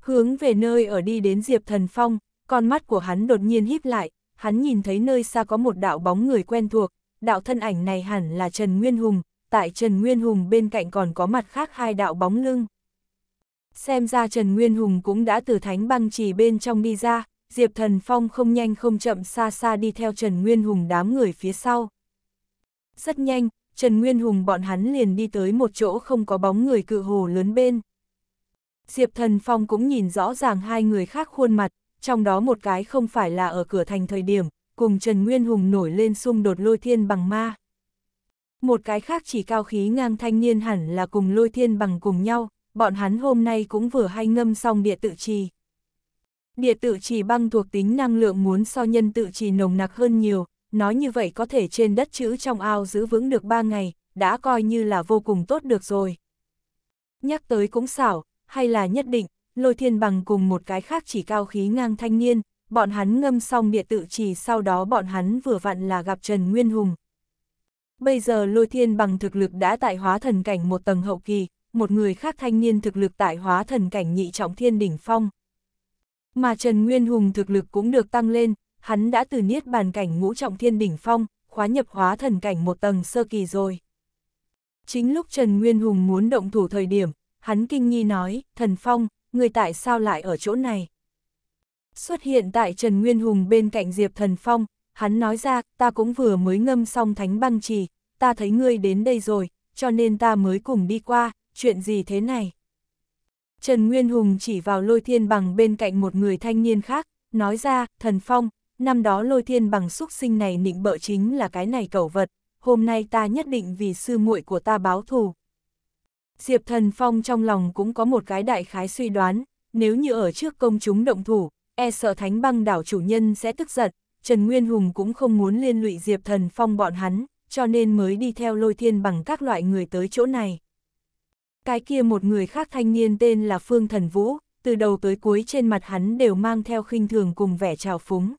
Hướng về nơi ở đi đến Diệp Thần Phong, con mắt của hắn đột nhiên híp lại, hắn nhìn thấy nơi xa có một đạo bóng người quen thuộc, đạo thân ảnh này hẳn là Trần Nguyên Hùng, tại Trần Nguyên Hùng bên cạnh còn có mặt khác hai đạo bóng lưng. Xem ra Trần Nguyên Hùng cũng đã từ thánh băng trì bên trong đi ra, Diệp Thần Phong không nhanh không chậm xa xa đi theo Trần Nguyên Hùng đám người phía sau. Rất nhanh, Trần Nguyên Hùng bọn hắn liền đi tới một chỗ không có bóng người cự hồ lớn bên. Diệp Thần Phong cũng nhìn rõ ràng hai người khác khuôn mặt, trong đó một cái không phải là ở cửa thành thời điểm, cùng Trần Nguyên Hùng nổi lên xung đột lôi thiên bằng ma. Một cái khác chỉ cao khí ngang thanh niên hẳn là cùng lôi thiên bằng cùng nhau, bọn hắn hôm nay cũng vừa hay ngâm xong địa tự trì. Địa tự trì băng thuộc tính năng lượng muốn so nhân tự trì nồng nặc hơn nhiều, nói như vậy có thể trên đất chữ trong ao giữ vững được 3 ngày, đã coi như là vô cùng tốt được rồi. Nhắc tới cũng xảo, hay là nhất định, lôi thiên bằng cùng một cái khác chỉ cao khí ngang thanh niên, bọn hắn ngâm xong địa tự trì sau đó bọn hắn vừa vặn là gặp Trần Nguyên Hùng. Bây giờ lôi thiên bằng thực lực đã tại hóa thần cảnh một tầng hậu kỳ, một người khác thanh niên thực lực tại hóa thần cảnh nhị trọng thiên đỉnh phong, mà Trần Nguyên Hùng thực lực cũng được tăng lên, hắn đã từ niết bàn cảnh ngũ trọng thiên đỉnh phong, khóa nhập hóa thần cảnh một tầng sơ kỳ rồi. Chính lúc Trần Nguyên Hùng muốn động thủ thời điểm, hắn kinh nghi nói, thần phong, người tại sao lại ở chỗ này? Xuất hiện tại Trần Nguyên Hùng bên cạnh Diệp Thần Phong, hắn nói ra, ta cũng vừa mới ngâm xong thánh băng trì, ta thấy ngươi đến đây rồi, cho nên ta mới cùng đi qua, chuyện gì thế này? Trần Nguyên Hùng chỉ vào lôi thiên bằng bên cạnh một người thanh niên khác, nói ra, thần phong, năm đó lôi thiên bằng xuất sinh này nịnh bợ chính là cái này cẩu vật, hôm nay ta nhất định vì sư muội của ta báo thù. Diệp thần phong trong lòng cũng có một cái đại khái suy đoán, nếu như ở trước công chúng động thủ, e sợ thánh băng đảo chủ nhân sẽ tức giận, Trần Nguyên Hùng cũng không muốn liên lụy Diệp thần phong bọn hắn, cho nên mới đi theo lôi thiên bằng các loại người tới chỗ này. Cái kia một người khác thanh niên tên là Phương Thần Vũ, từ đầu tới cuối trên mặt hắn đều mang theo khinh thường cùng vẻ trào phúng.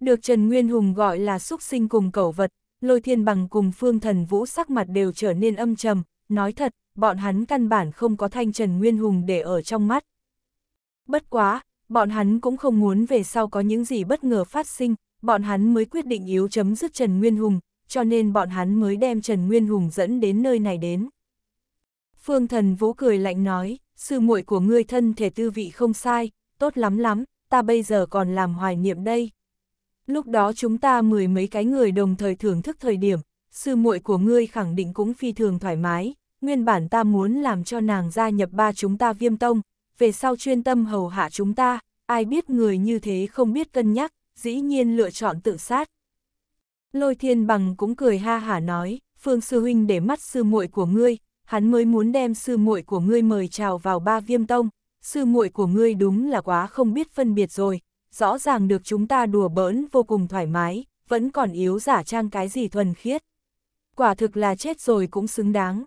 Được Trần Nguyên Hùng gọi là xúc sinh cùng cẩu vật, lôi thiên bằng cùng Phương Thần Vũ sắc mặt đều trở nên âm trầm, nói thật, bọn hắn căn bản không có thanh Trần Nguyên Hùng để ở trong mắt. Bất quá, bọn hắn cũng không muốn về sau có những gì bất ngờ phát sinh, bọn hắn mới quyết định yếu chấm dứt Trần Nguyên Hùng, cho nên bọn hắn mới đem Trần Nguyên Hùng dẫn đến nơi này đến. Phương thần vũ cười lạnh nói, sư muội của ngươi thân thể tư vị không sai, tốt lắm lắm, ta bây giờ còn làm hoài niệm đây. Lúc đó chúng ta mười mấy cái người đồng thời thưởng thức thời điểm, sư muội của ngươi khẳng định cũng phi thường thoải mái, nguyên bản ta muốn làm cho nàng gia nhập ba chúng ta viêm tông, về sau chuyên tâm hầu hạ chúng ta, ai biết người như thế không biết cân nhắc, dĩ nhiên lựa chọn tự sát. Lôi thiên bằng cũng cười ha hả nói, phương sư huynh để mắt sư muội của ngươi, hắn mới muốn đem sư muội của ngươi mời chào vào ba viêm tông, sư muội của ngươi đúng là quá không biết phân biệt rồi, rõ ràng được chúng ta đùa bỡn vô cùng thoải mái, vẫn còn yếu giả trang cái gì thuần khiết. Quả thực là chết rồi cũng xứng đáng.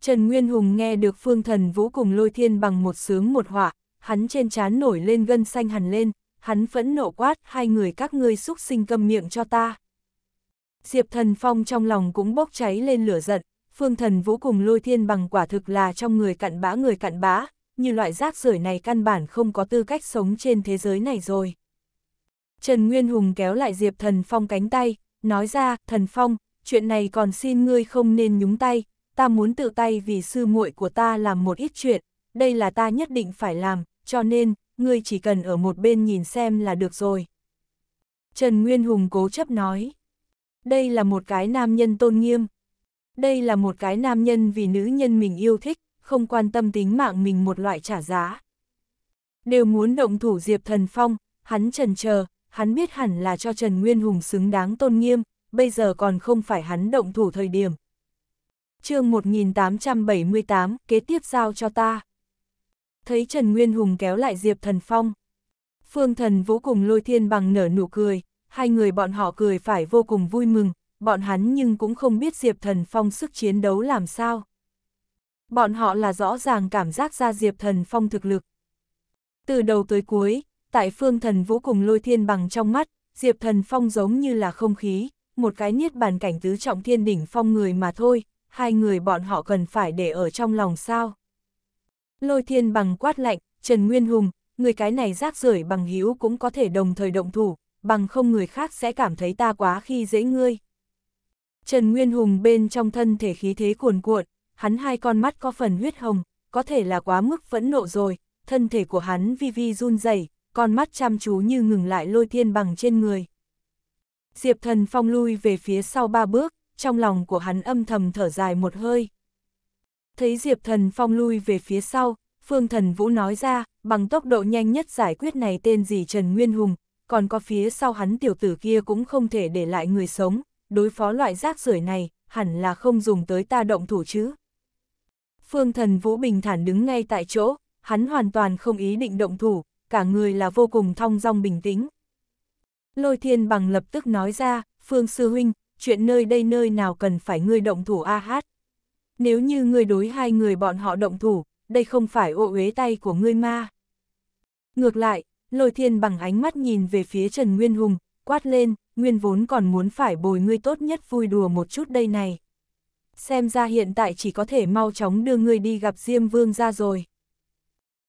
Trần Nguyên Hùng nghe được phương thần vũ cùng lôi thiên bằng một sướng một họa, hắn trên trán nổi lên gân xanh hẳn lên, hắn phẫn nộ quát hai người các ngươi xúc sinh câm miệng cho ta. Diệp thần phong trong lòng cũng bốc cháy lên lửa giận, Phương thần vũ cùng lôi thiên bằng quả thực là trong người cặn bã người cặn bã, như loại rác rưởi này căn bản không có tư cách sống trên thế giới này rồi. Trần Nguyên Hùng kéo lại Diệp Thần Phong cánh tay, nói ra, Thần Phong, chuyện này còn xin ngươi không nên nhúng tay, ta muốn tự tay vì sư muội của ta làm một ít chuyện, đây là ta nhất định phải làm, cho nên, ngươi chỉ cần ở một bên nhìn xem là được rồi. Trần Nguyên Hùng cố chấp nói, đây là một cái nam nhân tôn nghiêm, đây là một cái nam nhân vì nữ nhân mình yêu thích, không quan tâm tính mạng mình một loại trả giá. Đều muốn động thủ Diệp Thần Phong, hắn trần chờ, hắn biết hẳn là cho Trần Nguyên Hùng xứng đáng tôn nghiêm, bây giờ còn không phải hắn động thủ thời điểm. chương 1878, kế tiếp giao cho ta. Thấy Trần Nguyên Hùng kéo lại Diệp Thần Phong. Phương Thần vô cùng Lôi Thiên Bằng nở nụ cười, hai người bọn họ cười phải vô cùng vui mừng, bọn hắn nhưng cũng không biết Diệp Thần Phong sức chiến đấu làm sao. Bọn họ là rõ ràng cảm giác ra Diệp Thần Phong thực lực. Từ đầu tới cuối, tại phương thần vũ cùng lôi thiên bằng trong mắt, Diệp Thần Phong giống như là không khí, một cái niết bàn cảnh tứ trọng thiên đỉnh phong người mà thôi, hai người bọn họ cần phải để ở trong lòng sao. Lôi thiên bằng quát lạnh, Trần Nguyên Hùng, người cái này rác rưởi bằng hữu cũng có thể đồng thời động thủ, bằng không người khác sẽ cảm thấy ta quá khi dễ ngươi. Trần Nguyên Hùng bên trong thân thể khí thế cuồn cuộn, hắn hai con mắt có phần huyết hồng, có thể là quá mức phẫn nộ rồi, thân thể của hắn vi vi run rẩy, con mắt chăm chú như ngừng lại lôi thiên bằng trên người. Diệp thần phong lui về phía sau ba bước, trong lòng của hắn âm thầm thở dài một hơi. Thấy Diệp thần phong lui về phía sau, Phương thần vũ nói ra, bằng tốc độ nhanh nhất giải quyết này tên gì Trần Nguyên Hùng, còn có phía sau hắn tiểu tử kia cũng không thể để lại người sống, đối phó loại rác rưởi này, hẳn là không dùng tới ta động thủ chứ. Phương thần Vũ bình thản đứng ngay tại chỗ, hắn hoàn toàn không ý định động thủ, cả người là vô cùng thong dong bình tĩnh. Lôi thiên bằng lập tức nói ra, Phương Sư Huynh, chuyện nơi đây nơi nào cần phải ngươi động thủ a hát. Nếu như ngươi đối hai người bọn họ động thủ, đây không phải ô uế tay của ngươi ma. Ngược lại, lôi thiên bằng ánh mắt nhìn về phía Trần Nguyên Hùng, quát lên, nguyên vốn còn muốn phải bồi ngươi tốt nhất vui đùa một chút đây này. Xem ra hiện tại chỉ có thể mau chóng đưa ngươi đi gặp Diêm Vương ra rồi.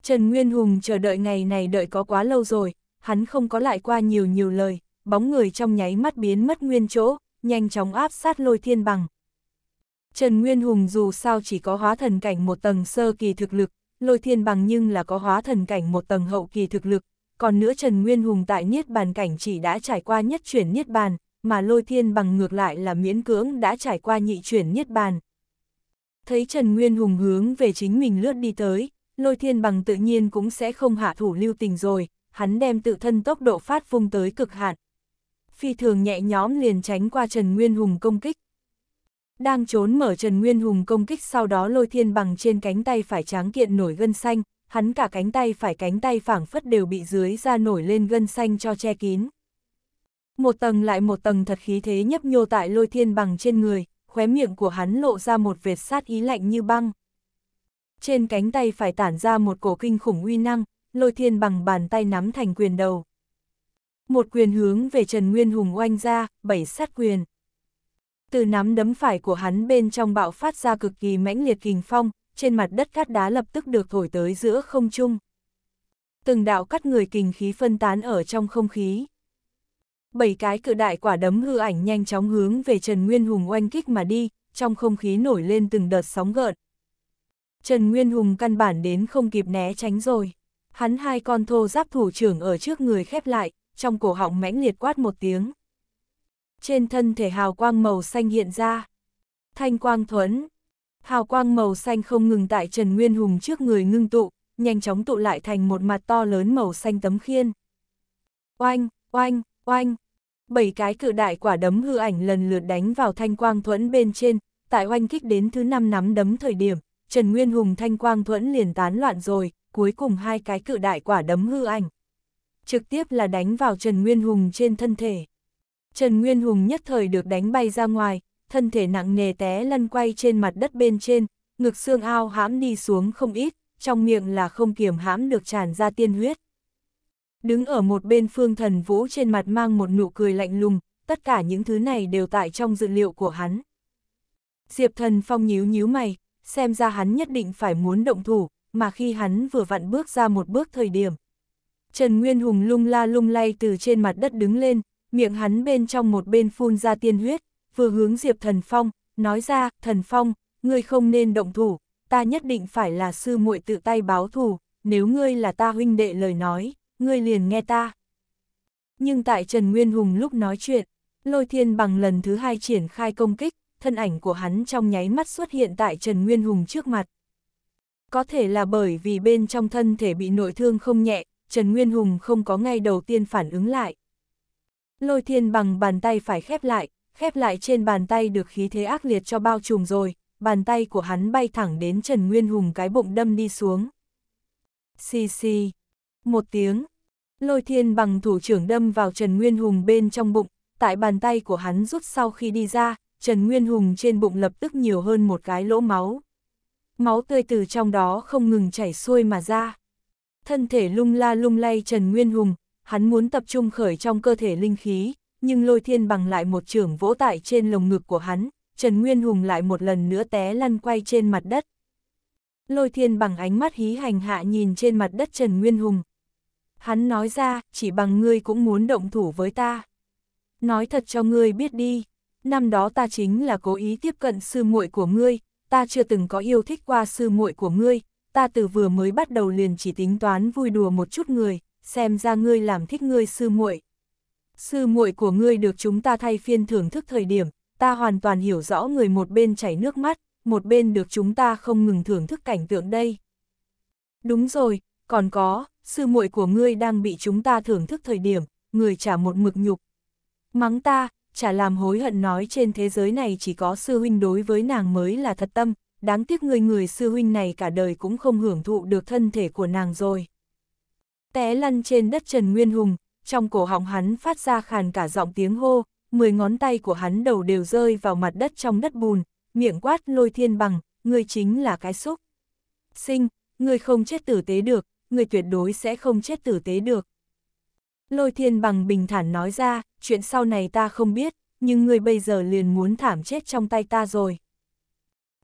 Trần Nguyên Hùng chờ đợi ngày này đợi có quá lâu rồi, hắn không có lại qua nhiều nhiều lời, bóng người trong nháy mắt biến mất nguyên chỗ, nhanh chóng áp sát lôi thiên bằng. Trần Nguyên Hùng dù sao chỉ có hóa thần cảnh một tầng sơ kỳ thực lực, lôi thiên bằng nhưng là có hóa thần cảnh một tầng hậu kỳ thực lực, còn nữa Trần Nguyên Hùng tại Niết Bàn Cảnh chỉ đã trải qua nhất chuyển Niết Bàn, mà Lôi Thiên Bằng ngược lại là miễn cưỡng đã trải qua nhị chuyển Niết Bàn. Thấy Trần Nguyên Hùng hướng về chính mình lướt đi tới, Lôi Thiên Bằng tự nhiên cũng sẽ không hạ thủ lưu tình rồi, hắn đem tự thân tốc độ phát vung tới cực hạn. Phi thường nhẹ nhóm liền tránh qua Trần Nguyên Hùng công kích. Đang trốn mở Trần Nguyên Hùng công kích sau đó lôi thiên bằng trên cánh tay phải tráng kiện nổi gân xanh, hắn cả cánh tay phải cánh tay phảng phất đều bị dưới da nổi lên gân xanh cho che kín. Một tầng lại một tầng thật khí thế nhấp nhô tại lôi thiên bằng trên người, khóe miệng của hắn lộ ra một vệt sát ý lạnh như băng. Trên cánh tay phải tản ra một cổ kinh khủng uy năng, lôi thiên bằng bàn tay nắm thành quyền đầu. Một quyền hướng về Trần Nguyên Hùng oanh ra, bảy sát quyền. Từ nắm đấm phải của hắn bên trong bạo phát ra cực kỳ mãnh liệt kình phong, trên mặt đất cát đá lập tức được thổi tới giữa không trung. Từng đạo cắt người kình khí phân tán ở trong không khí. Bảy cái cự đại quả đấm hư ảnh nhanh chóng hướng về Trần Nguyên Hùng oanh kích mà đi, trong không khí nổi lên từng đợt sóng gợn. Trần Nguyên Hùng căn bản đến không kịp né tránh rồi. Hắn hai con thô giáp thủ trưởng ở trước người khép lại, trong cổ họng mãnh liệt quát một tiếng. Trên thân thể hào quang màu xanh hiện ra. Thanh quang thuẫn, hào quang màu xanh không ngừng tại Trần Nguyên Hùng trước người ngưng tụ, nhanh chóng tụ lại thành một mặt to lớn màu xanh tấm khiên. Oanh, oanh, oanh, bảy cái cự đại quả đấm hư ảnh lần lượt đánh vào thanh quang thuẫn bên trên, tại oanh kích đến thứ năm nắm đấm thời điểm, Trần Nguyên Hùng thanh quang thuẫn liền tán loạn rồi, cuối cùng hai cái cự đại quả đấm hư ảnh. Trực tiếp là đánh vào Trần Nguyên Hùng trên thân thể. Trần Nguyên Hùng nhất thời được đánh bay ra ngoài, thân thể nặng nề té lăn quay trên mặt đất bên trên, ngực xương ao hãm đi xuống không ít, trong miệng là không kiềm hãm được tràn ra tiên huyết. Đứng ở một bên phương thần vũ trên mặt mang một nụ cười lạnh lùng, tất cả những thứ này đều tại trong dự liệu của hắn. Diệp thần phong nhíu nhíu mày, xem ra hắn nhất định phải muốn động thủ, mà khi hắn vừa vặn bước ra một bước thời điểm. Trần Nguyên Hùng lung la lung lay từ trên mặt đất đứng lên, miệng hắn bên trong một bên phun ra tiên huyết, vừa hướng Diệp Thần Phong, nói ra, Thần Phong, ngươi không nên động thủ, ta nhất định phải là sư muội tự tay báo thù, nếu ngươi là ta huynh đệ lời nói, ngươi liền nghe ta. Nhưng tại Trần Nguyên Hùng lúc nói chuyện, Lôi Thiên bằng lần thứ hai triển khai công kích, thân ảnh của hắn trong nháy mắt xuất hiện tại Trần Nguyên Hùng trước mặt. Có thể là bởi vì bên trong thân thể bị nội thương không nhẹ, Trần Nguyên Hùng không có ngay đầu tiên phản ứng lại. Lôi Thiên bằng bàn tay phải khép lại, khép lại trên bàn tay được khí thế ác liệt cho bao trùm rồi, bàn tay của hắn bay thẳng đến Trần Nguyên Hùng cái bụng đâm đi xuống. Xì xì, một tiếng, lôi thiên bằng thủ trưởng đâm vào Trần Nguyên Hùng bên trong bụng, tại bàn tay của hắn rút sau khi đi ra, Trần Nguyên Hùng trên bụng lập tức nhiều hơn một cái lỗ máu. Máu tươi từ trong đó không ngừng chảy xuôi mà ra. Thân thể lung la lung lay Trần Nguyên Hùng, hắn muốn tập trung khởi trong cơ thể linh khí, nhưng lôi thiên bằng lại một trưởng vỗ tại trên lồng ngực của hắn, Trần Nguyên Hùng lại một lần nữa té lăn quay trên mặt đất. Lôi thiên bằng ánh mắt hí hành hạ nhìn trên mặt đất Trần Nguyên Hùng. Hắn nói ra, chỉ bằng ngươi cũng muốn động thủ với ta. Nói thật cho ngươi biết đi, năm đó ta chính là cố ý tiếp cận sư muội của ngươi, ta chưa từng có yêu thích qua sư muội của ngươi, ta từ vừa mới bắt đầu liền chỉ tính toán vui đùa một chút người, xem ra ngươi làm thích ngươi sư muội sư muội của ngươi được chúng ta thay phiên thưởng thức thời điểm, ta hoàn toàn hiểu rõ người một bên chảy nước mắt, một bên được chúng ta không ngừng thưởng thức cảnh tượng đây. Đúng rồi, còn có, sư muội của ngươi đang bị chúng ta thưởng thức thời điểm, người trả một mực nhục. Mắng ta, chả làm hối hận nói trên thế giới này chỉ có sư huynh đối với nàng mới là thật tâm, đáng tiếc người người sư huynh này cả đời cũng không hưởng thụ được thân thể của nàng rồi. Té lăn trên đất Trần Nguyên Hùng, trong cổ họng hắn phát ra khàn cả giọng tiếng hô, mười ngón tay của hắn đầu đều rơi vào mặt đất trong đất bùn, miệng quát lôi thiên bằng, người chính là cái xúc. Sinh, người không chết tử tế được, người tuyệt đối sẽ không chết tử tế được. Lôi thiên bằng bình thản nói ra, chuyện sau này ta không biết, nhưng người bây giờ liền muốn thảm chết trong tay ta rồi.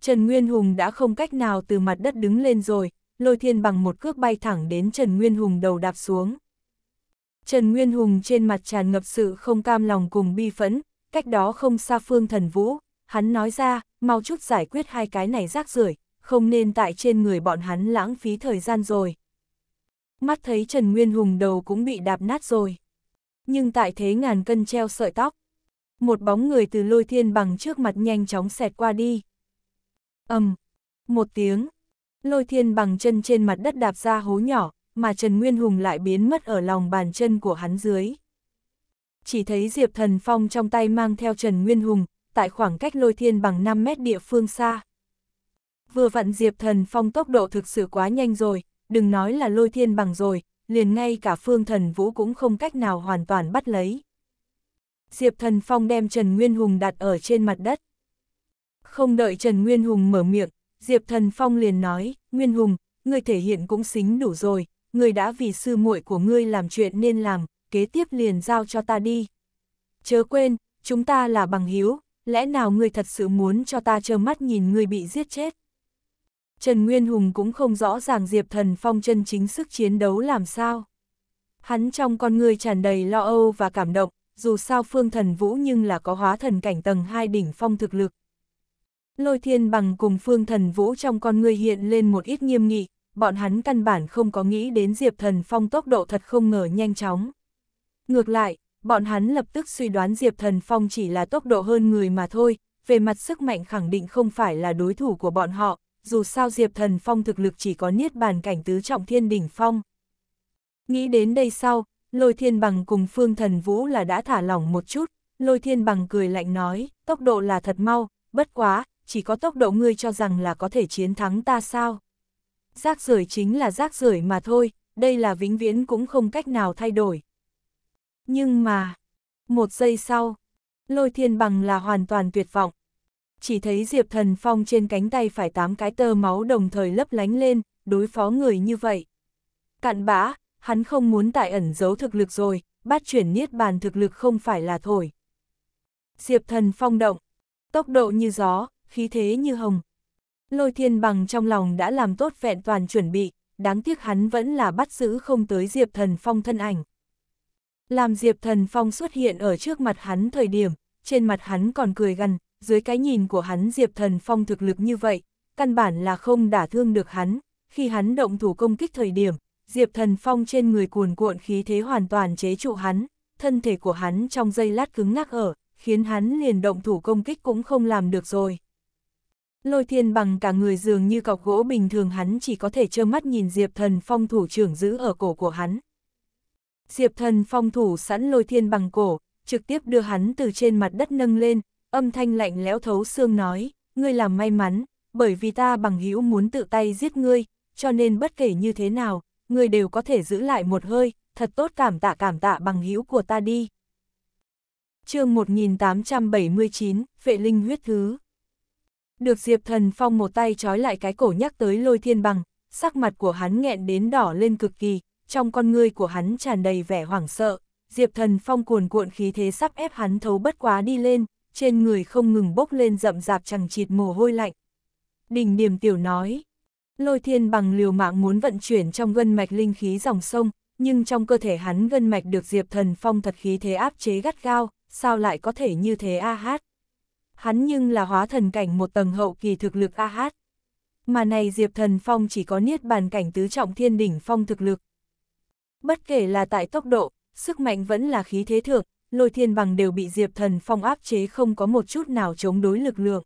Trần Nguyên Hùng đã không cách nào từ mặt đất đứng lên rồi, lôi thiên bằng một cước bay thẳng đến Trần Nguyên Hùng đầu đạp xuống. Trần Nguyên Hùng trên mặt tràn ngập sự không cam lòng cùng bi phẫn, cách đó không xa phương thần vũ, hắn nói ra, mau chút giải quyết hai cái này rác rưởi không nên tại trên người bọn hắn lãng phí thời gian rồi. Mắt thấy Trần Nguyên Hùng đầu cũng bị đạp nát rồi. Nhưng tại thế ngàn cân treo sợi tóc, một bóng người từ lôi thiên bằng trước mặt nhanh chóng xẹt qua đi. ầm um, một tiếng, lôi thiên bằng chân trên mặt đất đạp ra hố nhỏ, mà Trần Nguyên Hùng lại biến mất ở lòng bàn chân của hắn dưới. Chỉ thấy Diệp Thần Phong trong tay mang theo Trần Nguyên Hùng, tại khoảng cách lôi thiên bằng 5 mét địa phương xa. Vừa vặn Diệp Thần Phong tốc độ thực sự quá nhanh rồi, đừng nói là lôi thiên bằng rồi, liền ngay cả phương thần vũ cũng không cách nào hoàn toàn bắt lấy. Diệp Thần Phong đem Trần Nguyên Hùng đặt ở trên mặt đất. Không đợi Trần Nguyên Hùng mở miệng, Diệp Thần Phong liền nói, Nguyên Hùng, ngươi thể hiện cũng xính đủ rồi, người đã vì sư muội của ngươi làm chuyện nên làm, kế tiếp liền giao cho ta đi. Chớ quên, chúng ta là bằng hiếu, lẽ nào ngươi thật sự muốn cho ta trơ mắt nhìn ngươi bị giết chết? Trần Nguyên Hùng cũng không rõ ràng Diệp Thần Phong chân chính sức chiến đấu làm sao. Hắn trong con người tràn đầy lo âu và cảm động, dù sao phương thần vũ nhưng là có hóa thần cảnh tầng hai đỉnh phong thực lực. Lôi thiên bằng cùng phương thần vũ trong con người hiện lên một ít nghiêm nghị, bọn hắn căn bản không có nghĩ đến Diệp Thần Phong tốc độ thật không ngờ nhanh chóng. Ngược lại, bọn hắn lập tức suy đoán Diệp Thần Phong chỉ là tốc độ hơn người mà thôi, về mặt sức mạnh khẳng định không phải là đối thủ của bọn họ, dù sao Diệp Thần Phong thực lực chỉ có niết bàn cảnh tứ trọng thiên đỉnh phong. Nghĩ đến đây sau, Lôi Thiên Bằng cùng Phương Thần Vũ là đã thả lỏng một chút, Lôi Thiên Bằng cười lạnh nói, tốc độ là thật mau, bất quá, chỉ có tốc độ ngươi cho rằng là có thể chiến thắng ta sao? Rác rưởi chính là rác rưởi mà thôi, đây là vĩnh viễn cũng không cách nào thay đổi. Nhưng mà, một giây sau, lôi thiên bằng là hoàn toàn tuyệt vọng. Chỉ thấy Diệp Thần Phong trên cánh tay phải tám cái tơ máu đồng thời lấp lánh lên, đối phó người như vậy. Cạn bã, hắn không muốn tại ẩn giấu thực lực rồi, bát chuyển niết bàn thực lực không phải là thổi. Diệp Thần Phong động, tốc độ như gió, khí thế như hồng, Lôi thiên bằng trong lòng đã làm tốt vẹn toàn chuẩn bị, đáng tiếc hắn vẫn là bắt giữ không tới Diệp Thần Phong thân ảnh. Làm Diệp Thần Phong xuất hiện ở trước mặt hắn thời điểm, trên mặt hắn còn cười gần dưới cái nhìn của hắn Diệp Thần Phong thực lực như vậy, căn bản là không đả thương được hắn, khi hắn động thủ công kích thời điểm, Diệp Thần Phong trên người cuồn cuộn khí thế hoàn toàn chế trụ hắn, thân thể của hắn trong giây lát cứng ngắc ở, khiến hắn liền động thủ công kích cũng không làm được rồi. Lôi thiên bằng cả người dường như cọc gỗ bình thường hắn chỉ có thể trơ mắt nhìn Diệp thần phong thủ trưởng giữ ở cổ của hắn. Diệp thần phong thủ sẵn lôi thiên bằng cổ, trực tiếp đưa hắn từ trên mặt đất nâng lên, âm thanh lạnh lẽo thấu xương nói, ngươi làm may mắn, bởi vì ta bằng hữu muốn tự tay giết ngươi, cho nên bất kể như thế nào, ngươi đều có thể giữ lại một hơi, thật tốt cảm tạ cảm tạ bằng hữu của ta đi. chương 1879, Vệ Linh huyết thứ được Diệp Thần Phong một tay trói lại cái cổ nhắc tới lôi thiên bằng, sắc mặt của hắn nghẹn đến đỏ lên cực kỳ, trong con ngươi của hắn tràn đầy vẻ hoảng sợ, Diệp Thần Phong cuồn cuộn khí thế sắp ép hắn thấu bất quá đi lên, trên người không ngừng bốc lên rậm rạp chẳng chịt mồ hôi lạnh. Đình điểm tiểu nói, lôi thiên bằng liều mạng muốn vận chuyển trong gân mạch linh khí dòng sông, nhưng trong cơ thể hắn gân mạch được Diệp Thần Phong thật khí thế áp chế gắt gao, sao lại có thể như thế a hát hắn nhưng là hóa thần cảnh một tầng hậu kỳ thực lực a hát. Mà này Diệp Thần Phong chỉ có niết bàn cảnh tứ trọng thiên đỉnh phong thực lực. Bất kể là tại tốc độ, sức mạnh vẫn là khí thế thượng, lôi thiên bằng đều bị Diệp Thần Phong áp chế không có một chút nào chống đối lực lượng.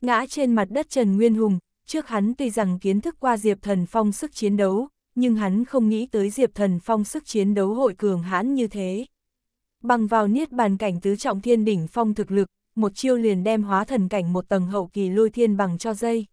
Ngã trên mặt đất Trần Nguyên Hùng, trước hắn tuy rằng kiến thức qua Diệp Thần Phong sức chiến đấu, nhưng hắn không nghĩ tới Diệp Thần Phong sức chiến đấu hội cường hãn như thế. Bằng vào niết bàn cảnh tứ trọng thiên đỉnh phong thực lực, một chiêu liền đem hóa thần cảnh một tầng hậu kỳ lôi thiên bằng cho dây.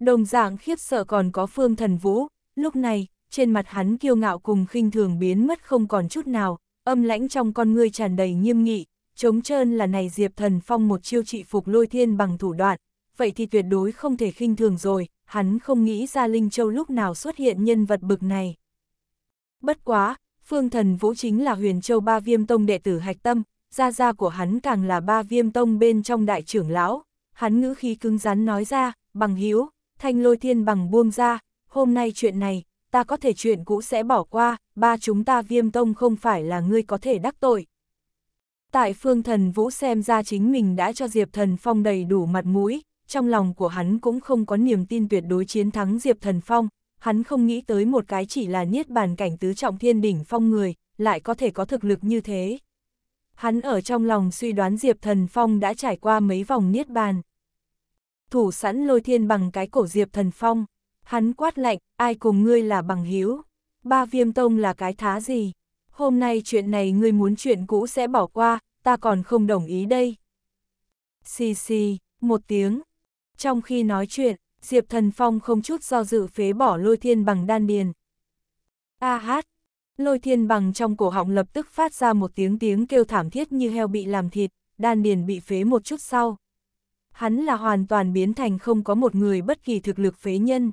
Đồng dạng khiếp sợ còn có phương thần vũ, lúc này, trên mặt hắn kiêu ngạo cùng khinh thường biến mất không còn chút nào, âm lãnh trong con ngươi tràn đầy nghiêm nghị, chống trơn là này Diệp Thần Phong một chiêu trị phục lôi thiên bằng thủ đoạn, vậy thì tuyệt đối không thể khinh thường rồi, hắn không nghĩ ra Linh Châu lúc nào xuất hiện nhân vật bực này. Bất quá, Phương Thần Vũ chính là huyền châu ba viêm tông đệ tử hạch tâm, gia gia của hắn càng là ba viêm tông bên trong đại trưởng lão, hắn ngữ khí cứng rắn nói ra, bằng hiếu, thanh lôi thiên bằng buông ra, hôm nay chuyện này, ta có thể chuyện cũ sẽ bỏ qua, ba chúng ta viêm tông không phải là ngươi có thể đắc tội. Tại phương thần vũ xem ra chính mình đã cho Diệp thần phong đầy đủ mặt mũi, trong lòng của hắn cũng không có niềm tin tuyệt đối chiến thắng Diệp thần phong, hắn không nghĩ tới một cái chỉ là niết bàn cảnh tứ trọng thiên đỉnh phong người, lại có thể có thực lực như thế hắn ở trong lòng suy đoán Diệp Thần Phong đã trải qua mấy vòng niết bàn. Thủ sẵn lôi thiên bằng cái cổ Diệp Thần Phong, hắn quát lạnh, ai cùng ngươi là bằng hiếu, ba viêm tông là cái thá gì, hôm nay chuyện này ngươi muốn chuyện cũ sẽ bỏ qua, ta còn không đồng ý đây. Xì xì, một tiếng, trong khi nói chuyện, Diệp Thần Phong không chút do dự phế bỏ lôi thiên bằng đan điền. A hát, Lôi thiên bằng trong cổ họng lập tức phát ra một tiếng tiếng kêu thảm thiết như heo bị làm thịt, đan điền bị phế một chút sau. Hắn là hoàn toàn biến thành không có một người bất kỳ thực lực phế nhân.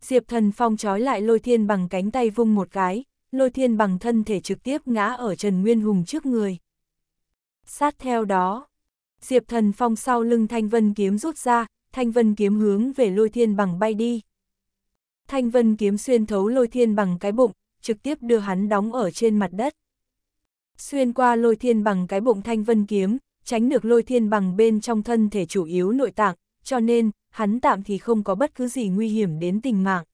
Diệp thần phong trói lại lôi thiên bằng cánh tay vung một cái, lôi thiên bằng thân thể trực tiếp ngã ở Trần Nguyên Hùng trước người. Sát theo đó, Diệp thần phong sau lưng thanh vân kiếm rút ra, thanh vân kiếm hướng về lôi thiên bằng bay đi. Thanh vân kiếm xuyên thấu lôi thiên bằng cái bụng, trực tiếp đưa hắn đóng ở trên mặt đất. Xuyên qua lôi thiên bằng cái bụng thanh vân kiếm, tránh được lôi thiên bằng bên trong thân thể chủ yếu nội tạng, cho nên, hắn tạm thì không có bất cứ gì nguy hiểm đến tình mạng.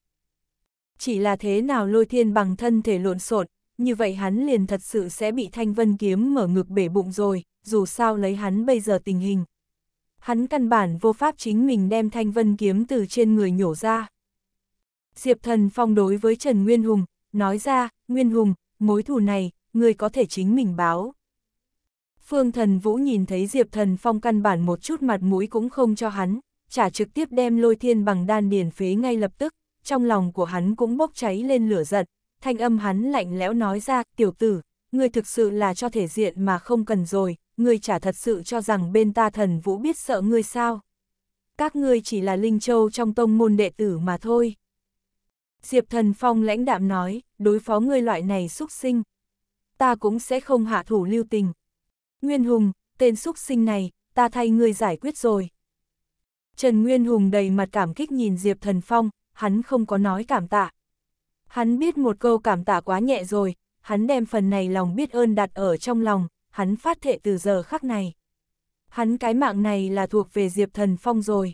Chỉ là thế nào lôi thiên bằng thân thể lộn xộn, như vậy hắn liền thật sự sẽ bị thanh vân kiếm mở ngực bể bụng rồi, dù sao lấy hắn bây giờ tình hình. Hắn căn bản vô pháp chính mình đem thanh vân kiếm từ trên người nhổ ra. Diệp thần phong đối với Trần Nguyên Hùng, nói ra, Nguyên Hùng, mối thù này, người có thể chính mình báo. Phương thần vũ nhìn thấy Diệp thần phong căn bản một chút mặt mũi cũng không cho hắn, trả trực tiếp đem lôi thiên bằng đan điền phế ngay lập tức, trong lòng của hắn cũng bốc cháy lên lửa giận, thanh âm hắn lạnh lẽo nói ra, tiểu tử, người thực sự là cho thể diện mà không cần rồi, người chả thật sự cho rằng bên ta thần vũ biết sợ ngươi sao. Các ngươi chỉ là linh châu trong tông môn đệ tử mà thôi. Diệp Thần Phong lãnh đạm nói, đối phó người loại này xúc sinh. Ta cũng sẽ không hạ thủ lưu tình. Nguyên Hùng, tên xúc sinh này, ta thay ngươi giải quyết rồi. Trần Nguyên Hùng đầy mặt cảm kích nhìn Diệp Thần Phong, hắn không có nói cảm tạ. Hắn biết một câu cảm tạ quá nhẹ rồi, hắn đem phần này lòng biết ơn đặt ở trong lòng, hắn phát thệ từ giờ khắc này. Hắn cái mạng này là thuộc về Diệp Thần Phong rồi.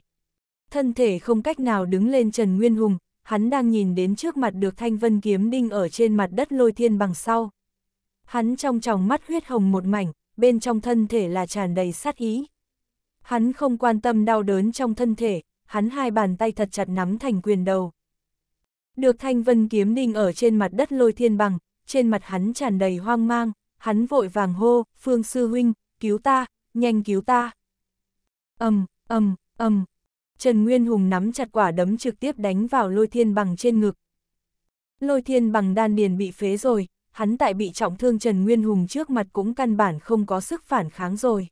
Thân thể không cách nào đứng lên Trần Nguyên Hùng, hắn đang nhìn đến trước mặt được thanh vân kiếm đinh ở trên mặt đất lôi thiên bằng sau. Hắn trong tròng mắt huyết hồng một mảnh, bên trong thân thể là tràn đầy sát ý. Hắn không quan tâm đau đớn trong thân thể, hắn hai bàn tay thật chặt nắm thành quyền đầu. Được thanh vân kiếm đinh ở trên mặt đất lôi thiên bằng, trên mặt hắn tràn đầy hoang mang, hắn vội vàng hô, phương sư huynh, cứu ta, nhanh cứu ta. ầm ầm ầm Trần Nguyên Hùng nắm chặt quả đấm trực tiếp đánh vào lôi thiên bằng trên ngực. Lôi thiên bằng đan điền bị phế rồi, hắn tại bị trọng thương Trần Nguyên Hùng trước mặt cũng căn bản không có sức phản kháng rồi.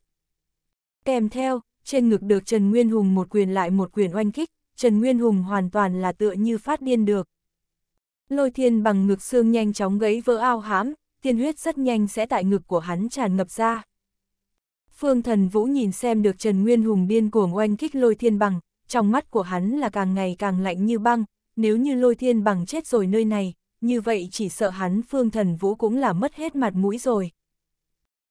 Kèm theo, trên ngực được Trần Nguyên Hùng một quyền lại một quyền oanh kích, Trần Nguyên Hùng hoàn toàn là tựa như phát điên được. Lôi thiên bằng ngực xương nhanh chóng gãy vỡ ao hãm, tiên huyết rất nhanh sẽ tại ngực của hắn tràn ngập ra. Phương thần vũ nhìn xem được Trần Nguyên Hùng điên cuồng oanh kích lôi thiên bằng, trong mắt của hắn là càng ngày càng lạnh như băng, nếu như lôi thiên bằng chết rồi nơi này, như vậy chỉ sợ hắn phương thần vũ cũng là mất hết mặt mũi rồi.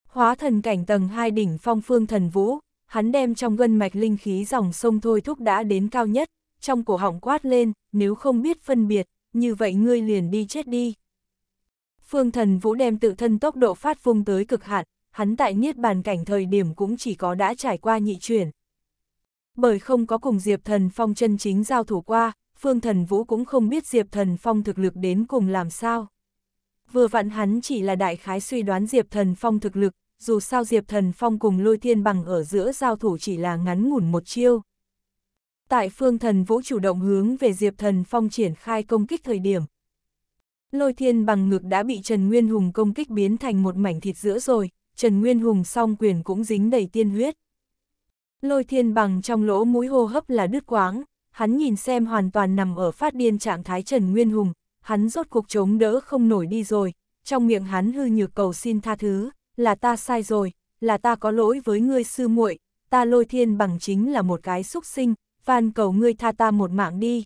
Hóa thần cảnh tầng 2 đỉnh phong phương thần vũ, hắn đem trong gân mạch linh khí dòng sông thôi thúc đã đến cao nhất, trong cổ họng quát lên, nếu không biết phân biệt, như vậy ngươi liền đi chết đi. Phương thần vũ đem tự thân tốc độ phát vung tới cực hạn, hắn tại niết bàn cảnh thời điểm cũng chỉ có đã trải qua nhị chuyển, bởi không có cùng Diệp Thần Phong chân chính giao thủ qua, Phương Thần Vũ cũng không biết Diệp Thần Phong thực lực đến cùng làm sao. Vừa vặn hắn chỉ là đại khái suy đoán Diệp Thần Phong thực lực, dù sao Diệp Thần Phong cùng lôi thiên bằng ở giữa giao thủ chỉ là ngắn ngủn một chiêu. Tại Phương Thần Vũ chủ động hướng về Diệp Thần Phong triển khai công kích thời điểm. Lôi thiên bằng ngực đã bị Trần Nguyên Hùng công kích biến thành một mảnh thịt giữa rồi, Trần Nguyên Hùng song quyền cũng dính đầy tiên huyết. Lôi thiên bằng trong lỗ mũi hô hấp là đứt quáng, hắn nhìn xem hoàn toàn nằm ở phát điên trạng thái Trần Nguyên Hùng, hắn rốt cuộc chống đỡ không nổi đi rồi, trong miệng hắn hư nhược cầu xin tha thứ, là ta sai rồi, là ta có lỗi với ngươi sư muội, ta lôi thiên bằng chính là một cái xúc sinh, van cầu ngươi tha ta một mạng đi.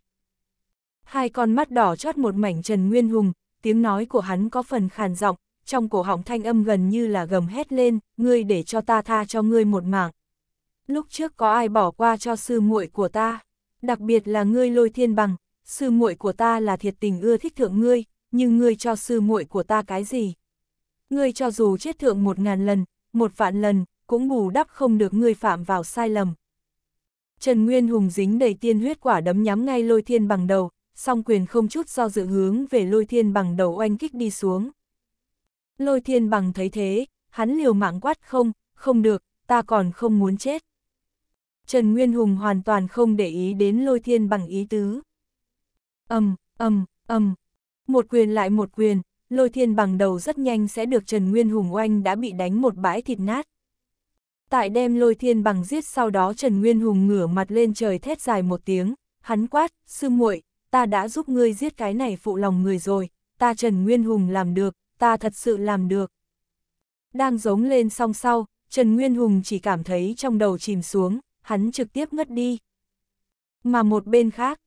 Hai con mắt đỏ chót một mảnh Trần Nguyên Hùng, tiếng nói của hắn có phần khàn giọng, trong cổ họng thanh âm gần như là gầm hét lên, ngươi để cho ta tha cho ngươi một mạng lúc trước có ai bỏ qua cho sư muội của ta, đặc biệt là ngươi lôi thiên bằng, sư muội của ta là thiệt tình ưa thích thượng ngươi, nhưng ngươi cho sư muội của ta cái gì? Ngươi cho dù chết thượng một ngàn lần, một vạn lần, cũng bù đắp không được ngươi phạm vào sai lầm. Trần Nguyên Hùng dính đầy tiên huyết quả đấm nhắm ngay lôi thiên bằng đầu, song quyền không chút do dự hướng về lôi thiên bằng đầu oanh kích đi xuống. Lôi thiên bằng thấy thế, hắn liều mạng quát không, không được, ta còn không muốn chết. Trần Nguyên Hùng hoàn toàn không để ý đến lôi thiên bằng ý tứ. Âm, âm, âm, một quyền lại một quyền, lôi thiên bằng đầu rất nhanh sẽ được Trần Nguyên Hùng oanh đã bị đánh một bãi thịt nát. Tại đem lôi thiên bằng giết sau đó Trần Nguyên Hùng ngửa mặt lên trời thét dài một tiếng, hắn quát, sư muội, ta đã giúp ngươi giết cái này phụ lòng người rồi, ta Trần Nguyên Hùng làm được, ta thật sự làm được. Đang giống lên song sau, Trần Nguyên Hùng chỉ cảm thấy trong đầu chìm xuống, hắn trực tiếp ngất đi. Mà một bên khác,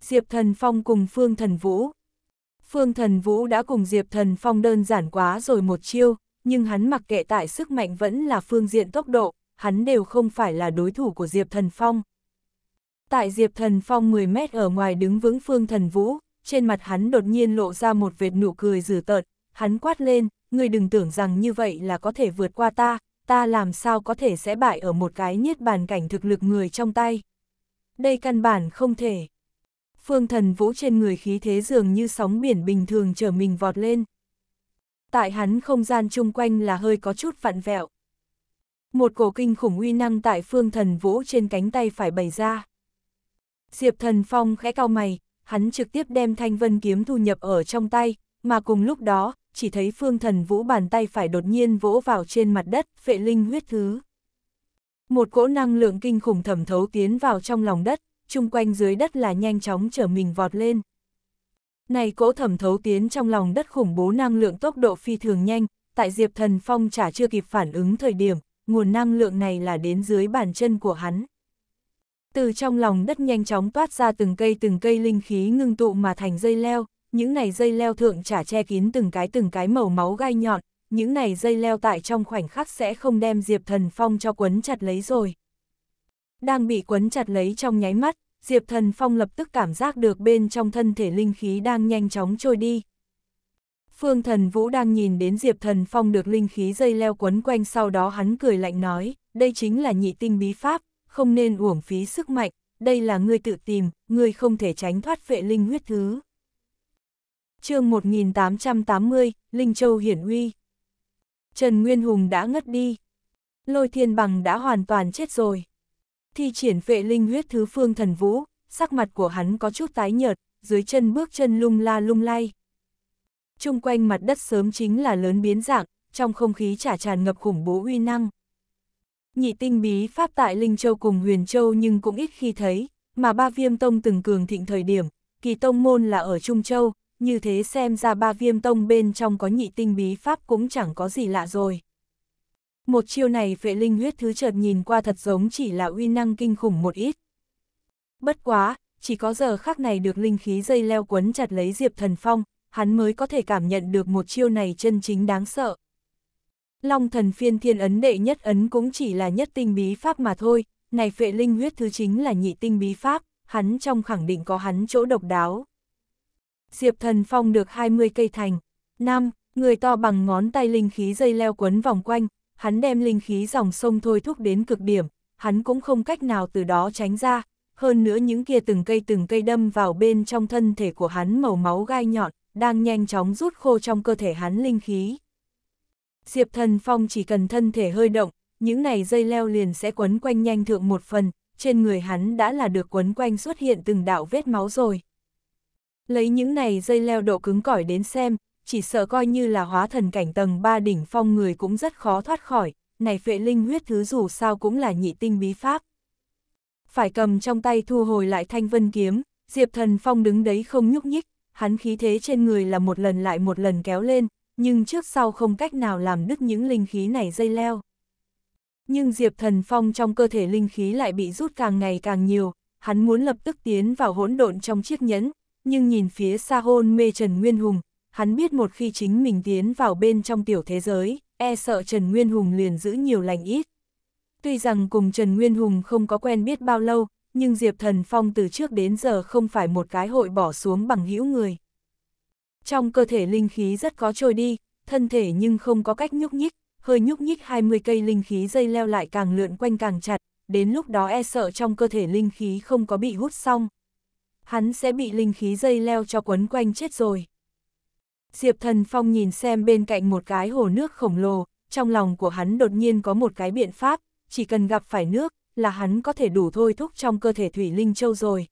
Diệp Thần Phong cùng Phương Thần Vũ. Phương Thần Vũ đã cùng Diệp Thần Phong đơn giản quá rồi một chiêu, nhưng hắn mặc kệ tại sức mạnh vẫn là phương diện tốc độ, hắn đều không phải là đối thủ của Diệp Thần Phong. Tại Diệp Thần Phong 10 mét ở ngoài đứng vững Phương Thần Vũ, trên mặt hắn đột nhiên lộ ra một vệt nụ cười dữ tợn, hắn quát lên, người đừng tưởng rằng như vậy là có thể vượt qua ta, ta làm sao có thể sẽ bại ở một cái niết bàn cảnh thực lực người trong tay. Đây căn bản không thể. Phương thần vũ trên người khí thế dường như sóng biển bình thường trở mình vọt lên. Tại hắn không gian chung quanh là hơi có chút vặn vẹo. Một cổ kinh khủng uy năng tại phương thần vũ trên cánh tay phải bày ra. Diệp thần phong khẽ cao mày, hắn trực tiếp đem thanh vân kiếm thu nhập ở trong tay, mà cùng lúc đó, chỉ thấy phương thần vũ bàn tay phải đột nhiên vỗ vào trên mặt đất, phệ linh huyết thứ. Một cỗ năng lượng kinh khủng thẩm thấu tiến vào trong lòng đất, chung quanh dưới đất là nhanh chóng trở mình vọt lên. Này cỗ thẩm thấu tiến trong lòng đất khủng bố năng lượng tốc độ phi thường nhanh, tại Diệp Thần Phong chả chưa kịp phản ứng thời điểm, nguồn năng lượng này là đến dưới bàn chân của hắn. Từ trong lòng đất nhanh chóng toát ra từng cây từng cây linh khí ngưng tụ mà thành dây leo, những này dây leo thượng trả che kín từng cái từng cái màu máu gai nhọn, những này dây leo tại trong khoảnh khắc sẽ không đem Diệp Thần Phong cho quấn chặt lấy rồi. Đang bị quấn chặt lấy trong nháy mắt, Diệp Thần Phong lập tức cảm giác được bên trong thân thể linh khí đang nhanh chóng trôi đi. Phương Thần Vũ đang nhìn đến Diệp Thần Phong được linh khí dây leo quấn quanh sau đó hắn cười lạnh nói, đây chính là nhị tinh bí pháp, không nên uổng phí sức mạnh, đây là ngươi tự tìm, ngươi không thể tránh thoát vệ linh huyết thứ chương 1880, Linh Châu hiển uy. Trần Nguyên Hùng đã ngất đi. Lôi thiên bằng đã hoàn toàn chết rồi. Thi triển vệ linh huyết thứ phương thần vũ, sắc mặt của hắn có chút tái nhợt, dưới chân bước chân lung la lung lay. Trung quanh mặt đất sớm chính là lớn biến dạng, trong không khí chả tràn ngập khủng bố uy năng. Nhị tinh bí pháp tại Linh Châu cùng Huyền Châu nhưng cũng ít khi thấy, mà ba viêm tông từng cường thịnh thời điểm, kỳ tông môn là ở Trung Châu, như thế xem ra ba viêm tông bên trong có nhị tinh bí pháp cũng chẳng có gì lạ rồi. Một chiêu này vệ linh huyết thứ chợt nhìn qua thật giống chỉ là uy năng kinh khủng một ít. Bất quá, chỉ có giờ khắc này được linh khí dây leo quấn chặt lấy Diệp Thần Phong, hắn mới có thể cảm nhận được một chiêu này chân chính đáng sợ. Long thần phiên thiên ấn đệ nhất ấn cũng chỉ là nhất tinh bí pháp mà thôi, này phệ linh huyết thứ chính là nhị tinh bí pháp, hắn trong khẳng định có hắn chỗ độc đáo. Diệp Thần Phong được 20 cây thành. năm Người to bằng ngón tay linh khí dây leo quấn vòng quanh, hắn đem linh khí dòng sông thôi thúc đến cực điểm, hắn cũng không cách nào từ đó tránh ra, hơn nữa những kia từng cây từng cây đâm vào bên trong thân thể của hắn màu máu gai nhọn, đang nhanh chóng rút khô trong cơ thể hắn linh khí. Diệp thần phong chỉ cần thân thể hơi động, những này dây leo liền sẽ quấn quanh nhanh thượng một phần, trên người hắn đã là được quấn quanh xuất hiện từng đạo vết máu rồi. Lấy những này dây leo độ cứng cỏi đến xem, chỉ sợ coi như là hóa thần cảnh tầng 3 đỉnh phong người cũng rất khó thoát khỏi, này phệ linh huyết thứ dù sao cũng là nhị tinh bí pháp. Phải cầm trong tay thu hồi lại thanh vân kiếm, Diệp Thần Phong đứng đấy không nhúc nhích, hắn khí thế trên người là một lần lại một lần kéo lên, nhưng trước sau không cách nào làm đứt những linh khí này dây leo. Nhưng Diệp Thần Phong trong cơ thể linh khí lại bị rút càng ngày càng nhiều, hắn muốn lập tức tiến vào hỗn độn trong chiếc nhẫn, nhưng nhìn phía xa hôn mê Trần Nguyên Hùng, hắn biết một khi chính mình tiến vào bên trong tiểu thế giới, e sợ Trần Nguyên Hùng liền giữ nhiều lành ít. Tuy rằng cùng Trần Nguyên Hùng không có quen biết bao lâu, nhưng Diệp Thần Phong từ trước đến giờ không phải một cái hội bỏ xuống bằng hữu người. Trong cơ thể linh khí rất có trôi đi, thân thể nhưng không có cách nhúc nhích, hơi nhúc nhích 20 cây linh khí dây leo lại càng lượn quanh càng chặt, đến lúc đó e sợ trong cơ thể linh khí không có bị hút xong hắn sẽ bị linh khí dây leo cho quấn quanh chết rồi. Diệp Thần Phong nhìn xem bên cạnh một cái hồ nước khổng lồ, trong lòng của hắn đột nhiên có một cái biện pháp, chỉ cần gặp phải nước, là hắn có thể đủ thôi thúc trong cơ thể Thủy Linh Châu rồi.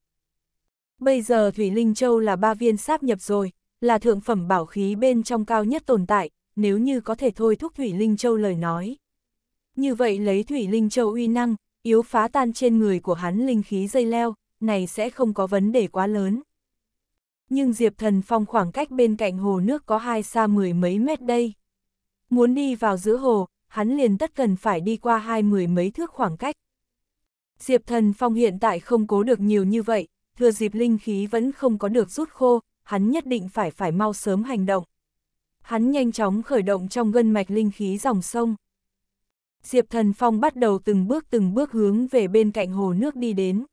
Bây giờ Thủy Linh Châu là ba viên sáp nhập rồi, là thượng phẩm bảo khí bên trong cao nhất tồn tại, nếu như có thể thôi thúc Thủy Linh Châu lời nói. Như vậy lấy Thủy Linh Châu uy năng, yếu phá tan trên người của hắn linh khí dây leo, này sẽ không có vấn đề quá lớn. Nhưng Diệp Thần Phong khoảng cách bên cạnh hồ nước có hai xa mười mấy mét đây. Muốn đi vào giữa hồ, hắn liền tất cần phải đi qua hai mười mấy thước khoảng cách. Diệp Thần Phong hiện tại không cố được nhiều như vậy, thừa dịp linh khí vẫn không có được rút khô, hắn nhất định phải phải mau sớm hành động. Hắn nhanh chóng khởi động trong gân mạch linh khí dòng sông. Diệp Thần Phong bắt đầu từng bước từng bước hướng về bên cạnh hồ nước đi đến.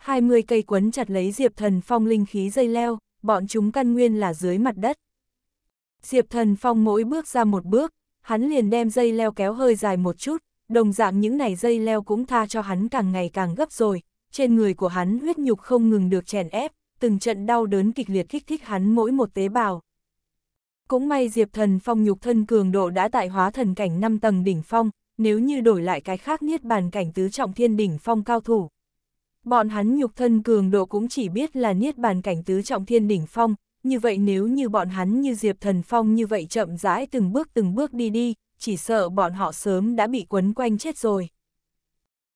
20 cây quấn chặt lấy Diệp Thần Phong linh khí dây leo, bọn chúng căn nguyên là dưới mặt đất. Diệp Thần Phong mỗi bước ra một bước, hắn liền đem dây leo kéo hơi dài một chút, đồng dạng những này dây leo cũng tha cho hắn càng ngày càng gấp rồi, trên người của hắn huyết nhục không ngừng được chèn ép, từng trận đau đớn kịch liệt kích thích hắn mỗi một tế bào. Cũng may Diệp Thần Phong nhục thân cường độ đã tại hóa thần cảnh 5 tầng đỉnh phong, nếu như đổi lại cái khác niết bàn cảnh tứ trọng thiên đỉnh phong cao thủ, Bọn hắn nhục thân cường độ cũng chỉ biết là niết bàn cảnh tứ trọng thiên đỉnh phong, như vậy nếu như bọn hắn như Diệp Thần Phong như vậy chậm rãi từng bước từng bước đi đi, chỉ sợ bọn họ sớm đã bị quấn quanh chết rồi.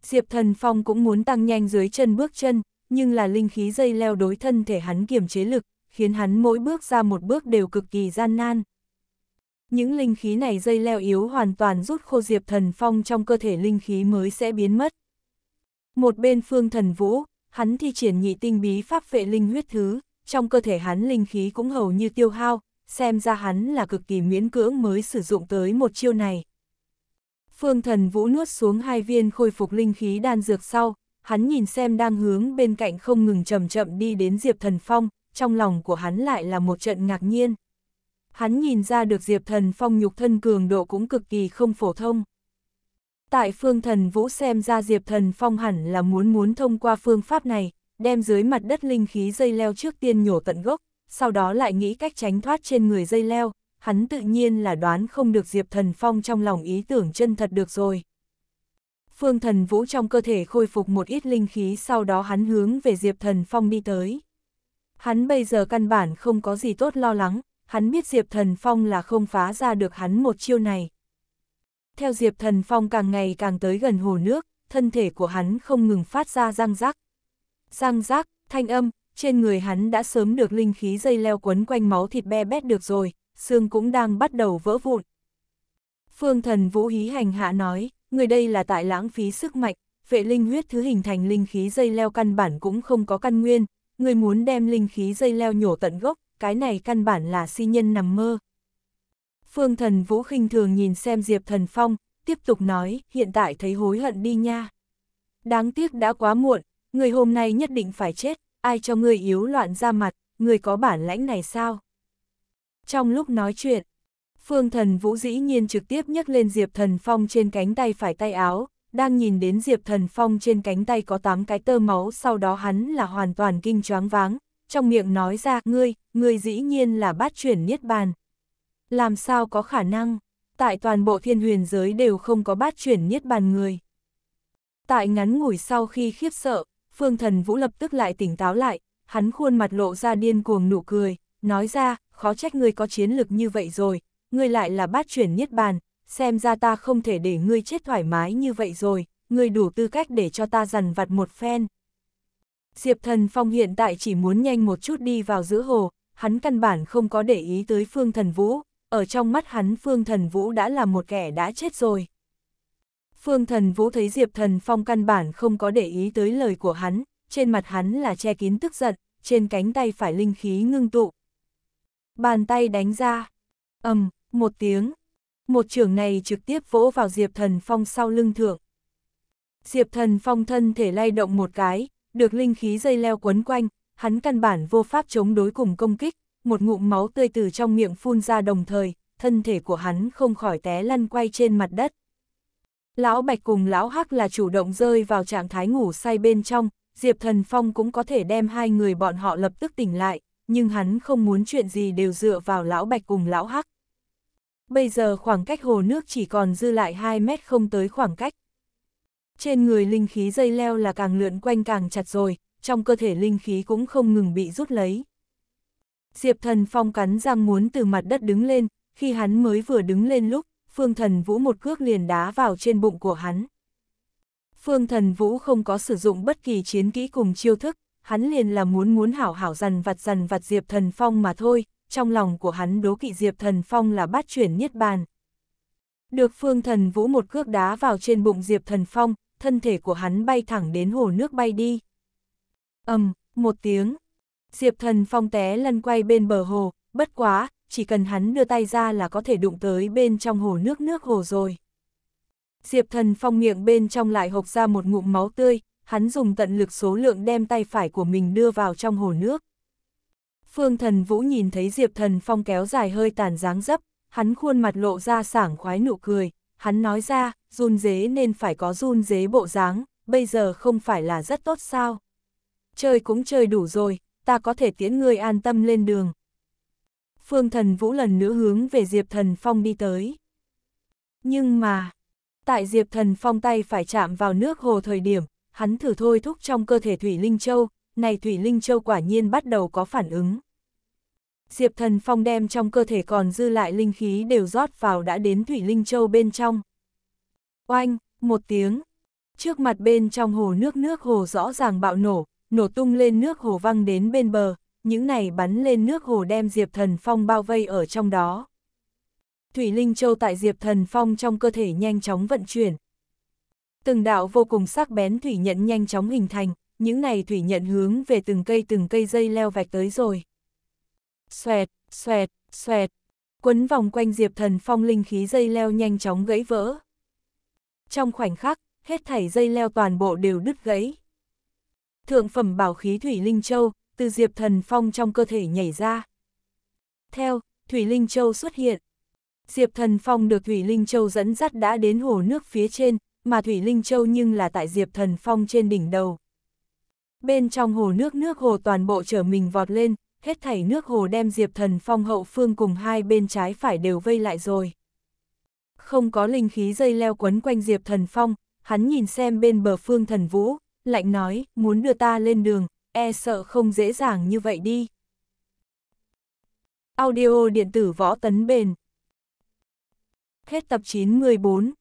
Diệp Thần Phong cũng muốn tăng nhanh dưới chân bước chân, nhưng là linh khí dây leo đối thân thể hắn kiểm chế lực, khiến hắn mỗi bước ra một bước đều cực kỳ gian nan. Những linh khí này dây leo yếu hoàn toàn rút khô Diệp Thần Phong trong cơ thể linh khí mới sẽ biến mất. Một bên phương thần vũ, hắn thi triển nhị tinh bí pháp vệ linh huyết thứ, trong cơ thể hắn linh khí cũng hầu như tiêu hao, xem ra hắn là cực kỳ miễn cưỡng mới sử dụng tới một chiêu này. Phương thần vũ nuốt xuống hai viên khôi phục linh khí đan dược sau, hắn nhìn xem đang hướng bên cạnh không ngừng chậm chậm đi đến Diệp Thần Phong, trong lòng của hắn lại là một trận ngạc nhiên. Hắn nhìn ra được Diệp Thần Phong nhục thân cường độ cũng cực kỳ không phổ thông. Tại phương thần vũ xem ra Diệp Thần Phong hẳn là muốn muốn thông qua phương pháp này, đem dưới mặt đất linh khí dây leo trước tiên nhổ tận gốc, sau đó lại nghĩ cách tránh thoát trên người dây leo, hắn tự nhiên là đoán không được Diệp Thần Phong trong lòng ý tưởng chân thật được rồi. Phương thần vũ trong cơ thể khôi phục một ít linh khí sau đó hắn hướng về Diệp Thần Phong đi tới. Hắn bây giờ căn bản không có gì tốt lo lắng, hắn biết Diệp Thần Phong là không phá ra được hắn một chiêu này, theo Diệp Thần Phong càng ngày càng tới gần hồ nước, thân thể của hắn không ngừng phát ra răng rác. Răng rác, thanh âm, trên người hắn đã sớm được linh khí dây leo quấn quanh máu thịt be bét được rồi, xương cũng đang bắt đầu vỡ vụn. Phương thần vũ hí hành hạ nói, người đây là tại lãng phí sức mạnh, vệ linh huyết thứ hình thành linh khí dây leo căn bản cũng không có căn nguyên, người muốn đem linh khí dây leo nhổ tận gốc, cái này căn bản là si nhân nằm mơ, Phương Thần Vũ khinh thường nhìn xem Diệp Thần Phong, tiếp tục nói, hiện tại thấy hối hận đi nha. Đáng tiếc đã quá muộn, người hôm nay nhất định phải chết, ai cho người yếu loạn ra mặt, người có bản lãnh này sao? Trong lúc nói chuyện, Phương Thần Vũ dĩ nhiên trực tiếp nhấc lên Diệp Thần Phong trên cánh tay phải tay áo, đang nhìn đến Diệp Thần Phong trên cánh tay có 8 cái tơ máu sau đó hắn là hoàn toàn kinh choáng váng, trong miệng nói ra, ngươi, ngươi dĩ nhiên là bát chuyển niết bàn, làm sao có khả năng, tại toàn bộ thiên huyền giới đều không có bát chuyển niết bàn người. Tại ngắn ngủi sau khi khiếp sợ, phương thần vũ lập tức lại tỉnh táo lại, hắn khuôn mặt lộ ra điên cuồng nụ cười, nói ra, khó trách ngươi có chiến lực như vậy rồi, ngươi lại là bát chuyển niết bàn, xem ra ta không thể để ngươi chết thoải mái như vậy rồi, ngươi đủ tư cách để cho ta dằn vặt một phen. Diệp thần phong hiện tại chỉ muốn nhanh một chút đi vào giữa hồ, hắn căn bản không có để ý tới phương thần vũ, ở trong mắt hắn Phương Thần Vũ đã là một kẻ đã chết rồi. Phương Thần Vũ thấy Diệp Thần Phong căn bản không có để ý tới lời của hắn, trên mặt hắn là che kín tức giận, trên cánh tay phải linh khí ngưng tụ. Bàn tay đánh ra, ầm, một tiếng, một trường này trực tiếp vỗ vào Diệp Thần Phong sau lưng thượng. Diệp Thần Phong thân thể lay động một cái, được linh khí dây leo quấn quanh, hắn căn bản vô pháp chống đối cùng công kích, một ngụm máu tươi từ trong miệng phun ra đồng thời, thân thể của hắn không khỏi té lăn quay trên mặt đất. Lão Bạch cùng Lão Hắc là chủ động rơi vào trạng thái ngủ say bên trong, Diệp Thần Phong cũng có thể đem hai người bọn họ lập tức tỉnh lại, nhưng hắn không muốn chuyện gì đều dựa vào Lão Bạch cùng Lão Hắc. Bây giờ khoảng cách hồ nước chỉ còn dư lại 2 mét không tới khoảng cách. Trên người linh khí dây leo là càng lượn quanh càng chặt rồi, trong cơ thể linh khí cũng không ngừng bị rút lấy. Diệp thần phong cắn răng muốn từ mặt đất đứng lên, khi hắn mới vừa đứng lên lúc, phương thần vũ một cước liền đá vào trên bụng của hắn. Phương thần vũ không có sử dụng bất kỳ chiến kỹ cùng chiêu thức, hắn liền là muốn muốn hảo hảo dằn vặt dằn vặt Diệp thần phong mà thôi, trong lòng của hắn đố kỵ Diệp thần phong là bát chuyển nhất bàn. Được phương thần vũ một cước đá vào trên bụng Diệp thần phong, thân thể của hắn bay thẳng đến hồ nước bay đi. ầm um, một tiếng, Diệp Thần Phong té lăn quay bên bờ hồ, bất quá, chỉ cần hắn đưa tay ra là có thể đụng tới bên trong hồ nước nước hồ rồi. Diệp Thần Phong miệng bên trong lại hộc ra một ngụm máu tươi, hắn dùng tận lực số lượng đem tay phải của mình đưa vào trong hồ nước. Phương Thần Vũ nhìn thấy Diệp Thần Phong kéo dài hơi tàn dáng dấp, hắn khuôn mặt lộ ra sảng khoái nụ cười, hắn nói ra, run dế nên phải có run dế bộ dáng, bây giờ không phải là rất tốt sao. Chơi cũng chơi đủ rồi, ta có thể tiễn ngươi an tâm lên đường. Phương thần vũ lần nữa hướng về Diệp thần phong đi tới. Nhưng mà, tại Diệp thần phong tay phải chạm vào nước hồ thời điểm, hắn thử thôi thúc trong cơ thể Thủy Linh Châu, này Thủy Linh Châu quả nhiên bắt đầu có phản ứng. Diệp thần phong đem trong cơ thể còn dư lại linh khí đều rót vào đã đến Thủy Linh Châu bên trong. Oanh, một tiếng, trước mặt bên trong hồ nước nước hồ rõ ràng bạo nổ, nổ tung lên nước hồ văng đến bên bờ, những này bắn lên nước hồ đem Diệp Thần Phong bao vây ở trong đó. Thủy Linh Châu tại Diệp Thần Phong trong cơ thể nhanh chóng vận chuyển. Từng đạo vô cùng sắc bén thủy nhận nhanh chóng hình thành, những này thủy nhận hướng về từng cây từng cây dây leo vạch tới rồi. Xoẹt, xoẹt, xoẹt, quấn vòng quanh Diệp Thần Phong linh khí dây leo nhanh chóng gãy vỡ. Trong khoảnh khắc, hết thảy dây leo toàn bộ đều đứt gãy thượng phẩm bảo khí Thủy Linh Châu, từ Diệp Thần Phong trong cơ thể nhảy ra. Theo, Thủy Linh Châu xuất hiện. Diệp Thần Phong được Thủy Linh Châu dẫn dắt đã đến hồ nước phía trên, mà Thủy Linh Châu nhưng là tại Diệp Thần Phong trên đỉnh đầu. Bên trong hồ nước nước hồ toàn bộ trở mình vọt lên, hết thảy nước hồ đem Diệp Thần Phong hậu phương cùng hai bên trái phải đều vây lại rồi. Không có linh khí dây leo quấn quanh Diệp Thần Phong, hắn nhìn xem bên bờ phương thần vũ, lạnh nói, muốn đưa ta lên đường, e sợ không dễ dàng như vậy đi. Audio điện tử võ tấn bền. Hết tập 914